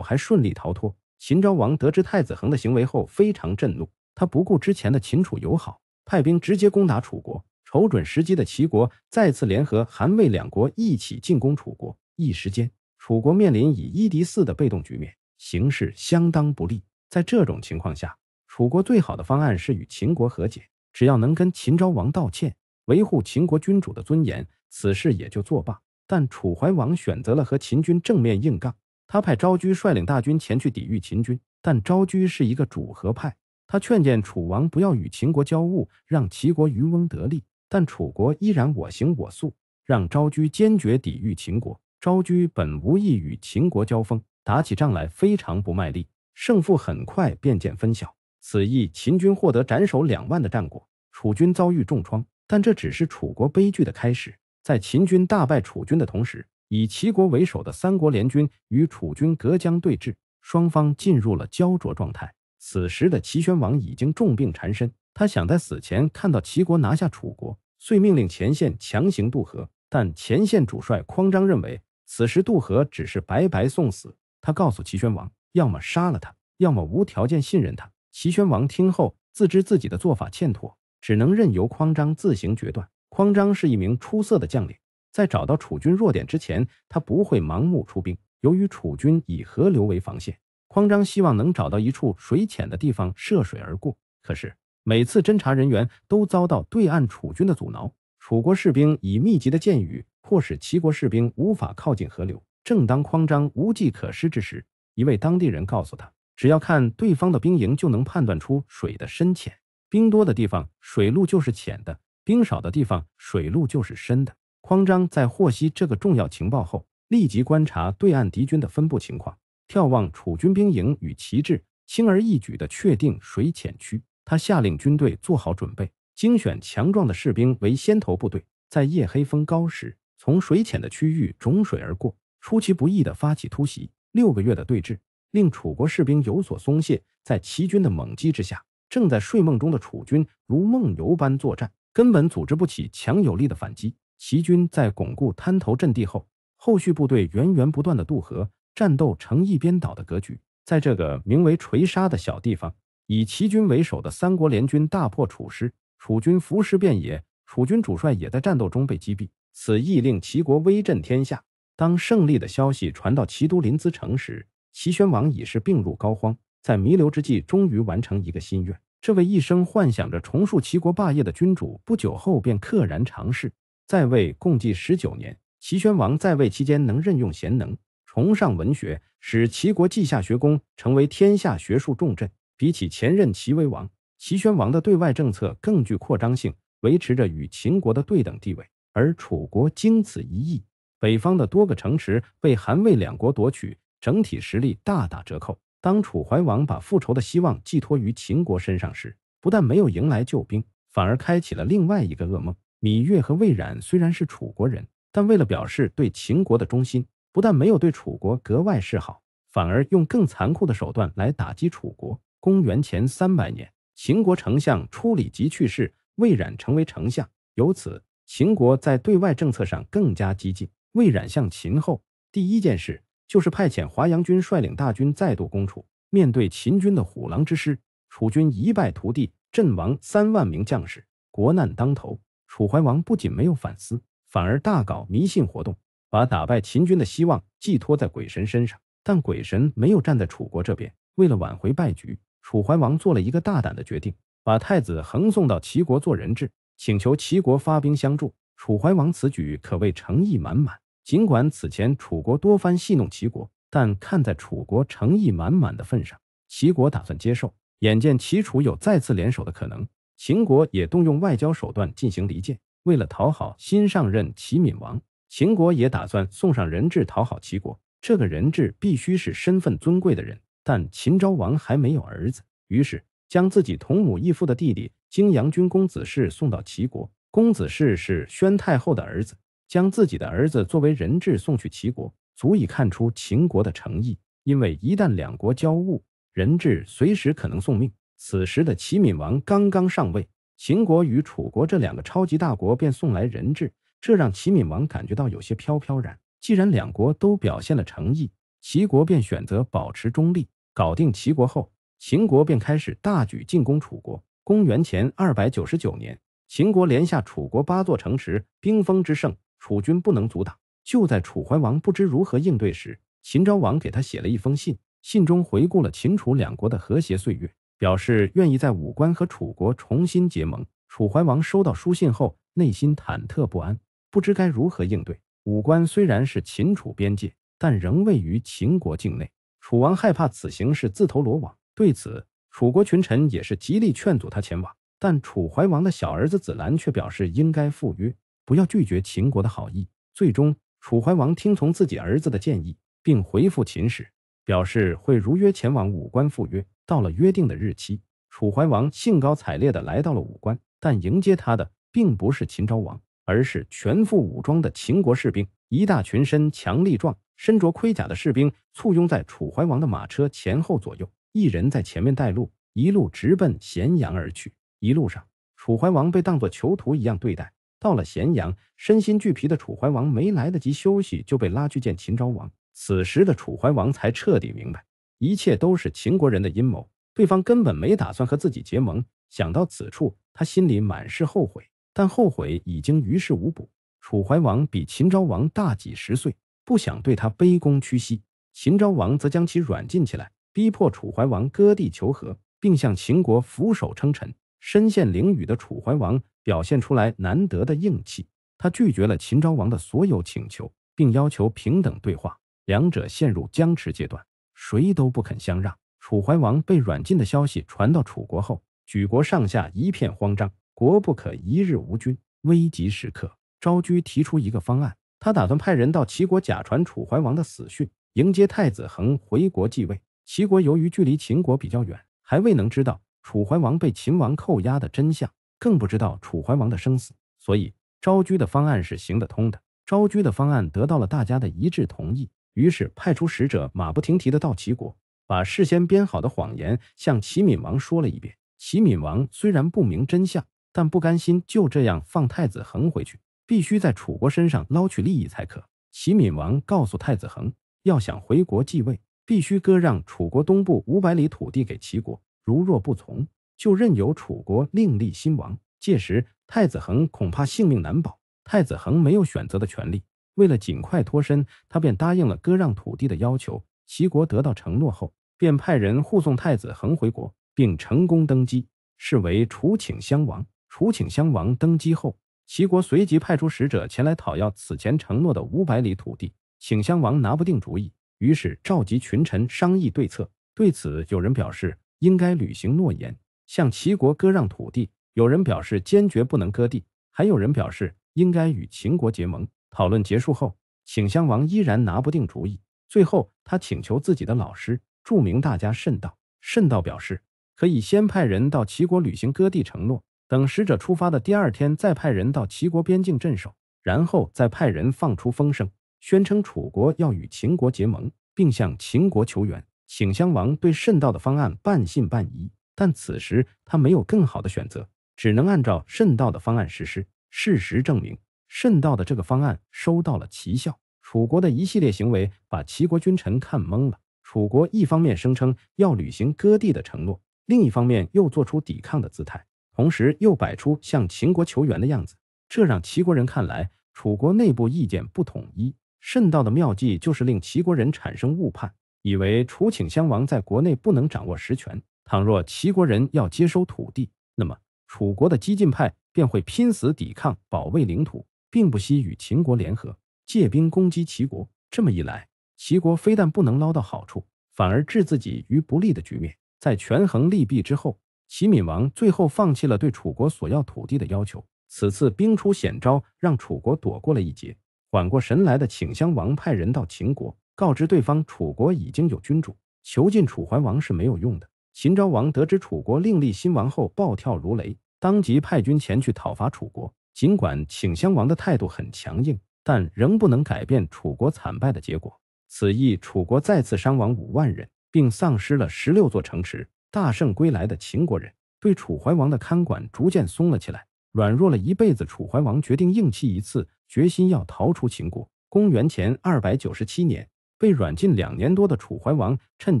还顺利逃脱。秦昭王得知太子恒的行为后，非常震怒。他不顾之前的秦楚友好，派兵直接攻打楚国。瞅准时机的齐国再次联合韩魏两国一起进攻楚国，一时间，楚国面临以一敌四的被动局面，形势相当不利。在这种情况下，楚国最好的方案是与秦国和解，只要能跟秦昭王道歉，维护秦国君主的尊严，此事也就作罢。但楚怀王选择了和秦军正面硬杠。他派昭雎率领大军前去抵御秦军，但昭雎是一个主和派，他劝谏楚王不要与秦国交恶，让齐国渔翁得利。但楚国依然我行我素，让昭雎坚决抵御秦国。昭雎本无意与秦国交锋，打起仗来非常不卖力，胜负很快便见分晓。此役，秦军获得斩首两万的战果，楚军遭遇重创。但这只是楚国悲剧的开始。在秦军大败楚军的同时，以齐国为首的三国联军与楚军隔江对峙，双方进入了焦灼状态。此时的齐宣王已经重病缠身，他想在死前看到齐国拿下楚国，遂命令前线强行渡河。但前线主帅匡章认为，此时渡河只是白白送死。他告诉齐宣王，要么杀了他，要么无条件信任他。齐宣王听后自知自己的做法欠妥，只能任由匡章自行决断。匡章是一名出色的将领。在找到楚军弱点之前，他不会盲目出兵。由于楚军以河流为防线，匡章希望能找到一处水浅的地方涉水而过。可是每次侦查人员都遭到对岸楚军的阻挠，楚国士兵以密集的箭雨迫使齐国士兵无法靠近河流。正当匡章无计可施之时，一位当地人告诉他，只要看对方的兵营就能判断出水的深浅，兵多的地方水路就是浅的，兵少的地方水路就是深的。匡张在获悉这个重要情报后，立即观察对岸敌军的分布情况，眺望楚军兵营与旗帜，轻而易举地确定水浅区。他下令军队做好准备，精选强壮的士兵为先头部队，在夜黑风高时从水浅的区域种水而过，出其不意地发起突袭。六个月的对峙令楚国士兵有所松懈，在齐军的猛击之下，正在睡梦中的楚军如梦游般作战，根本组织不起强有力的反击。齐军在巩固滩头阵地后，后续部队源源不断的渡河，战斗成一边倒的格局。在这个名为垂沙的小地方，以齐军为首的三国联军大破楚师，楚军伏尸遍野，楚军主帅也在战斗中被击毙。此役令齐国威震天下。当胜利的消息传到齐都临淄城时，齐宣王已是病入膏肓，在弥留之际，终于完成一个心愿。这位一生幻想着重塑齐国霸业的君主，不久后便溘然长逝。在位共计十九年，齐宣王在位期间能任用贤能，崇尚文学，使齐国稷下学宫成为天下学术重镇。比起前任齐威王，齐宣王的对外政策更具扩张性，维持着与秦国的对等地位。而楚国经此一役，北方的多个城池被韩魏两国夺取，整体实力大打折扣。当楚怀王把复仇的希望寄托于秦国身上时，不但没有迎来救兵，反而开启了另外一个噩梦。芈月和魏冉虽然是楚国人，但为了表示对秦国的忠心，不但没有对楚国格外示好，反而用更残酷的手段来打击楚国。公元前三百年，秦国丞相初里吉去世，魏冉成为丞相。由此，秦国在对外政策上更加激进。魏冉向秦后第一件事就是派遣华阳军率领大军再度攻楚。面对秦军的虎狼之师，楚军一败涂地，阵亡三万名将士，国难当头。楚怀王不仅没有反思，反而大搞迷信活动，把打败秦军的希望寄托在鬼神身上。但鬼神没有站在楚国这边。为了挽回败局，楚怀王做了一个大胆的决定，把太子横送到齐国做人质，请求齐国发兵相助。楚怀王此举可谓诚意满满。尽管此前楚国多番戏弄齐国，但看在楚国诚意满满的份上，齐国打算接受。眼见齐楚有再次联手的可能。秦国也动用外交手段进行离间，为了讨好新上任齐闵王，秦国也打算送上人质讨好齐国。这个人质必须是身份尊贵的人，但秦昭王还没有儿子，于是将自己同母异父的弟弟泾阳君公子氏送到齐国。公子氏是宣太后的儿子，将自己的儿子作为人质送去齐国，足以看出秦国的诚意。因为一旦两国交恶，人质随时可能送命。此时的齐闵王刚刚上位，秦国与楚国这两个超级大国便送来人质，这让齐闵王感觉到有些飘飘然。既然两国都表现了诚意，齐国便选择保持中立。搞定齐国后，秦国便开始大举进攻楚国。公元前二百九十九年，秦国连下楚国八座城池，兵锋之盛，楚军不能阻挡。就在楚怀王不知如何应对时，秦昭王给他写了一封信，信中回顾了秦楚两国的和谐岁月。表示愿意在武关和楚国重新结盟。楚怀王收到书信后，内心忐忑不安，不知该如何应对。武关虽然是秦楚边界，但仍位于秦国境内。楚王害怕此行是自投罗网，对此，楚国群臣也是极力劝阻他前往。但楚怀王的小儿子子兰却表示应该赴约，不要拒绝秦国的好意。最终，楚怀王听从自己儿子的建议，并回复秦使，表示会如约前往武关赴约。到了约定的日期，楚怀王兴高采烈地来到了武关，但迎接他的并不是秦昭王，而是全副武装的秦国士兵。一大群身强力壮、身着盔甲的士兵簇拥在楚怀王的马车前后左右，一人在前面带路，一路直奔咸阳而去。一路上，楚怀王被当作囚徒一样对待。到了咸阳，身心俱疲的楚怀王没来得及休息，就被拉去见秦昭王。此时的楚怀王才彻底明白。一切都是秦国人的阴谋，对方根本没打算和自己结盟。想到此处，他心里满是后悔，但后悔已经于事无补。楚怀王比秦昭王大几十岁，不想对他卑躬屈膝。秦昭王则将其软禁起来，逼迫楚怀王割地求和，并向秦国俯首称臣。身陷囹圄的楚怀王表现出来难得的硬气，他拒绝了秦昭王的所有请求，并要求平等对话。两者陷入僵持阶段。谁都不肯相让。楚怀王被软禁的消息传到楚国后，举国上下一片慌张。国不可一日无君，危急时刻，昭雎提出一个方案，他打算派人到齐国假传楚怀王的死讯，迎接太子恒回国继位。齐国由于距离秦国比较远，还未能知道楚怀王被秦王扣押的真相，更不知道楚怀王的生死，所以昭雎的方案是行得通的。昭雎的方案得到了大家的一致同意。于是派出使者，马不停蹄地到齐国，把事先编好的谎言向齐闵王说了一遍。齐闵王虽然不明真相，但不甘心就这样放太子恒回去，必须在楚国身上捞取利益才可。齐闵王告诉太子恒，要想回国继位，必须割让楚国东部五百里土地给齐国。如若不从，就任由楚国另立新王，届时太子恒恐怕性命难保。太子恒没有选择的权利。为了尽快脱身，他便答应了割让土地的要求。齐国得到承诺后，便派人护送太子恒回国，并成功登基，是为楚顷襄王。楚顷襄王登基后，齐国随即派出使者前来讨要此前承诺的五百里土地。顷襄王拿不定主意，于是召集群臣商议对策。对此，有人表示应该履行诺言，向齐国割让土地；有人表示坚决不能割地；还有人表示应该与秦国结盟。讨论结束后，顷襄王依然拿不定主意。最后，他请求自己的老师著名大家慎道。慎道表示，可以先派人到齐国履行割地承诺，等使者出发的第二天再派人到齐国边境镇守，然后再派人放出风声，宣称楚国要与秦国结盟，并向秦国求援。顷襄王对慎道的方案半信半疑，但此时他没有更好的选择，只能按照慎道的方案实施。事实证明。慎道的这个方案收到了奇效，楚国的一系列行为把齐国君臣看懵了。楚国一方面声称要履行割地的承诺，另一方面又做出抵抗的姿态，同时又摆出向秦国求援的样子，这让齐国人看来楚国内部意见不统一。慎道的妙计就是令齐国人产生误判，以为楚顷襄王在国内不能掌握实权。倘若齐国人要接收土地，那么楚国的激进派便会拼死抵抗，保卫领土。并不惜与秦国联合，借兵攻击齐国。这么一来，齐国非但不能捞到好处，反而置自己于不利的局面。在权衡利弊之后，齐闵王最后放弃了对楚国索要土地的要求。此次兵出险招，让楚国躲过了一劫。缓过神来的顷襄王派人到秦国，告知对方楚国已经有君主，囚禁楚怀王是没有用的。秦昭王得知楚国另立新王后，暴跳如雷，当即派军前去讨伐楚国。尽管请襄王的态度很强硬，但仍不能改变楚国惨败的结果。此役，楚国再次伤亡五万人，并丧失了十六座城池。大胜归来的秦国人对楚怀王的看管逐渐松了起来。软弱了一辈子，楚怀王决定硬气一次，决心要逃出秦国。公元前二百九十七年，被软禁两年多的楚怀王趁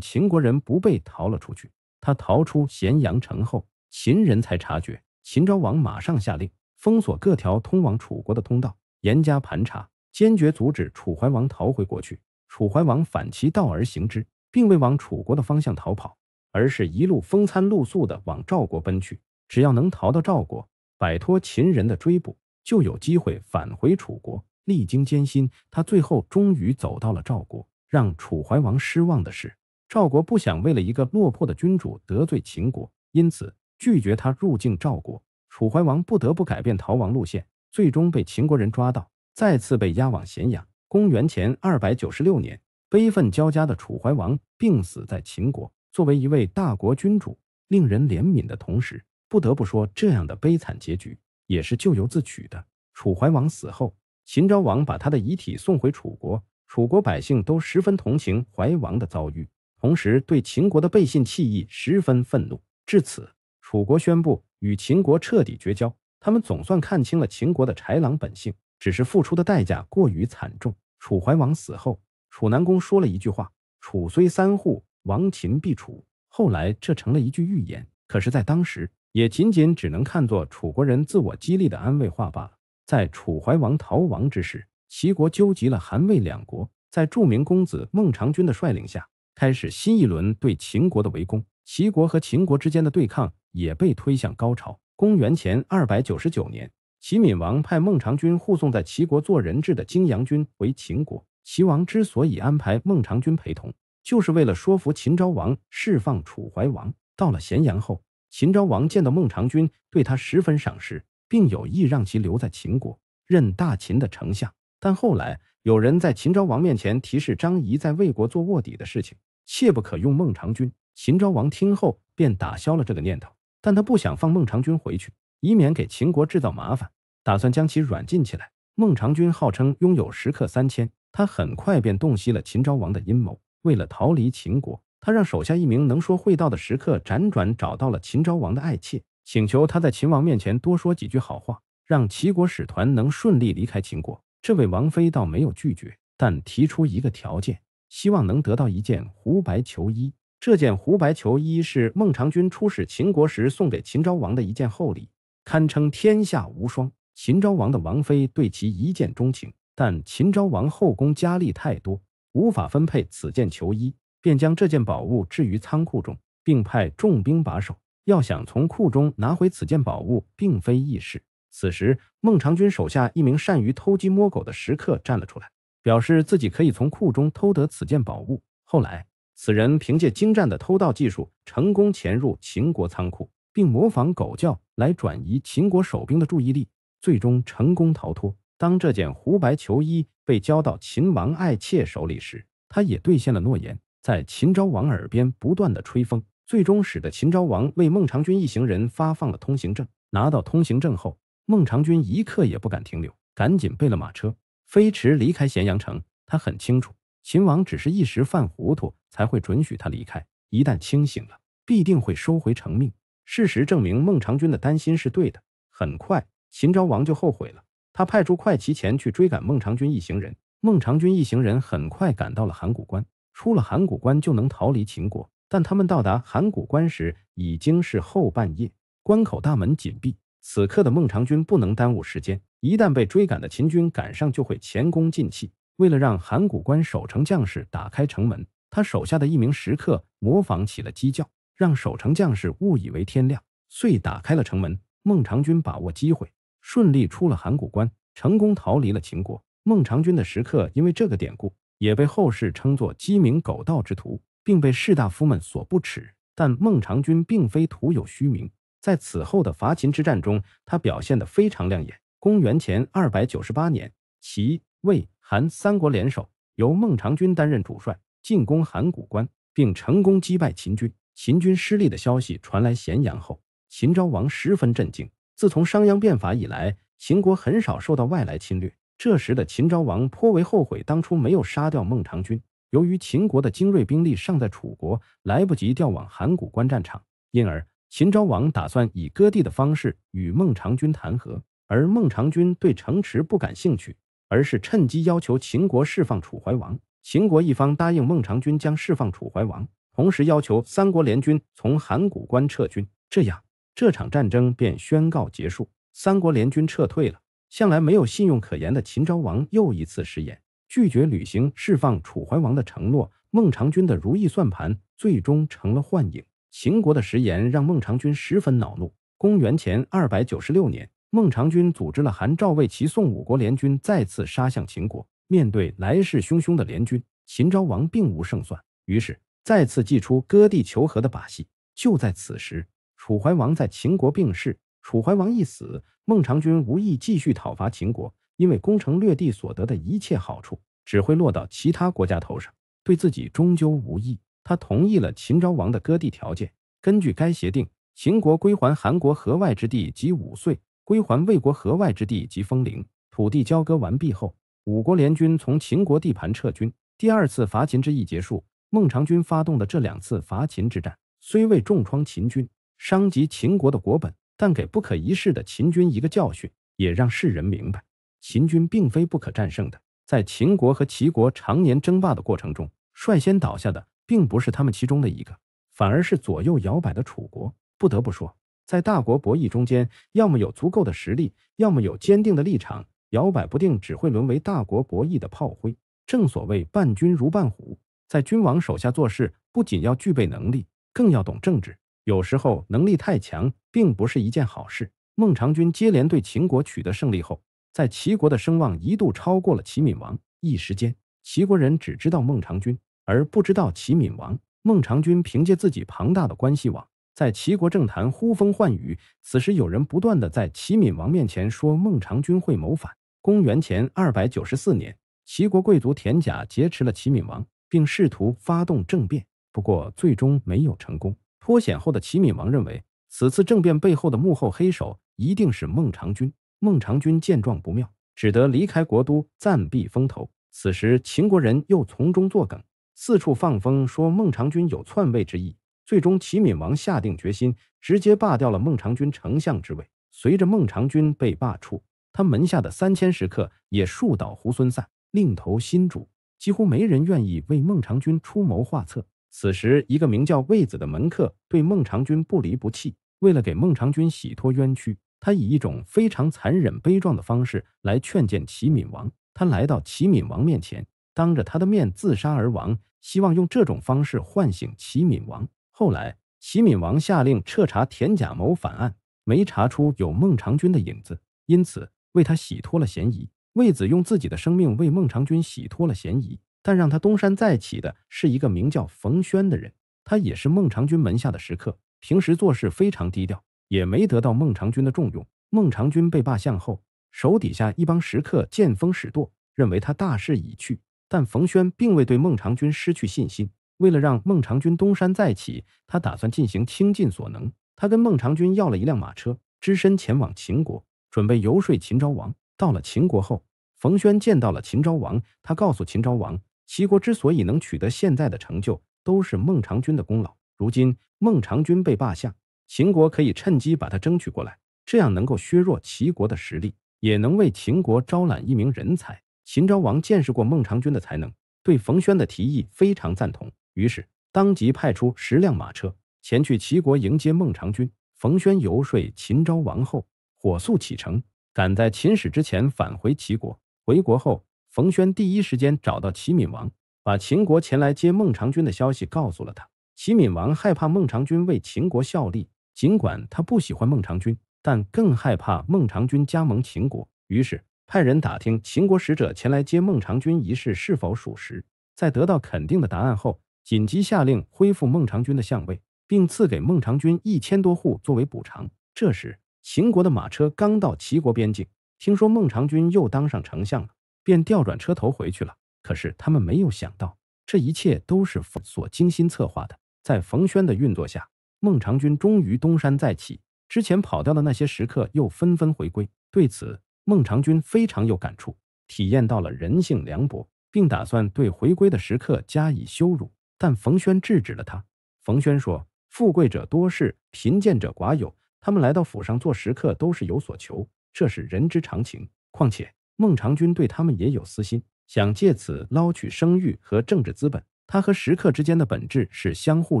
秦国人不备逃了出去。他逃出咸阳城后，秦人才察觉。秦昭王马上下令。封锁各条通往楚国的通道，严加盘查，坚决阻止楚怀王逃回国去。楚怀王反其道而行之，并未往楚国的方向逃跑，而是一路风餐露宿的往赵国奔去。只要能逃到赵国，摆脱秦人的追捕，就有机会返回楚国。历经艰辛，他最后终于走到了赵国。让楚怀王失望的是，赵国不想为了一个落魄的君主得罪秦国，因此拒绝他入境赵国。楚怀王不得不改变逃亡路线，最终被秦国人抓到，再次被押往咸阳。公元前二百九十六年，悲愤交加的楚怀王病死在秦国。作为一位大国君主，令人怜悯的同时，不得不说这样的悲惨结局也是咎由自取的。楚怀王死后，秦昭王把他的遗体送回楚国，楚国百姓都十分同情怀王的遭遇，同时对秦国的背信弃义十分愤怒。至此，楚国宣布。与秦国彻底绝交，他们总算看清了秦国的豺狼本性，只是付出的代价过于惨重。楚怀王死后，楚南公说了一句话：“楚虽三户，亡秦必楚。”后来这成了一句预言，可是，在当时也仅仅只能看作楚国人自我激励的安慰话罢了。在楚怀王逃亡之时，齐国纠集了韩、魏两国，在著名公子孟尝君的率领下，开始新一轮对秦国的围攻。齐国和秦国之间的对抗。也被推向高潮。公元前二百九十九年，齐闵王派孟尝君护送在齐国做人质的荆阳君回秦国。齐王之所以安排孟尝君陪同，就是为了说服秦昭王释放楚怀王。到了咸阳后，秦昭王见到孟尝君，对他十分赏识，并有意让其留在秦国任大秦的丞相。但后来有人在秦昭王面前提示张仪在魏国做卧底的事情，切不可用孟尝君。秦昭王听后便打消了这个念头。但他不想放孟尝君回去，以免给秦国制造麻烦，打算将其软禁起来。孟尝君号称拥有食客三千，他很快便洞悉了秦昭王的阴谋。为了逃离秦国，他让手下一名能说会道的食客辗转找到了秦昭王的爱妾，请求他在秦王面前多说几句好话，让齐国使团能顺利离开秦国。这位王妃倒没有拒绝，但提出一个条件，希望能得到一件狐白裘衣。这件狐白裘衣是孟尝君出使秦国时送给秦昭王的一件厚礼，堪称天下无双。秦昭王的王妃对其一见钟情，但秦昭王后宫佳丽太多，无法分配此件裘衣，便将这件宝物置于仓库中，并派重兵把守。要想从库中拿回此件宝物，并非易事。此时，孟尝君手下一名善于偷鸡摸狗的食客站了出来，表示自己可以从库中偷得此件宝物。后来，此人凭借精湛的偷盗技术，成功潜入秦国仓库，并模仿狗叫来转移秦国守兵的注意力，最终成功逃脱。当这件狐白裘衣被交到秦王爱妾手里时，他也兑现了诺言，在秦昭王耳边不断的吹风，最终使得秦昭王为孟尝君一行人发放了通行证。拿到通行证后，孟尝君一刻也不敢停留，赶紧备了马车，飞驰离开咸阳城。他很清楚。秦王只是一时犯糊涂，才会准许他离开。一旦清醒了，必定会收回成命。事实证明，孟尝君的担心是对的。很快，秦昭王就后悔了，他派出快骑前去追赶孟尝君一行人。孟尝君一行人很快赶到了函谷关，出了函谷关就能逃离秦国。但他们到达函谷关时已经是后半夜，关口大门紧闭。此刻的孟尝君不能耽误时间，一旦被追赶的秦军赶上，就会前功尽弃。为了让函谷关守城将士打开城门，他手下的一名食客模仿起了鸡叫，让守城将士误以为天亮，遂打开了城门。孟尝君把握机会，顺利出了函谷关，成功逃离了秦国。孟尝君的食客因为这个典故，也被后世称作“鸡鸣狗盗之徒”，并被士大夫们所不耻。但孟尝君并非徒有虚名，在此后的伐秦之战中，他表现得非常亮眼。公元前二百九十八年，齐、魏。韩三国联手，由孟尝君担任主帅，进攻函谷关，并成功击败秦军。秦军失利的消息传来咸阳后，秦昭王十分震惊。自从商鞅变法以来，秦国很少受到外来侵略。这时的秦昭王颇为后悔，当初没有杀掉孟尝君。由于秦国的精锐兵力尚在楚国，来不及调往函谷关战场，因而秦昭王打算以割地的方式与孟尝君谈和。而孟尝君对城池不感兴趣。而是趁机要求秦国释放楚怀王，秦国一方答应孟尝君将释放楚怀王，同时要求三国联军从函谷关撤军，这样这场战争便宣告结束。三国联军撤退了，向来没有信用可言的秦昭王又一次食言，拒绝履行释放楚怀王的承诺。孟尝君的如意算盘最终成了幻影，秦国的食言让孟尝君十分恼怒。公元前二百九十六年。孟尝君组织了韩、赵、魏、齐、宋五国联军，再次杀向秦国。面对来势汹汹的联军，秦昭王并无胜算，于是再次祭出割地求和的把戏。就在此时，楚怀王在秦国病逝。楚怀王一死，孟尝君无意继续讨伐秦国，因为攻城略地所得的一切好处只会落到其他国家头上，对自己终究无益。他同意了秦昭王的割地条件。根据该协定，秦国归还韩国河外之地及五岁。归还魏国河外之地及封陵土地，交割完毕后，五国联军从秦国地盘撤军。第二次伐秦之役结束。孟尝君发动的这两次伐秦之战，虽未重创秦军，伤及秦国的国本，但给不可一世的秦军一个教训，也让世人明白，秦军并非不可战胜的。在秦国和齐国常年争霸的过程中，率先倒下的并不是他们其中的一个，反而是左右摇摆的楚国。不得不说。在大国博弈中间，要么有足够的实力，要么有坚定的立场，摇摆不定只会沦为大国博弈的炮灰。正所谓伴君如伴虎，在君王手下做事，不仅要具备能力，更要懂政治。有时候能力太强，并不是一件好事。孟尝君接连对秦国取得胜利后，在齐国的声望一度超过了齐闵王，一时间齐国人只知道孟尝君，而不知道齐闵王。孟尝君凭借自己庞大的关系网。在齐国政坛呼风唤雨。此时，有人不断的在齐闵王面前说孟尝君会谋反。公元前二百九十四年，齐国贵族田甲劫持了齐闵王，并试图发动政变，不过最终没有成功。脱险后的齐闵王认为，此次政变背后的幕后黑手一定是孟尝君。孟尝君见状不妙，只得离开国都，暂避风头。此时，秦国人又从中作梗，四处放风说孟尝君有篡位之意。最终，齐闵王下定决心，直接罢掉了孟尝君丞相之位。随着孟尝君被罢黜，他门下的三千食客也树倒猢狲散，另投新主，几乎没人愿意为孟尝君出谋划策。此时，一个名叫魏子的门客对孟尝君不离不弃。为了给孟尝君洗脱冤屈，他以一种非常残忍、悲壮的方式来劝谏齐闵王。他来到齐闵王面前，当着他的面自杀而亡，希望用这种方式唤醒齐闵王。后来，齐闵王下令彻查田甲谋反案，没查出有孟尝君的影子，因此为他洗脱了嫌疑。卫子用自己的生命为孟尝君洗脱了嫌疑，但让他东山再起的是一个名叫冯谖的人。他也是孟尝君门下的食客，平时做事非常低调，也没得到孟尝君的重用。孟尝君被罢相后，手底下一帮食客见风使舵，认为他大势已去，但冯谖并未对孟尝君失去信心。为了让孟尝君东山再起，他打算进行倾尽所能。他跟孟尝君要了一辆马车，只身前往秦国，准备游说秦昭王。到了秦国后，冯谖见到了秦昭王，他告诉秦昭王，齐国之所以能取得现在的成就，都是孟尝君的功劳。如今孟尝君被罢相，秦国可以趁机把他争取过来，这样能够削弱齐国的实力，也能为秦国招揽一名人才。秦昭王见识过孟尝君的才能，对冯谖的提议非常赞同。于是，当即派出十辆马车前去齐国迎接孟尝君。冯谖游说秦昭王后，火速启程，赶在秦始之前返回齐国。回国后，冯谖第一时间找到齐闵王，把秦国前来接孟尝君的消息告诉了他。齐闵王害怕孟尝君为秦国效力，尽管他不喜欢孟尝君，但更害怕孟尝君加盟秦国，于是派人打听秦国使者前来接孟尝君一事是否属实。在得到肯定的答案后，紧急下令恢复孟尝君的相位，并赐给孟尝君一千多户作为补偿。这时，秦国的马车刚到齐国边境，听说孟尝君又当上丞相了，便调转车头回去了。可是他们没有想到，这一切都是冯所精心策划的。在冯谖的运作下，孟尝君终于东山再起，之前跑掉的那些食客又纷纷回归。对此，孟尝君非常有感触，体验到了人性凉薄，并打算对回归的食客加以羞辱。但冯轩制止了他。冯轩说：“富贵者多事，贫贱者寡友。他们来到府上做食客，都是有所求，这是人之常情。况且孟尝君对他们也有私心，想借此捞取声誉和政治资本。他和食客之间的本质是相互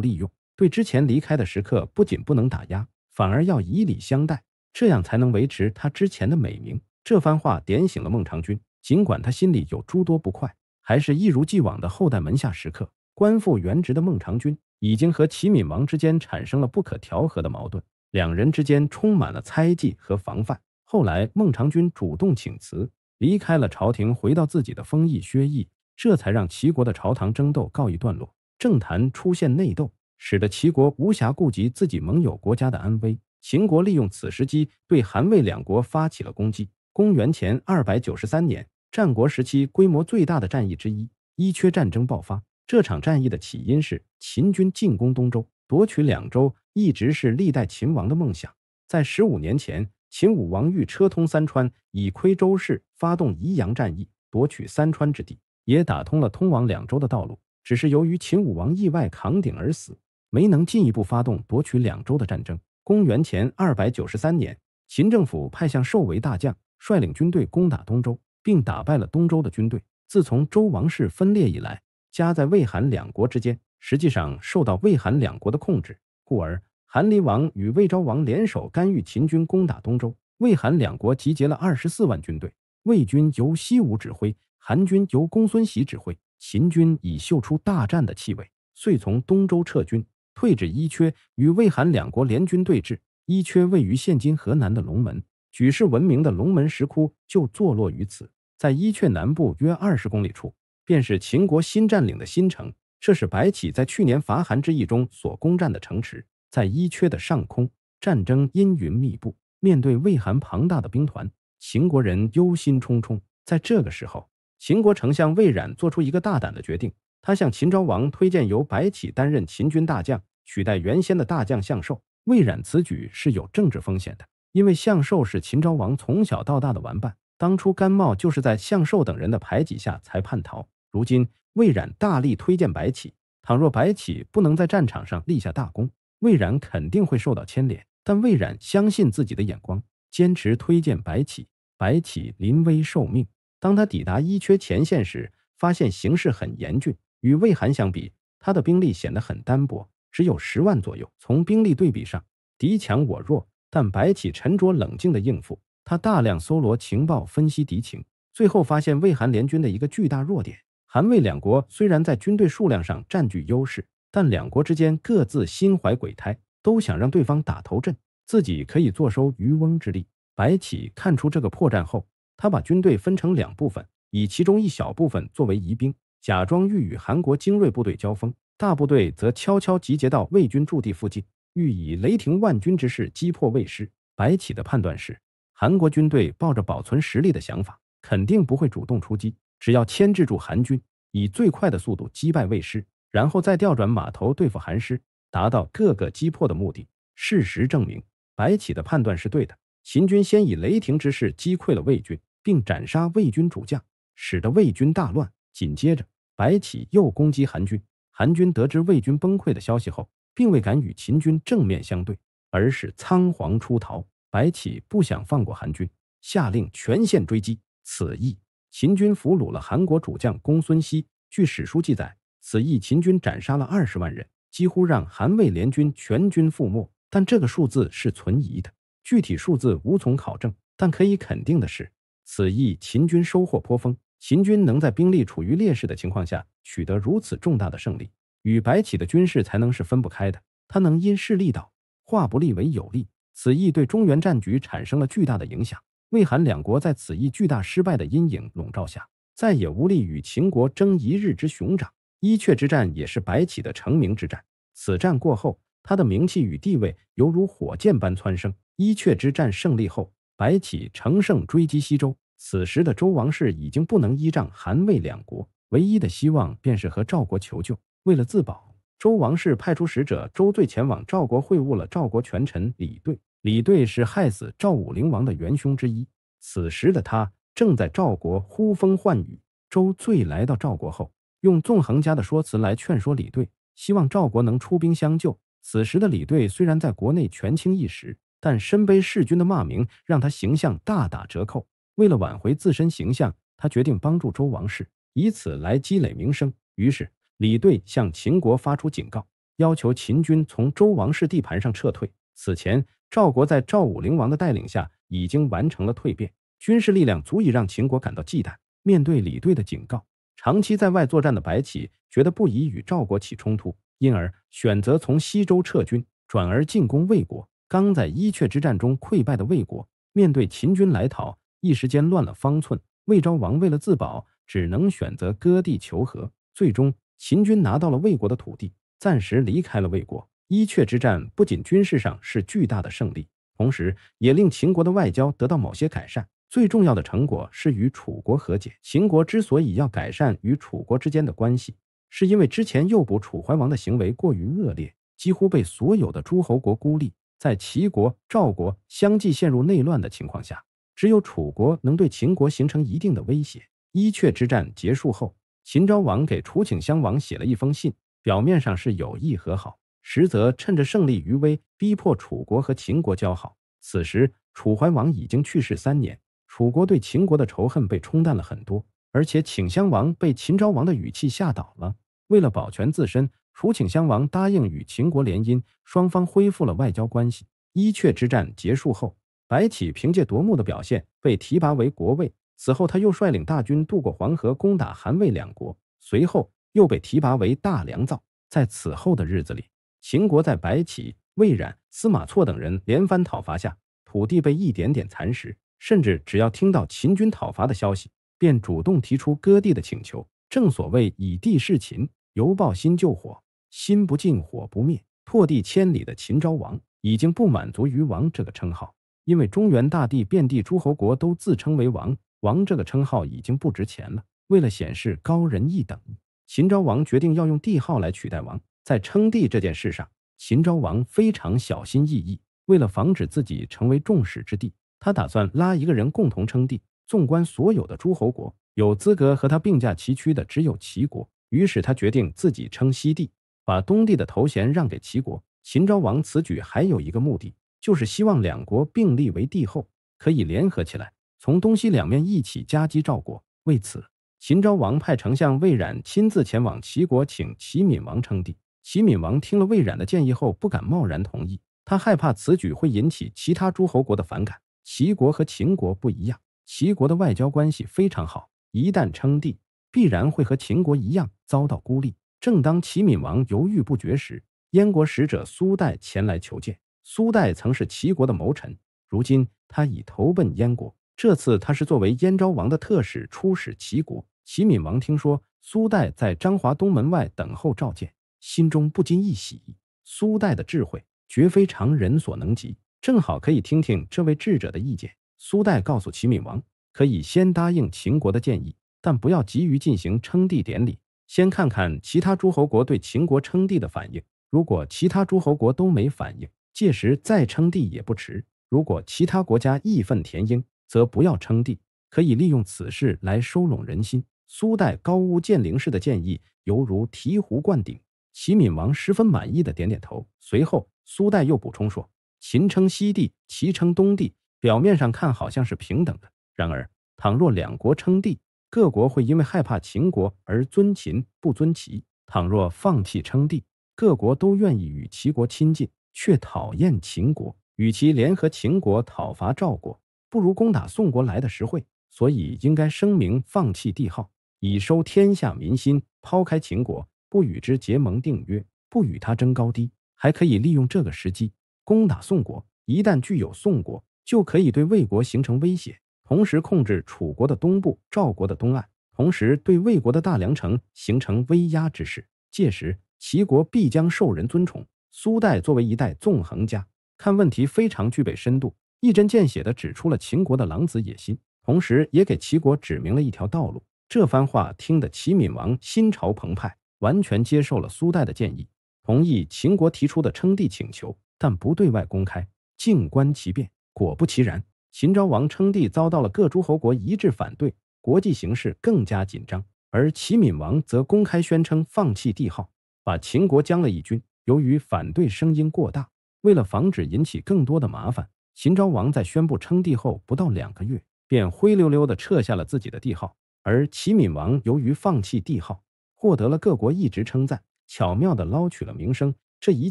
利用。对之前离开的食客，不仅不能打压，反而要以礼相待，这样才能维持他之前的美名。”这番话点醒了孟尝君，尽管他心里有诸多不快，还是一如既往的厚待门下食客。官复原职的孟尝君已经和齐闵王之间产生了不可调和的矛盾，两人之间充满了猜忌和防范。后来，孟尝君主动请辞，离开了朝廷，回到自己的封邑薛邑，这才让齐国的朝堂争斗告一段落。政坛出现内斗，使得齐国无暇顾及自己盟友国家的安危。秦国利用此时机对韩魏两国发起了攻击。公元前二百九十三年，战国时期规模最大的战役之一——伊阙战争爆发。这场战役的起因是秦军进攻东周，夺取两周一直是历代秦王的梦想。在十五年前，秦武王欲车通三川，以窥周室，发动宜阳战役，夺取三川之地，也打通了通往两周的道路。只是由于秦武王意外扛鼎而死，没能进一步发动夺取两周的战争。公元前二百九十三年，秦政府派向寿为大将，率领军队攻打东周，并打败了东周的军队。自从周王室分裂以来，夹在魏、韩两国之间，实际上受到魏、韩两国的控制，故而韩离王与魏昭王联手干预秦军攻打东周。魏、韩两国集结了二十四万军队，魏军由西武指挥，韩军由公孙喜指挥。秦军已嗅出大战的气味，遂从东周撤军，退至伊阙，与魏、韩两国联军对峙。伊阙位于现今河南的龙门，举世闻名的龙门石窟就坐落于此，在伊阙南部约二十公里处。便是秦国新占领的新城，这是白起在去年伐韩之役中所攻占的城池。在伊阙的上空，战争阴云密布。面对魏韩庞大的兵团，秦国人忧心忡忡。在这个时候，秦国丞相魏冉做出一个大胆的决定，他向秦昭王推荐由白起担任秦军大将，取代原先的大将相寿。魏冉此举是有政治风险的，因为相寿是秦昭王从小到大的玩伴，当初甘茂就是在相寿等人的排挤下才叛逃。如今，魏冉大力推荐白起。倘若白起不能在战场上立下大功，魏冉肯定会受到牵连。但魏冉相信自己的眼光，坚持推荐白起。白起临危受命，当他抵达伊阙前线时，发现形势很严峻。与魏韩相比，他的兵力显得很单薄，只有十万左右。从兵力对比上，敌强我弱。但白起沉着冷静的应付，他大量搜罗情报，分析敌情，最后发现魏韩联军的一个巨大弱点。韩魏两国虽然在军队数量上占据优势，但两国之间各自心怀鬼胎，都想让对方打头阵，自己可以坐收渔翁之利。白起看出这个破绽后，他把军队分成两部分，以其中一小部分作为疑兵，假装欲与韩国精锐部队交锋，大部队则悄悄集结到魏军驻地附近，欲以雷霆万钧之势击破魏师。白起的判断是，韩国军队抱着保存实力的想法，肯定不会主动出击。只要牵制住韩军，以最快的速度击败魏师，然后再调转马头对付韩师，达到各个击破的目的。事实证明，白起的判断是对的。秦军先以雷霆之势击溃了魏军，并斩杀魏军主将，使得魏军大乱。紧接着，白起又攻击韩军。韩军得知魏军崩溃的消息后，并未敢与秦军正面相对，而是仓皇出逃。白起不想放过韩军，下令全线追击。此役。秦军俘虏了韩国主将公孙熙。据史书记载，此役秦军斩杀了二十万人，几乎让韩魏联军全军覆没。但这个数字是存疑的，具体数字无从考证。但可以肯定的是，此役秦军收获颇丰。秦军能在兵力处于劣势的情况下取得如此重大的胜利，与白起的军事才能是分不开的。他能因势利导，化不利为有利。此役对中原战局产生了巨大的影响。魏韩两国在此役巨大失败的阴影笼罩下，再也无力与秦国争一日之雄长。伊阙之战也是白起的成名之战。此战过后，他的名气与地位犹如火箭般蹿升。伊阙之战胜利后，白起乘胜追击西周。此时的周王室已经不能依仗韩魏两国，唯一的希望便是和赵国求救。为了自保，周王室派出使者周最前往赵国会晤了赵国权臣李兑。李队是害死赵武灵王的元凶之一。此时的他正在赵国呼风唤雨。周醉来到赵国后，用纵横家的说辞来劝说李队，希望赵国能出兵相救。此时的李队虽然在国内权倾一时，但身背弑君的骂名，让他形象大打折扣。为了挽回自身形象，他决定帮助周王室，以此来积累名声。于是，李队向秦国发出警告，要求秦军从周王室地盘上撤退。此前。赵国在赵武灵王的带领下，已经完成了蜕变，军事力量足以让秦国感到忌惮。面对李队的警告，长期在外作战的白起觉得不宜与赵国起冲突，因而选择从西周撤军，转而进攻魏国。刚在伊阙之战中溃败的魏国，面对秦军来讨，一时间乱了方寸。魏昭王为了自保，只能选择割地求和。最终，秦军拿到了魏国的土地，暂时离开了魏国。伊阙之战不仅军事上是巨大的胜利，同时也令秦国的外交得到某些改善。最重要的成果是与楚国和解。秦国之所以要改善与楚国之间的关系，是因为之前诱捕楚怀王的行为过于恶劣，几乎被所有的诸侯国孤立。在齐国、赵国相继陷入内乱的情况下，只有楚国能对秦国形成一定的威胁。伊阙之战结束后，秦昭王给楚顷襄王写了一封信，表面上是有意和好。实则趁着胜利余威，逼迫楚国和秦国交好。此时，楚怀王已经去世三年，楚国对秦国的仇恨被冲淡了很多。而且，顷襄王被秦昭王的语气吓倒了。为了保全自身，楚顷襄王答应与秦国联姻，双方恢复了外交关系。伊阙之战结束后，白起凭借夺目的表现被提拔为国尉。此后，他又率领大军渡过黄河，攻打韩魏两国。随后，又被提拔为大良造。在此后的日子里，秦国在白起、魏冉、司马错等人连番讨伐下，土地被一点点蚕食，甚至只要听到秦军讨伐的消息，便主动提出割地的请求。正所谓以地事秦，犹抱薪救火，心不尽，火不灭。拓地千里的秦昭王已经不满足于王这个称号，因为中原大地遍地诸侯国都自称为王，王这个称号已经不值钱了。为了显示高人一等，秦昭王决定要用帝号来取代王。在称帝这件事上，秦昭王非常小心翼翼。为了防止自己成为众矢之的，他打算拉一个人共同称帝。纵观所有的诸侯国，有资格和他并驾齐驱的只有齐国。于是他决定自己称西帝，把东帝的头衔让给齐国。秦昭王此举还有一个目的，就是希望两国并立为帝后，可以联合起来，从东西两面一起夹击赵国。为此，秦昭王派丞相魏冉亲自前往齐国，请齐闵王称帝。齐闵王听了魏冉的建议后，不敢贸然同意。他害怕此举会引起其他诸侯国的反感。齐国和秦国不一样，齐国的外交关系非常好。一旦称帝，必然会和秦国一样遭到孤立。正当齐闵王犹豫不决时，燕国使者苏代前来求见。苏代曾是齐国的谋臣，如今他已投奔燕国。这次他是作为燕昭王的特使出使齐国。齐闵王听说苏代在张华东门外等候召见。心中不禁一喜，苏代的智慧绝非常人所能及，正好可以听听这位智者的意见。苏代告诉齐闵王，可以先答应秦国的建议，但不要急于进行称帝典礼，先看看其他诸侯国对秦国称帝的反应。如果其他诸侯国都没反应，届时再称帝也不迟；如果其他国家义愤填膺，则不要称帝，可以利用此事来收拢人心。苏代高屋建瓴式的建议，犹如醍醐灌顶。齐闵王十分满意地点点头，随后苏代又补充说：“秦称西帝，齐称东帝，表面上看好像是平等的。然而，倘若两国称帝，各国会因为害怕秦国而尊秦不尊齐；倘若放弃称帝，各国都愿意与齐国亲近，却讨厌秦国。与其联合秦国讨伐赵国，不如攻打宋国来的实惠。所以，应该声明放弃帝号，以收天下民心，抛开秦国。”不与之结盟订约，不与他争高低，还可以利用这个时机攻打宋国。一旦具有宋国，就可以对魏国形成威胁，同时控制楚国的东部、赵国的东岸，同时对魏国的大梁城形成威压之势。届时，齐国必将受人尊崇。苏代作为一代纵横家，看问题非常具备深度，一针见血地指出了秦国的狼子野心，同时也给齐国指明了一条道路。这番话听得齐闵王心潮澎湃。完全接受了苏代的建议，同意秦国提出的称帝请求，但不对外公开，静观其变。果不其然，秦昭王称帝遭到了各诸侯国一致反对，国际形势更加紧张。而齐闵王则公开宣称放弃帝号，把秦国将了一军。由于反对声音过大，为了防止引起更多的麻烦，秦昭王在宣布称帝后不到两个月，便灰溜溜的撤下了自己的帝号。而齐闵王由于放弃帝号。获得了各国一直称赞，巧妙地捞取了名声，这一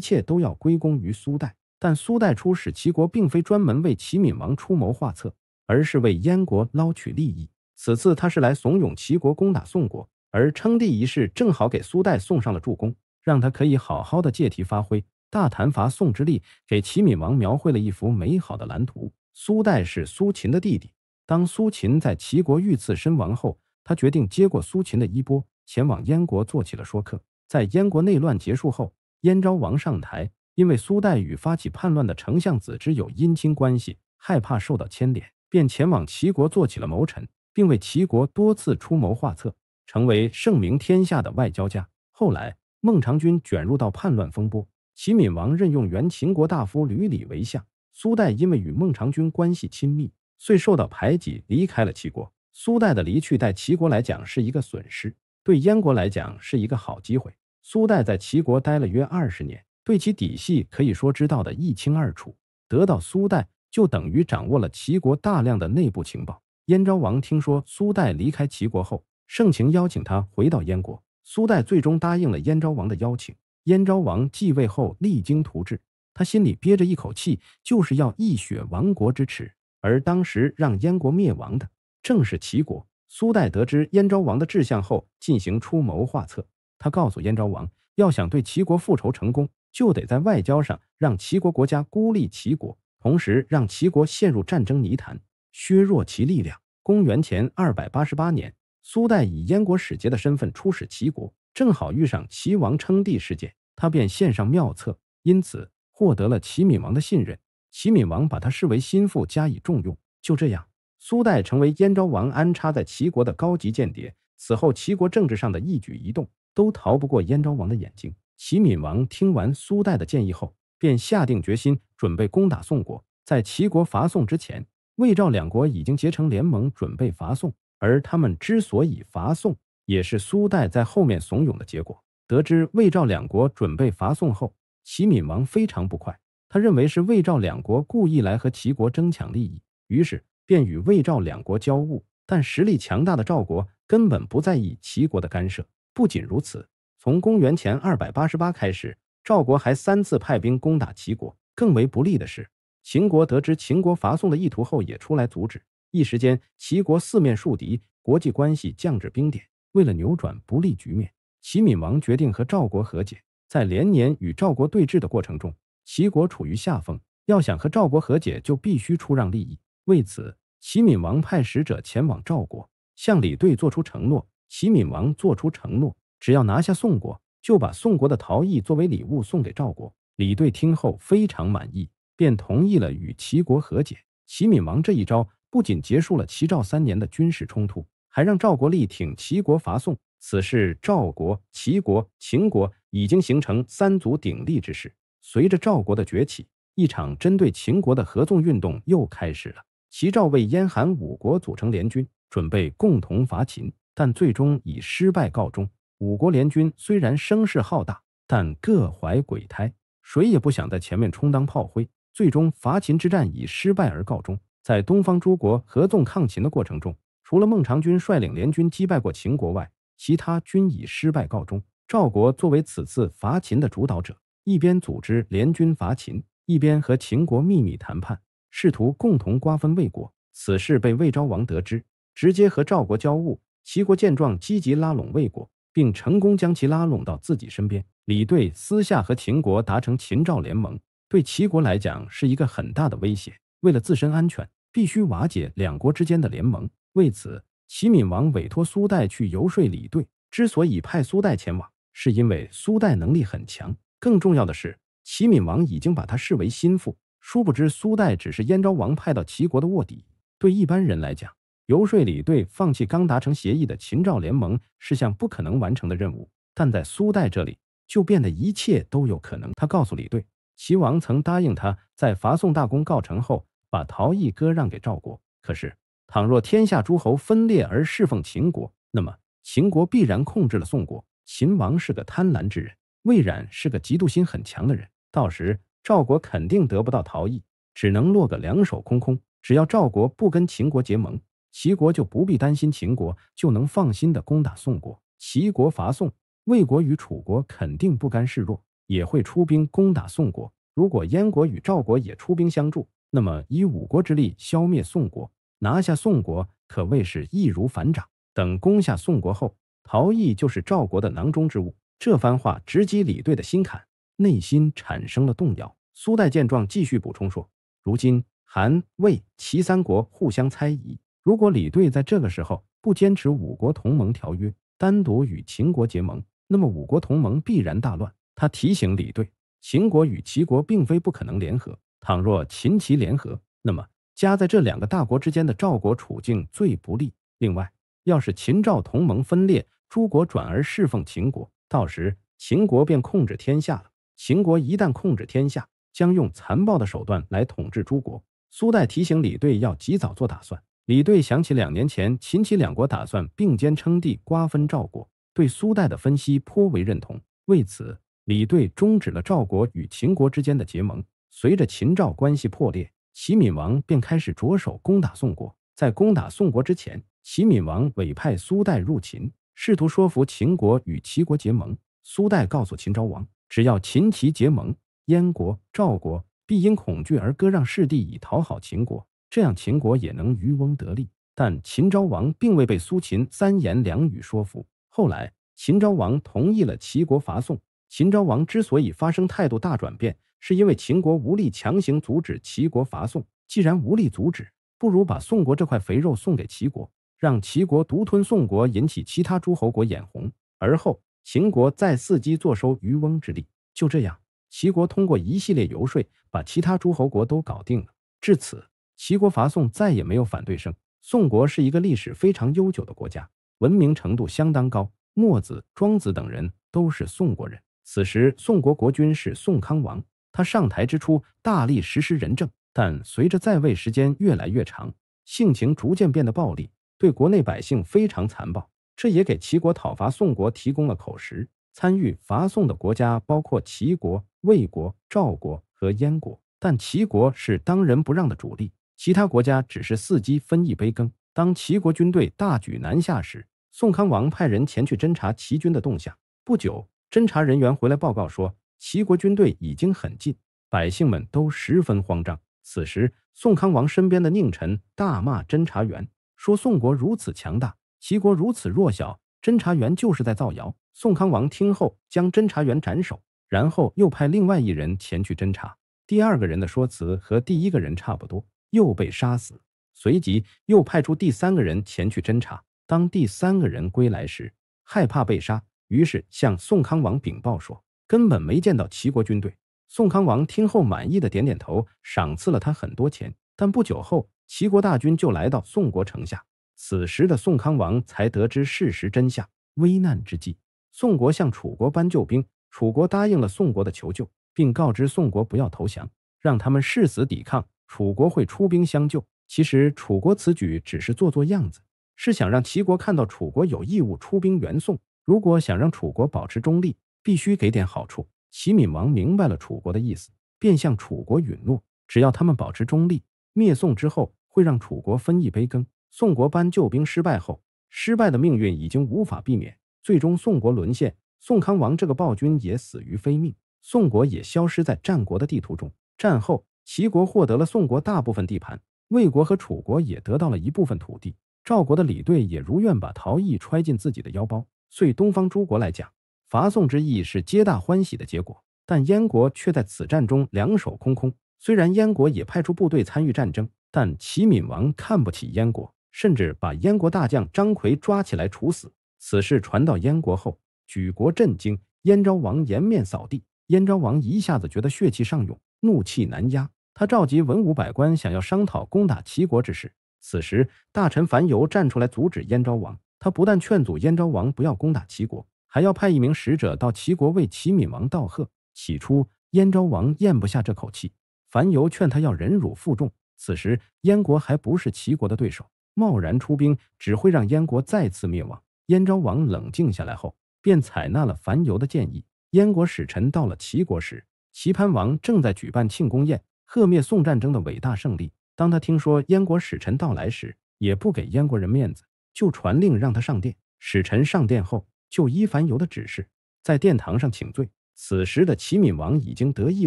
切都要归功于苏代。但苏代出使齐国，并非专门为齐闵王出谋划策，而是为燕国捞取利益。此次他是来怂恿齐国攻打宋国，而称帝一事正好给苏代送上了助攻，让他可以好好的借题发挥。大谈伐宋之力，给齐闵王描绘了一幅美好的蓝图。苏代是苏秦的弟弟，当苏秦在齐国遇刺身亡后，他决定接过苏秦的衣钵。前往燕国做起了说客。在燕国内乱结束后，燕昭王上台，因为苏代与发起叛乱的丞相子之有姻亲关系，害怕受到牵连，便前往齐国做起了谋臣，并为齐国多次出谋划策，成为盛名天下的外交家。后来，孟尝君卷入到叛乱风波，齐闵王任用原秦国大夫吕礼为相，苏代因为与孟尝君关系亲密，遂受到排挤，离开了齐国。苏代的离去，带齐国来讲是一个损失。对燕国来讲是一个好机会。苏代在齐国待了约二十年，对其底细可以说知道的一清二楚。得到苏代，就等于掌握了齐国大量的内部情报。燕昭王听说苏代离开齐国后，盛情邀请他回到燕国。苏代最终答应了燕昭王的邀请。燕昭王继位后励精图治，他心里憋着一口气，就是要一雪亡国之耻。而当时让燕国灭亡的，正是齐国。苏代得知燕昭王的志向后，进行出谋划策。他告诉燕昭王，要想对齐国复仇成功，就得在外交上让齐国国家孤立齐国，同时让齐国陷入战争泥潭，削弱其力量。公元前二百八十八年，苏代以燕国使节的身份出使齐国，正好遇上齐王称帝事件，他便献上妙策，因此获得了齐闵王的信任。齐闵王把他视为心腹，加以重用。就这样。苏代成为燕昭王安插在齐国的高级间谍。此后，齐国政治上的一举一动都逃不过燕昭王的眼睛。齐闵王听完苏代的建议后，便下定决心，准备攻打宋国。在齐国伐宋之前，魏赵两国已经结成联盟，准备伐宋。而他们之所以伐宋，也是苏代在后面怂恿的结果。得知魏赵两国准备伐宋后，齐闵王非常不快，他认为是魏赵两国故意来和齐国争抢利益，于是。便与魏、赵两国交恶，但实力强大的赵国根本不在意齐国的干涉。不仅如此，从公元前二百八十八开始，赵国还三次派兵攻打齐国。更为不利的是，秦国得知秦国伐宋的意图后，也出来阻止。一时间，齐国四面树敌，国际关系降至冰点。为了扭转不利局面，齐闵王决定和赵国和解。在连年与赵国对峙的过程中，齐国处于下风，要想和赵国和解，就必须出让利益。为此，齐闵王派使者前往赵国，向李兑做出承诺。齐闵王做出承诺，只要拿下宋国，就把宋国的陶邑作为礼物送给赵国。李兑听后非常满意，便同意了与齐国和解。齐闵王这一招不仅结束了齐赵三年的军事冲突，还让赵国力挺齐国伐宋。此事，赵国、齐国、秦国已经形成三足鼎立之势。随着赵国的崛起，一场针对秦国的合纵运动又开始了。齐赵魏燕韩五国组成联军，准备共同伐秦，但最终以失败告终。五国联军虽然声势浩大，但各怀鬼胎，谁也不想在前面充当炮灰。最终伐秦之战以失败而告终。在东方诸国合纵抗秦的过程中，除了孟尝君率领联军击败过秦国外，其他均以失败告终。赵国作为此次伐秦的主导者，一边组织联军伐秦，一边和秦国秘密谈判。试图共同瓜分魏国，此事被魏昭王得知，直接和赵国交恶。齐国见状，积极拉拢魏国，并成功将其拉拢到自己身边。李队私下和秦国达成秦赵联盟，对齐国来讲是一个很大的威胁。为了自身安全，必须瓦解两国之间的联盟。为此，齐闵王委托苏代去游说李队。之所以派苏代前往，是因为苏代能力很强，更重要的是，齐闵王已经把他视为心腹。殊不知，苏代只是燕昭王派到齐国的卧底。对一般人来讲，游说李队放弃刚达成协议的秦赵联盟是项不可能完成的任务，但在苏代这里就变得一切都有可能。他告诉李队，齐王曾答应他在伐宋大功告成后，把陶邑割让给赵国。可是，倘若天下诸侯分裂而侍奉秦国，那么秦国必然控制了宋国。秦王是个贪婪之人，魏冉是个嫉妒心很强的人，到时。赵国肯定得不到陶邑，只能落个两手空空。只要赵国不跟秦国结盟，齐国就不必担心秦国，就能放心的攻打宋国。齐国伐宋，魏国与楚国肯定不甘示弱，也会出兵攻打宋国。如果燕国与赵国也出兵相助，那么以五国之力消灭宋国，拿下宋国可谓是易如反掌。等攻下宋国后，陶邑就是赵国的囊中之物。这番话直击李队的心坎。内心产生了动摇。苏代见状，继续补充说：“如今韩、魏、齐三国互相猜疑，如果李队在这个时候不坚持五国同盟条约，单独与秦国结盟，那么五国同盟必然大乱。”他提醒李队：“秦国与齐国并非不可能联合，倘若秦齐联合，那么夹在这两个大国之间的赵国处境最不利。另外，要是秦赵同盟分裂，诸国转而侍奉秦国，到时秦国便控制天下了。”秦国一旦控制天下，将用残暴的手段来统治诸国。苏代提醒李兑要及早做打算。李兑想起两年前秦齐两国打算并肩称帝、瓜分赵国，对苏代的分析颇为认同。为此，李兑终止了赵国与秦国之间的结盟。随着秦赵关系破裂，齐闵王便开始着手攻打宋国。在攻打宋国之前，齐闵王委派苏代入秦，试图说服秦国与齐国结盟。苏代告诉秦昭王。只要秦齐结盟，燕国、赵国必因恐惧而割让势地以讨好秦国，这样秦国也能渔翁得利。但秦昭王并未被苏秦三言两语说服。后来，秦昭王同意了齐国伐宋。秦昭王之所以发生态度大转变，是因为秦国无力强行阻止齐国伐宋。既然无力阻止，不如把宋国这块肥肉送给齐国，让齐国独吞宋国，引起其他诸侯国眼红。而后。秦国再伺机坐收渔翁之利。就这样，齐国通过一系列游说，把其他诸侯国都搞定了。至此，齐国伐宋再也没有反对声。宋国是一个历史非常悠久的国家，文明程度相当高。墨子、庄子等人都是宋国人。此时，宋国国君是宋康王，他上台之初大力实施仁政，但随着在位时间越来越长，性情逐渐变得暴力，对国内百姓非常残暴。这也给齐国讨伐宋国提供了口实。参与伐宋的国家包括齐国、魏国、赵国和燕国，但齐国是当仁不让的主力，其他国家只是伺机分一杯羹。当齐国军队大举南下时，宋康王派人前去侦查齐军的动向。不久，侦查人员回来报告说，齐国军队已经很近，百姓们都十分慌张。此时，宋康王身边的佞臣大骂侦查员，说宋国如此强大。齐国如此弱小，侦查员就是在造谣。宋康王听后，将侦查员斩首，然后又派另外一人前去侦查。第二个人的说辞和第一个人差不多，又被杀死。随即又派出第三个人前去侦查。当第三个人归来时，害怕被杀，于是向宋康王禀报说，根本没见到齐国军队。宋康王听后满意的点点头，赏赐了他很多钱。但不久后，齐国大军就来到宋国城下。此时的宋康王才得知事实真相。危难之际，宋国向楚国搬救兵，楚国答应了宋国的求救，并告知宋国不要投降，让他们誓死抵抗，楚国会出兵相救。其实，楚国此举只是做做样子，是想让齐国看到楚国有义务出兵援宋。如果想让楚国保持中立，必须给点好处。齐闵王明白了楚国的意思，便向楚国允诺，只要他们保持中立，灭宋之后会让楚国分一杯羹。宋国搬救兵失败后，失败的命运已经无法避免。最终，宋国沦陷，宋康王这个暴君也死于非命，宋国也消失在战国的地图中。战后，齐国获得了宋国大部分地盘，魏国和楚国也得到了一部分土地，赵国的李队也如愿把陶艺揣进自己的腰包。对东方诸国来讲，伐宋之役是皆大欢喜的结果，但燕国却在此战中两手空空。虽然燕国也派出部队参与战争，但齐闵王看不起燕国。甚至把燕国大将张奎抓起来处死。此事传到燕国后，举国震惊，燕昭王颜面扫地。燕昭王一下子觉得血气上涌，怒气难压。他召集文武百官，想要商讨攻打齐国之事。此时，大臣樊由站出来阻止燕昭王。他不但劝阻燕昭王不要攻打齐国，还要派一名使者到齐国为齐闵王道贺。起初，燕昭王咽不下这口气。樊由劝他要忍辱负重。此时，燕国还不是齐国的对手。贸然出兵，只会让燕国再次灭亡。燕昭王冷静下来后，便采纳了樊尤的建议。燕国使臣到了齐国时，齐潘王正在举办庆功宴，贺灭宋战争的伟大胜利。当他听说燕国使臣到来时，也不给燕国人面子，就传令让他上殿。使臣上殿后，就依樊尤的指示，在殿堂上请罪。此时的齐闵王已经得意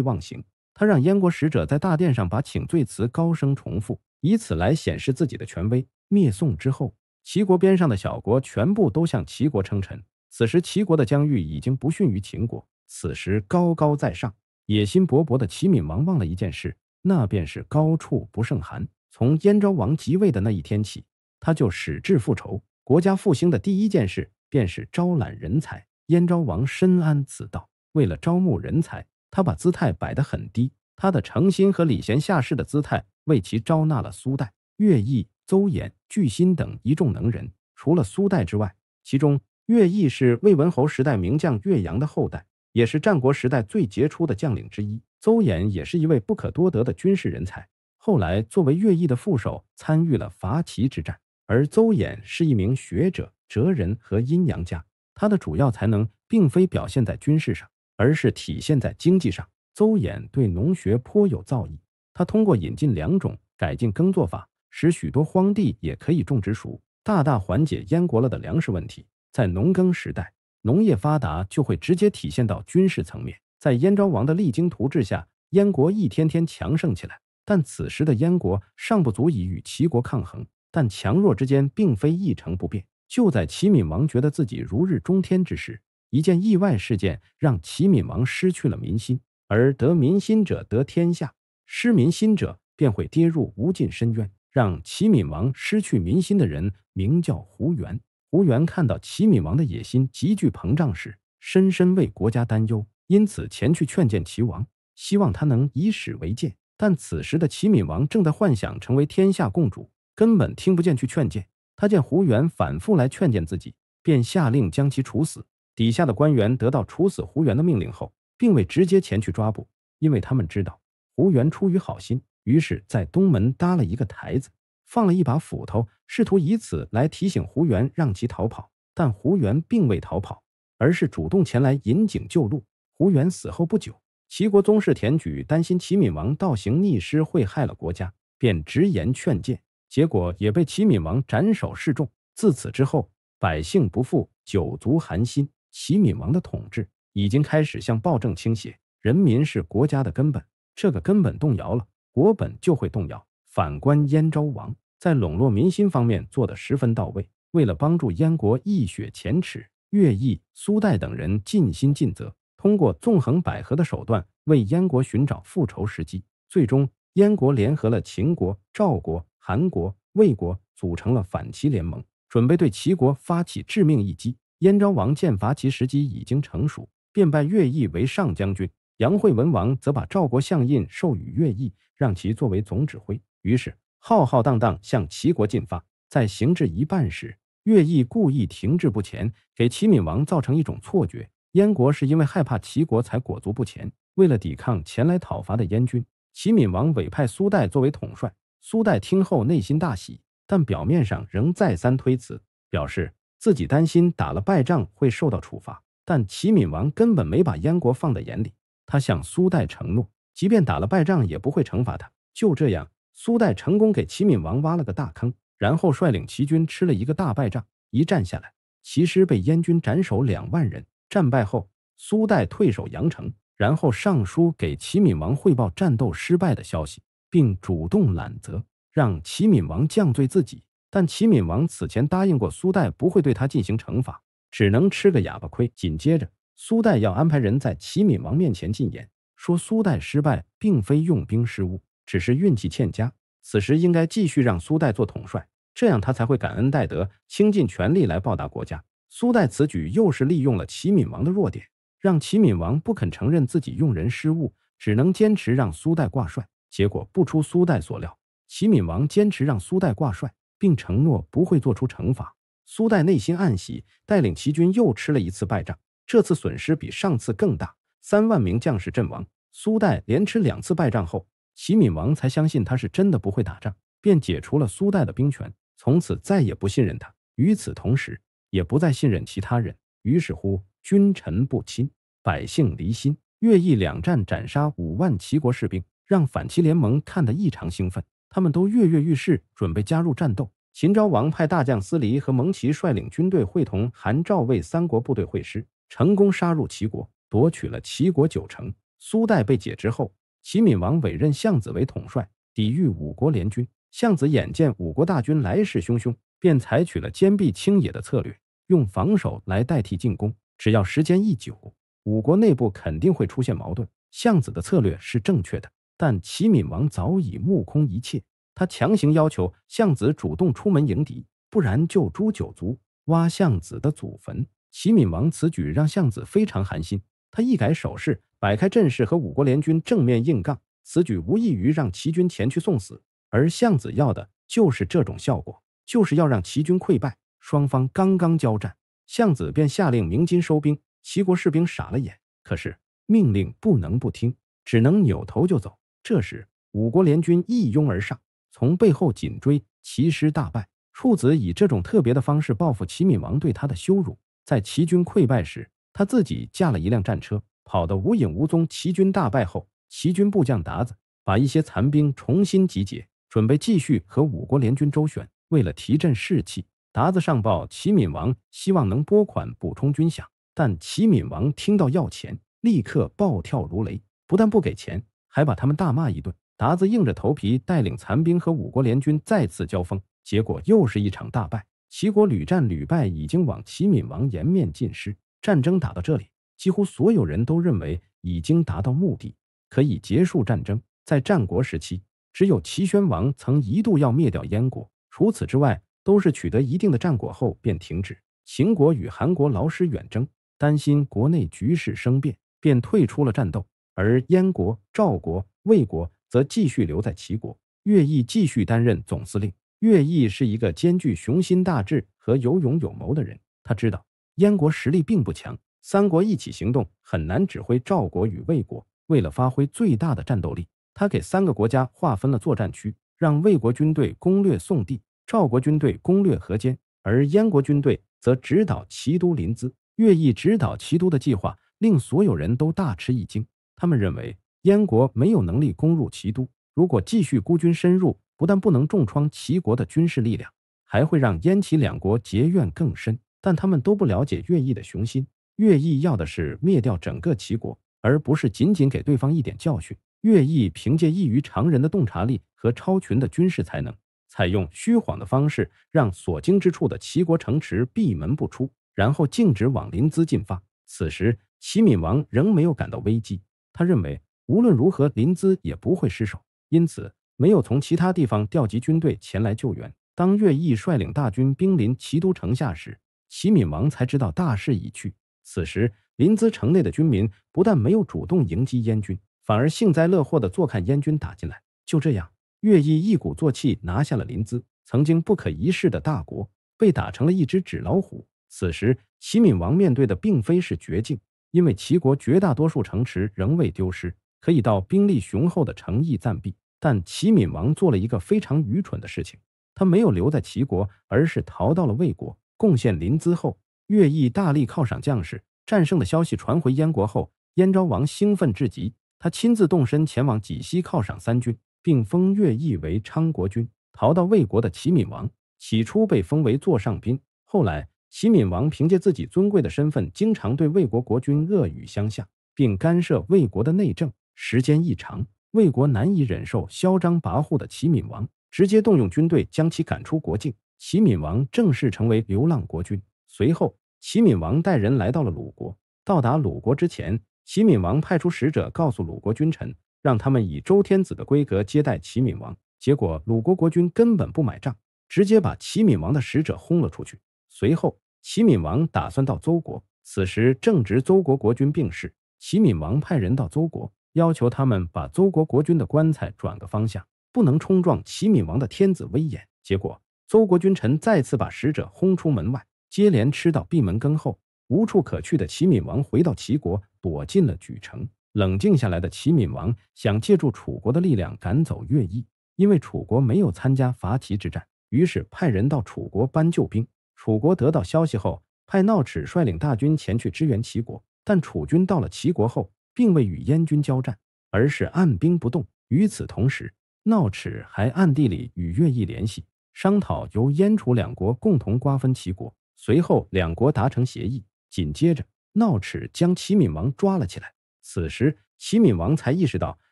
忘形，他让燕国使者在大殿上把请罪词高声重复，以此来显示自己的权威。灭宋之后，齐国边上的小国全部都向齐国称臣。此时，齐国的疆域已经不逊于秦国。此时，高高在上、野心勃勃的齐闵王忘了一件事，那便是高处不胜寒。从燕昭王即位的那一天起，他就矢志复仇。国家复兴的第一件事便是招揽人才。燕昭王深谙此道，为了招募人才，他把姿态摆得很低。他的诚心和礼贤下士的姿态，为其招纳了苏代、乐毅。邹衍、巨辛等一众能人，除了苏代之外，其中乐毅是魏文侯时代名将乐阳的后代，也是战国时代最杰出的将领之一。邹衍也是一位不可多得的军事人才，后来作为乐毅的副手，参与了伐齐之战。而邹衍是一名学者、哲人和阴阳家，他的主要才能并非表现在军事上，而是体现在经济上。邹衍对农学颇有造诣，他通过引进两种改进耕作法。使许多荒地也可以种植熟，大大缓解燕国了的粮食问题。在农耕时代，农业发达就会直接体现到军事层面。在燕昭王的励精图治下，燕国一天天强盛起来。但此时的燕国尚不足以与齐国抗衡。但强弱之间并非一成不变。就在齐闵王觉得自己如日中天之时，一件意外事件让齐闵王失去了民心。而得民心者得天下，失民心者便会跌入无尽深渊。让齐闵王失去民心的人名叫胡元。胡元看到齐闵王的野心急剧膨胀时，深深为国家担忧，因此前去劝谏齐王，希望他能以史为鉴。但此时的齐闵王正在幻想成为天下共主，根本听不见去劝谏。他见胡元反复来劝谏自己，便下令将其处死。底下的官员得到处死胡元的命令后，并未直接前去抓捕，因为他们知道胡元出于好心。于是，在东门搭了一个台子，放了一把斧头，试图以此来提醒胡元让其逃跑。但胡元并未逃跑，而是主动前来引颈救戮。胡元死后不久，齐国宗室田举担心齐闵王倒行逆施会害了国家，便直言劝谏，结果也被齐闵王斩首示众。自此之后，百姓不富，九族寒心。齐闵王的统治已经开始向暴政倾斜，人民是国家的根本，这个根本动摇了。国本就会动摇。反观燕昭王，在笼络民心方面做得十分到位。为了帮助燕国一雪前耻，乐毅、苏代等人尽心尽责，通过纵横捭阖的手段，为燕国寻找复仇时机。最终，燕国联合了秦国、赵国、韩国、魏国，组成了反齐联盟，准备对齐国发起致命一击。燕昭王见伐齐时机已经成熟，便拜乐毅为上将军。杨惠文王则把赵国相印授予乐毅，让其作为总指挥。于是浩浩荡荡向齐国进发。在行至一半时，乐毅故意停滞不前，给齐闵王造成一种错觉：燕国是因为害怕齐国才裹足不前。为了抵抗前来讨伐的燕军，齐闵王委派苏代作为统帅。苏代听后内心大喜，但表面上仍再三推辞，表示自己担心打了败仗会受到处罚。但齐闵王根本没把燕国放在眼里。他向苏代承诺，即便打了败仗，也不会惩罚他。就这样，苏代成功给齐闵王挖了个大坑，然后率领齐军吃了一个大败仗。一战下来，齐师被燕军斩首两万人。战败后，苏代退守阳城，然后上书给齐闵王汇报战斗失败的消息，并主动揽责，让齐闵王降罪自己。但齐闵王此前答应过苏代，不会对他进行惩罚，只能吃个哑巴亏。紧接着。苏代要安排人在齐闵王面前进言，说苏代失败并非用兵失误，只是运气欠佳。此时应该继续让苏代做统帅，这样他才会感恩戴德，倾尽全力来报答国家。苏代此举又是利用了齐闵王的弱点，让齐闵王不肯承认自己用人失误，只能坚持让苏代挂帅。结果不出苏代所料，齐闵王坚持让苏代挂帅，并承诺不会做出惩罚。苏代内心暗喜，带领齐军又吃了一次败仗。这次损失比上次更大，三万名将士阵亡。苏代连吃两次败仗后，齐闵王才相信他是真的不会打仗，便解除了苏代的兵权，从此再也不信任他。与此同时，也不再信任其他人。于是乎，君臣不亲，百姓离心。乐毅两战斩杀五万齐国士兵，让反齐联盟看得异常兴奋，他们都跃跃欲试，准备加入战斗。秦昭王派大将司离和蒙奇率领军队，会同韩、赵、魏三国部队会师。成功杀入齐国，夺取了齐国九城。苏代被解职后，齐闵王委任相子为统帅，抵御五国联军。相子眼见五国大军来势汹汹，便采取了坚壁清野的策略，用防守来代替进攻。只要时间一久，五国内部肯定会出现矛盾。相子的策略是正确的，但齐闵王早已目空一切，他强行要求相子主动出门迎敌，不然就诛九族、挖相子的祖坟。齐闵王此举让相子非常寒心，他一改手势，摆开阵势和五国联军正面硬杠。此举无异于让齐军前去送死，而相子要的就是这种效果，就是要让齐军溃败。双方刚刚交战，相子便下令鸣金收兵，齐国士兵傻了眼，可是命令不能不听，只能扭头就走。这时五国联军一拥而上，从背后紧追，齐师大败。处子以这种特别的方式报复齐闵王对他的羞辱。在齐军溃败时，他自己驾了一辆战车，跑得无影无踪。齐军大败后，齐军部将达子把一些残兵重新集结，准备继续和五国联军周旋。为了提振士气，达子上报齐闵王，希望能拨款补充军饷。但齐闵王听到要钱，立刻暴跳如雷，不但不给钱，还把他们大骂一顿。达子硬着头皮带领残兵和五国联军再次交锋，结果又是一场大败。齐国屡战屡败，已经往齐闵王颜面尽失。战争打到这里，几乎所有人都认为已经达到目的，可以结束战争。在战国时期，只有齐宣王曾一度要灭掉燕国，除此之外，都是取得一定的战果后便停止。秦国与韩国劳师远征，担心国内局势生变，便退出了战斗；而燕国、赵国、魏国则继续留在齐国，乐毅继续担任总司令。乐毅是一个兼具雄心大志和有勇有谋的人。他知道燕国实力并不强，三国一起行动很难指挥赵国与魏国。为了发挥最大的战斗力，他给三个国家划分了作战区，让魏国军队攻略宋地，赵国军队攻略河间，而燕国军队则直捣齐都临淄。乐毅指导齐都的计划令所有人都大吃一惊。他们认为燕国没有能力攻入齐都，如果继续孤军深入。不但不能重创齐国的军事力量，还会让燕齐两国结怨更深。但他们都不了解乐毅的雄心，乐毅要的是灭掉整个齐国，而不是仅仅给对方一点教训。乐毅凭借异于常人的洞察力和超群的军事才能，采用虚晃的方式，让所经之处的齐国城池闭门不出，然后径直往临淄进发。此时，齐闵王仍没有感到危机，他认为无论如何，临淄也不会失守，因此。没有从其他地方调集军队前来救援。当乐毅率领大军兵临齐都城下时，齐闵王才知道大势已去。此时，临淄城内的军民不但没有主动迎击燕军，反而幸灾乐祸地坐看燕军打进来。就这样，乐毅一鼓作气拿下了临淄。曾经不可一世的大国被打成了一只纸老虎。此时，齐闵王面对的并非是绝境，因为齐国绝大多数城池仍未丢失，可以到兵力雄厚的城邑暂避。但齐闵王做了一个非常愚蠢的事情，他没有留在齐国，而是逃到了魏国，贡献临淄后，乐毅大力犒赏将士，战胜的消息传回燕国后，燕昭王兴奋至极，他亲自动身前往济西犒赏三军，并封乐毅为昌国君。逃到魏国的齐闵王起初被封为座上宾，后来齐闵王凭借自己尊贵的身份，经常对魏国国君恶语相向，并干涉魏国的内政，时间一长。魏国难以忍受嚣张跋扈的齐闵王，直接动用军队将其赶出国境。齐闵王正式成为流浪国君。随后，齐闵王带人来到了鲁国。到达鲁国之前，齐闵王派出使者告诉鲁国君臣，让他们以周天子的规格接待齐闵王。结果，鲁国国君根本不买账，直接把齐闵王的使者轰了出去。随后，齐闵王打算到邹国。此时正值邹国国君病逝，齐闵王派人到邹国。要求他们把邹国国君的棺材转个方向，不能冲撞齐闵王的天子威严。结果，邹国君臣再次把使者轰出门外。接连吃到闭门羹后，无处可去的齐闵王回到齐国，躲进了莒城。冷静下来的齐闵王想借助楚国的力量赶走乐毅，因为楚国没有参加伐齐之战，于是派人到楚国搬救兵。楚国得到消息后，派闹齿率领大军前去支援齐国。但楚军到了齐国后，并未与燕军交战，而是按兵不动。与此同时，闹齿还暗地里与乐毅联系，商讨由燕楚两国共同瓜分齐国。随后，两国达成协议。紧接着，闹齿将齐闵王抓了起来。此时，齐闵王才意识到，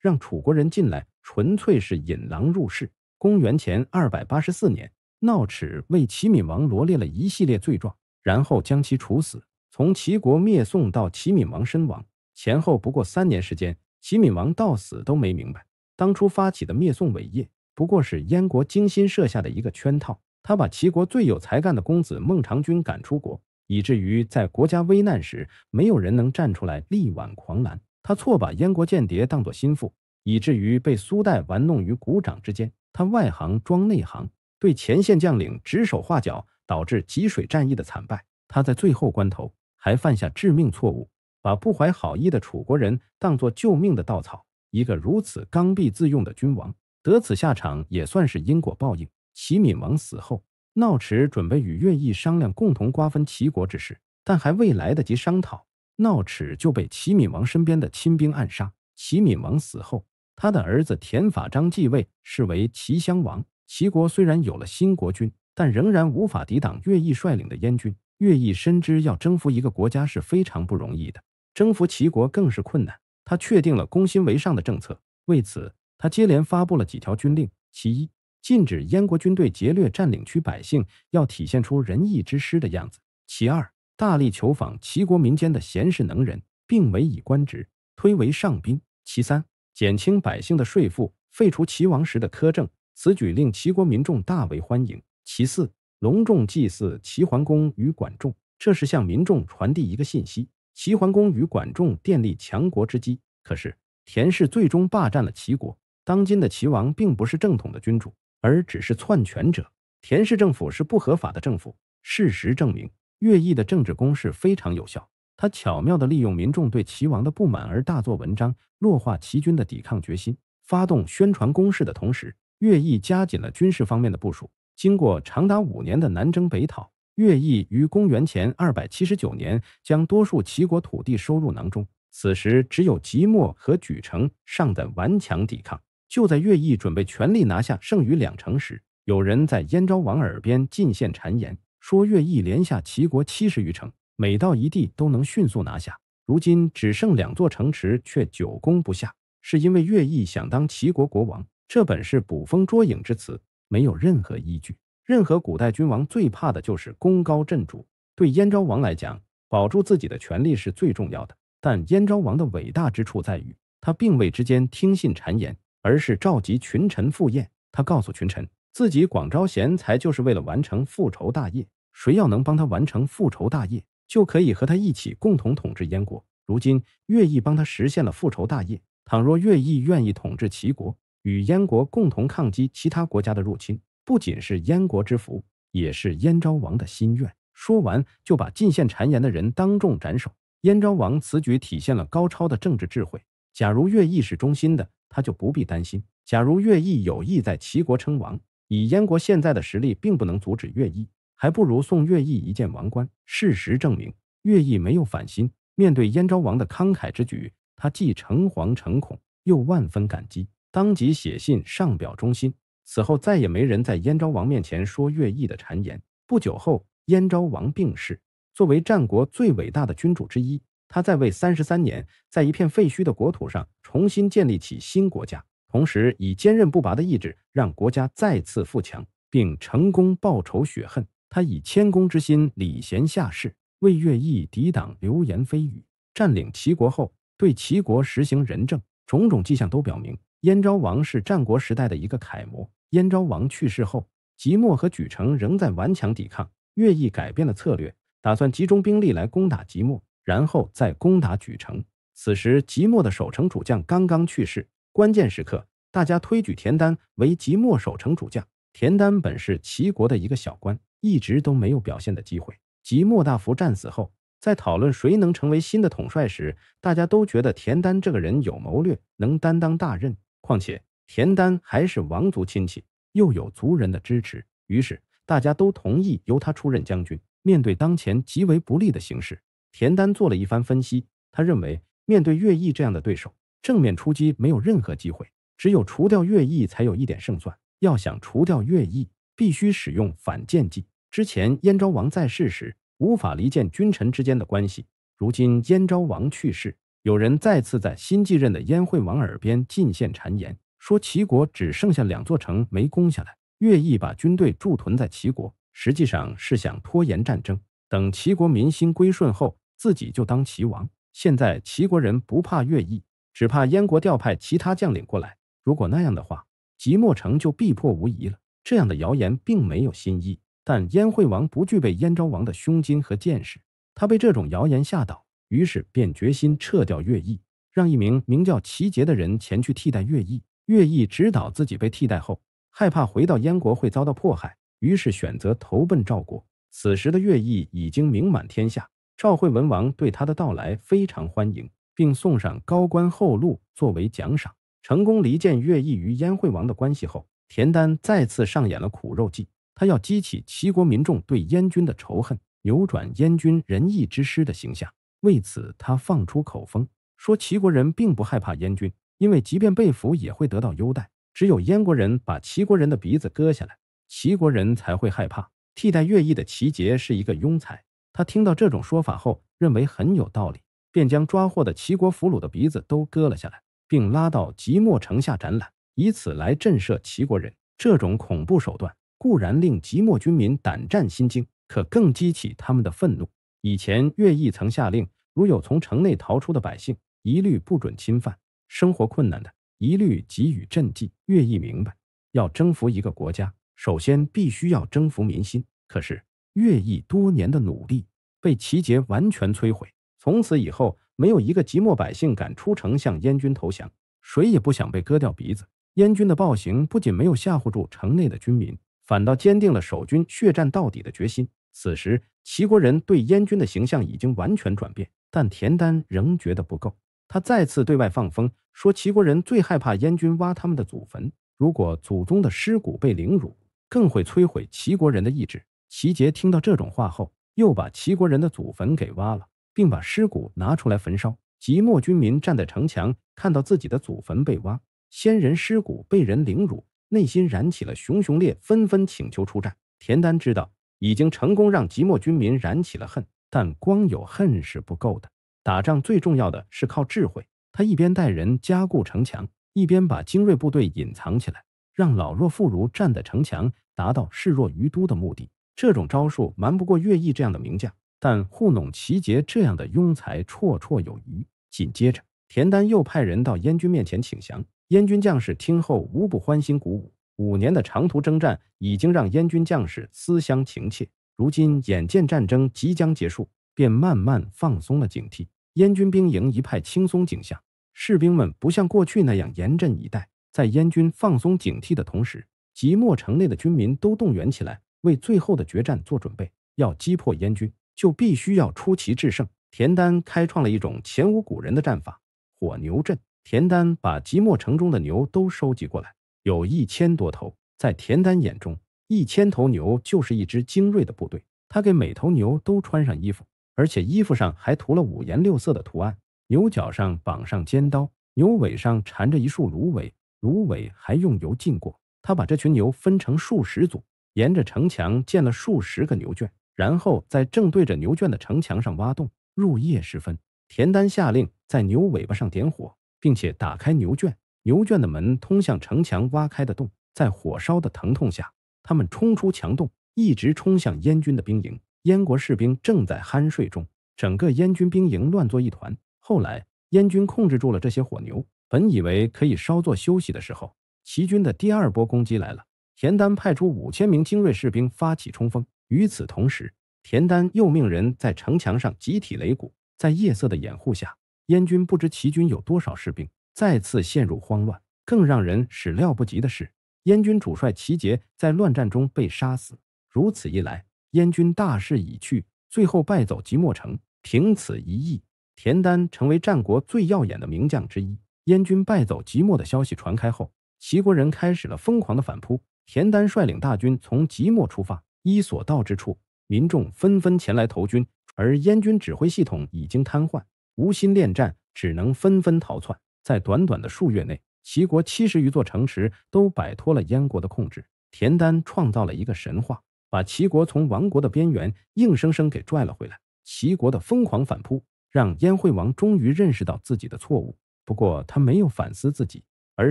让楚国人进来纯粹是引狼入室。公元前二百八十四年，闹齿为齐闵王罗列了一系列罪状，然后将其处死。从齐国灭宋到齐闵王身亡。前后不过三年时间，齐闵王到死都没明白，当初发起的灭宋伟业不过是燕国精心设下的一个圈套。他把齐国最有才干的公子孟尝君赶出国，以至于在国家危难时，没有人能站出来力挽狂澜。他错把燕国间谍当作心腹，以至于被苏代玩弄于股掌之间。他外行装内行，对前线将领指手画脚，导致吉水战役的惨败。他在最后关头还犯下致命错误。把不怀好意的楚国人当作救命的稻草，一个如此刚愎自用的君王，得此下场也算是因果报应。齐闵王死后，闹耻准备与乐毅商量共同瓜分齐国之事，但还未来得及商讨，闹耻就被齐闵王身边的亲兵暗杀。齐闵王死后，他的儿子田法章继位，是为齐襄王。齐国虽然有了新国君，但仍然无法抵挡乐毅率领的燕军。乐毅深知要征服一个国家是非常不容易的。征服齐国更是困难。他确定了攻心为上的政策，为此他接连发布了几条军令：其一，禁止燕国军队劫掠占领区百姓，要体现出仁义之师的样子；其二，大力求访齐国民间的贤士能人，并委以官职，推为上宾；其三，减轻百姓的税赋，废除齐王时的苛政。此举令齐国民众大为欢迎。其四，隆重祭祀齐桓公与管仲，这是向民众传递一个信息。齐桓公与管仲建立强国之基，可是田氏最终霸占了齐国。当今的齐王并不是正统的君主，而只是篡权者。田氏政府是不合法的政府。事实证明，乐毅的政治攻势非常有效。他巧妙地利用民众对齐王的不满而大做文章，弱化齐军的抵抗决心。发动宣传攻势的同时，乐毅加紧了军事方面的部署。经过长达五年的南征北讨。乐毅于公元前二百七十九年将多数齐国土地收入囊中，此时只有即墨和莒城尚在顽强抵抗。就在乐毅准备全力拿下剩余两城时，有人在燕昭王耳边进献谗言，说乐毅连下齐国七十余城，每到一地都能迅速拿下，如今只剩两座城池却久攻不下，是因为乐毅想当齐国国王。这本是捕风捉影之词，没有任何依据。任何古代君王最怕的就是功高震主。对燕昭王来讲，保住自己的权力是最重要的。但燕昭王的伟大之处在于，他并未之间听信谗言，而是召集群臣赴宴。他告诉群臣，自己广招贤才，就是为了完成复仇大业。谁要能帮他完成复仇大业，就可以和他一起共同统治燕国。如今，乐毅帮他实现了复仇大业。倘若乐毅愿意统治齐国，与燕国共同抗击其他国家的入侵。不仅是燕国之福，也是燕昭王的心愿。说完，就把进献谗言的人当众斩首。燕昭王此举体现了高超的政治智慧。假如乐毅是忠心的，他就不必担心；假如乐毅有意在齐国称王，以燕国现在的实力，并不能阻止乐毅，还不如送乐毅一件王冠。事实证明，乐毅没有反心。面对燕昭王的慷慨之举，他既诚惶诚恐，又万分感激，当即写信上表忠心。此后再也没人在燕昭王面前说乐毅的谗言。不久后，燕昭王病逝。作为战国最伟大的君主之一，他在位三十三年，在一片废墟的国土上重新建立起新国家，同时以坚韧不拔的意志让国家再次富强，并成功报仇雪恨。他以谦恭之心礼贤下士，为乐毅抵挡流言蜚语。占领齐国后，对齐国实行仁政。种种迹象都表明，燕昭王是战国时代的一个楷模。燕昭王去世后，即墨和莒城仍在顽强抵抗。乐毅改变了策略，打算集中兵力来攻打即墨，然后再攻打莒城。此时，即墨的守城主将刚刚去世，关键时刻，大家推举田丹为即墨守城主将。田丹本是齐国的一个小官，一直都没有表现的机会。即墨大夫战死后，在讨论谁能成为新的统帅时，大家都觉得田丹这个人有谋略，能担当大任。况且，田丹还是王族亲戚，又有族人的支持，于是大家都同意由他出任将军。面对当前极为不利的形势，田丹做了一番分析。他认为，面对乐毅这样的对手，正面出击没有任何机会，只有除掉乐毅才有一点胜算。要想除掉乐毅，必须使用反间计。之前燕昭王在世时，无法离间君臣之间的关系。如今燕昭王去世，有人再次在新继任的燕惠王耳边进献谗言。说齐国只剩下两座城没攻下来，乐毅把军队驻屯在齐国，实际上是想拖延战争，等齐国民心归顺后，自己就当齐王。现在齐国人不怕乐毅，只怕燕国调派其他将领过来。如果那样的话，即墨城就必破无疑了。这样的谣言并没有新意，但燕惠王不具备燕昭王的胸襟和见识，他被这种谣言吓倒，于是便决心撤掉乐毅，让一名名叫齐杰的人前去替代乐毅。乐毅知道自己被替代后，害怕回到燕国会遭到迫害，于是选择投奔赵国。此时的乐毅已经名满天下，赵惠文王对他的到来非常欢迎，并送上高官厚禄作为奖赏。成功离间乐毅与燕惠王的关系后，田丹再次上演了苦肉计。他要激起齐国民众对燕军的仇恨，扭转燕军仁义之师的形象。为此，他放出口风，说齐国人并不害怕燕军。因为即便被俘也会得到优待，只有燕国人把齐国人的鼻子割下来，齐国人才会害怕。替代乐毅的齐杰是一个庸才，他听到这种说法后，认为很有道理，便将抓获的齐国俘虏的鼻子都割了下来，并拉到即墨城下展览，以此来震慑齐国人。这种恐怖手段固然令即墨军民胆战心惊，可更激起他们的愤怒。以前乐毅曾下令，如有从城内逃出的百姓，一律不准侵犯。生活困难的一律给予赈济。乐毅明白，要征服一个国家，首先必须要征服民心。可是乐毅多年的努力被齐杰完全摧毁。从此以后，没有一个即墨百姓敢出城向燕军投降，谁也不想被割掉鼻子。燕军的暴行不仅没有吓唬住城内的军民，反倒坚定了守军血战到底的决心。此时，齐国人对燕军的形象已经完全转变，但田丹仍觉得不够。他再次对外放风说，齐国人最害怕燕军挖他们的祖坟，如果祖宗的尸骨被凌辱，更会摧毁齐国人的意志。齐杰听到这种话后，又把齐国人的祖坟给挖了，并把尸骨拿出来焚烧。即墨军民站在城墙，看到自己的祖坟被挖，先人尸骨被人凌辱，内心燃起了熊熊烈，纷纷请求出战。田丹知道，已经成功让即墨军民燃起了恨，但光有恨是不够的。打仗最重要的是靠智慧。他一边带人加固城墙，一边把精锐部队隐藏起来，让老弱妇孺站在城墙，达到视若于都的目的。这种招数瞒不过乐毅这样的名将，但糊弄齐杰这样的庸才绰绰有余。紧接着，田丹又派人到燕军面前请降，燕军将士听后无不欢欣鼓舞。五年的长途征战已经让燕军将士思乡情切，如今眼见战争即将结束，便慢慢放松了警惕。燕军兵营一派轻松景象，士兵们不像过去那样严阵以待。在燕军放松警惕的同时，即墨城内的军民都动员起来，为最后的决战做准备。要击破燕军，就必须要出奇制胜。田丹开创了一种前无古人的战法——火牛阵。田丹把即墨城中的牛都收集过来，有一千多头。在田丹眼中，一千头牛就是一支精锐的部队。他给每头牛都穿上衣服。而且衣服上还涂了五颜六色的图案，牛角上绑上尖刀，牛尾上缠着一束芦苇，芦苇还用油浸过。他把这群牛分成数十组，沿着城墙建了数十个牛圈，然后在正对着牛圈的城墙上挖洞。入夜时分，田丹下令在牛尾巴上点火，并且打开牛圈。牛圈的门通向城墙挖开的洞，在火烧的疼痛下，他们冲出墙洞，一直冲向燕军的兵营。燕国士兵正在酣睡中，整个燕军兵营乱作一团。后来，燕军控制住了这些火牛，本以为可以稍作休息的时候，齐军的第二波攻击来了。田丹派出五千名精锐士兵发起冲锋，与此同时，田丹又命人在城墙上集体擂鼓。在夜色的掩护下，燕军不知齐军有多少士兵，再次陷入慌乱。更让人始料不及的是，燕军主帅齐杰在乱战中被杀死。如此一来。燕军大势已去，最后败走即墨城。凭此一役，田丹成为战国最耀眼的名将之一。燕军败走即墨的消息传开后，齐国人开始了疯狂的反扑。田丹率领大军从即墨出发，依所到之处，民众纷纷前来投军。而燕军指挥系统已经瘫痪，无心恋战，只能纷纷逃窜。在短短的数月内，齐国七十余座城池都摆脱了燕国的控制。田丹创造了一个神话。把齐国从亡国的边缘硬生生给拽了回来。齐国的疯狂反扑，让燕惠王终于认识到自己的错误。不过，他没有反思自己，而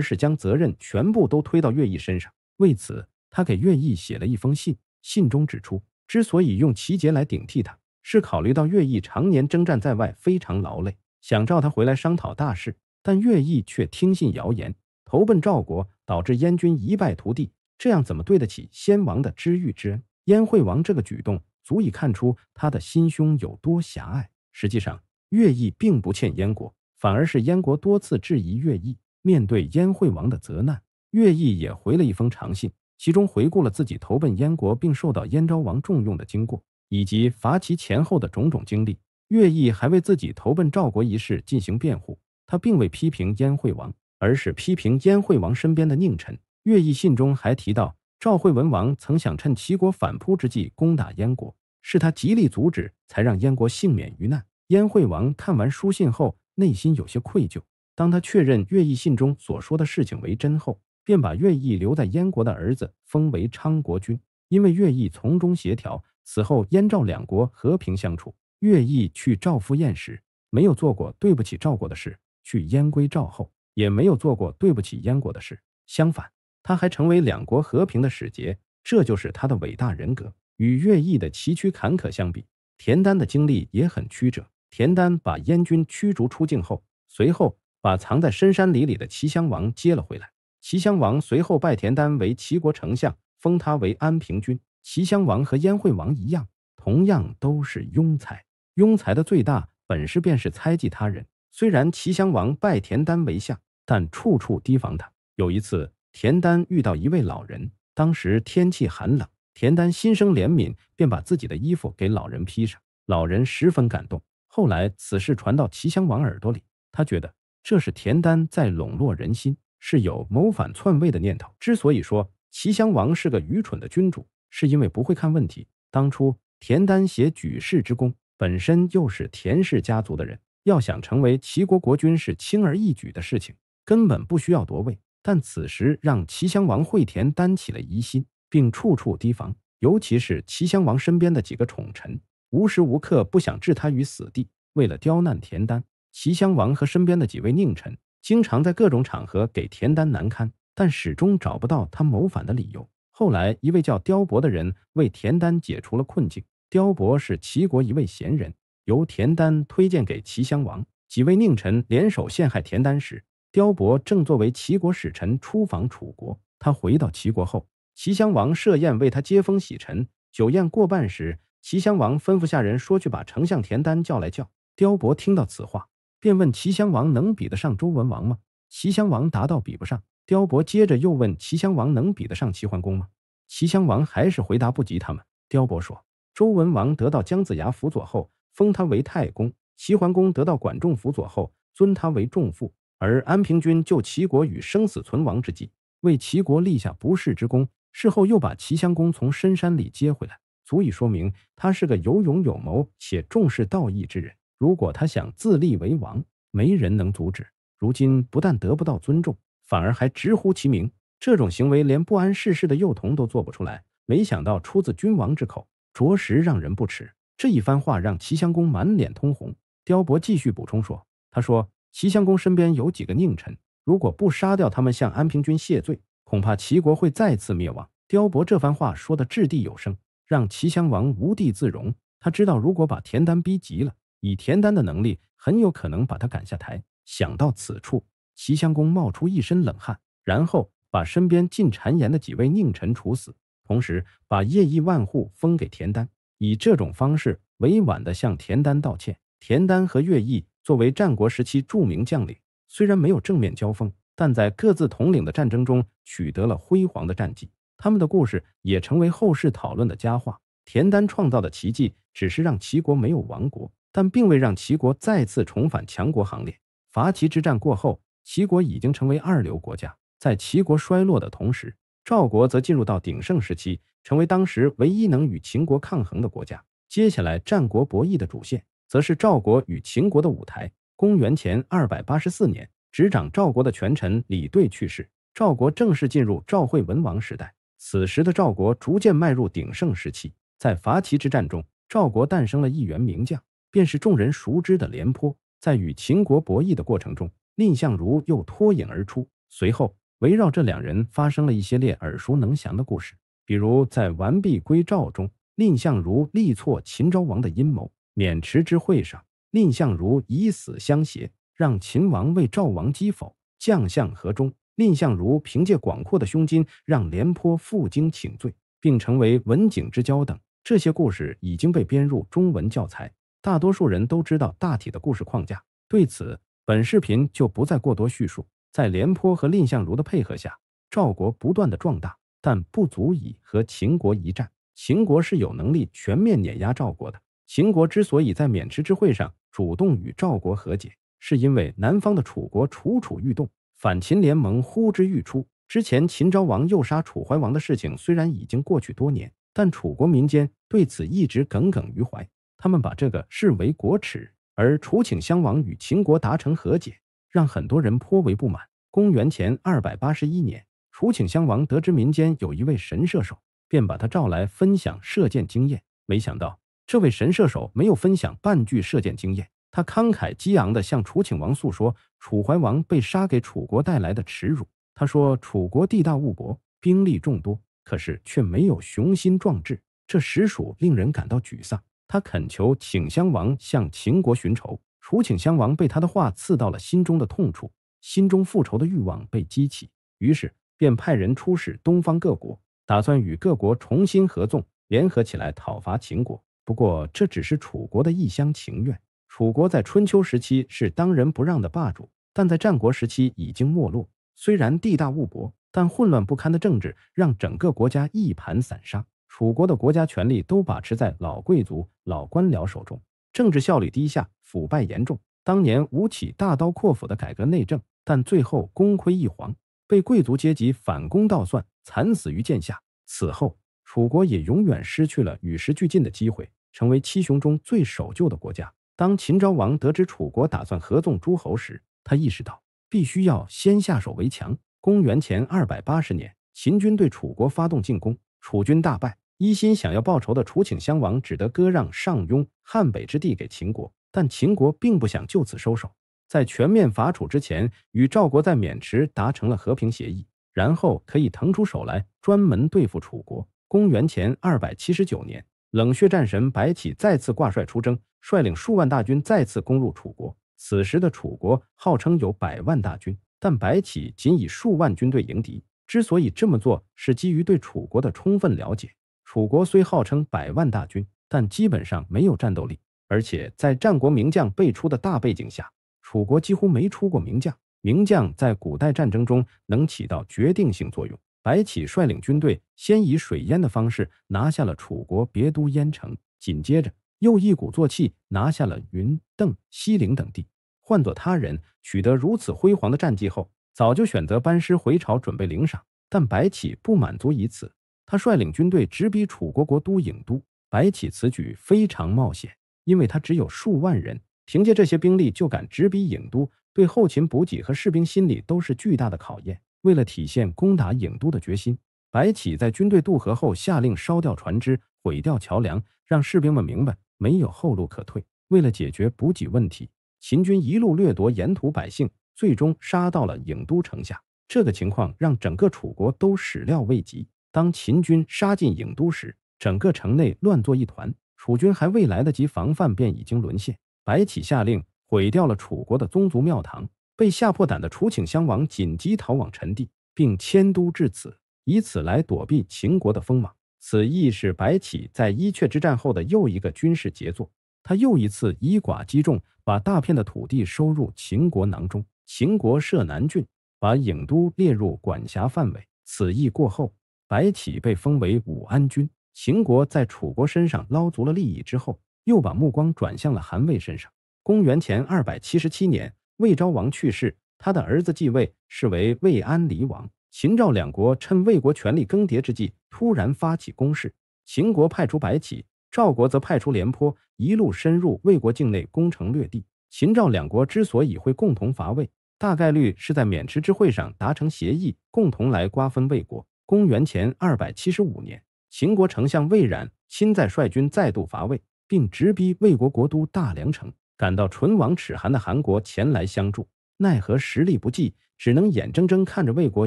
是将责任全部都推到乐毅身上。为此，他给乐毅写了一封信，信中指出，之所以用齐杰来顶替他，是考虑到乐毅常年征战在外，非常劳累，想召他回来商讨大事。但乐毅却听信谣言，投奔赵国，导致燕军一败涂地。这样怎么对得起先王的知遇之恩？燕惠王这个举动足以看出他的心胸有多狭隘。实际上，乐毅并不欠燕国，反而是燕国多次质疑乐毅。面对燕惠王的责难，乐毅也回了一封长信，其中回顾了自己投奔燕国并受到燕昭王重用的经过，以及伐齐前后的种种经历。乐毅还为自己投奔赵国一事进行辩护，他并未批评燕惠王，而是批评燕惠王身边的佞臣。乐毅信中还提到。赵惠文王曾想趁齐国反扑之际攻打燕国，是他极力阻止，才让燕国幸免于难。燕惠王看完书信后，内心有些愧疚。当他确认乐毅信中所说的事情为真后，便把乐毅留在燕国的儿子封为昌国君。因为乐毅从中协调，此后燕赵两国和平相处。乐毅去赵赴宴时，没有做过对不起赵国的事；去燕归赵后，也没有做过对不起燕国的事。相反。他还成为两国和平的使节，这就是他的伟大人格。与乐毅的崎岖坎坷相比，田丹的经历也很曲折。田丹把燕军驱逐出境后，随后把藏在深山里里的齐襄王接了回来。齐襄王随后拜田丹为齐国丞相，封他为安平君。齐襄王和燕惠王一样，同样都是庸才。庸才的最大本事便是猜忌他人。虽然齐襄王拜田丹为相，但处处提防他。有一次。田丹遇到一位老人，当时天气寒冷，田丹心生怜悯，便把自己的衣服给老人披上。老人十分感动。后来此事传到齐襄王耳朵里，他觉得这是田丹在笼络人心，是有谋反篡位的念头。之所以说齐襄王是个愚蠢的君主，是因为不会看问题。当初田丹携举世之功，本身又是田氏家族的人，要想成为齐国国君是轻而易举的事情，根本不需要夺位。但此时，让齐襄王惠田担起了疑心，并处处提防，尤其是齐襄王身边的几个宠臣，无时无刻不想置他于死地。为了刁难田丹，齐襄王和身边的几位佞臣，经常在各种场合给田丹难堪，但始终找不到他谋反的理由。后来，一位叫刁伯的人为田丹解除了困境。刁伯是齐国一位贤人，由田丹推荐给齐襄王。几位佞臣联手陷害田丹时，刁伯正作为齐国使臣出访楚国，他回到齐国后，齐襄王设宴为他接风洗尘。酒宴过半时，齐襄王吩咐下人说：“去把丞相田丹叫来。”叫刁伯听到此话，便问齐襄王：“能比得上周文王吗？”齐襄王答道：“比不上。”刁伯接着又问齐襄王：“能比得上齐桓公吗？”齐襄王还是回答不及。他们刁伯说：“周文王得到姜子牙辅佐后，封他为太公；齐桓公得到管仲辅佐后，尊他为仲父。”而安平君救齐国与生死存亡之际，为齐国立下不世之功，事后又把齐襄公从深山里接回来，足以说明他是个有勇有谋且重视道义之人。如果他想自立为王，没人能阻止。如今不但得不到尊重，反而还直呼其名，这种行为连不谙世事的幼童都做不出来。没想到出自君王之口，着实让人不齿。这一番话让齐襄公满脸通红。刁伯继续补充说：“他说。”齐襄公身边有几个佞臣，如果不杀掉他们，向安平君谢罪，恐怕齐国会再次灭亡。刁伯这番话说得掷地有声，让齐襄王无地自容。他知道，如果把田丹逼急了，以田丹的能力，很有可能把他赶下台。想到此处，齐襄公冒出一身冷汗，然后把身边进谗言的几位佞臣处死，同时把业邑万户封给田丹，以这种方式委婉地向田丹道歉。田丹和乐毅作为战国时期著名将领，虽然没有正面交锋，但在各自统领的战争中取得了辉煌的战绩。他们的故事也成为后世讨论的佳话。田丹创造的奇迹只是让齐国没有亡国，但并未让齐国再次重返强国行列。伐齐之战过后，齐国已经成为二流国家。在齐国衰落的同时，赵国则进入到鼎盛时期，成为当时唯一能与秦国抗衡的国家。接下来，战国博弈的主线。则是赵国与秦国的舞台。公元前二百八十四年，执掌赵国的权臣李兑去世，赵国正式进入赵惠文王时代。此时的赵国逐渐迈入鼎盛时期。在伐齐之战中，赵国诞生了一员名将，便是众人熟知的廉颇。在与秦国博弈的过程中，蔺相如又脱颖而出。随后，围绕这两人发生了一系列耳熟能详的故事，比如在完璧归赵中，蔺相如力挫秦昭王的阴谋。渑池之会上，蔺相如以死相挟，让秦王为赵王击否，将相和中，蔺相如凭借广阔的胸襟，让廉颇负荆请罪，并成为文景之交等。这些故事已经被编入中文教材，大多数人都知道大体的故事框架。对此，本视频就不再过多叙述。在廉颇和蔺相如的配合下，赵国不断的壮大，但不足以和秦国一战。秦国是有能力全面碾压赵国的。秦国之所以在渑池之会上主动与赵国和解，是因为南方的楚国楚楚欲动，反秦联盟呼之欲出。之前秦昭王诱杀楚怀王的事情虽然已经过去多年，但楚国民间对此一直耿耿于怀，他们把这个视为国耻。而楚顷襄王与秦国达成和解，让很多人颇为不满。公元前二百八十一年，楚顷襄王得知民间有一位神射手，便把他召来分享射箭经验。没想到。这位神射手没有分享半句射箭经验，他慷慨激昂地向楚顷王诉说楚怀王被杀给楚国带来的耻辱。他说：“楚国地大物博，兵力众多，可是却没有雄心壮志，这实属令人感到沮丧。”他恳求顷襄王向秦国寻仇。楚顷襄王被他的话刺到了心中的痛处，心中复仇的欲望被激起，于是便派人出使东方各国，打算与各国重新合纵，联合起来讨伐秦国。不过这只是楚国的一厢情愿。楚国在春秋时期是当仁不让的霸主，但在战国时期已经没落。虽然地大物博，但混乱不堪的政治让整个国家一盘散沙。楚国的国家权力都把持在老贵族、老官僚手中，政治效率低下，腐败严重。当年吴起大刀阔斧的改革内政，但最后功亏一篑，被贵族阶级反攻倒算，惨死于剑下。此后，楚国也永远失去了与时俱进的机会。成为七雄中最守旧的国家。当秦昭王得知楚国打算合纵诸侯时，他意识到必须要先下手为强。公元前二百八十年，秦军对楚国发动进攻，楚军大败。一心想要报仇的楚顷襄王只得割让上庸、汉北之地给秦国。但秦国并不想就此收手，在全面伐楚之前，与赵国在渑池达成了和平协议，然后可以腾出手来专门对付楚国。公元前二百七十九年。冷血战神白起再次挂帅出征，率领数万大军再次攻入楚国。此时的楚国号称有百万大军，但白起仅以数万军队迎敌。之所以这么做，是基于对楚国的充分了解。楚国虽号称百万大军，但基本上没有战斗力。而且在战国名将辈出的大背景下，楚国几乎没出过名将。名将在古代战争中能起到决定性作用。白起率领军队，先以水淹的方式拿下了楚国别都淹城，紧接着又一鼓作气拿下了云邓、西陵等地。换作他人，取得如此辉煌的战绩后，早就选择班师回朝，准备领赏。但白起不满足于此，他率领军队直逼楚国国都郢都。白起此举非常冒险，因为他只有数万人，凭借这些兵力就敢直逼郢都，对后勤补给和士兵心理都是巨大的考验。为了体现攻打郢都的决心，白起在军队渡河后下令烧掉船只、毁掉桥梁，让士兵们明白没有后路可退。为了解决补给问题，秦军一路掠夺沿途百姓，最终杀到了郢都城下。这个情况让整个楚国都始料未及。当秦军杀进郢都时，整个城内乱作一团，楚军还未来得及防范，便已经沦陷。白起下令毁掉了楚国的宗族庙堂。被吓破胆的楚顷襄王紧急逃往陈地，并迁都至此，以此来躲避秦国的锋芒。此役是白起在伊阙之战后的又一个军事杰作，他又一次以寡击众，把大片的土地收入秦国囊中。秦国设南郡，把郢都列入管辖范围。此役过后，白起被封为武安君。秦国在楚国身上捞足了利益之后，又把目光转向了韩魏身上。公元前二百七十七年。魏昭王去世，他的儿子继位，是为魏安黎王。秦、赵两国趁魏国权力更迭之际，突然发起攻势。秦国派出白起，赵国则派出廉颇，一路深入魏国境内攻城略地。秦、赵两国之所以会共同伐魏，大概率是在渑池之会上达成协议，共同来瓜分魏国。公元前二百七十五年，秦国丞相魏冉亲自率军再度伐魏，并直逼魏国国都大梁城。感到唇亡齿寒的韩国前来相助，奈何实力不济，只能眼睁睁看着魏国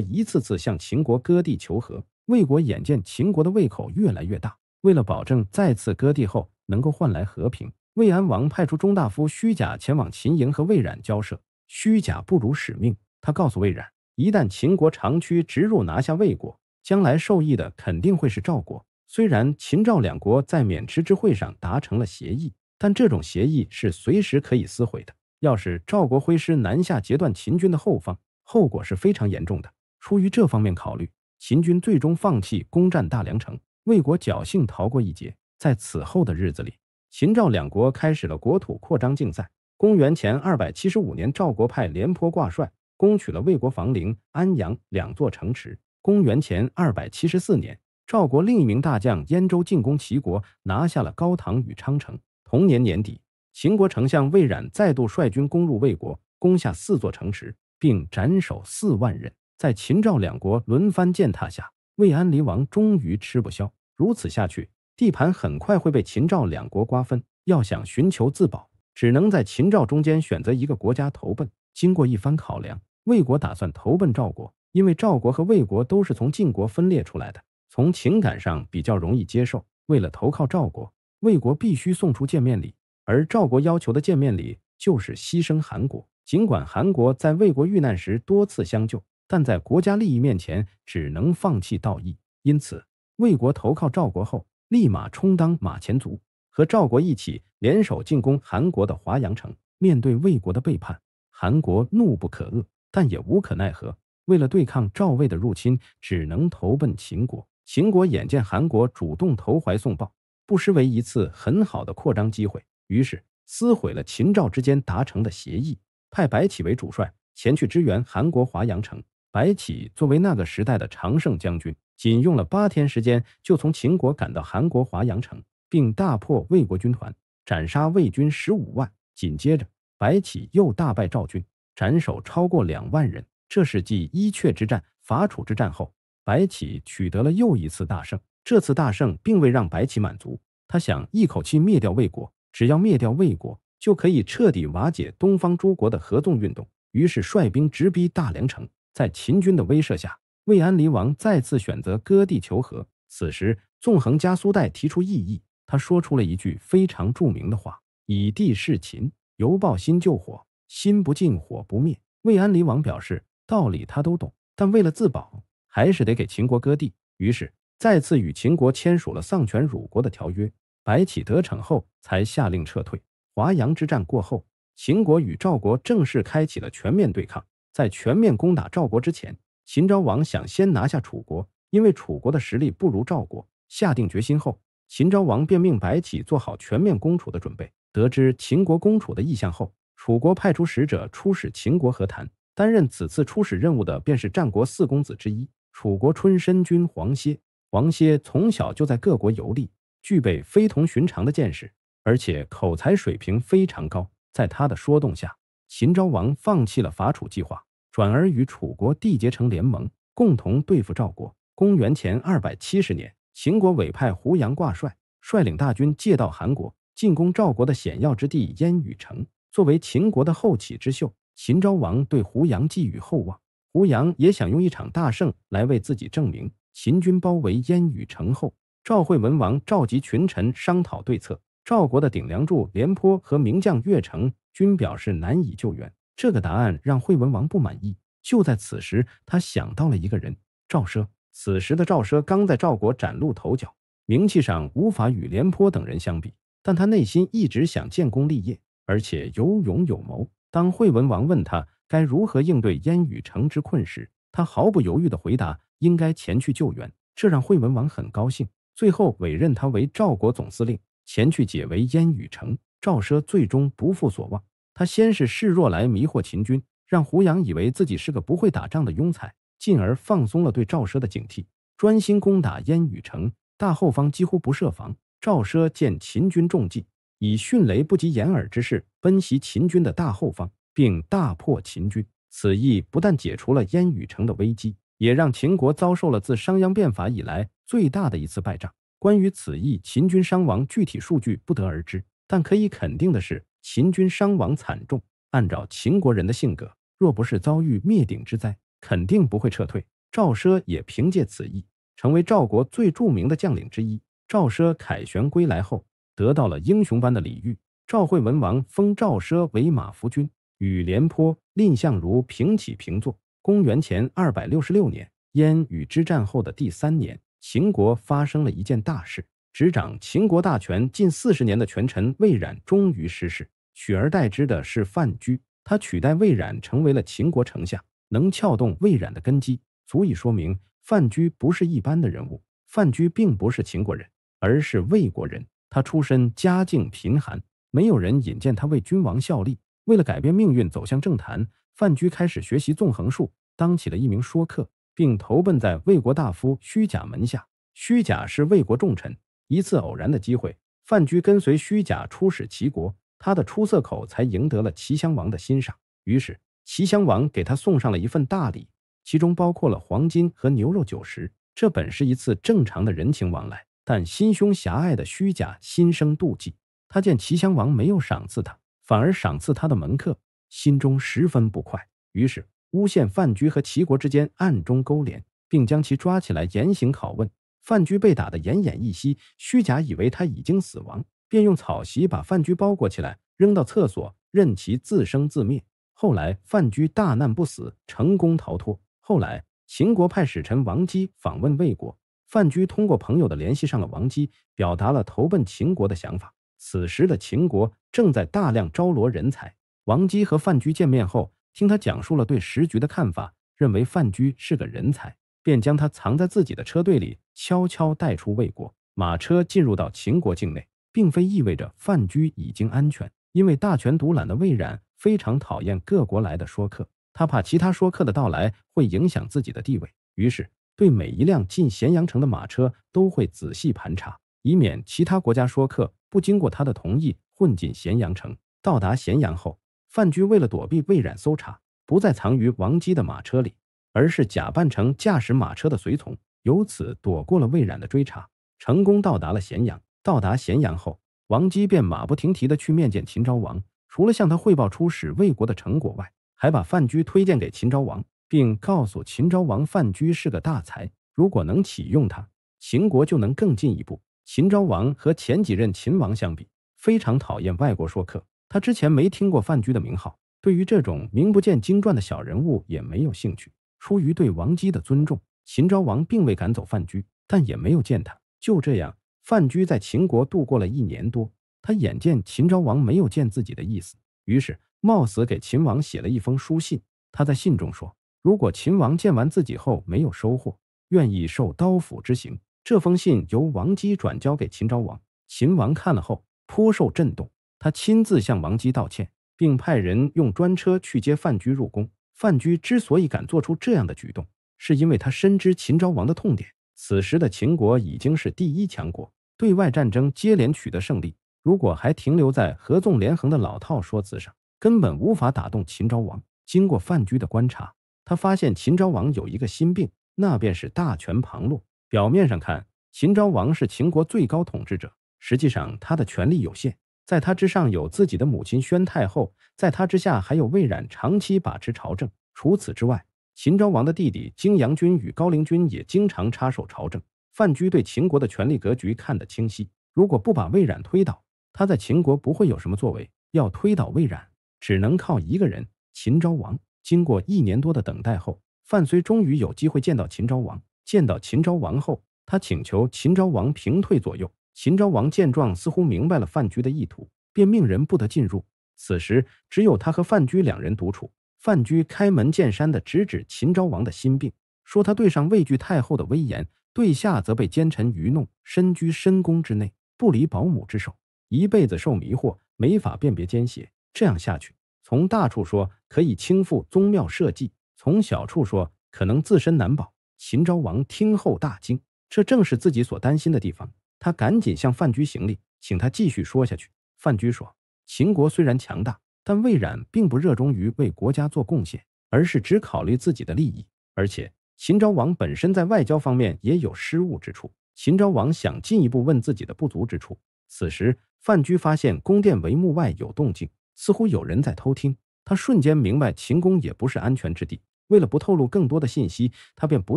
一次次向秦国割地求和。魏国眼见秦国的胃口越来越大，为了保证再次割地后能够换来和平，魏安王派出中大夫虚假前往秦营和魏冉交涉。虚假不辱使命，他告诉魏冉，一旦秦国长驱直入拿下魏国，将来受益的肯定会是赵国。虽然秦赵两国在渑池之会上达成了协议。但这种协议是随时可以撕毁的。要是赵国挥师南下截断秦军的后方，后果是非常严重的。出于这方面考虑，秦军最终放弃攻占大梁城，魏国侥幸逃过一劫。在此后的日子里，秦赵两国开始了国土扩张竞赛。公元前二百七十五年，赵国派廉颇挂帅，攻取了魏国防陵、安阳两座城池。公元前二百七十四年，赵国另一名大将燕州进攻齐国，拿下了高唐与昌城。同年年底，秦国丞相魏冉再度率军攻入魏国，攻下四座城池，并斩首四万人。在秦赵两国轮番践踏下，魏安离王终于吃不消。如此下去，地盘很快会被秦赵两国瓜分。要想寻求自保，只能在秦赵中间选择一个国家投奔。经过一番考量，魏国打算投奔赵国，因为赵国和魏国都是从晋国分裂出来的，从情感上比较容易接受。为了投靠赵国。魏国必须送出见面礼，而赵国要求的见面礼就是牺牲韩国。尽管韩国在魏国遇难时多次相救，但在国家利益面前只能放弃道义。因此，魏国投靠赵国后，立马充当马前卒，和赵国一起联手进攻韩国的华阳城。面对魏国的背叛，韩国怒不可遏，但也无可奈何。为了对抗赵魏的入侵，只能投奔秦国。秦国眼见韩国主动投怀送抱。不失为一次很好的扩张机会，于是撕毁了秦赵之间达成的协议，派白起为主帅前去支援韩国华阳城。白起作为那个时代的常胜将军，仅用了八天时间就从秦国赶到韩国华阳城，并大破魏国军团，斩杀魏军十五万。紧接着，白起又大败赵军，斩首超过两万人。这是继伊阙之战、伐楚之战后，白起取得了又一次大胜。这次大胜并未让白起满足，他想一口气灭掉魏国，只要灭掉魏国，就可以彻底瓦解东方诸国的合纵运动。于是率兵直逼大梁城，在秦军的威慑下，魏安离王再次选择割地求和。此时，纵横家苏代提出异议，他说出了一句非常著名的话：“以地事秦，犹抱薪救火，心不尽，火不灭。”魏安离王表示，道理他都懂，但为了自保，还是得给秦国割地。于是。再次与秦国签署了丧权辱国的条约，白起得逞后才下令撤退。华阳之战过后，秦国与赵国正式开启了全面对抗。在全面攻打赵国之前，秦昭王想先拿下楚国，因为楚国的实力不如赵国。下定决心后，秦昭王便命白起做好全面攻楚的准备。得知秦国攻楚的意向后，楚国派出使者出使秦国和谈。担任此次出使任务的便是战国四公子之一，楚国春申君黄歇。王歇从小就在各国游历，具备非同寻常的见识，而且口才水平非常高。在他的说动下，秦昭王放弃了伐楚计划，转而与楚国缔结成联盟，共同对付赵国。公元前二百七十年，秦国委派胡杨挂帅，率领大军借道韩国，进攻赵国的险要之地燕雨城。作为秦国的后起之秀，秦昭王对胡杨寄予厚望，胡杨也想用一场大胜来为自己证明。秦军包围燕雨城后，赵惠文王召集群臣商讨对策。赵国的顶梁柱廉颇和名将乐成均表示难以救援，这个答案让惠文王不满意。就在此时，他想到了一个人——赵奢。此时的赵奢刚在赵国崭露头角，名气上无法与廉颇等人相比，但他内心一直想建功立业，而且有勇有谋。当惠文王问他该如何应对燕雨城之困时，他毫不犹豫地回答。应该前去救援，这让惠文王很高兴。最后委任他为赵国总司令，前去解围燕雨城。赵奢最终不负所望。他先是示弱来迷惑秦军，让胡杨以为自己是个不会打仗的庸才，进而放松了对赵奢的警惕，专心攻打燕雨城大后方几乎不设防。赵奢见秦军中计，以迅雷不及掩耳之势奔袭秦军的大后方，并大破秦军。此役不但解除了燕雨城的危机。也让秦国遭受了自商鞅变法以来最大的一次败仗。关于此役，秦军伤亡具体数据不得而知，但可以肯定的是，秦军伤亡惨重。按照秦国人的性格，若不是遭遇灭顶之灾，肯定不会撤退。赵奢也凭借此役，成为赵国最著名的将领之一。赵奢凯旋归来后，得到了英雄般的礼遇。赵惠文王封赵奢为马服君，与廉颇、蔺相如平起平坐。公元前二百六十六年，燕羽之战后的第三年，秦国发生了一件大事。执掌秦国大权近四十年的权臣魏冉终于失势，取而代之的是范雎。他取代魏冉成为了秦国丞相，能撬动魏冉的根基，足以说明范雎不是一般的人物。范雎并不是秦国人，而是魏国人。他出身家境贫寒，没有人引荐他为君王效力。为了改变命运，走向政坛。范雎开始学习纵横术，当起了一名说客，并投奔在魏国大夫虚假门下。虚假是魏国重臣。一次偶然的机会，范雎跟随虚假出使齐国，他的出色口才赢得了齐襄王的欣赏，于是齐襄王给他送上了一份大礼，其中包括了黄金和牛肉酒食。这本是一次正常的人情往来，但心胸狭隘的虚假心生妒忌，他见齐襄王没有赏赐他，反而赏赐他的门客。心中十分不快，于是诬陷范雎和齐国之间暗中勾连，并将其抓起来严刑拷问。范雎被打得奄奄一息，虚假以为他已经死亡，便用草席把范雎包裹起来，扔到厕所，任其自生自灭。后来范雎大难不死，成功逃脱。后来秦国派使臣王姬访问魏国，范雎通过朋友的联系上了王姬，表达了投奔秦国的想法。此时的秦国正在大量招罗人才。王基和范雎见面后，听他讲述了对时局的看法，认为范雎是个人才，便将他藏在自己的车队里，悄悄带出魏国。马车进入到秦国境内，并非意味着范雎已经安全，因为大权独揽的魏冉非常讨厌各国来的说客，他怕其他说客的到来会影响自己的地位，于是对每一辆进咸阳城的马车都会仔细盘查，以免其他国家说客不经过他的同意混进咸阳城。到达咸阳后。范雎为了躲避魏冉搜查，不再藏于王姬的马车里，而是假扮成驾驶马车的随从，由此躲过了魏冉的追查，成功到达了咸阳。到达咸阳后，王姬便马不停蹄地去面见秦昭王，除了向他汇报出使魏国的成果外，还把范雎推荐给秦昭王，并告诉秦昭王，范雎是个大才，如果能启用他，秦国就能更进一步。秦昭王和前几任秦王相比，非常讨厌外国说客。他之前没听过范雎的名号，对于这种名不见经传的小人物也没有兴趣。出于对王姬的尊重，秦昭王并未赶走范雎，但也没有见他。就这样，范雎在秦国度过了一年多。他眼见秦昭王没有见自己的意思，于是冒死给秦王写了一封书信。他在信中说：“如果秦王见完自己后没有收获，愿意受刀斧之刑。”这封信由王姬转交给秦昭王。秦王看了后颇受震动。他亲自向王姬道歉，并派人用专车去接范雎入宫。范雎之所以敢做出这样的举动，是因为他深知秦昭王的痛点。此时的秦国已经是第一强国，对外战争接连取得胜利。如果还停留在合纵连横的老套说辞上，根本无法打动秦昭王。经过范雎的观察，他发现秦昭王有一个心病，那便是大权旁落。表面上看，秦昭王是秦国最高统治者，实际上他的权力有限。在他之上有自己的母亲宣太后，在他之下还有魏冉长期把持朝政。除此之外，秦昭王的弟弟泾阳君与高陵君也经常插手朝政。范雎对秦国的权力格局看得清晰，如果不把魏冉推倒，他在秦国不会有什么作为。要推倒魏冉，只能靠一个人——秦昭王。经过一年多的等待后，范睢终于有机会见到秦昭王。见到秦昭王后，他请求秦昭王平退左右。秦昭王见状，似乎明白了范雎的意图，便命人不得进入。此时，只有他和范雎两人独处。范雎开门见山的直指秦昭王的心病，说：“他对上畏惧太后的威严，对下则被奸臣愚弄，身居深宫之内，不离保姆之手，一辈子受迷惑，没法辨别奸邪。这样下去，从大处说可以倾覆宗庙社稷；从小处说，可能自身难保。”秦昭王听后大惊，这正是自己所担心的地方。他赶紧向范雎行礼，请他继续说下去。范雎说：“秦国虽然强大，但魏冉并不热衷于为国家做贡献，而是只考虑自己的利益。而且，秦昭王本身在外交方面也有失误之处。”秦昭王想进一步问自己的不足之处。此时，范雎发现宫殿帷幕外有动静，似乎有人在偷听。他瞬间明白，秦宫也不是安全之地。为了不透露更多的信息，他便不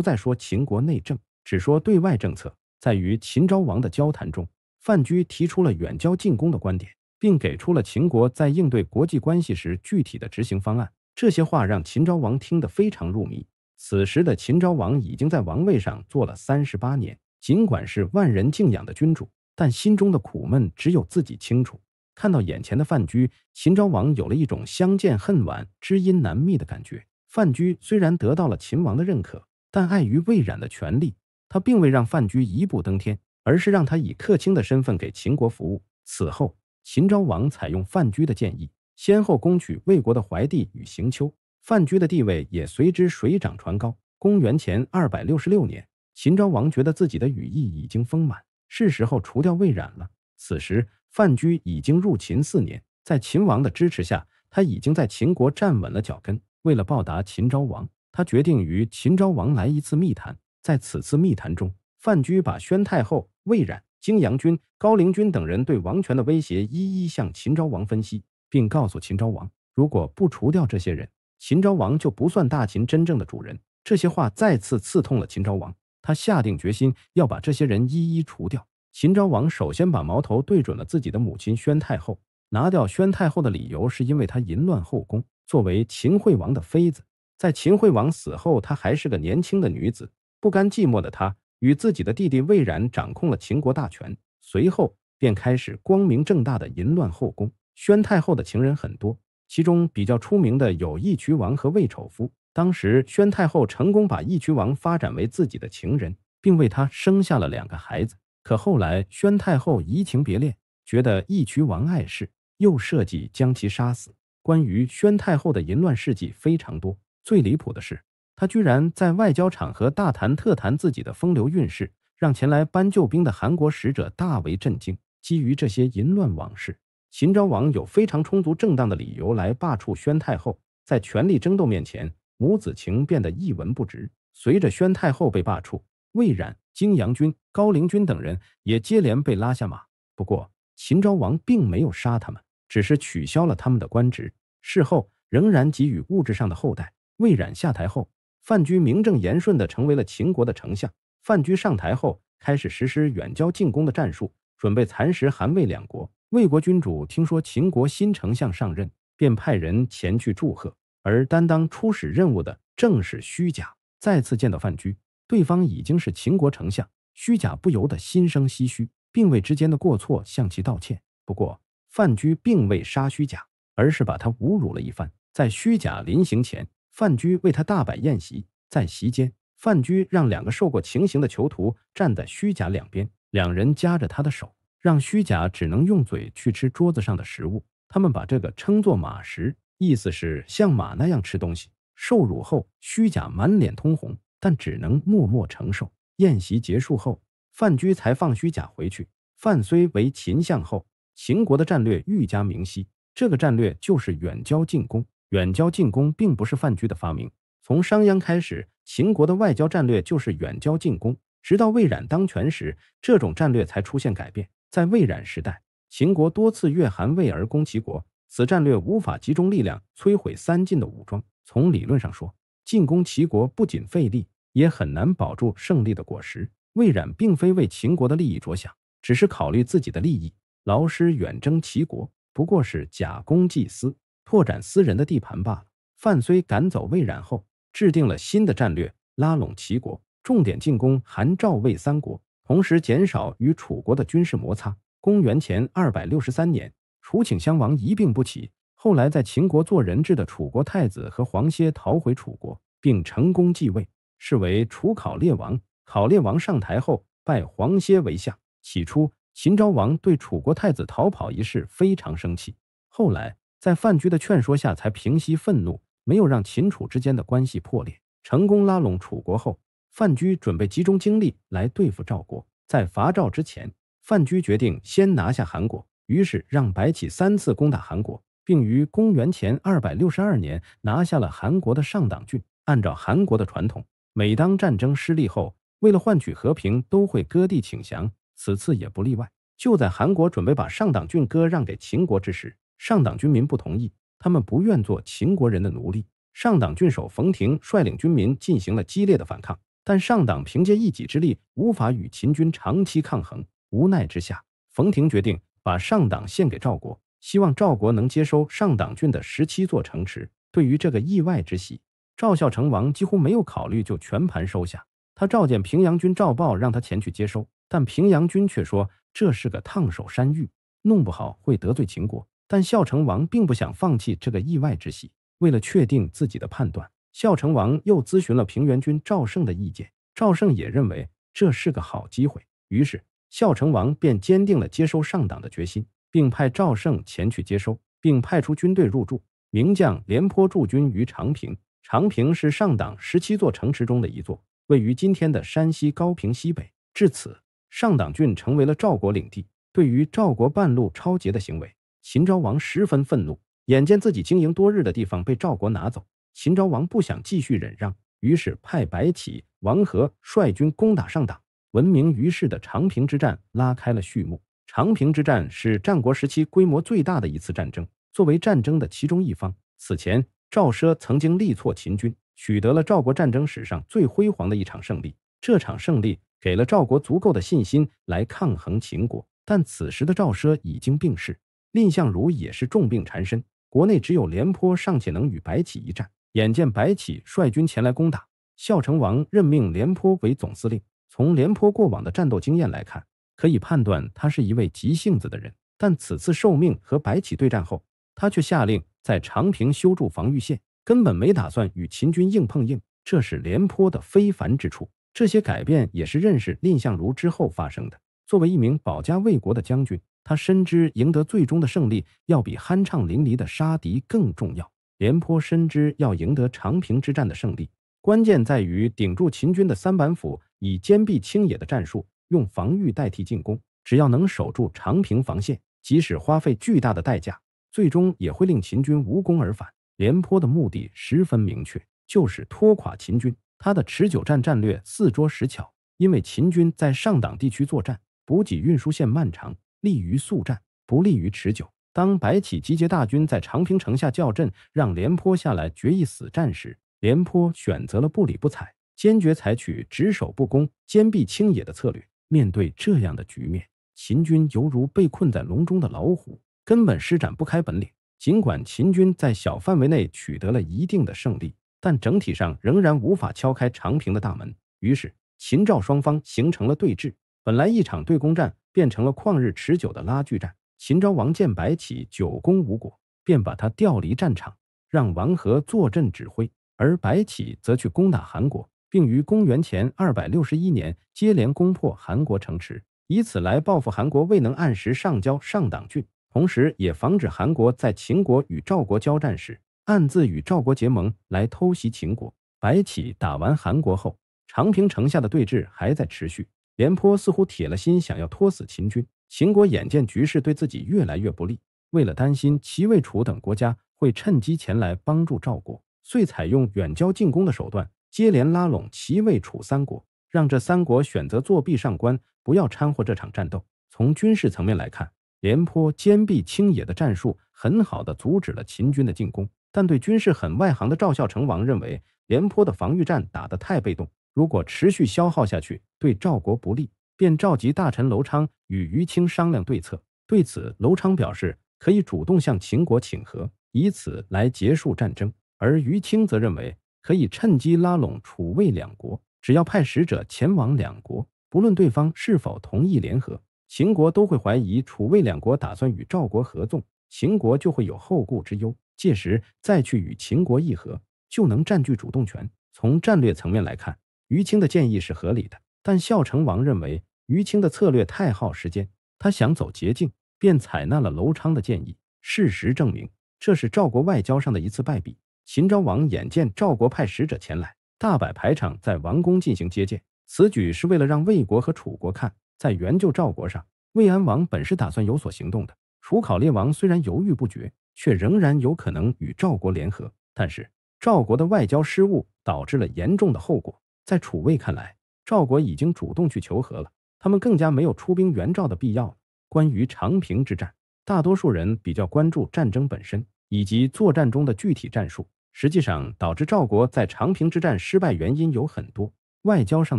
再说秦国内政，只说对外政策。在与秦昭王的交谈中，范雎提出了远交近攻的观点，并给出了秦国在应对国际关系时具体的执行方案。这些话让秦昭王听得非常入迷。此时的秦昭王已经在王位上坐了三十八年，尽管是万人敬仰的君主，但心中的苦闷只有自己清楚。看到眼前的范雎，秦昭王有了一种相见恨晚、知音难觅的感觉。范雎虽然得到了秦王的认可，但碍于未冉的权力。他并未让范雎一步登天，而是让他以客卿的身份给秦国服务。此后，秦昭王采用范雎的建议，先后攻取魏国的怀地与行丘，范雎的地位也随之水涨船高。公元前二百六十六年，秦昭王觉得自己的羽翼已经丰满，是时候除掉魏冉了。此时，范雎已经入秦四年，在秦王的支持下，他已经在秦国站稳了脚跟。为了报答秦昭王，他决定与秦昭王来一次密谈。在此次密谈中，范雎把宣太后、魏冉、泾阳君、高陵君等人对王权的威胁一一向秦昭王分析，并告诉秦昭王，如果不除掉这些人，秦昭王就不算大秦真正的主人。这些话再次刺痛了秦昭王，他下定决心要把这些人一一除掉。秦昭王首先把矛头对准了自己的母亲宣太后，拿掉宣太后的理由是因为她淫乱后宫。作为秦惠王的妃子，在秦惠王死后，她还是个年轻的女子。不甘寂寞的他，与自己的弟弟魏冉掌控了秦国大权，随后便开始光明正大的淫乱后宫。宣太后的情人很多，其中比较出名的有义渠王和魏丑夫。当时，宣太后成功把义渠王发展为自己的情人，并为他生下了两个孩子。可后来，宣太后移情别恋，觉得义渠王碍事，又设计将其杀死。关于宣太后的淫乱事迹非常多，最离谱的是。他居然在外交场合大谈特谈自己的风流韵事，让前来搬救兵的韩国使者大为震惊。基于这些淫乱往事，秦昭王有非常充足正当的理由来罢黜宣太后。在权力争斗面前，母子情变得一文不值。随着宣太后被罢黜，魏冉、泾阳君、高陵君等人也接连被拉下马。不过，秦昭王并没有杀他们，只是取消了他们的官职。事后仍然给予物质上的厚待。魏冉下台后。范雎名正言顺地成为了秦国的丞相。范雎上台后，开始实施远交近攻的战术，准备蚕食韩魏两国。魏国君主听说秦国新丞相上任，便派人前去祝贺。而担当出使任务的正是虚假。再次见到范雎，对方已经是秦国丞相，虚假不由得心生唏嘘，并为之间的过错向其道歉。不过范雎并未杀虚假，而是把他侮辱了一番。在虚假临行前。范雎为他大摆宴席，在席间，范雎让两个受过情刑的囚徒站在虚假两边，两人夹着他的手，让虚假只能用嘴去吃桌子上的食物。他们把这个称作“马食”，意思是像马那样吃东西。受辱后，虚假满脸通红，但只能默默承受。宴席结束后，范雎才放虚假回去。范睢为秦相后，秦国的战略愈加明晰，这个战略就是远交近攻。远交近攻并不是范雎的发明，从商鞅开始，秦国的外交战略就是远交近攻，直到魏冉当权时，这种战略才出现改变。在魏冉时代，秦国多次越韩魏而攻齐国，此战略无法集中力量摧毁三晋的武装。从理论上说，进攻齐国不仅费力，也很难保住胜利的果实。魏冉并非为秦国的利益着想，只是考虑自己的利益，劳师远征齐国不过是假公济私。拓展私人的地盘罢了。范睢赶走魏冉后，制定了新的战略，拉拢齐国，重点进攻韩、赵、魏三国，同时减少与楚国的军事摩擦。公元前二百六十三年，楚顷襄王一病不起，后来在秦国做人质的楚国太子和黄歇逃回楚国，并成功继位，是为楚考烈王。考烈王上台后，拜黄歇为相。起初，秦昭王对楚国太子逃跑一事非常生气，后来。在范雎的劝说下，才平息愤怒，没有让秦楚之间的关系破裂。成功拉拢楚国后，范雎准备集中精力来对付赵国。在伐赵之前，范雎决定先拿下韩国，于是让白起三次攻打韩国，并于公元前二百六十二年拿下了韩国的上党郡。按照韩国的传统，每当战争失利后，为了换取和平，都会割地请降，此次也不例外。就在韩国准备把上党郡割让给秦国之时，上党军民不同意，他们不愿做秦国人的奴隶。上党郡守冯亭率领军民进行了激烈的反抗，但上党凭借一己之力无法与秦军长期抗衡。无奈之下，冯亭决定把上党献给赵国，希望赵国能接收上党郡的十七座城池。对于这个意外之喜，赵孝成王几乎没有考虑就全盘收下。他召见平阳君赵豹，让他前去接收，但平阳君却说这是个烫手山芋，弄不好会得罪秦国。但孝成王并不想放弃这个意外之喜。为了确定自己的判断，孝成王又咨询了平原君赵胜的意见。赵胜也认为这是个好机会，于是孝成王便坚定了接收上党的决心，并派赵胜前去接收，并派出军队入驻。名将廉颇驻军于长平，长平是上党十七座城池中的一座，位于今天的山西高平西北。至此，上党郡成为了赵国领地。对于赵国半路抄截的行为，秦昭王十分愤怒，眼见自己经营多日的地方被赵国拿走，秦昭王不想继续忍让，于是派白起、王和率军攻打上党。闻名于世的长平之战拉开了序幕。长平之战是战国时期规模最大的一次战争。作为战争的其中一方，此前赵奢曾经力挫秦军，取得了赵国战争史上最辉煌的一场胜利。这场胜利给了赵国足够的信心来抗衡秦国，但此时的赵奢已经病逝。蔺相如也是重病缠身，国内只有廉颇尚且能与白起一战。眼见白起率军前来攻打，孝成王任命廉颇为总司令。从廉颇过往的战斗经验来看，可以判断他是一位急性子的人。但此次受命和白起对战后，他却下令在长平修筑防御线，根本没打算与秦军硬碰硬。这是廉颇的非凡之处。这些改变也是认识蔺相如之后发生的。作为一名保家卫国的将军。他深知赢得最终的胜利要比酣畅淋漓的杀敌更重要。廉颇深知要赢得长平之战的胜利，关键在于顶住秦军的三板斧，以坚壁清野的战术，用防御代替进攻。只要能守住长平防线，即使花费巨大的代价，最终也会令秦军无功而返。廉颇的目的十分明确，就是拖垮秦军。他的持久战战略四捉十巧，因为秦军在上党地区作战，补给运输线漫长。利于速战，不利于持久。当白起集结大军在长平城下叫阵，让廉颇下来决一死战时，廉颇选择了不理不睬，坚决采取只守不攻、坚壁清野的策略。面对这样的局面，秦军犹如被困在笼中的老虎，根本施展不开本领。尽管秦军在小范围内取得了一定的胜利，但整体上仍然无法敲开长平的大门。于是，秦赵双方形成了对峙。本来一场对攻战。变成了旷日持久的拉锯战。秦昭王见白起久攻无果，便把他调离战场，让王和坐镇指挥，而白起则去攻打韩国，并于公元前二百六十一年接连攻破韩国城池，以此来报复韩国未能按时上交上党郡，同时也防止韩国在秦国与赵国交战时暗自与赵国结盟来偷袭秦国。白起打完韩国后，长平城下的对峙还在持续。廉颇似乎铁了心，想要拖死秦军。秦国眼见局势对自己越来越不利，为了担心齐、魏、楚等国家会趁机前来帮助赵国，遂采用远交近攻的手段，接连拉拢齐、魏、楚三国，让这三国选择作壁上观，不要掺和这场战斗。从军事层面来看，廉颇坚壁清野的战术很好的阻止了秦军的进攻，但对军事很外行的赵孝成王认为，廉颇的防御战打得太被动。如果持续消耗下去，对赵国不利，便召集大臣楼昌与虞卿商量对策。对此，楼昌表示可以主动向秦国请和，以此来结束战争；而虞卿则认为可以趁机拉拢楚、魏两国，只要派使者前往两国，不论对方是否同意联合，秦国都会怀疑楚、魏两国打算与赵国合纵，秦国就会有后顾之忧。届时再去与秦国议和，就能占据主动权。从战略层面来看。于青的建议是合理的，但孝成王认为于青的策略太耗时间，他想走捷径，便采纳了娄昌的建议。事实证明，这是赵国外交上的一次败笔。秦昭王眼见赵国派使者前来，大摆排场，在王宫进行接见。此举是为了让魏国和楚国看，在援救赵国上，魏安王本是打算有所行动的。楚考烈王虽然犹豫不决，却仍然有可能与赵国联合。但是赵国的外交失误导致了严重的后果。在楚魏看来，赵国已经主动去求和了，他们更加没有出兵援赵的必要。关于长平之战，大多数人比较关注战争本身以及作战中的具体战术。实际上，导致赵国在长平之战失败原因有很多，外交上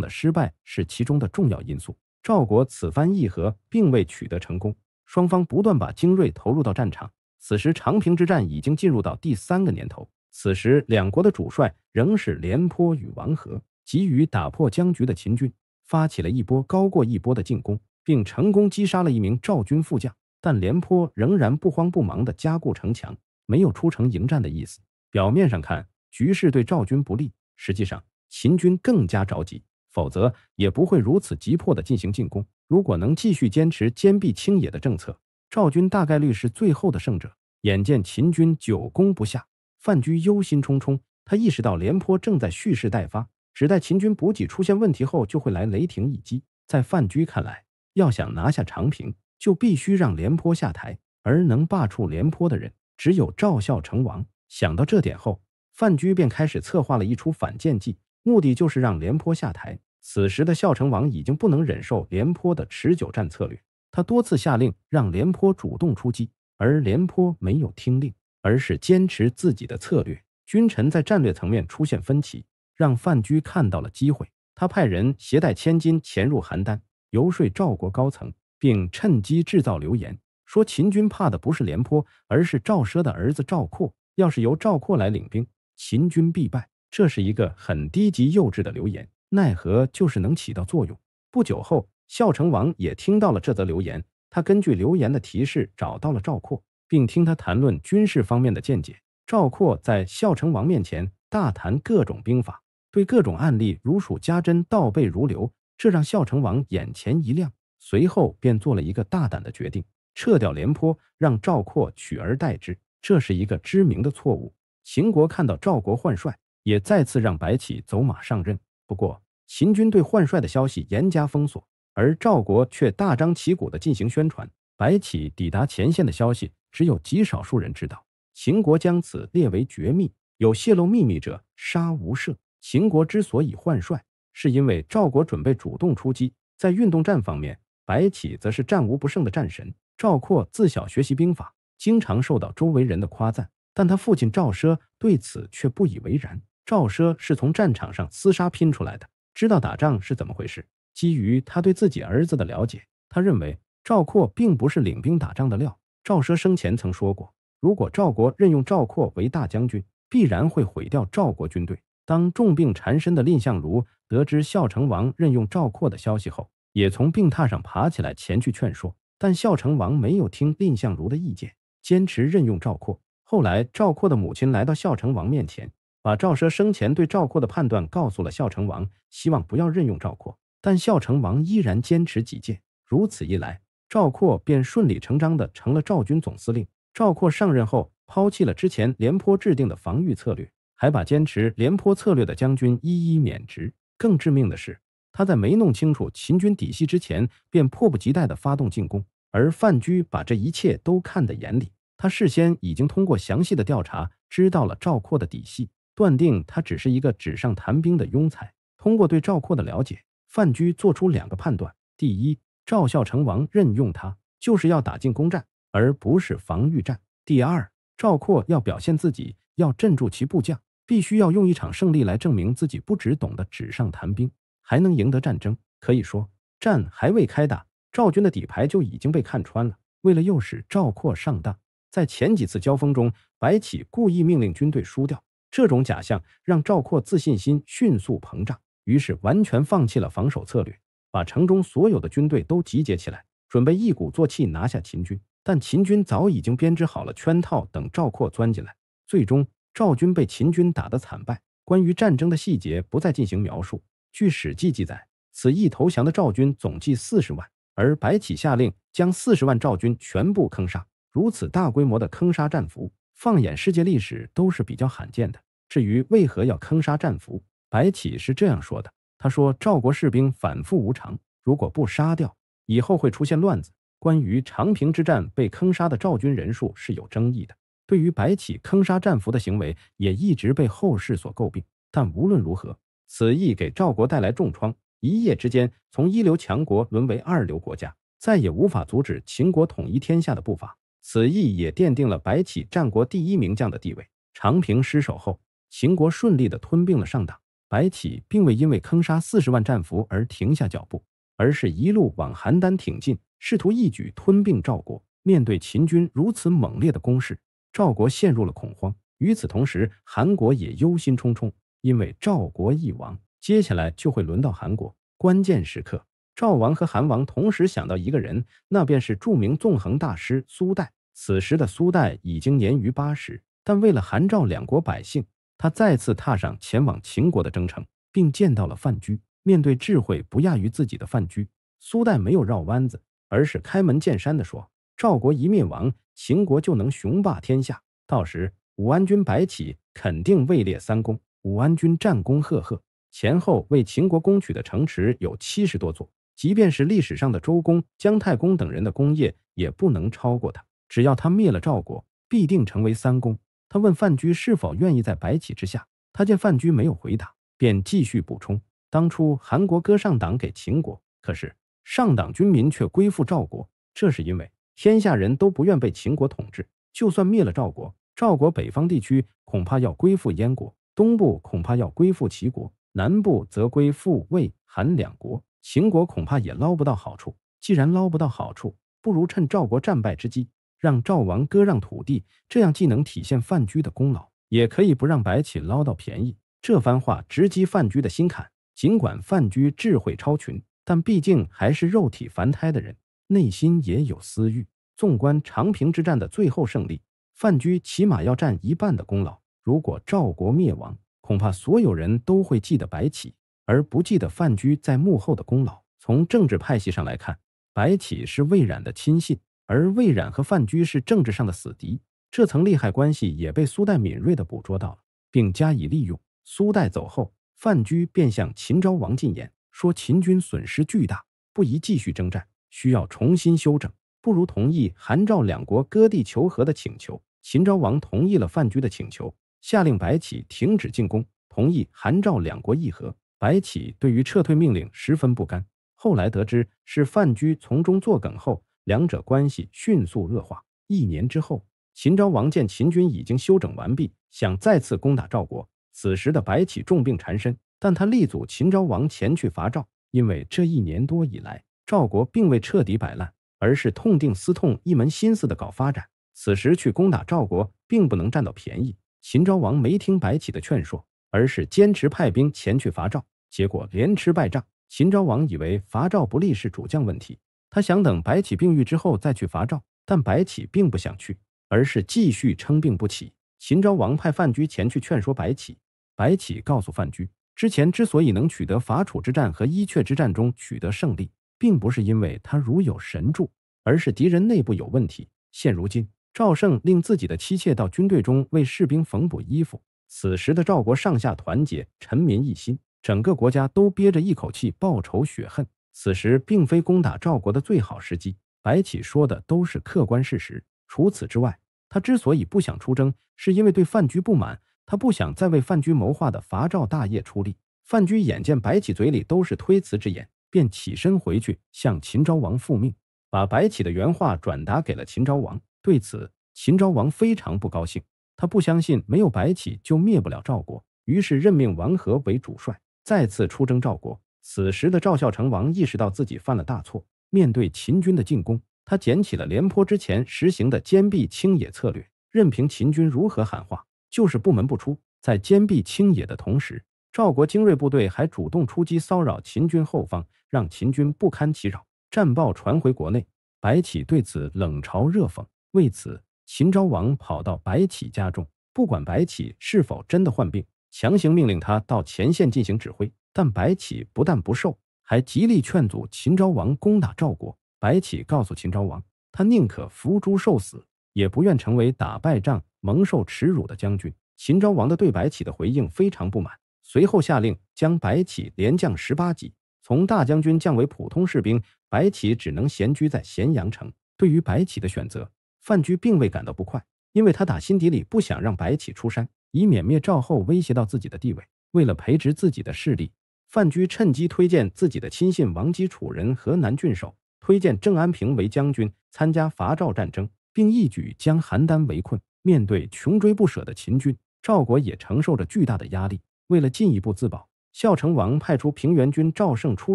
的失败是其中的重要因素。赵国此番议和并未取得成功，双方不断把精锐投入到战场。此时，长平之战已经进入到第三个年头，此时两国的主帅仍是廉颇与王和。急于打破僵局的秦军发起了一波高过一波的进攻，并成功击杀了一名赵军副将，但廉颇仍然不慌不忙地加固城墙，没有出城迎战的意思。表面上看，局势对赵军不利，实际上秦军更加着急，否则也不会如此急迫地进行进攻。如果能继续坚持坚壁清野的政策，赵军大概率是最后的胜者。眼见秦军久攻不下，范雎忧心忡忡，他意识到廉颇正在蓄势待发。只待秦军补给出现问题后，就会来雷霆一击。在范雎看来，要想拿下长平，就必须让廉颇下台。而能罢黜廉颇的人，只有赵孝成王。想到这点后，范雎便开始策划了一出反间计，目的就是让廉颇下台。此时的孝成王已经不能忍受廉颇的持久战策略，他多次下令让廉颇主动出击，而廉颇没有听令，而是坚持自己的策略。君臣在战略层面出现分歧。让范雎看到了机会，他派人携带千金潜入邯郸，游说赵国高层，并趁机制造流言，说秦军怕的不是廉颇，而是赵奢的儿子赵括。要是由赵括来领兵，秦军必败。这是一个很低级、幼稚的流言，奈何就是能起到作用。不久后，孝成王也听到了这则流言，他根据流言的提示找到了赵括，并听他谈论军事方面的见解。赵括在孝成王面前大谈各种兵法。对各种案例如数家珍，倒背如流，这让孝成王眼前一亮。随后便做了一个大胆的决定，撤掉廉颇，让赵括取而代之。这是一个知名的错误。秦国看到赵国换帅，也再次让白起走马上任。不过，秦军对换帅的消息严加封锁，而赵国却大张旗鼓地进行宣传。白起抵达前线的消息只有极少数人知道。秦国将此列为绝密，有泄露秘密者杀无赦。秦国之所以换帅，是因为赵国准备主动出击。在运动战方面，白起则是战无不胜的战神。赵括自小学习兵法，经常受到周围人的夸赞，但他父亲赵奢对此却不以为然。赵奢是从战场上厮杀拼出来的，知道打仗是怎么回事。基于他对自己儿子的了解，他认为赵括并不是领兵打仗的料。赵奢生前曾说过，如果赵国任用赵括为大将军，必然会毁掉赵国军队。当重病缠身的蔺相如得知孝成王任用赵括的消息后，也从病榻上爬起来前去劝说，但孝成王没有听蔺相如的意见，坚持任用赵括。后来，赵括的母亲来到孝成王面前，把赵奢生前对赵括的判断告诉了孝成王，希望不要任用赵括，但孝成王依然坚持己见。如此一来，赵括便顺理成章地成了赵军总司令。赵括上任后，抛弃了之前廉颇制定的防御策略。还把坚持廉颇策略的将军一一免职。更致命的是，他在没弄清楚秦军底细之前，便迫不及待地发动进攻。而范雎把这一切都看在眼里，他事先已经通过详细的调查知道了赵括的底细，断定他只是一个纸上谈兵的庸才。通过对赵括的了解，范雎做出两个判断：第一，赵孝成王任用他就是要打进攻战，而不是防御战；第二，赵括要表现自己，要镇住其部将。必须要用一场胜利来证明自己不只懂得纸上谈兵，还能赢得战争。可以说，战还未开打，赵军的底牌就已经被看穿了。为了诱使赵括上当，在前几次交锋中，白起故意命令军队输掉，这种假象让赵括自信心迅速膨胀，于是完全放弃了防守策略，把城中所有的军队都集结起来，准备一鼓作气拿下秦军。但秦军早已经编织好了圈套，等赵括钻进来，最终。赵军被秦军打得惨败，关于战争的细节不再进行描述。据《史记》记载，此役投降的赵军总计四十万，而白起下令将四十万赵军全部坑杀。如此大规模的坑杀战俘，放眼世界历史都是比较罕见的。至于为何要坑杀战俘，白起是这样说的：“他说赵国士兵反复无常，如果不杀掉，以后会出现乱子。”关于长平之战被坑杀的赵军人数是有争议的。对于白起坑杀战俘的行为，也一直被后世所诟病。但无论如何，此役给赵国带来重创，一夜之间从一流强国沦为二流国家，再也无法阻止秦国统一天下的步伐。此役也奠定了白起战国第一名将的地位。长平失守后，秦国顺利的吞并了上党，白起并未因为坑杀四十万战俘而停下脚步，而是一路往邯郸挺进，试图一举吞并赵国。面对秦军如此猛烈的攻势，赵国陷入了恐慌，与此同时，韩国也忧心忡忡，因为赵国一亡，接下来就会轮到韩国。关键时刻，赵王和韩王同时想到一个人，那便是著名纵横大师苏代。此时的苏代已经年逾八十，但为了韩赵两国百姓，他再次踏上前往秦国的征程，并见到了范雎。面对智慧不亚于自己的范雎，苏代没有绕弯子，而是开门见山地说。赵国一灭亡，秦国就能雄霸天下。到时，武安君白起肯定位列三公。武安君战功赫赫，前后为秦国攻取的城池有七十多座，即便是历史上的周公、姜太公等人的功业也不能超过他。只要他灭了赵国，必定成为三公。他问范雎是否愿意在白起之下。他见范雎没有回答，便继续补充：当初韩国割上党给秦国，可是上党军民却归附赵国，这是因为。天下人都不愿被秦国统治，就算灭了赵国，赵国北方地区恐怕要归附燕国，东部恐怕要归附齐国，南部则归附魏、韩两国，秦国恐怕也捞不到好处。既然捞不到好处，不如趁赵国战败之机，让赵王割让土地，这样既能体现范雎的功劳，也可以不让白起捞到便宜。这番话直击范雎的心坎，尽管范雎智慧超群，但毕竟还是肉体凡胎的人。内心也有私欲。纵观长平之战的最后胜利，范雎起码要占一半的功劳。如果赵国灭亡，恐怕所有人都会记得白起，而不记得范雎在幕后的功劳。从政治派系上来看，白起是魏冉的亲信，而魏冉和范雎是政治上的死敌。这层利害关系也被苏代敏锐的捕捉到了，并加以利用。苏代走后，范雎便向秦昭王进言，说秦军损失巨大，不宜继续征战。需要重新修整，不如同意韩赵两国割地求和的请求。秦昭王同意了范雎的请求，下令白起停止进攻，同意韩赵两国议和。白起对于撤退命令十分不甘，后来得知是范雎从中作梗后，两者关系迅速恶化。一年之后，秦昭王见秦军已经修整完毕，想再次攻打赵国。此时的白起重病缠身，但他力阻秦昭王前去伐赵，因为这一年多以来。赵国并未彻底摆烂，而是痛定思痛，一门心思的搞发展。此时去攻打赵国，并不能占到便宜。秦昭王没听白起的劝说，而是坚持派兵前去伐赵，结果连吃败仗。秦昭王以为伐赵不利是主将问题，他想等白起病愈之后再去伐赵，但白起并不想去，而是继续称病不起。秦昭王派范雎前去劝说白起，白起告诉范雎，之前之所以能取得伐楚之战和伊阙之战中取得胜利。并不是因为他如有神助，而是敌人内部有问题。现如今，赵胜令自己的妻妾到军队中为士兵缝补衣服。此时的赵国上下团结，臣民一心，整个国家都憋着一口气报仇雪恨。此时并非攻打赵国的最好时机。白起说的都是客观事实。除此之外，他之所以不想出征，是因为对范雎不满，他不想再为范雎谋划的伐赵大业出力。范雎眼见白起嘴里都是推辞之言。便起身回去，向秦昭王复命，把白起的原话转达给了秦昭王。对此，秦昭王非常不高兴，他不相信没有白起就灭不了赵国，于是任命王和为主帅，再次出征赵国。此时的赵孝成王意识到自己犯了大错，面对秦军的进攻，他捡起了廉颇之前实行的坚壁清野策略，任凭秦军如何喊话，就是不门不出。在坚壁清野的同时，赵国精锐部队还主动出击，骚扰秦军后方，让秦军不堪其扰。战报传回国内，白起对此冷嘲热讽。为此，秦昭王跑到白起家中，不管白起是否真的患病，强行命令他到前线进行指挥。但白起不但不受，还极力劝阻秦昭王攻打赵国。白起告诉秦昭王，他宁可伏诛受死，也不愿成为打败仗、蒙受耻辱的将军。秦昭王的对白起的回应非常不满。随后下令将白起连降十八级，从大将军降为普通士兵。白起只能闲居在咸阳城。对于白起的选择，范雎并未感到不快，因为他打心底里不想让白起出山，以免灭赵后威胁到自己的地位。为了培植自己的势力，范雎趁机推荐自己的亲信王稽，楚人河南郡守，推荐郑安平为将军参加伐赵战争，并一举将邯郸围困。面对穷追不舍的秦军，赵国也承受着巨大的压力。为了进一步自保，孝成王派出平原君赵胜出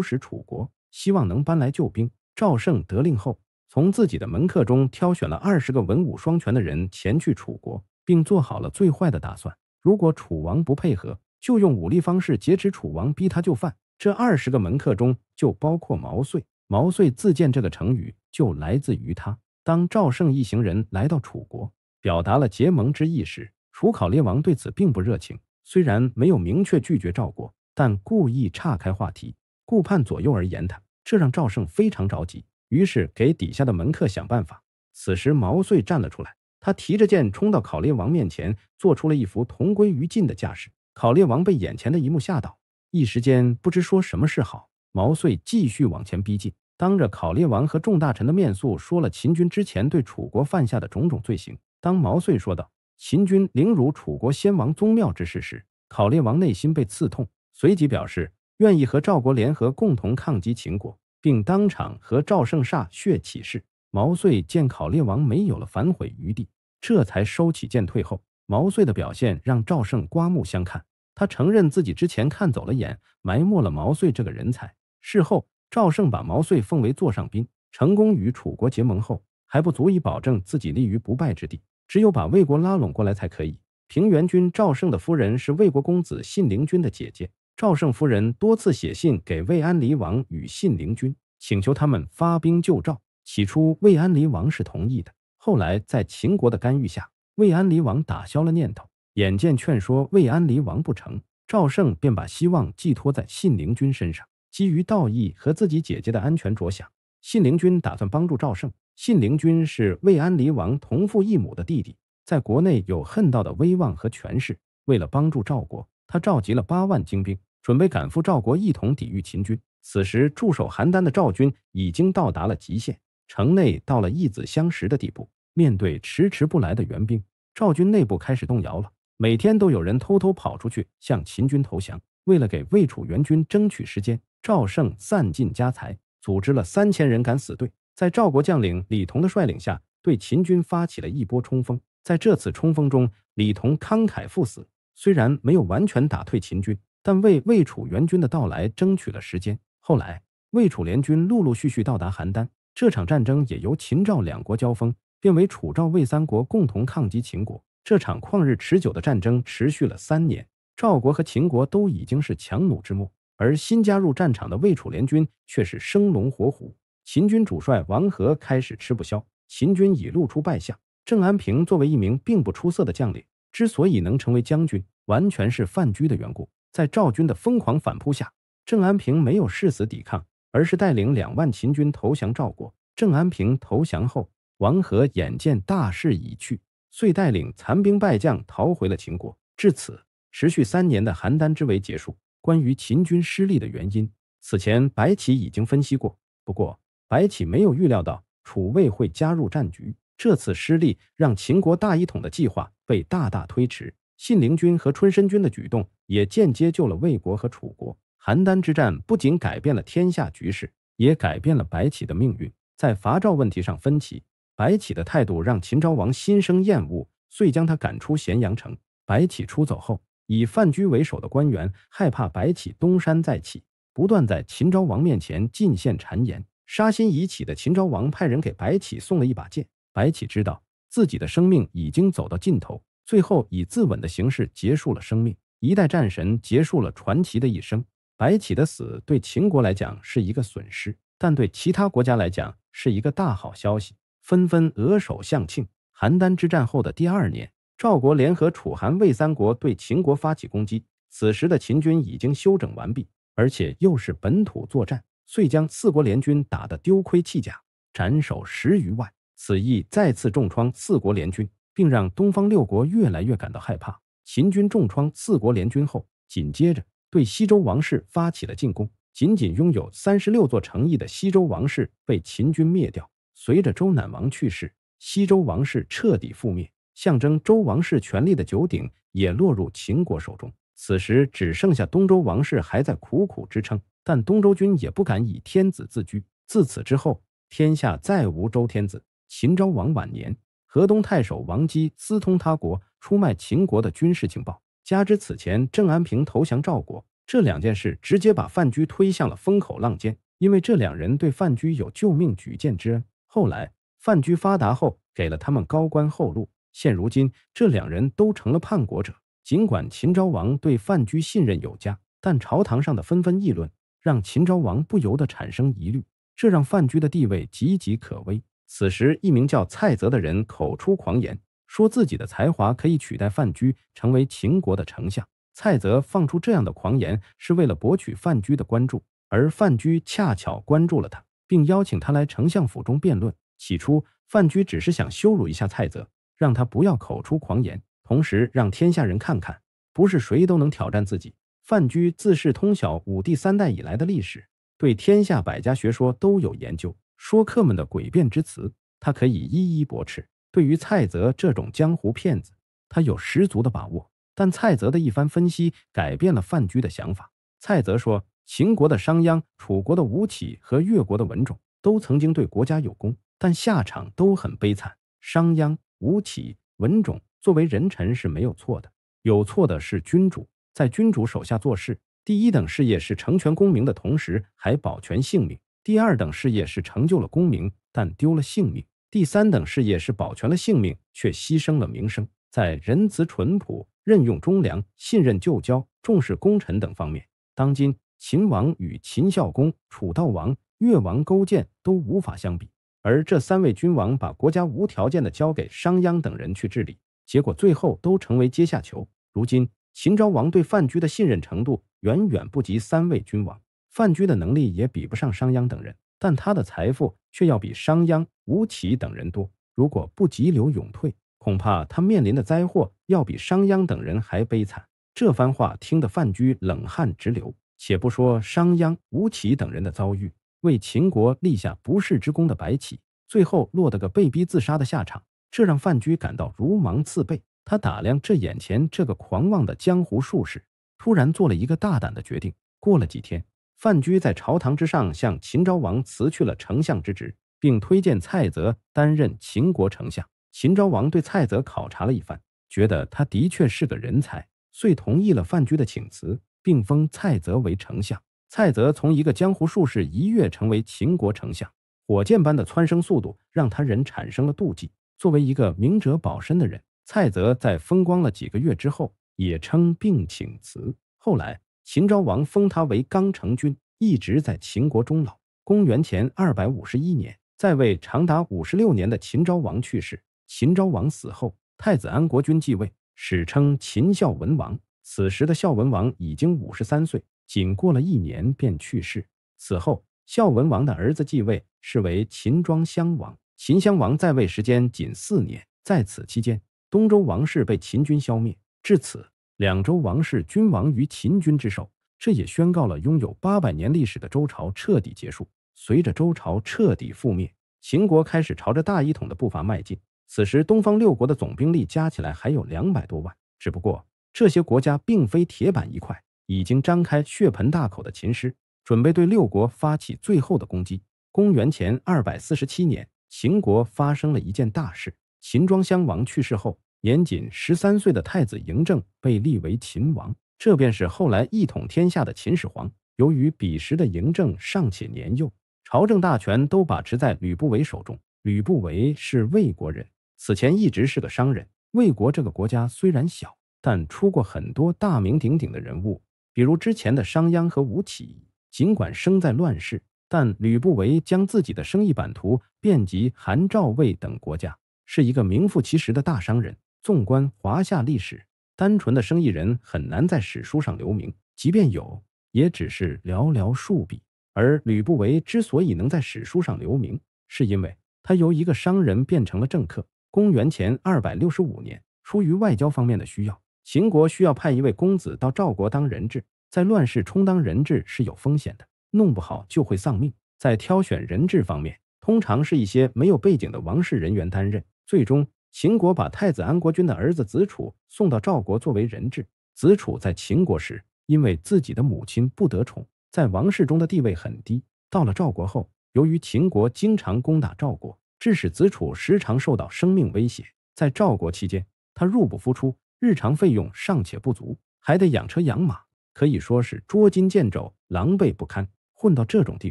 使楚国，希望能搬来救兵。赵胜得令后，从自己的门客中挑选了二十个文武双全的人前去楚国，并做好了最坏的打算：如果楚王不配合，就用武力方式劫持楚王，逼他就范。这二十个门客中就包括毛遂，毛遂自荐这个成语就来自于他。当赵胜一行人来到楚国，表达了结盟之意时，楚考烈王对此并不热情。虽然没有明确拒绝赵国，但故意岔开话题，顾盼左右而言他，这让赵胜非常着急，于是给底下的门客想办法。此时，毛遂站了出来，他提着剑冲到考烈王面前，做出了一副同归于尽的架势。考烈王被眼前的一幕吓到，一时间不知说什么是好。毛遂继续往前逼近，当着考烈王和众大臣的面诉说了秦军之前对楚国犯下的种种罪行。当毛遂说道。秦军凌辱楚国先王宗庙之事时，考烈王内心被刺痛，随即表示愿意和赵国联合，共同抗击秦国，并当场和赵胜歃血起誓。毛遂见考烈王没有了反悔余地，这才收起剑退后。毛遂的表现让赵胜刮目相看，他承认自己之前看走了眼，埋没了毛遂这个人才。事后，赵胜把毛遂奉为座上宾。成功与楚国结盟后，还不足以保证自己立于不败之地。只有把魏国拉拢过来才可以。平原君赵胜的夫人是魏国公子信陵君的姐姐，赵胜夫人多次写信给魏安离王与信陵君，请求他们发兵救赵。起初，魏安离王是同意的，后来在秦国的干预下，魏安离王打消了念头。眼见劝说魏安离王不成，赵胜便把希望寄托在信陵君身上。基于道义和自己姐姐的安全着想，信陵君打算帮助赵胜。信陵君是魏安离王同父异母的弟弟，在国内有恨道的威望和权势。为了帮助赵国，他召集了八万精兵，准备赶赴赵国，一同抵御秦军。此时驻守邯郸的赵军已经到达了极限，城内到了一子相食的地步。面对迟迟不来的援兵，赵军内部开始动摇了，每天都有人偷偷跑出去向秦军投降。为了给魏楚援军争取时间，赵胜散尽家财，组织了三千人敢死队。在赵国将领李同的率领下，对秦军发起了一波冲锋。在这次冲锋中，李同慷慨赴死。虽然没有完全打退秦军，但为魏楚援军的到来争取了时间。后来，魏楚联军陆陆续续到达邯郸，这场战争也由秦赵两国交锋，变为楚赵魏三国共同抗击秦国。这场旷日持久的战争持续了三年，赵国和秦国都已经是强弩之末，而新加入战场的魏楚联军却是生龙活虎。秦军主帅王和开始吃不消，秦军已露出败相。郑安平作为一名并不出色的将领，之所以能成为将军，完全是范雎的缘故。在赵军的疯狂反扑下，郑安平没有誓死抵抗，而是带领两万秦军投降赵国。郑安平投降后，王和眼见大势已去，遂带领残兵败将逃回了秦国。至此，持续三年的邯郸之围结束。关于秦军失利的原因，此前白起已经分析过，不过。白起没有预料到楚魏会加入战局，这次失利让秦国大一统的计划被大大推迟。信陵君和春申君的举动也间接救了魏国和楚国。邯郸之战不仅改变了天下局势，也改变了白起的命运。在伐赵问题上分歧，白起的态度让秦昭王心生厌恶，遂将他赶出咸阳城。白起出走后，以范雎为首的官员害怕白起东山再起，不断在秦昭王面前进献谗言。杀心已起的秦昭王派人给白起送了一把剑，白起知道自己的生命已经走到尽头，最后以自刎的形式结束了生命。一代战神结束了传奇的一生。白起的死对秦国来讲是一个损失，但对其他国家来讲是一个大好消息，纷纷额首相庆。邯郸之战后的第二年，赵国联合楚、韩、魏三国对秦国发起攻击。此时的秦军已经休整完毕，而且又是本土作战。遂将四国联军打得丢盔弃甲，斩首十余万，此役再次重创四国联军，并让东方六国越来越感到害怕。秦军重创四国联军后，紧接着对西周王室发起了进攻。仅仅拥有三十六座城邑的西周王室被秦军灭掉。随着周赧王去世，西周王室彻底覆灭，象征周王室权力的九鼎也落入秦国手中。此时只剩下东周王室还在苦苦支撑。但东周君也不敢以天子自居。自此之后，天下再无周天子。秦昭王晚年，河东太守王姬私通他国，出卖秦国的军事情报。加之此前郑安平投降赵国，这两件事直接把范雎推向了风口浪尖。因为这两人对范雎有救命举荐之恩，后来范雎发达后给了他们高官厚禄。现如今，这两人都成了叛国者。尽管秦昭王对范雎信任有加，但朝堂上的纷纷议论。让秦昭王不由得产生疑虑，这让范雎的地位岌岌可危。此时，一名叫蔡泽的人口出狂言，说自己的才华可以取代范雎，成为秦国的丞相。蔡泽放出这样的狂言，是为了博取范雎的关注，而范雎恰巧关注了他，并邀请他来丞相府中辩论。起初，范雎只是想羞辱一下蔡泽，让他不要口出狂言，同时让天下人看看，不是谁都能挑战自己。范雎自是通晓武帝三代以来的历史，对天下百家学说都有研究。说客们的诡辩之词，他可以一一驳斥。对于蔡泽这种江湖骗子，他有十足的把握。但蔡泽的一番分析改变了范雎的想法。蔡泽说：“秦国的商鞅、楚国的吴起和越国的文种，都曾经对国家有功，但下场都很悲惨。商鞅、吴起、文种作为人臣是没有错的，有错的是君主。”在君主手下做事，第一等事业是成全功名的同时还保全性命；第二等事业是成就了功名但丢了性命；第三等事业是保全了性命却牺牲了名声。在仁慈淳朴、任用忠良、信任旧交、重视功臣等方面，当今秦王与秦孝公、楚悼王、越王勾践都无法相比。而这三位君王把国家无条件地交给商鞅等人去治理，结果最后都成为阶下囚。如今。秦昭王对范雎的信任程度远远不及三位君王，范雎的能力也比不上商鞅等人，但他的财富却要比商鞅、吴起等人多。如果不急流勇退，恐怕他面临的灾祸要比商鞅等人还悲惨。这番话听得范雎冷汗直流。且不说商鞅、吴起等人的遭遇，为秦国立下不世之功的白起，最后落得个被逼自杀的下场，这让范雎感到如芒刺背。他打量这眼前这个狂妄的江湖术士，突然做了一个大胆的决定。过了几天，范雎在朝堂之上向秦昭王辞去了丞相之职，并推荐蔡泽担任秦国丞相。秦昭王对蔡泽考察了一番，觉得他的确是个人才，遂同意了范雎的请辞，并封蔡泽为丞相。蔡泽从一个江湖术士一跃成为秦国丞相，火箭般的蹿升速度让他人产生了妒忌。作为一个明哲保身的人。蔡泽在风光了几个月之后，也称病请辞。后来，秦昭王封他为刚成君，一直在秦国终老。公元前二百五十一年，在位长达五十六年的秦昭王去世。秦昭王死后，太子安国君继位，史称秦孝文王。此时的孝文王已经五十三岁，仅过了一年便去世。此后，孝文王的儿子继位，是为秦庄襄王。秦襄王在位时间仅四年，在此期间。东周王室被秦军消灭，至此两周王室均亡于秦军之手，这也宣告了拥有八百年历史的周朝彻底结束。随着周朝彻底覆灭，秦国开始朝着大一统的步伐迈进。此时，东方六国的总兵力加起来还有两百多万，只不过这些国家并非铁板一块。已经张开血盆大口的秦师，准备对六国发起最后的攻击。公元前二百四十七年，秦国发生了一件大事：秦庄襄王去世后。年仅十三岁的太子嬴政被立为秦王，这便是后来一统天下的秦始皇。由于彼时的嬴政尚且年幼，朝政大权都把持在吕不韦手中。吕不韦是魏国人，此前一直是个商人。魏国这个国家虽然小，但出过很多大名鼎鼎的人物，比如之前的商鞅和吴起。尽管生在乱世，但吕不韦将自己的生意版图遍及韩、赵、魏等国家，是一个名副其实的大商人。纵观华夏历史，单纯的生意人很难在史书上留名，即便有，也只是寥寥数笔。而吕不韦之所以能在史书上留名，是因为他由一个商人变成了政客。公元前二百六十五年，出于外交方面的需要，秦国需要派一位公子到赵国当人质。在乱世充当人质是有风险的，弄不好就会丧命。在挑选人质方面，通常是一些没有背景的王室人员担任。最终。秦国把太子安国君的儿子子楚送到赵国作为人质。子楚在秦国时，因为自己的母亲不得宠，在王室中的地位很低。到了赵国后，由于秦国经常攻打赵国，致使子楚时常受到生命威胁。在赵国期间，他入不敷出，日常费用尚且不足，还得养车养马，可以说是捉襟见肘，狼狈不堪。混到这种地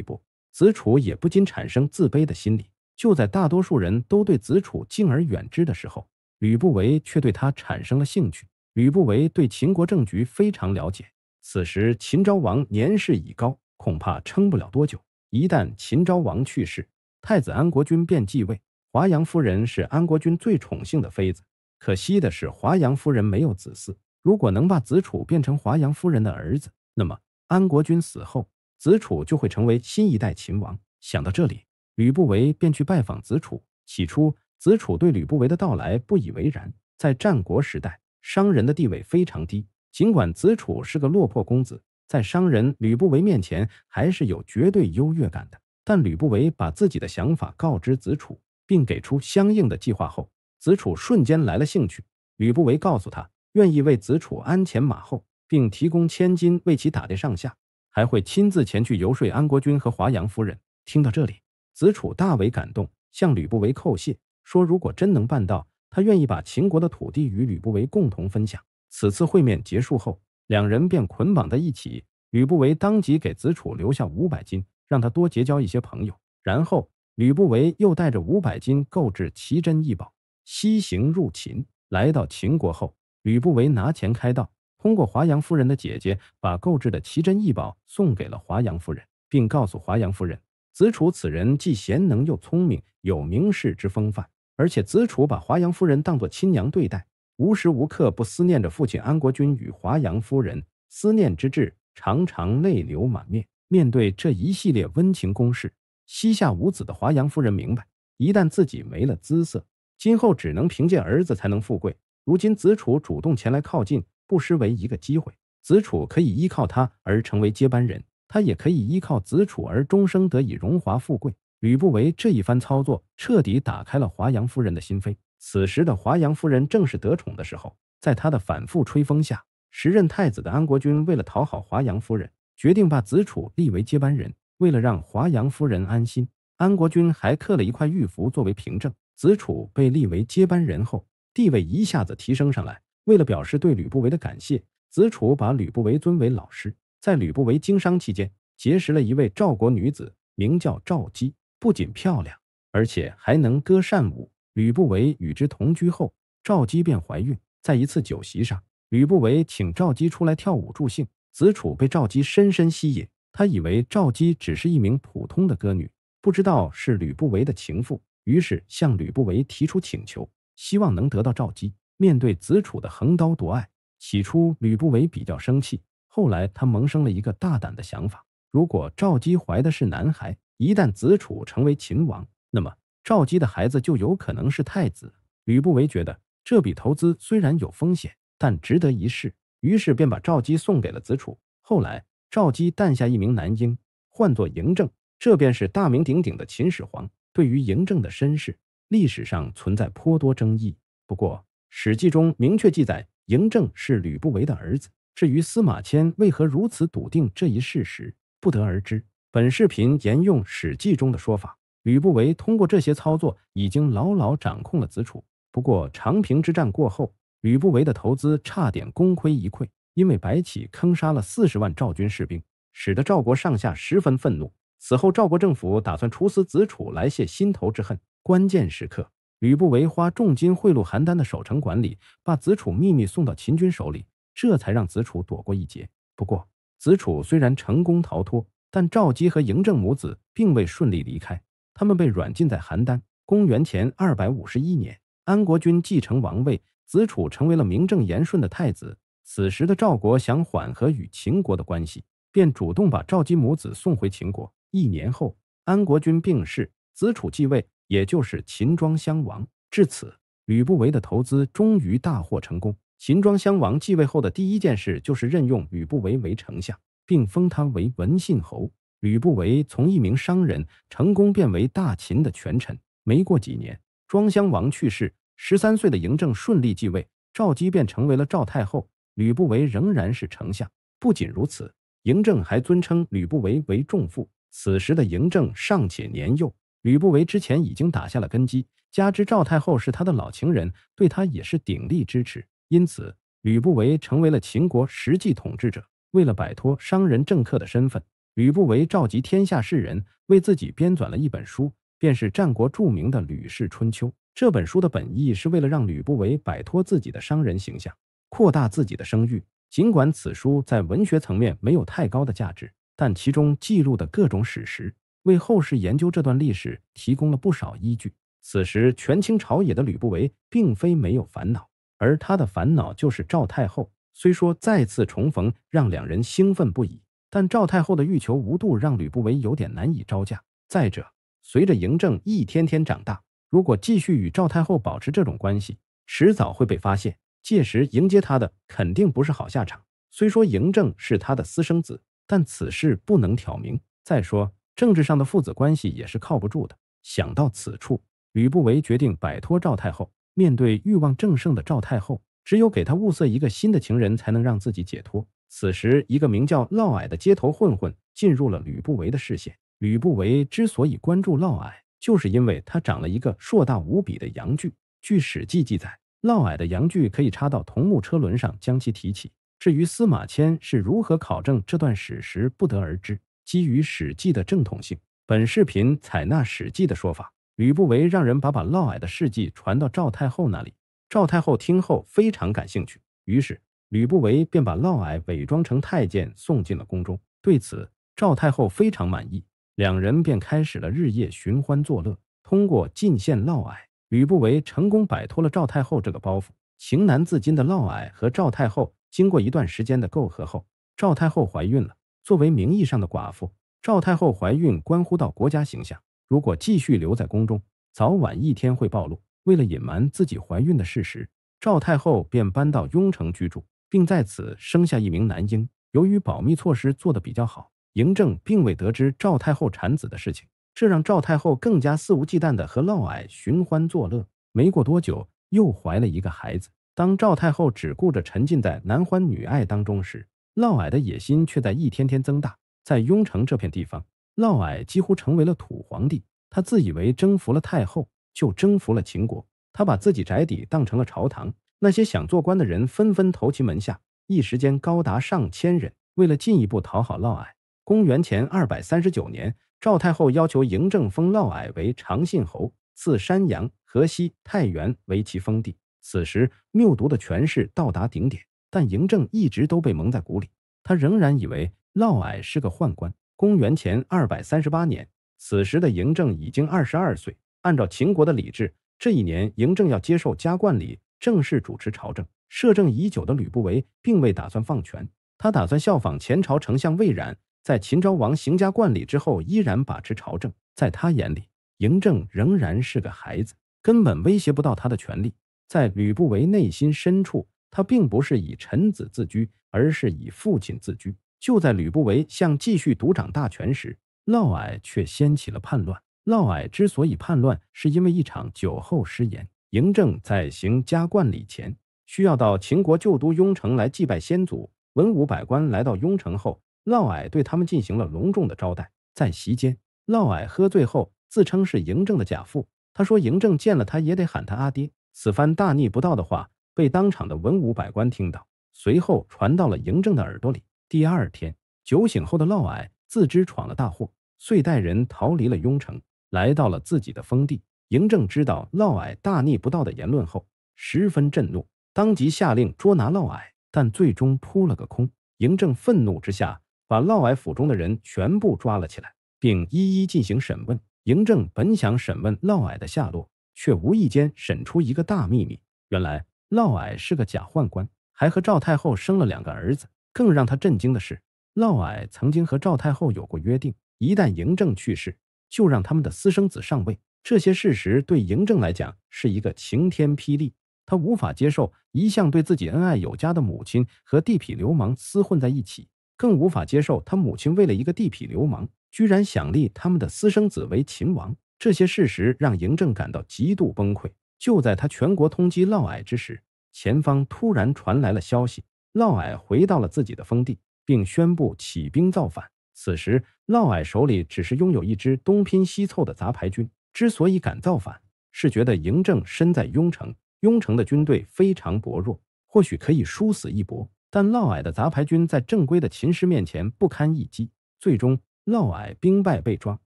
步，子楚也不禁产生自卑的心理。就在大多数人都对子楚敬而远之的时候，吕不韦却对他产生了兴趣。吕不韦对秦国政局非常了解。此时，秦昭王年事已高，恐怕撑不了多久。一旦秦昭王去世，太子安国君便继位。华阳夫人是安国君最宠幸的妃子，可惜的是，华阳夫人没有子嗣。如果能把子楚变成华阳夫人的儿子，那么安国君死后，子楚就会成为新一代秦王。想到这里。吕不韦便去拜访子楚。起初，子楚对吕不韦的到来不以为然。在战国时代，商人的地位非常低。尽管子楚是个落魄公子，在商人吕不韦面前还是有绝对优越感的。但吕不韦把自己的想法告知子楚，并给出相应的计划后，子楚瞬间来了兴趣。吕不韦告诉他，愿意为子楚鞍前马后，并提供千金为其打点上下，还会亲自前去游说安国君和华阳夫人。听到这里，子楚大为感动，向吕不韦叩谢，说：“如果真能办到，他愿意把秦国的土地与吕不韦共同分享。”此次会面结束后，两人便捆绑在一起。吕不韦当即给子楚留下五百金，让他多结交一些朋友。然后，吕不韦又带着五百金购置奇珍异宝，西行入秦。来到秦国后，吕不韦拿钱开道，通过华阳夫人的姐姐，把购置的奇珍异宝送给了华阳夫人，并告诉华阳夫人。子楚此人既贤能又聪明，有名士之风范。而且子楚把华阳夫人当作亲娘对待，无时无刻不思念着父亲安国君与华阳夫人，思念之至，常常泪流满面。面对这一系列温情攻势，膝下无子的华阳夫人明白，一旦自己没了姿色，今后只能凭借儿子才能富贵。如今子楚主动前来靠近，不失为一个机会。子楚可以依靠他而成为接班人。他也可以依靠子楚而终生得以荣华富贵。吕不韦这一番操作，彻底打开了华阳夫人的心扉。此时的华阳夫人正是得宠的时候，在他的反复吹风下，时任太子的安国君为了讨好华阳夫人，决定把子楚立为接班人。为了让华阳夫人安心，安国君还刻了一块玉符作为凭证。子楚被立为接班人后，地位一下子提升上来。为了表示对吕不韦的感谢，子楚把吕不韦尊为老师。在吕不韦经商期间，结识了一位赵国女子，名叫赵姬，不仅漂亮，而且还能歌善舞。吕不韦与之同居后，赵姬便怀孕。在一次酒席上，吕不韦请赵姬出来跳舞助兴。子楚被赵姬深深吸引，他以为赵姬只是一名普通的歌女，不知道是吕不韦的情妇，于是向吕不韦提出请求，希望能得到赵姬。面对子楚的横刀夺爱，起初吕不韦比较生气。后来，他萌生了一个大胆的想法：如果赵姬怀的是男孩，一旦子楚成为秦王，那么赵姬的孩子就有可能是太子。吕不韦觉得这笔投资虽然有风险，但值得一试，于是便把赵姬送给了子楚。后来，赵姬诞下一名男婴，唤作嬴政，这便是大名鼎鼎的秦始皇。对于嬴政的身世，历史上存在颇多争议，不过《史记》中明确记载，嬴政是吕不韦的儿子。至于司马迁为何如此笃定这一事实，不得而知。本视频沿用《史记》中的说法：，吕不韦通过这些操作，已经牢牢掌控了子楚。不过，长平之战过后，吕不韦的投资差点功亏一篑，因为白起坑杀了四十万赵军士兵，使得赵国上下十分愤怒。此后，赵国政府打算处死子楚来泄心头之恨。关键时刻，吕不韦花重金贿赂邯郸的守城管理，把子楚秘密送到秦军手里。这才让子楚躲过一劫。不过，子楚虽然成功逃脱，但赵姬和嬴政母子并未顺利离开，他们被软禁在邯郸。公元前二百五十一年，安国君继承王位，子楚成为了名正言顺的太子。此时的赵国想缓和与秦国的关系，便主动把赵姬母子送回秦国。一年后，安国君病逝，子楚继位，也就是秦庄襄王。至此，吕不韦的投资终于大获成功。秦庄襄王继位后的第一件事就是任用吕不韦为丞相，并封他为文信侯。吕不韦从一名商人成功变为大秦的权臣。没过几年，庄襄王去世，十三岁的嬴政顺利继位，赵姬便成为了赵太后。吕不韦仍然是丞相。不仅如此，嬴政还尊称吕不韦为仲父。此时的嬴政尚且年幼，吕不韦之前已经打下了根基，加之赵太后是他的老情人，对他也是鼎力支持。因此，吕不韦成为了秦国实际统治者。为了摆脱商人政客的身份，吕不韦召集天下士人，为自己编纂了一本书，便是战国著名的《吕氏春秋》。这本书的本意是为了让吕不韦摆脱自己的商人形象，扩大自己的声誉。尽管此书在文学层面没有太高的价值，但其中记录的各种史实，为后世研究这段历史提供了不少依据。此时，权倾朝野的吕不韦，并非没有烦恼。而他的烦恼就是赵太后。虽说再次重逢让两人兴奋不已，但赵太后的欲求无度让吕不韦有点难以招架。再者，随着嬴政一天天长大，如果继续与赵太后保持这种关系，迟早会被发现。届时迎接他的肯定不是好下场。虽说嬴政是他的私生子，但此事不能挑明。再说，政治上的父子关系也是靠不住的。想到此处，吕不韦决定摆脱赵太后。面对欲望正盛的赵太后，只有给她物色一个新的情人，才能让自己解脱。此时，一个名叫嫪毐的街头混混进入了吕不韦的视线。吕不韦之所以关注嫪毐，就是因为他长了一个硕大无比的羊具。据《史记》记载，嫪毐的羊具可以插到桐木车轮上，将其提起。至于司马迁是如何考证这段史实，不得而知。基于《史记》的正统性，本视频采纳《史记》的说法。吕不韦让人把把嫪毐的事迹传到赵太后那里，赵太后听后非常感兴趣，于是吕不韦便把嫪毐伪装成太监送进了宫中。对此，赵太后非常满意，两人便开始了日夜寻欢作乐。通过进献嫪毐，吕不韦成功摆脱了赵太后这个包袱。情难自禁的嫪毐和赵太后经过一段时间的苟合后，赵太后怀孕了。作为名义上的寡妇，赵太后怀孕关乎到国家形象。如果继续留在宫中，早晚一天会暴露。为了隐瞒自己怀孕的事实，赵太后便搬到雍城居住，并在此生下一名男婴。由于保密措施做的比较好，嬴政并未得知赵太后产子的事情，这让赵太后更加肆无忌惮的和嫪毐寻欢作乐。没过多久，又怀了一个孩子。当赵太后只顾着沉浸在男欢女爱当中时，嫪毐的野心却在一天天增大。在雍城这片地方。嫪毐几乎成为了土皇帝，他自以为征服了太后，就征服了秦国。他把自己宅邸当成了朝堂，那些想做官的人纷纷投其门下，一时间高达上千人。为了进一步讨好嫪毐，公元前二百三十九年，赵太后要求嬴政封嫪毐为长信侯，赐山阳、河西、太原为其封地。此时，谬毒的权势到达顶点，但嬴政一直都被蒙在鼓里，他仍然以为嫪毐是个宦官。公元前二百三十八年，此时的嬴政已经二十二岁。按照秦国的礼制，这一年嬴政要接受加冠礼，正式主持朝政。摄政已久的吕不韦并未打算放权，他打算效仿前朝丞相魏冉，在秦昭王行加冠礼之后，依然把持朝政。在他眼里，嬴政仍然是个孩子，根本威胁不到他的权利。在吕不韦内心深处，他并不是以臣子自居，而是以父亲自居。就在吕不韦想继续独掌大权时，嫪毐却掀起了叛乱。嫪毐之所以叛乱，是因为一场酒后失言。嬴政在行加冠礼前，需要到秦国旧都雍城来祭拜先祖。文武百官来到雍城后，嫪毐对他们进行了隆重的招待。在席间，嫪毐喝醉后自称是嬴政的假父，他说：“嬴政见了他也得喊他阿爹。”此番大逆不道的话被当场的文武百官听到，随后传到了嬴政的耳朵里。第二天，酒醒后的嫪毐自知闯了大祸，遂带人逃离了雍城，来到了自己的封地。嬴政知道嫪毐大逆不道的言论后，十分震怒，当即下令捉拿嫪毐，但最终扑了个空。嬴政愤怒之下，把嫪毐府中的人全部抓了起来，并一一进行审问。嬴政本想审问嫪毐的下落，却无意间审出一个大秘密：原来嫪毐是个假宦官，还和赵太后生了两个儿子。更让他震惊的是，嫪毐曾经和赵太后有过约定，一旦嬴政去世，就让他们的私生子上位。这些事实对嬴政来讲是一个晴天霹雳，他无法接受一向对自己恩爱有加的母亲和地痞流氓厮混在一起，更无法接受他母亲为了一个地痞流氓，居然想立他们的私生子为秦王。这些事实让嬴政感到极度崩溃。就在他全国通缉嫪毐之时，前方突然传来了消息。嫪毐回到了自己的封地，并宣布起兵造反。此时，嫪毐手里只是拥有一支东拼西凑的杂牌军。之所以敢造反，是觉得嬴政身在雍城，雍城的军队非常薄弱，或许可以殊死一搏。但嫪毐的杂牌军在正规的秦师面前不堪一击，最终，嫪毐兵败被抓，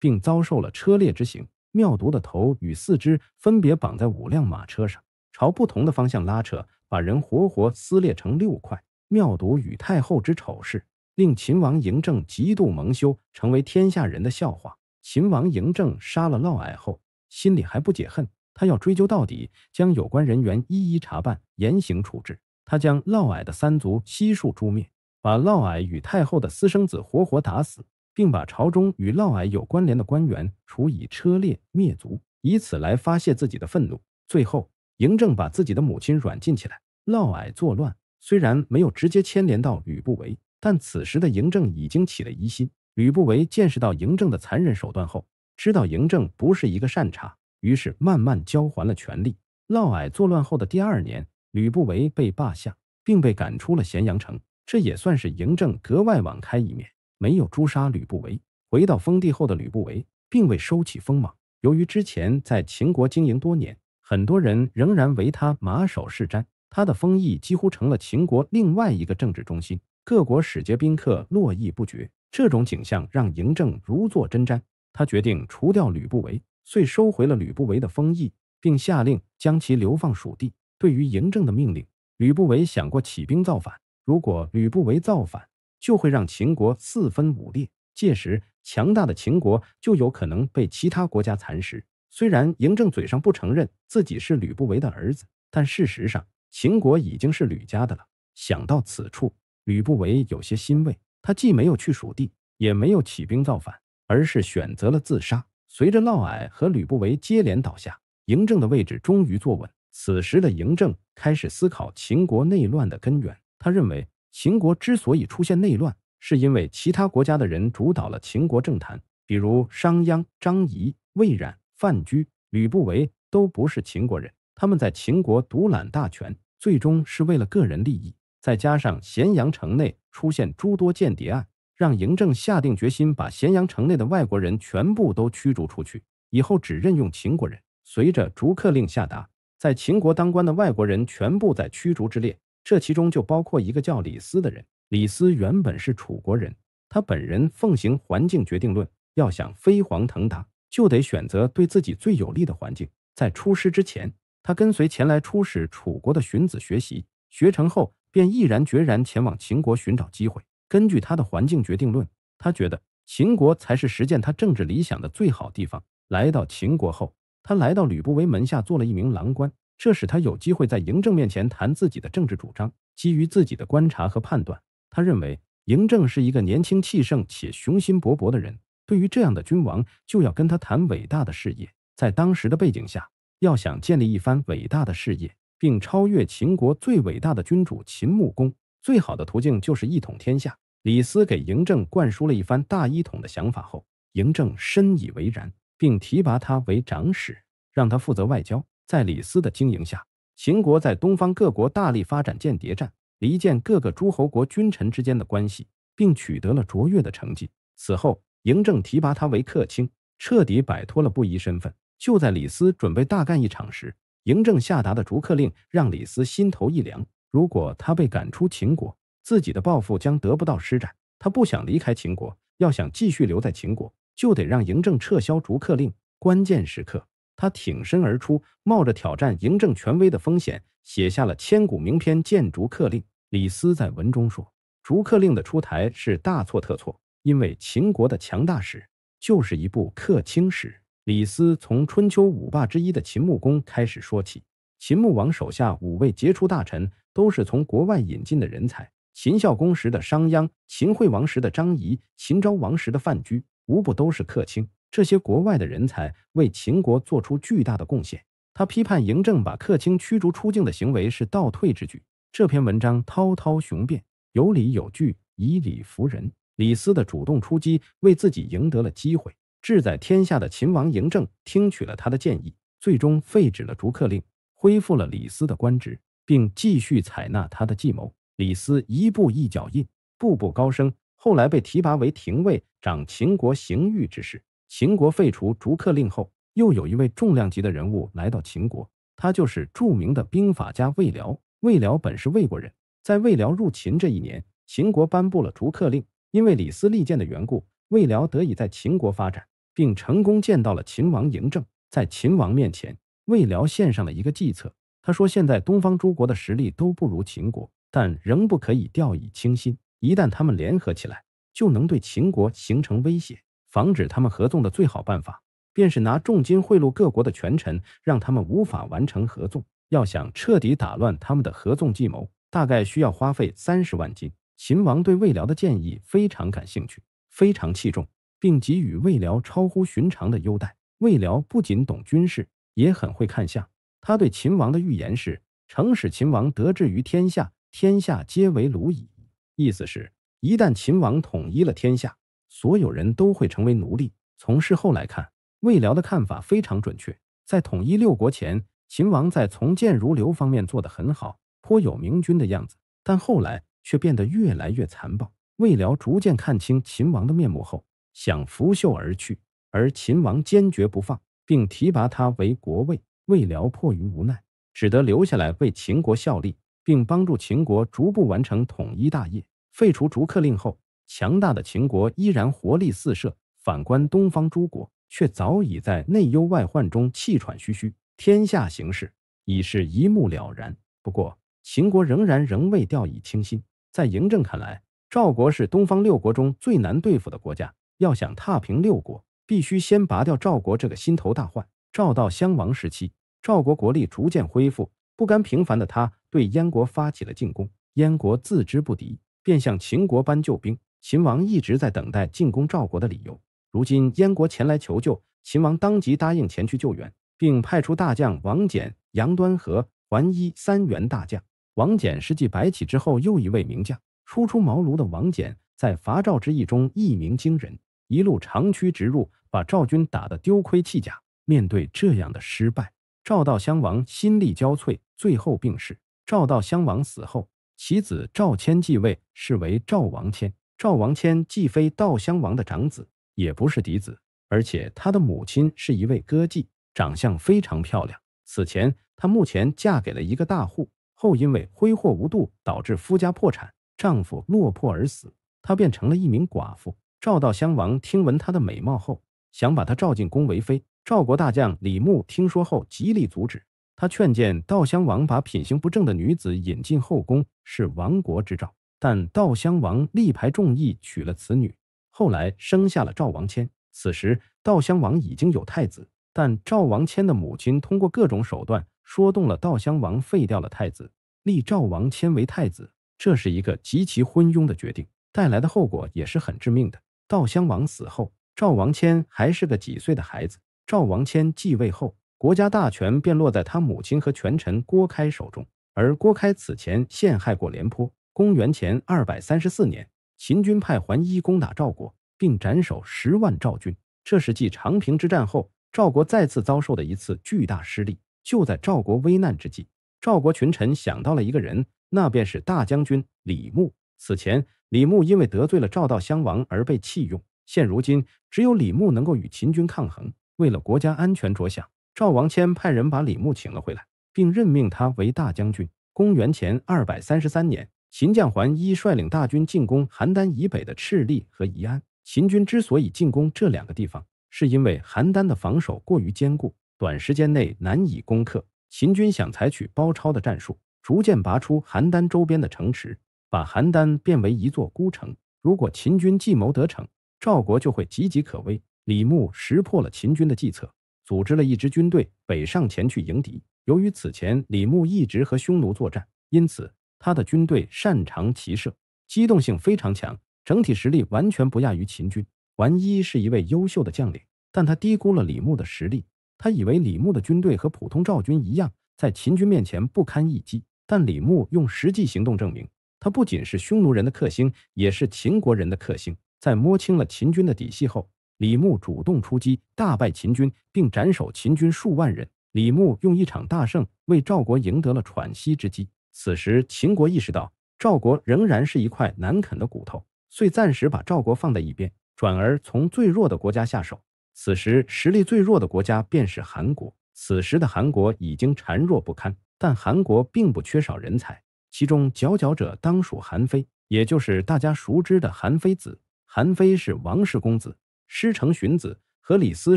并遭受了车裂之刑。妙毒的头与四肢分别绑在五辆马车上，朝不同的方向拉扯。把人活活撕裂成六块。妙毒与太后之丑事，令秦王嬴政极度蒙羞，成为天下人的笑话。秦王嬴政杀了嫪毐后，心里还不解恨，他要追究到底，将有关人员一一查办，严刑处置。他将嫪毐的三族悉数诛灭，把嫪毐与太后的私生子活活打死，并把朝中与嫪毐有关联的官员处以车裂灭族，以此来发泄自己的愤怒。最后。嬴政把自己的母亲软禁起来，嫪毐作乱，虽然没有直接牵连到吕不韦，但此时的嬴政已经起了疑心。吕不韦见识到嬴政的残忍手段后，知道嬴政不是一个善茬，于是慢慢交还了权力。嫪毐作乱后的第二年，吕不韦被罢相，并被赶出了咸阳城。这也算是嬴政格外网开一面，没有诛杀吕不韦。回到封地后的吕不韦，并未收起锋芒，由于之前在秦国经营多年。很多人仍然为他马首是瞻，他的封邑几乎成了秦国另外一个政治中心，各国使节宾客络绎不绝。这种景象让嬴政如坐针毡，他决定除掉吕不韦，遂收回了吕不韦的封邑，并下令将其流放蜀地。对于嬴政的命令，吕不韦想过起兵造反。如果吕不韦造反，就会让秦国四分五裂，届时强大的秦国就有可能被其他国家蚕食。虽然嬴政嘴上不承认自己是吕不韦的儿子，但事实上，秦国已经是吕家的了。想到此处，吕不韦有些欣慰。他既没有去蜀地，也没有起兵造反，而是选择了自杀。随着嫪毐和吕不韦接连倒下，嬴政的位置终于坐稳。此时的嬴政开始思考秦国内乱的根源。他认为，秦国之所以出现内乱，是因为其他国家的人主导了秦国政坛，比如商鞅、张仪、魏冉。范雎、吕不韦都不是秦国人，他们在秦国独揽大权，最终是为了个人利益。再加上咸阳城内出现诸多间谍案，让嬴政下定决心把咸阳城内的外国人全部都驱逐出去，以后只任用秦国人。随着逐客令下达，在秦国当官的外国人全部在驱逐之列，这其中就包括一个叫李斯的人。李斯原本是楚国人，他本人奉行环境决定论，要想飞黄腾达。就得选择对自己最有利的环境。在出师之前，他跟随前来出使楚国的荀子学习，学成后便毅然决然前往秦国寻找机会。根据他的环境决定论，他觉得秦国才是实践他政治理想的最好地方。来到秦国后，他来到吕不韦门下做了一名郎官，这使他有机会在嬴政面前谈自己的政治主张。基于自己的观察和判断，他认为嬴政是一个年轻气盛且雄心勃勃的人。对于这样的君王，就要跟他谈伟大的事业。在当时的背景下，要想建立一番伟大的事业，并超越秦国最伟大的君主秦穆公，最好的途径就是一统天下。李斯给嬴政灌输了一番大一统的想法后，嬴政深以为然，并提拔他为长史，让他负责外交。在李斯的经营下，秦国在东方各国大力发展间谍战，离间各个诸侯国君臣之间的关系，并取得了卓越的成绩。此后，嬴政提拔他为客卿，彻底摆脱了布衣身份。就在李斯准备大干一场时，嬴政下达的逐客令让李斯心头一凉。如果他被赶出秦国，自己的抱负将得不到施展。他不想离开秦国，要想继续留在秦国，就得让嬴政撤销逐客令。关键时刻，他挺身而出，冒着挑战嬴政权威的风险，写下了千古名篇《谏逐客令》。李斯在文中说：“逐客令的出台是大错特错。”因为秦国的强大史，就是一部客卿史。李斯从春秋五霸之一的秦穆公开始说起，秦穆王手下五位杰出大臣都是从国外引进的人才。秦孝公时的商鞅、秦惠王时的张仪、秦昭王时的范雎，无不都是客卿。这些国外的人才为秦国做出巨大的贡献。他批判嬴政把客卿驱逐出境的行为是倒退之举。这篇文章滔滔雄辩，有理有据，以理服人。李斯的主动出击，为自己赢得了机会。志在天下的秦王嬴政听取了他的建议，最终废止了逐客令，恢复了李斯的官职，并继续采纳他的计谋。李斯一步一脚印，步步高升，后来被提拔为廷尉，掌秦国刑狱之事。秦国废除逐客令后，又有一位重量级的人物来到秦国，他就是著名的兵法家魏辽。魏辽本是魏国人，在魏辽入秦这一年，秦国颁布了逐客令。因为李斯利剑的缘故，魏辽得以在秦国发展，并成功见到了秦王嬴政。在秦王面前，魏辽献上了一个计策。他说：“现在东方诸国的实力都不如秦国，但仍不可以掉以轻心。一旦他们联合起来，就能对秦国形成威胁。防止他们合纵的最好办法，便是拿重金贿赂各国的权臣，让他们无法完成合纵。要想彻底打乱他们的合纵计谋，大概需要花费三十万金。”秦王对魏辽的建议非常感兴趣，非常器重，并给予魏辽超乎寻常的优待。魏辽不仅懂军事，也很会看相。他对秦王的预言是：“诚使秦王得志于天下，天下皆为奴矣。”意思是，一旦秦王统一了天下，所有人都会成为奴隶。从事后来看，魏辽的看法非常准确。在统一六国前，秦王在从谏如流方面做得很好，颇有明君的样子。但后来，却变得越来越残暴。魏辽逐渐看清秦王的面目后，想拂袖而去，而秦王坚决不放，并提拔他为国尉。魏辽迫于无奈，只得留下来为秦国效力，并帮助秦国逐步完成统一大业。废除逐客令后，强大的秦国依然活力四射。反观东方诸国，却早已在内忧外患中气喘吁吁。天下形势已是一目了然。不过，秦国仍然仍未掉以轻心。在嬴政看来，赵国是东方六国中最难对付的国家。要想踏平六国，必须先拔掉赵国这个心头大患。赵到襄王时期，赵国国力逐渐恢复，不甘平凡的他，对燕国发起了进攻。燕国自知不敌，便向秦国搬救兵。秦王一直在等待进攻赵国的理由，如今燕国前来求救，秦王当即答应前去救援，并派出大将王翦、杨端和、桓伊三员大将。王翦是继白起之后又一位名将。初出茅庐的王翦在伐赵之役中一鸣惊人，一路长驱直入，把赵军打得丢盔弃甲。面对这样的失败，赵悼襄王心力交瘁，最后病逝。赵悼襄王死后，其子赵谦继位，是为赵王谦。赵王谦既非悼襄王的长子，也不是嫡子，而且他的母亲是一位歌妓，长相非常漂亮。此前，他目前嫁给了一个大户。后因为挥霍无度，导致夫家破产，丈夫落魄而死，她变成了一名寡妇。赵悼襄王听闻她的美貌后，想把她召进宫为妃。赵国大将李牧听说后，极力阻止他，劝谏悼襄王把品行不正的女子引进后宫是亡国之兆。但悼襄王力排众议，娶了此女，后来生下了赵王谦。此时，悼襄王已经有太子，但赵王谦的母亲通过各种手段。说动了，道襄王废掉了太子，立赵王迁为太子，这是一个极其昏庸的决定，带来的后果也是很致命的。道襄王死后，赵王迁还是个几岁的孩子。赵王迁继位后，国家大权便落在他母亲和权臣郭开手中。而郭开此前陷害过廉颇。公元前二百三十四年，秦军派桓伊攻打赵国，并斩首十万赵军，这是继长平之战后赵国再次遭受的一次巨大失利。就在赵国危难之际，赵国群臣想到了一个人，那便是大将军李牧。此前，李牧因为得罪了赵悼襄王而被弃用，现如今只有李牧能够与秦军抗衡。为了国家安全着想，赵王谦派人把李牧请了回来，并任命他为大将军。公元前二百三十三年，秦将桓伊率领大军进攻邯郸以北的赤丽和宜安。秦军之所以进攻这两个地方，是因为邯郸的防守过于坚固。短时间内难以攻克。秦军想采取包抄的战术，逐渐拔出邯郸周边的城池，把邯郸变为一座孤城。如果秦军计谋得逞，赵国就会岌岌可危。李牧识破了秦军的计策，组织了一支军队北上前去迎敌。由于此前李牧一直和匈奴作战，因此他的军队擅长骑射，机动性非常强，整体实力完全不亚于秦军。完一是一位优秀的将领，但他低估了李牧的实力。他以为李牧的军队和普通赵军一样，在秦军面前不堪一击，但李牧用实际行动证明，他不仅是匈奴人的克星，也是秦国人的克星。在摸清了秦军的底细后，李牧主动出击，大败秦军，并斩首秦军数万人。李牧用一场大胜为赵国赢得了喘息之机。此时，秦国意识到赵国仍然是一块难啃的骨头，遂暂时把赵国放在一边，转而从最弱的国家下手。此时实力最弱的国家便是韩国。此时的韩国已经孱弱不堪，但韩国并不缺少人才，其中佼佼者当属韩非，也就是大家熟知的韩非子。韩非是王室公子，师承荀子，和李斯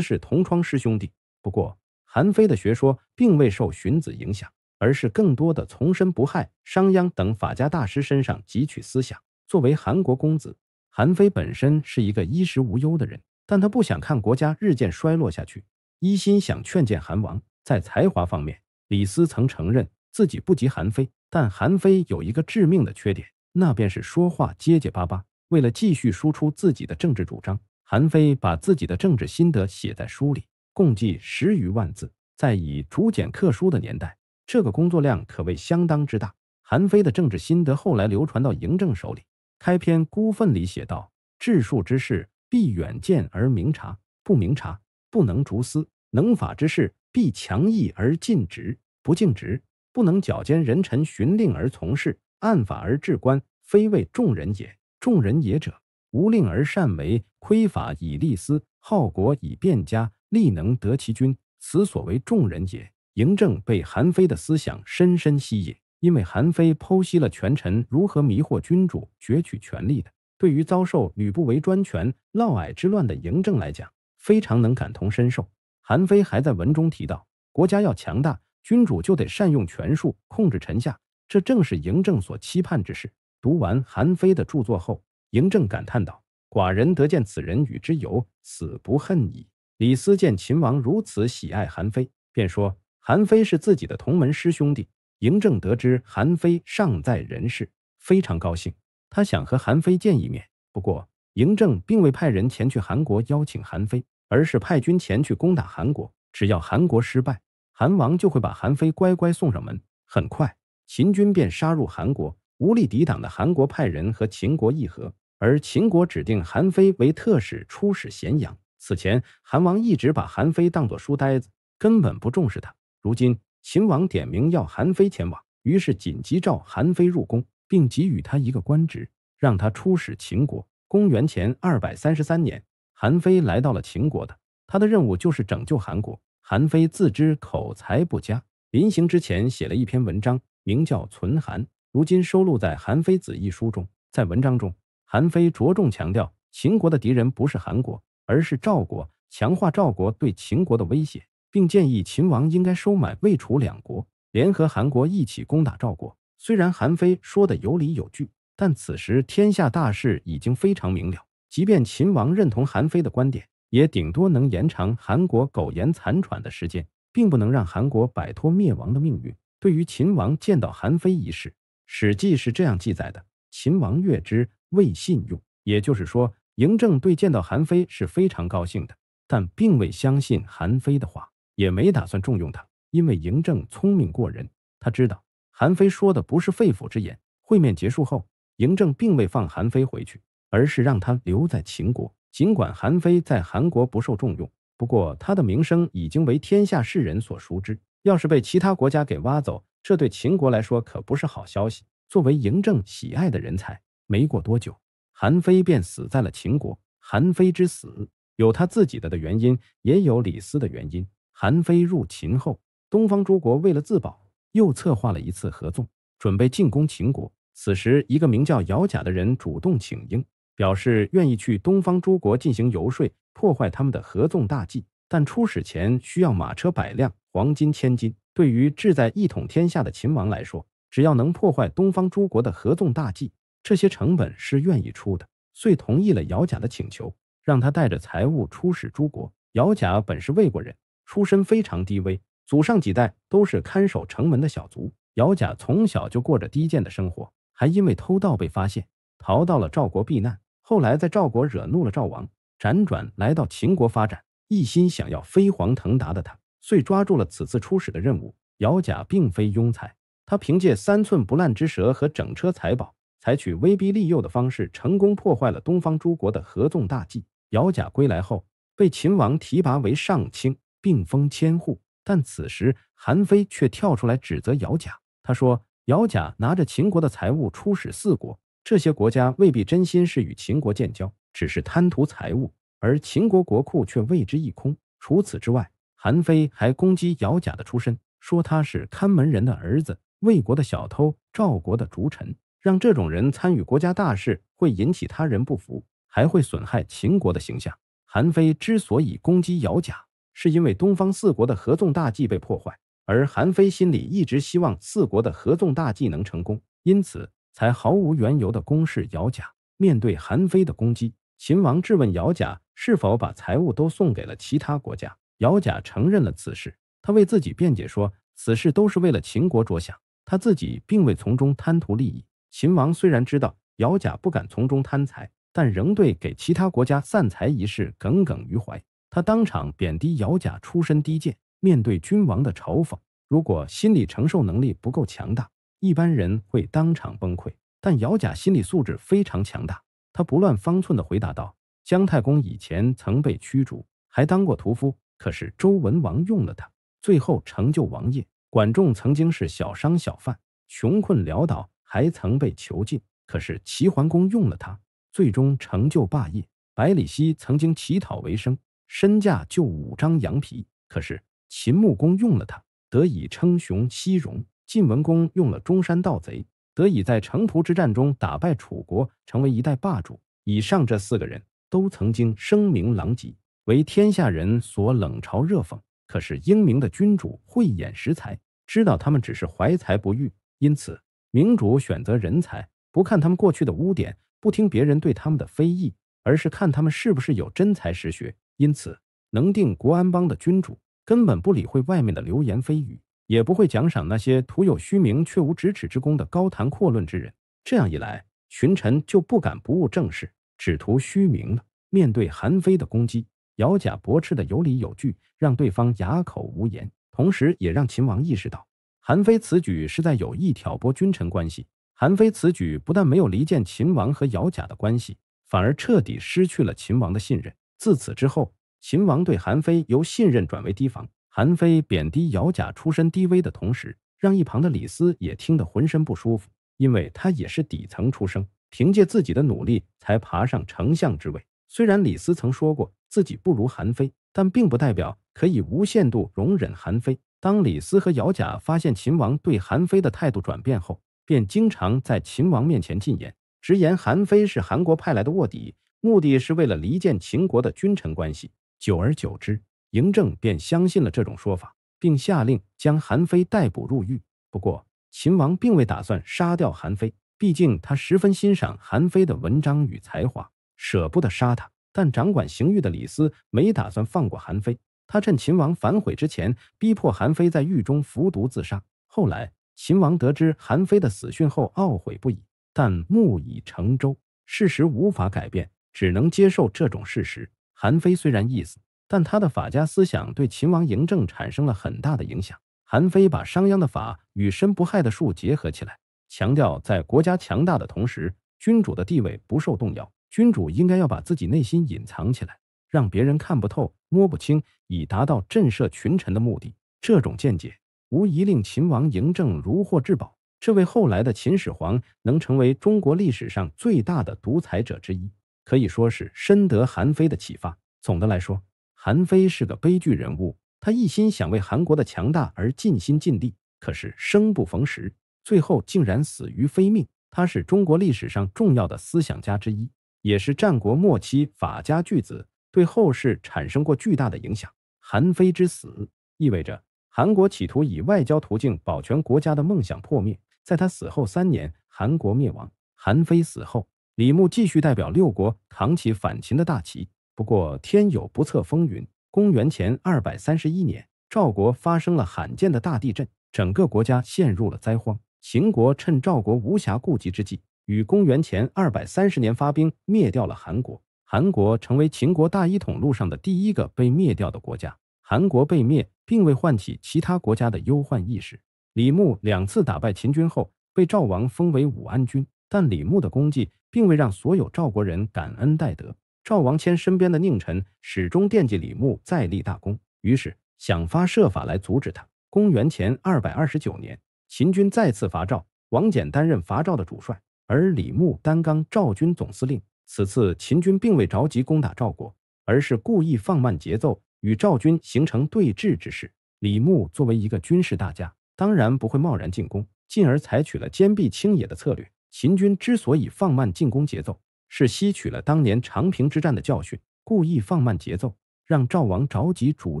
是同窗师兄弟。不过，韩非的学说并未受荀子影响，而是更多的从申不害、商鞅等法家大师身上汲取思想。作为韩国公子，韩非本身是一个衣食无忧的人。但他不想看国家日渐衰落下去，一心想劝谏韩王。在才华方面，李斯曾承认自己不及韩非，但韩非有一个致命的缺点，那便是说话结结巴巴。为了继续输出自己的政治主张，韩非把自己的政治心得写在书里，共计十余万字。在以竹简刻书的年代，这个工作量可谓相当之大。韩非的政治心得后来流传到嬴政手里，开篇《孤愤》里写道：“治术之事。”必远见而明察，不明察不能逐思；能法之事，必强意而尽职，不尽职不能矫奸人臣，循令而从事，按法而治官，非为众人也。众人也者，无令而善为，窥法以利私，好国以变家，力能得其君，此所谓众人也。嬴政被韩非的思想深深吸引，因为韩非剖析了权臣如何迷惑君主、攫取权力的。对于遭受吕不韦专权、嫪毐之乱的嬴政来讲，非常能感同身受。韩非还在文中提到，国家要强大，君主就得善用权术控制臣下，这正是嬴政所期盼之事。读完韩非的著作后，嬴政感叹道：“寡人得见此人，与之游，死不恨矣。”李斯见秦王如此喜爱韩非，便说：“韩非是自己的同门师兄弟。”嬴政得知韩非尚在人世，非常高兴。他想和韩非见一面，不过嬴政并未派人前去韩国邀请韩非，而是派军前去攻打韩国。只要韩国失败，韩王就会把韩非乖乖送上门。很快，秦军便杀入韩国，无力抵挡的韩国派人和秦国议和，而秦国指定韩非为特使出使咸阳。此前，韩王一直把韩非当作书呆子，根本不重视他。如今，秦王点名要韩非前往，于是紧急召韩非入宫。并给予他一个官职，让他出使秦国。公元前二百三十三年，韩非来到了秦国的，他的任务就是拯救韩国。韩非自知口才不佳，临行之前写了一篇文章，名叫《存韩》，如今收录在《韩非子》一书中。在文章中，韩非着重强调，秦国的敌人不是韩国，而是赵国，强化赵国对秦国的威胁，并建议秦王应该收买魏、楚两国，联合韩国一起攻打赵国。虽然韩非说的有理有据，但此时天下大势已经非常明了。即便秦王认同韩非的观点，也顶多能延长韩国苟延残喘的时间，并不能让韩国摆脱灭亡的命运。对于秦王见到韩非一事，《史记》是这样记载的：“秦王悦之，未信用。”也就是说，嬴政对见到韩非是非常高兴的，但并未相信韩非的话，也没打算重用他。因为嬴政聪明过人，他知道。韩非说的不是肺腑之言。会面结束后，嬴政并未放韩非回去，而是让他留在秦国。尽管韩非在韩国不受重用，不过他的名声已经为天下世人所熟知。要是被其他国家给挖走，这对秦国来说可不是好消息。作为嬴政喜爱的人才，没过多久，韩非便死在了秦国。韩非之死，有他自己的的原因，也有李斯的原因。韩非入秦后，东方诸国为了自保。又策划了一次合纵，准备进攻秦国。此时，一个名叫姚贾的人主动请缨，表示愿意去东方诸国进行游说，破坏他们的合纵大计。但出使前需要马车百辆、黄金千斤。对于志在一统天下的秦王来说，只要能破坏东方诸国的合纵大计，这些成本是愿意出的，遂同意了姚贾的请求，让他带着财物出使诸国。姚贾本是魏国人，出身非常低微。祖上几代都是看守城门的小卒，姚贾从小就过着低贱的生活，还因为偷盗被发现，逃到了赵国避难。后来在赵国惹怒了赵王，辗转来到秦国发展。一心想要飞黄腾达的他，遂抓住了此次出使的任务。姚贾并非庸才，他凭借三寸不烂之舌和整车财宝，采取威逼利诱的方式，成功破坏了东方诸国的合纵大计。姚贾归来后，被秦王提拔为上卿，并封千户。但此时，韩非却跳出来指责姚贾。他说：“姚贾拿着秦国的财物出使四国，这些国家未必真心是与秦国建交，只是贪图财物。而秦国国库却为之一空。除此之外，韩非还攻击姚贾的出身，说他是看门人的儿子，魏国的小偷，赵国的逐臣，让这种人参与国家大事，会引起他人不服，还会损害秦国的形象。”韩非之所以攻击姚贾。是因为东方四国的合纵大计被破坏，而韩非心里一直希望四国的合纵大计能成功，因此才毫无缘由的攻势姚贾。面对韩非的攻击，秦王质问姚贾是否把财物都送给了其他国家。姚贾承认了此事，他为自己辩解说此事都是为了秦国着想，他自己并未从中贪图利益。秦王虽然知道姚贾不敢从中贪财，但仍对给其他国家散财一事耿耿于怀。他当场贬低姚贾出身低贱，面对君王的嘲讽，如果心理承受能力不够强大，一般人会当场崩溃。但姚贾心理素质非常强大，他不乱方寸地回答道：“姜太公以前曾被驱逐，还当过屠夫，可是周文王用了他，最后成就王业。管仲曾经是小商小贩，穷困潦倒，还曾被囚禁，可是齐桓公用了他，最终成就霸业。百里奚曾经乞讨为生。”身价就五张羊皮，可是秦穆公用了它，得以称雄西戎；晋文公用了中山盗贼，得以在城濮之战中打败楚国，成为一代霸主。以上这四个人都曾经声名狼藉，为天下人所冷嘲热讽。可是英明的君主慧眼识才，知道他们只是怀才不遇，因此明主选择人才，不看他们过去的污点，不听别人对他们的非议，而是看他们是不是有真才实学。因此，能定国安邦的君主根本不理会外面的流言蜚语，也不会奖赏那些徒有虚名却无咫尺之功的高谈阔论之人。这样一来，群臣就不敢不务正事，只图虚名了。面对韩非的攻击，姚贾驳斥的有理有据，让对方哑口无言，同时也让秦王意识到，韩非此举是在有意挑拨君臣关系。韩非此举不但没有离间秦王和姚贾的关系，反而彻底失去了秦王的信任。自此之后，秦王对韩非由信任转为提防。韩非贬低姚贾出身低微的同时，让一旁的李斯也听得浑身不舒服，因为他也是底层出生，凭借自己的努力才爬上丞相之位。虽然李斯曾说过自己不如韩非，但并不代表可以无限度容忍韩非。当李斯和姚贾发现秦王对韩非的态度转变后，便经常在秦王面前进言，直言韩非是韩国派来的卧底。目的是为了离间秦国的君臣关系，久而久之，嬴政便相信了这种说法，并下令将韩非逮捕入狱。不过，秦王并未打算杀掉韩非，毕竟他十分欣赏韩非的文章与才华，舍不得杀他。但掌管刑狱的李斯没打算放过韩非，他趁秦王反悔之前，逼迫韩非在狱中服毒自杀。后来，秦王得知韩非的死讯后懊悔不已，但木已成舟，事实无法改变。只能接受这种事实。韩非虽然意思，但他的法家思想对秦王嬴政产生了很大的影响。韩非把商鞅的法与“身不害”的术结合起来，强调在国家强大的同时，君主的地位不受动摇。君主应该要把自己内心隐藏起来，让别人看不透、摸不清，以达到震慑群臣的目的。这种见解无疑令秦王嬴政如获至宝，这位后来的秦始皇能成为中国历史上最大的独裁者之一。可以说是深得韩非的启发。总的来说，韩非是个悲剧人物，他一心想为韩国的强大而尽心尽力，可是生不逢时，最后竟然死于非命。他是中国历史上重要的思想家之一，也是战国末期法家巨子，对后世产生过巨大的影响。韩非之死意味着韩国企图以外交途径保全国家的梦想破灭。在他死后三年，韩国灭亡。韩非死后。李牧继续代表六国扛起反秦的大旗。不过天有不测风云，公元前二百三十一年，赵国发生了罕见的大地震，整个国家陷入了灾荒。秦国趁赵国无暇顾及之际，于公元前二百三十年发兵灭掉了韩国。韩国成为秦国大一统路上的第一个被灭掉的国家。韩国被灭，并未唤起其他国家的忧患意识。李牧两次打败秦军后，被赵王封为武安君。但李牧的功绩并未让所有赵国人感恩戴德。赵王谦身边的佞臣始终惦记李牧再立大功，于是想方设法来阻止他。公元前二百二十九年，秦军再次伐赵，王翦担任伐赵的主帅，而李牧担当赵军总司令。此次秦军并未着急攻打赵国，而是故意放慢节奏，与赵军形成对峙之势。李牧作为一个军事大家，当然不会贸然进攻，进而采取了坚壁清野的策略。秦军之所以放慢进攻节奏，是吸取了当年长平之战的教训，故意放慢节奏，让赵王着急主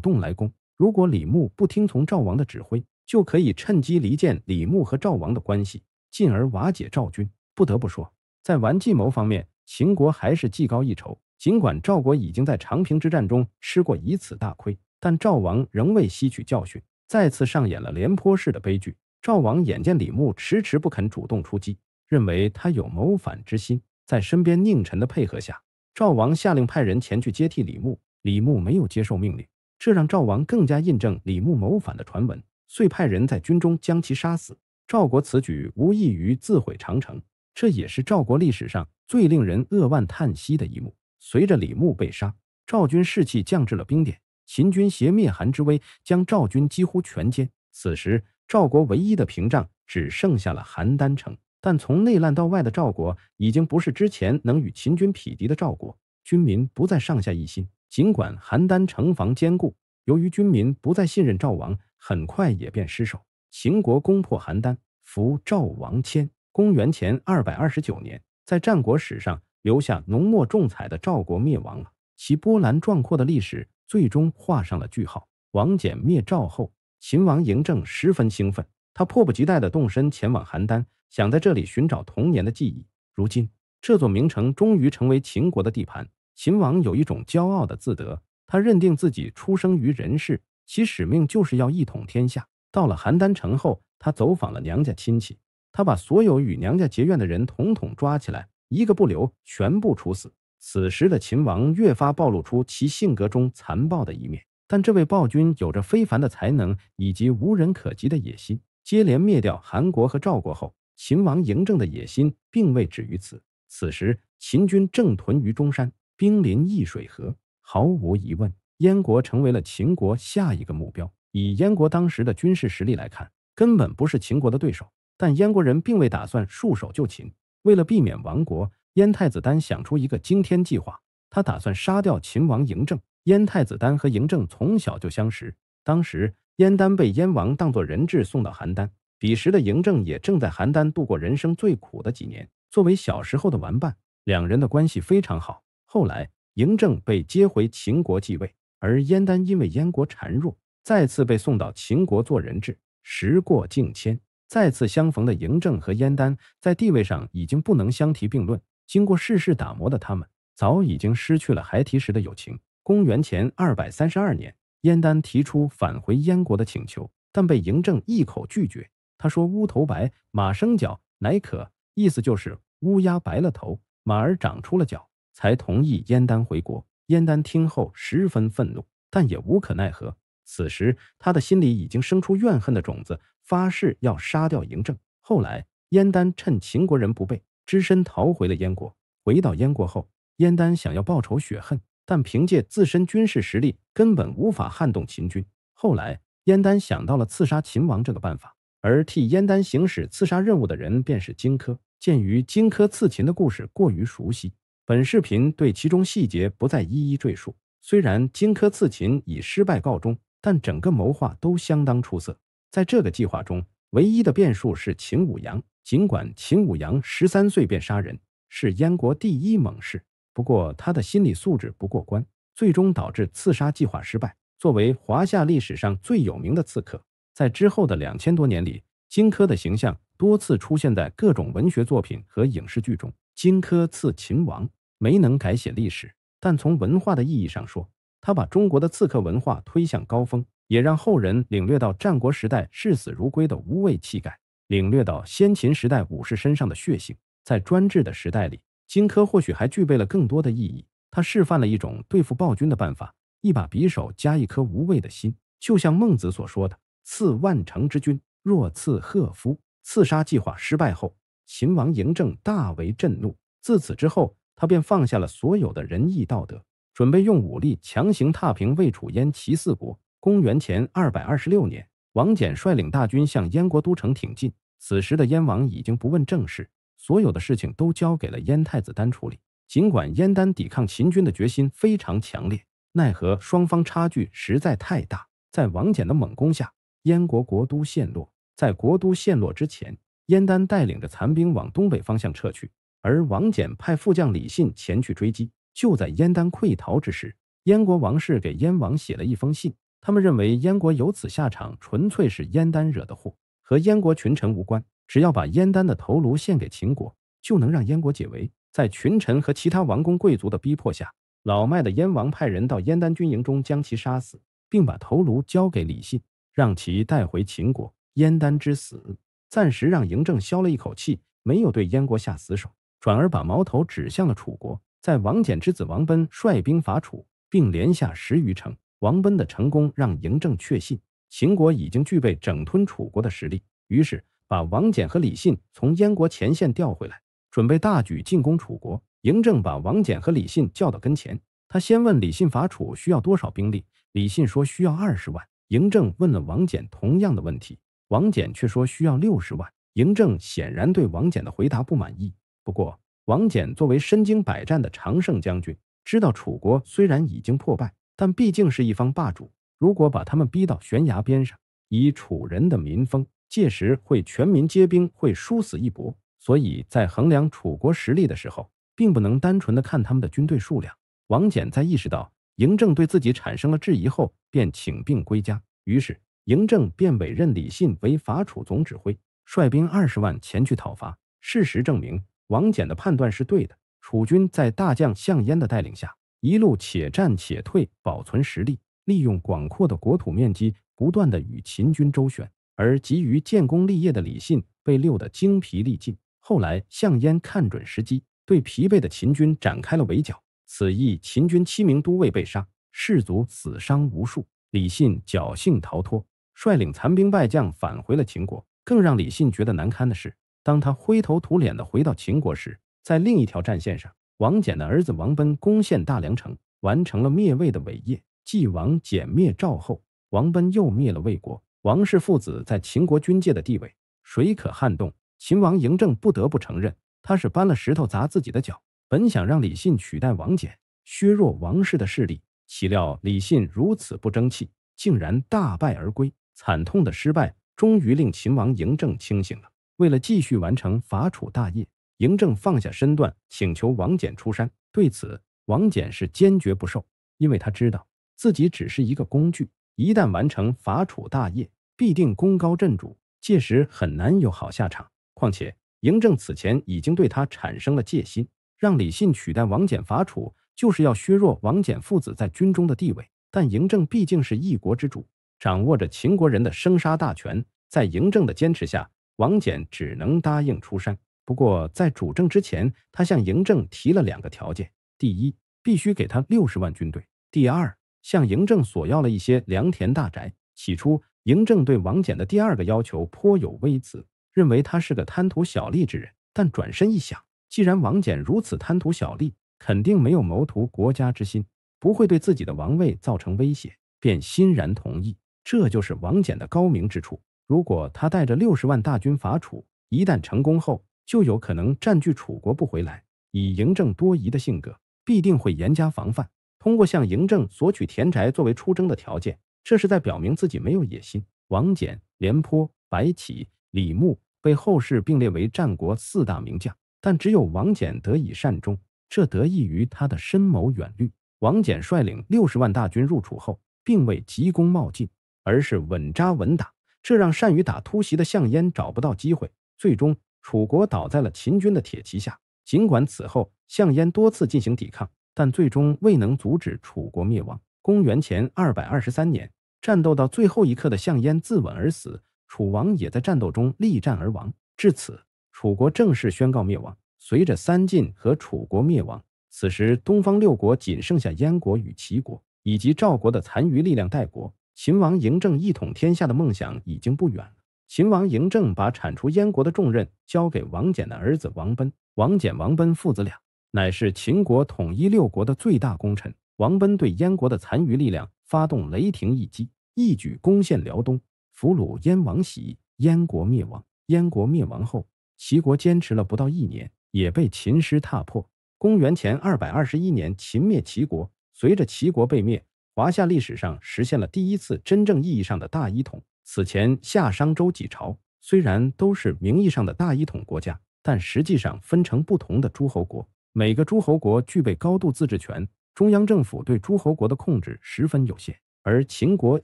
动来攻。如果李牧不听从赵王的指挥，就可以趁机离间李牧和赵王的关系，进而瓦解赵军。不得不说，在玩计谋方面，秦国还是技高一筹。尽管赵国已经在长平之战中吃过一次大亏，但赵王仍未吸取教训，再次上演了廉颇式的悲剧。赵王眼见李牧迟迟不肯主动出击。认为他有谋反之心，在身边佞臣的配合下，赵王下令派人前去接替李牧。李牧没有接受命令，这让赵王更加印证李牧谋反的传闻，遂派人在军中将其杀死。赵国此举无异于自毁长城，这也是赵国历史上最令人扼腕叹息的一幕。随着李牧被杀，赵军士气降至了冰点。秦军携灭韩之威，将赵军几乎全歼。此时，赵国唯一的屏障只剩下了邯郸城。但从内乱到外的赵国，已经不是之前能与秦军匹敌的赵国，军民不再上下一心。尽管邯郸城防坚固，由于军民不再信任赵王，很快也便失守。秦国攻破邯郸，俘赵王迁。公元前二百二十九年，在战国史上留下浓墨重彩的赵国灭亡了，其波澜壮阔的历史最终画上了句号。王翦灭赵后，秦王嬴政十分兴奋，他迫不及待地动身前往邯郸。想在这里寻找童年的记忆。如今这座名城终于成为秦国的地盘，秦王有一种骄傲的自得。他认定自己出生于人世，其使命就是要一统天下。到了邯郸城后，他走访了娘家亲戚，他把所有与娘家结怨的人统统抓起来，一个不留，全部处死。此时的秦王越发暴露出其性格中残暴的一面。但这位暴君有着非凡的才能以及无人可及的野心。接连灭掉韩国和赵国后，秦王嬴政的野心并未止于此。此时，秦军正屯于中山，兵临易水河。毫无疑问，燕国成为了秦国下一个目标。以燕国当时的军事实力来看，根本不是秦国的对手。但燕国人并未打算束手就擒。为了避免亡国，燕太子丹想出一个惊天计划。他打算杀掉秦王嬴政。燕太子丹和嬴政从小就相识。当时，燕丹被燕王当作人质送到邯郸。彼时的嬴政也正在邯郸度过人生最苦的几年。作为小时候的玩伴，两人的关系非常好。后来，嬴政被接回秦国继位，而燕丹因为燕国孱弱，再次被送到秦国做人质。时过境迁，再次相逢的嬴政和燕丹在地位上已经不能相提并论。经过世事打磨的他们，早已经失去了孩提时的友情。公元前二百三十二年，燕丹提出返回燕国的请求，但被嬴政一口拒绝。他说：“乌头白马生角，乃可。”意思就是乌鸦白了头，马儿长出了角，才同意燕丹回国。燕丹听后十分愤怒，但也无可奈何。此时他的心里已经生出怨恨的种子，发誓要杀掉嬴政。后来，燕丹趁秦国人不备，只身逃回了燕国。回到燕国后，燕丹想要报仇雪恨，但凭借自身军事实力，根本无法撼动秦军。后来，燕丹想到了刺杀秦王这个办法。而替燕丹行使刺杀任务的人便是荆轲。鉴于荆轲刺秦的故事过于熟悉，本视频对其中细节不再一一赘述。虽然荆轲刺秦以失败告终，但整个谋划都相当出色。在这个计划中，唯一的变数是秦舞阳。尽管秦舞阳十三岁便杀人，是燕国第一猛士，不过他的心理素质不过关，最终导致刺杀计划失败。作为华夏历史上最有名的刺客。在之后的两千多年里，荆轲的形象多次出现在各种文学作品和影视剧中。荆轲刺秦王没能改写历史，但从文化的意义上说，他把中国的刺客文化推向高峰，也让后人领略到战国时代视死如归的无畏气概，领略到先秦时代武士身上的血性。在专制的时代里，荆轲或许还具备了更多的意义。他示范了一种对付暴君的办法：一把匕首加一颗无畏的心，就像孟子所说的。赐万城之君，若赐贺夫。刺杀计划失败后，秦王嬴政大为震怒。自此之后，他便放下了所有的仁义道德，准备用武力强行踏平魏、楚、燕、齐四国。公元前二百二十六年，王翦率领大军向燕国都城挺进。此时的燕王已经不问政事，所有的事情都交给了燕太子丹处理。尽管燕丹抵抗秦军的决心非常强烈，奈何双方差距实在太大，在王翦的猛攻下。燕国国都陷落，在国都陷落之前，燕丹带领着残兵往东北方向撤去，而王翦派副将李信前去追击。就在燕丹溃逃之时，燕国王室给燕王写了一封信，他们认为燕国有此下场，纯粹是燕丹惹的祸，和燕国群臣无关。只要把燕丹的头颅献给秦国，就能让燕国解围。在群臣和其他王公贵族的逼迫下，老迈的燕王派人到燕丹军营中将其杀死，并把头颅交给李信。让其带回秦国。燕丹之死，暂时让嬴政消了一口气，没有对燕国下死手，转而把矛头指向了楚国。在王翦之子王贲率兵伐楚，并连下十余城。王贲的成功让嬴政确信，秦国已经具备整吞楚国的实力。于是，把王翦和李信从燕国前线调回来，准备大举进攻楚国。嬴政把王翦和李信叫到跟前，他先问李信伐楚需要多少兵力。李信说需要二十万。嬴政问了王翦同样的问题，王翦却说需要六十万。嬴政显然对王翦的回答不满意。不过，王翦作为身经百战的常胜将军，知道楚国虽然已经破败，但毕竟是一方霸主。如果把他们逼到悬崖边上，以楚人的民风，届时会全民皆兵，会殊死一搏。所以在衡量楚国实力的时候，并不能单纯的看他们的军队数量。王翦在意识到。嬴政对自己产生了质疑后，便请病归家。于是，嬴政便委任李信为伐楚总指挥，率兵二十万前去讨伐。事实证明，王翦的判断是对的。楚军在大将项燕的带领下，一路且战且退，保存实力，利用广阔的国土面积，不断的与秦军周旋。而急于建功立业的李信被遛得精疲力尽。后来，项燕看准时机，对疲惫的秦军展开了围剿。此役，秦军七名都尉被杀，士卒死伤无数。李信侥幸逃脱，率领残兵败将返回了秦国。更让李信觉得难堪的是，当他灰头土脸地回到秦国时，在另一条战线上，王翦的儿子王贲攻陷大梁城，完成了灭魏的伟业。继王翦灭赵后，王贲又灭了魏国。王氏父子在秦国军界的地位，谁可撼动？秦王嬴政不得不承认，他是搬了石头砸自己的脚。本想让李信取代王翦，削弱王氏的势力，岂料李信如此不争气，竟然大败而归。惨痛的失败，终于令秦王嬴政清醒了。为了继续完成伐楚大业，嬴政放下身段，请求王翦出山。对此，王翦是坚决不受，因为他知道自己只是一个工具，一旦完成伐楚大业，必定功高震主，届时很难有好下场。况且，嬴政此前已经对他产生了戒心。让李信取代王翦伐楚，就是要削弱王翦父子在军中的地位。但嬴政毕竟是一国之主，掌握着秦国人的生杀大权。在嬴政的坚持下，王翦只能答应出山。不过，在主政之前，他向嬴政提了两个条件：第一，必须给他六十万军队；第二，向嬴政索要了一些良田大宅。起初，嬴政对王翦的第二个要求颇有微词，认为他是个贪图小利之人。但转身一想，既然王翦如此贪图小利，肯定没有谋图国家之心，不会对自己的王位造成威胁，便欣然同意。这就是王翦的高明之处。如果他带着六十万大军伐楚，一旦成功后，就有可能占据楚国不回来。以嬴政多疑的性格，必定会严加防范。通过向嬴政索取田宅作为出征的条件，这是在表明自己没有野心。王翦、廉颇、白起、李牧被后世并列为战国四大名将。但只有王翦得以善终，这得益于他的深谋远虑。王翦率领六十万大军入楚后，并未急功冒进，而是稳扎稳打，这让善于打突袭的项燕找不到机会。最终，楚国倒在了秦军的铁骑下。尽管此后项燕多次进行抵抗，但最终未能阻止楚国灭亡。公元前二百二十三年，战斗到最后一刻的项燕自刎而死，楚王也在战斗中力战而亡。至此。楚国正式宣告灭亡。随着三晋和楚国灭亡，此时东方六国仅剩下燕国与齐国，以及赵国的残余力量代国。秦王嬴政一统天下的梦想已经不远了。秦王嬴政把铲除燕国的重任交给王翦的儿子王贲。王翦、王贲父子俩乃是秦国统一六国的最大功臣。王贲对燕国的残余力量发动雷霆一击，一举攻陷辽东，俘虏燕王喜，燕国灭亡。燕国灭亡后。齐国坚持了不到一年，也被秦师踏破。公元前二百二十一年，秦灭齐国。随着齐国被灭，华夏历史上实现了第一次真正意义上的大一统。此前夏商周几朝虽然都是名义上的大一统国家，但实际上分成不同的诸侯国，每个诸侯国具备高度自治权，中央政府对诸侯国的控制十分有限。而秦国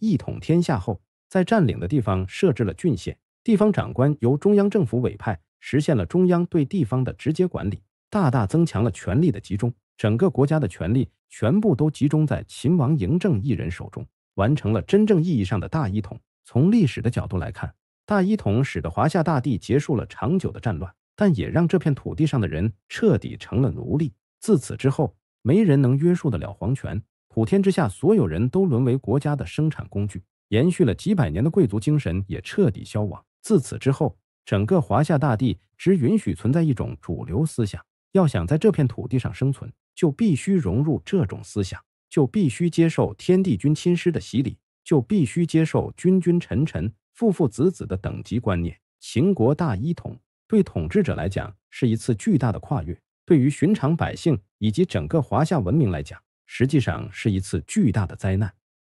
一统天下后，在占领的地方设置了郡县，地方长官由中央政府委派。实现了中央对地方的直接管理，大大增强了权力的集中，整个国家的权力全部都集中在秦王嬴政一人手中，完成了真正意义上的大一统。从历史的角度来看，大一统使得华夏大地结束了长久的战乱，但也让这片土地上的人彻底成了奴隶。自此之后，没人能约束得了皇权，普天之下所有人都沦为国家的生产工具，延续了几百年的贵族精神也彻底消亡。自此之后。整个华夏大地只允许存在一种主流思想，要想在这片土地上生存，就必须融入这种思想，就必须接受天地君亲师的洗礼，就必须接受君君臣臣父父子子的等级观念。秦国大一统，对统治者来讲是一次巨大的跨越，对于寻常百姓以及整个华夏文明来讲，实际上是一次巨大的灾难。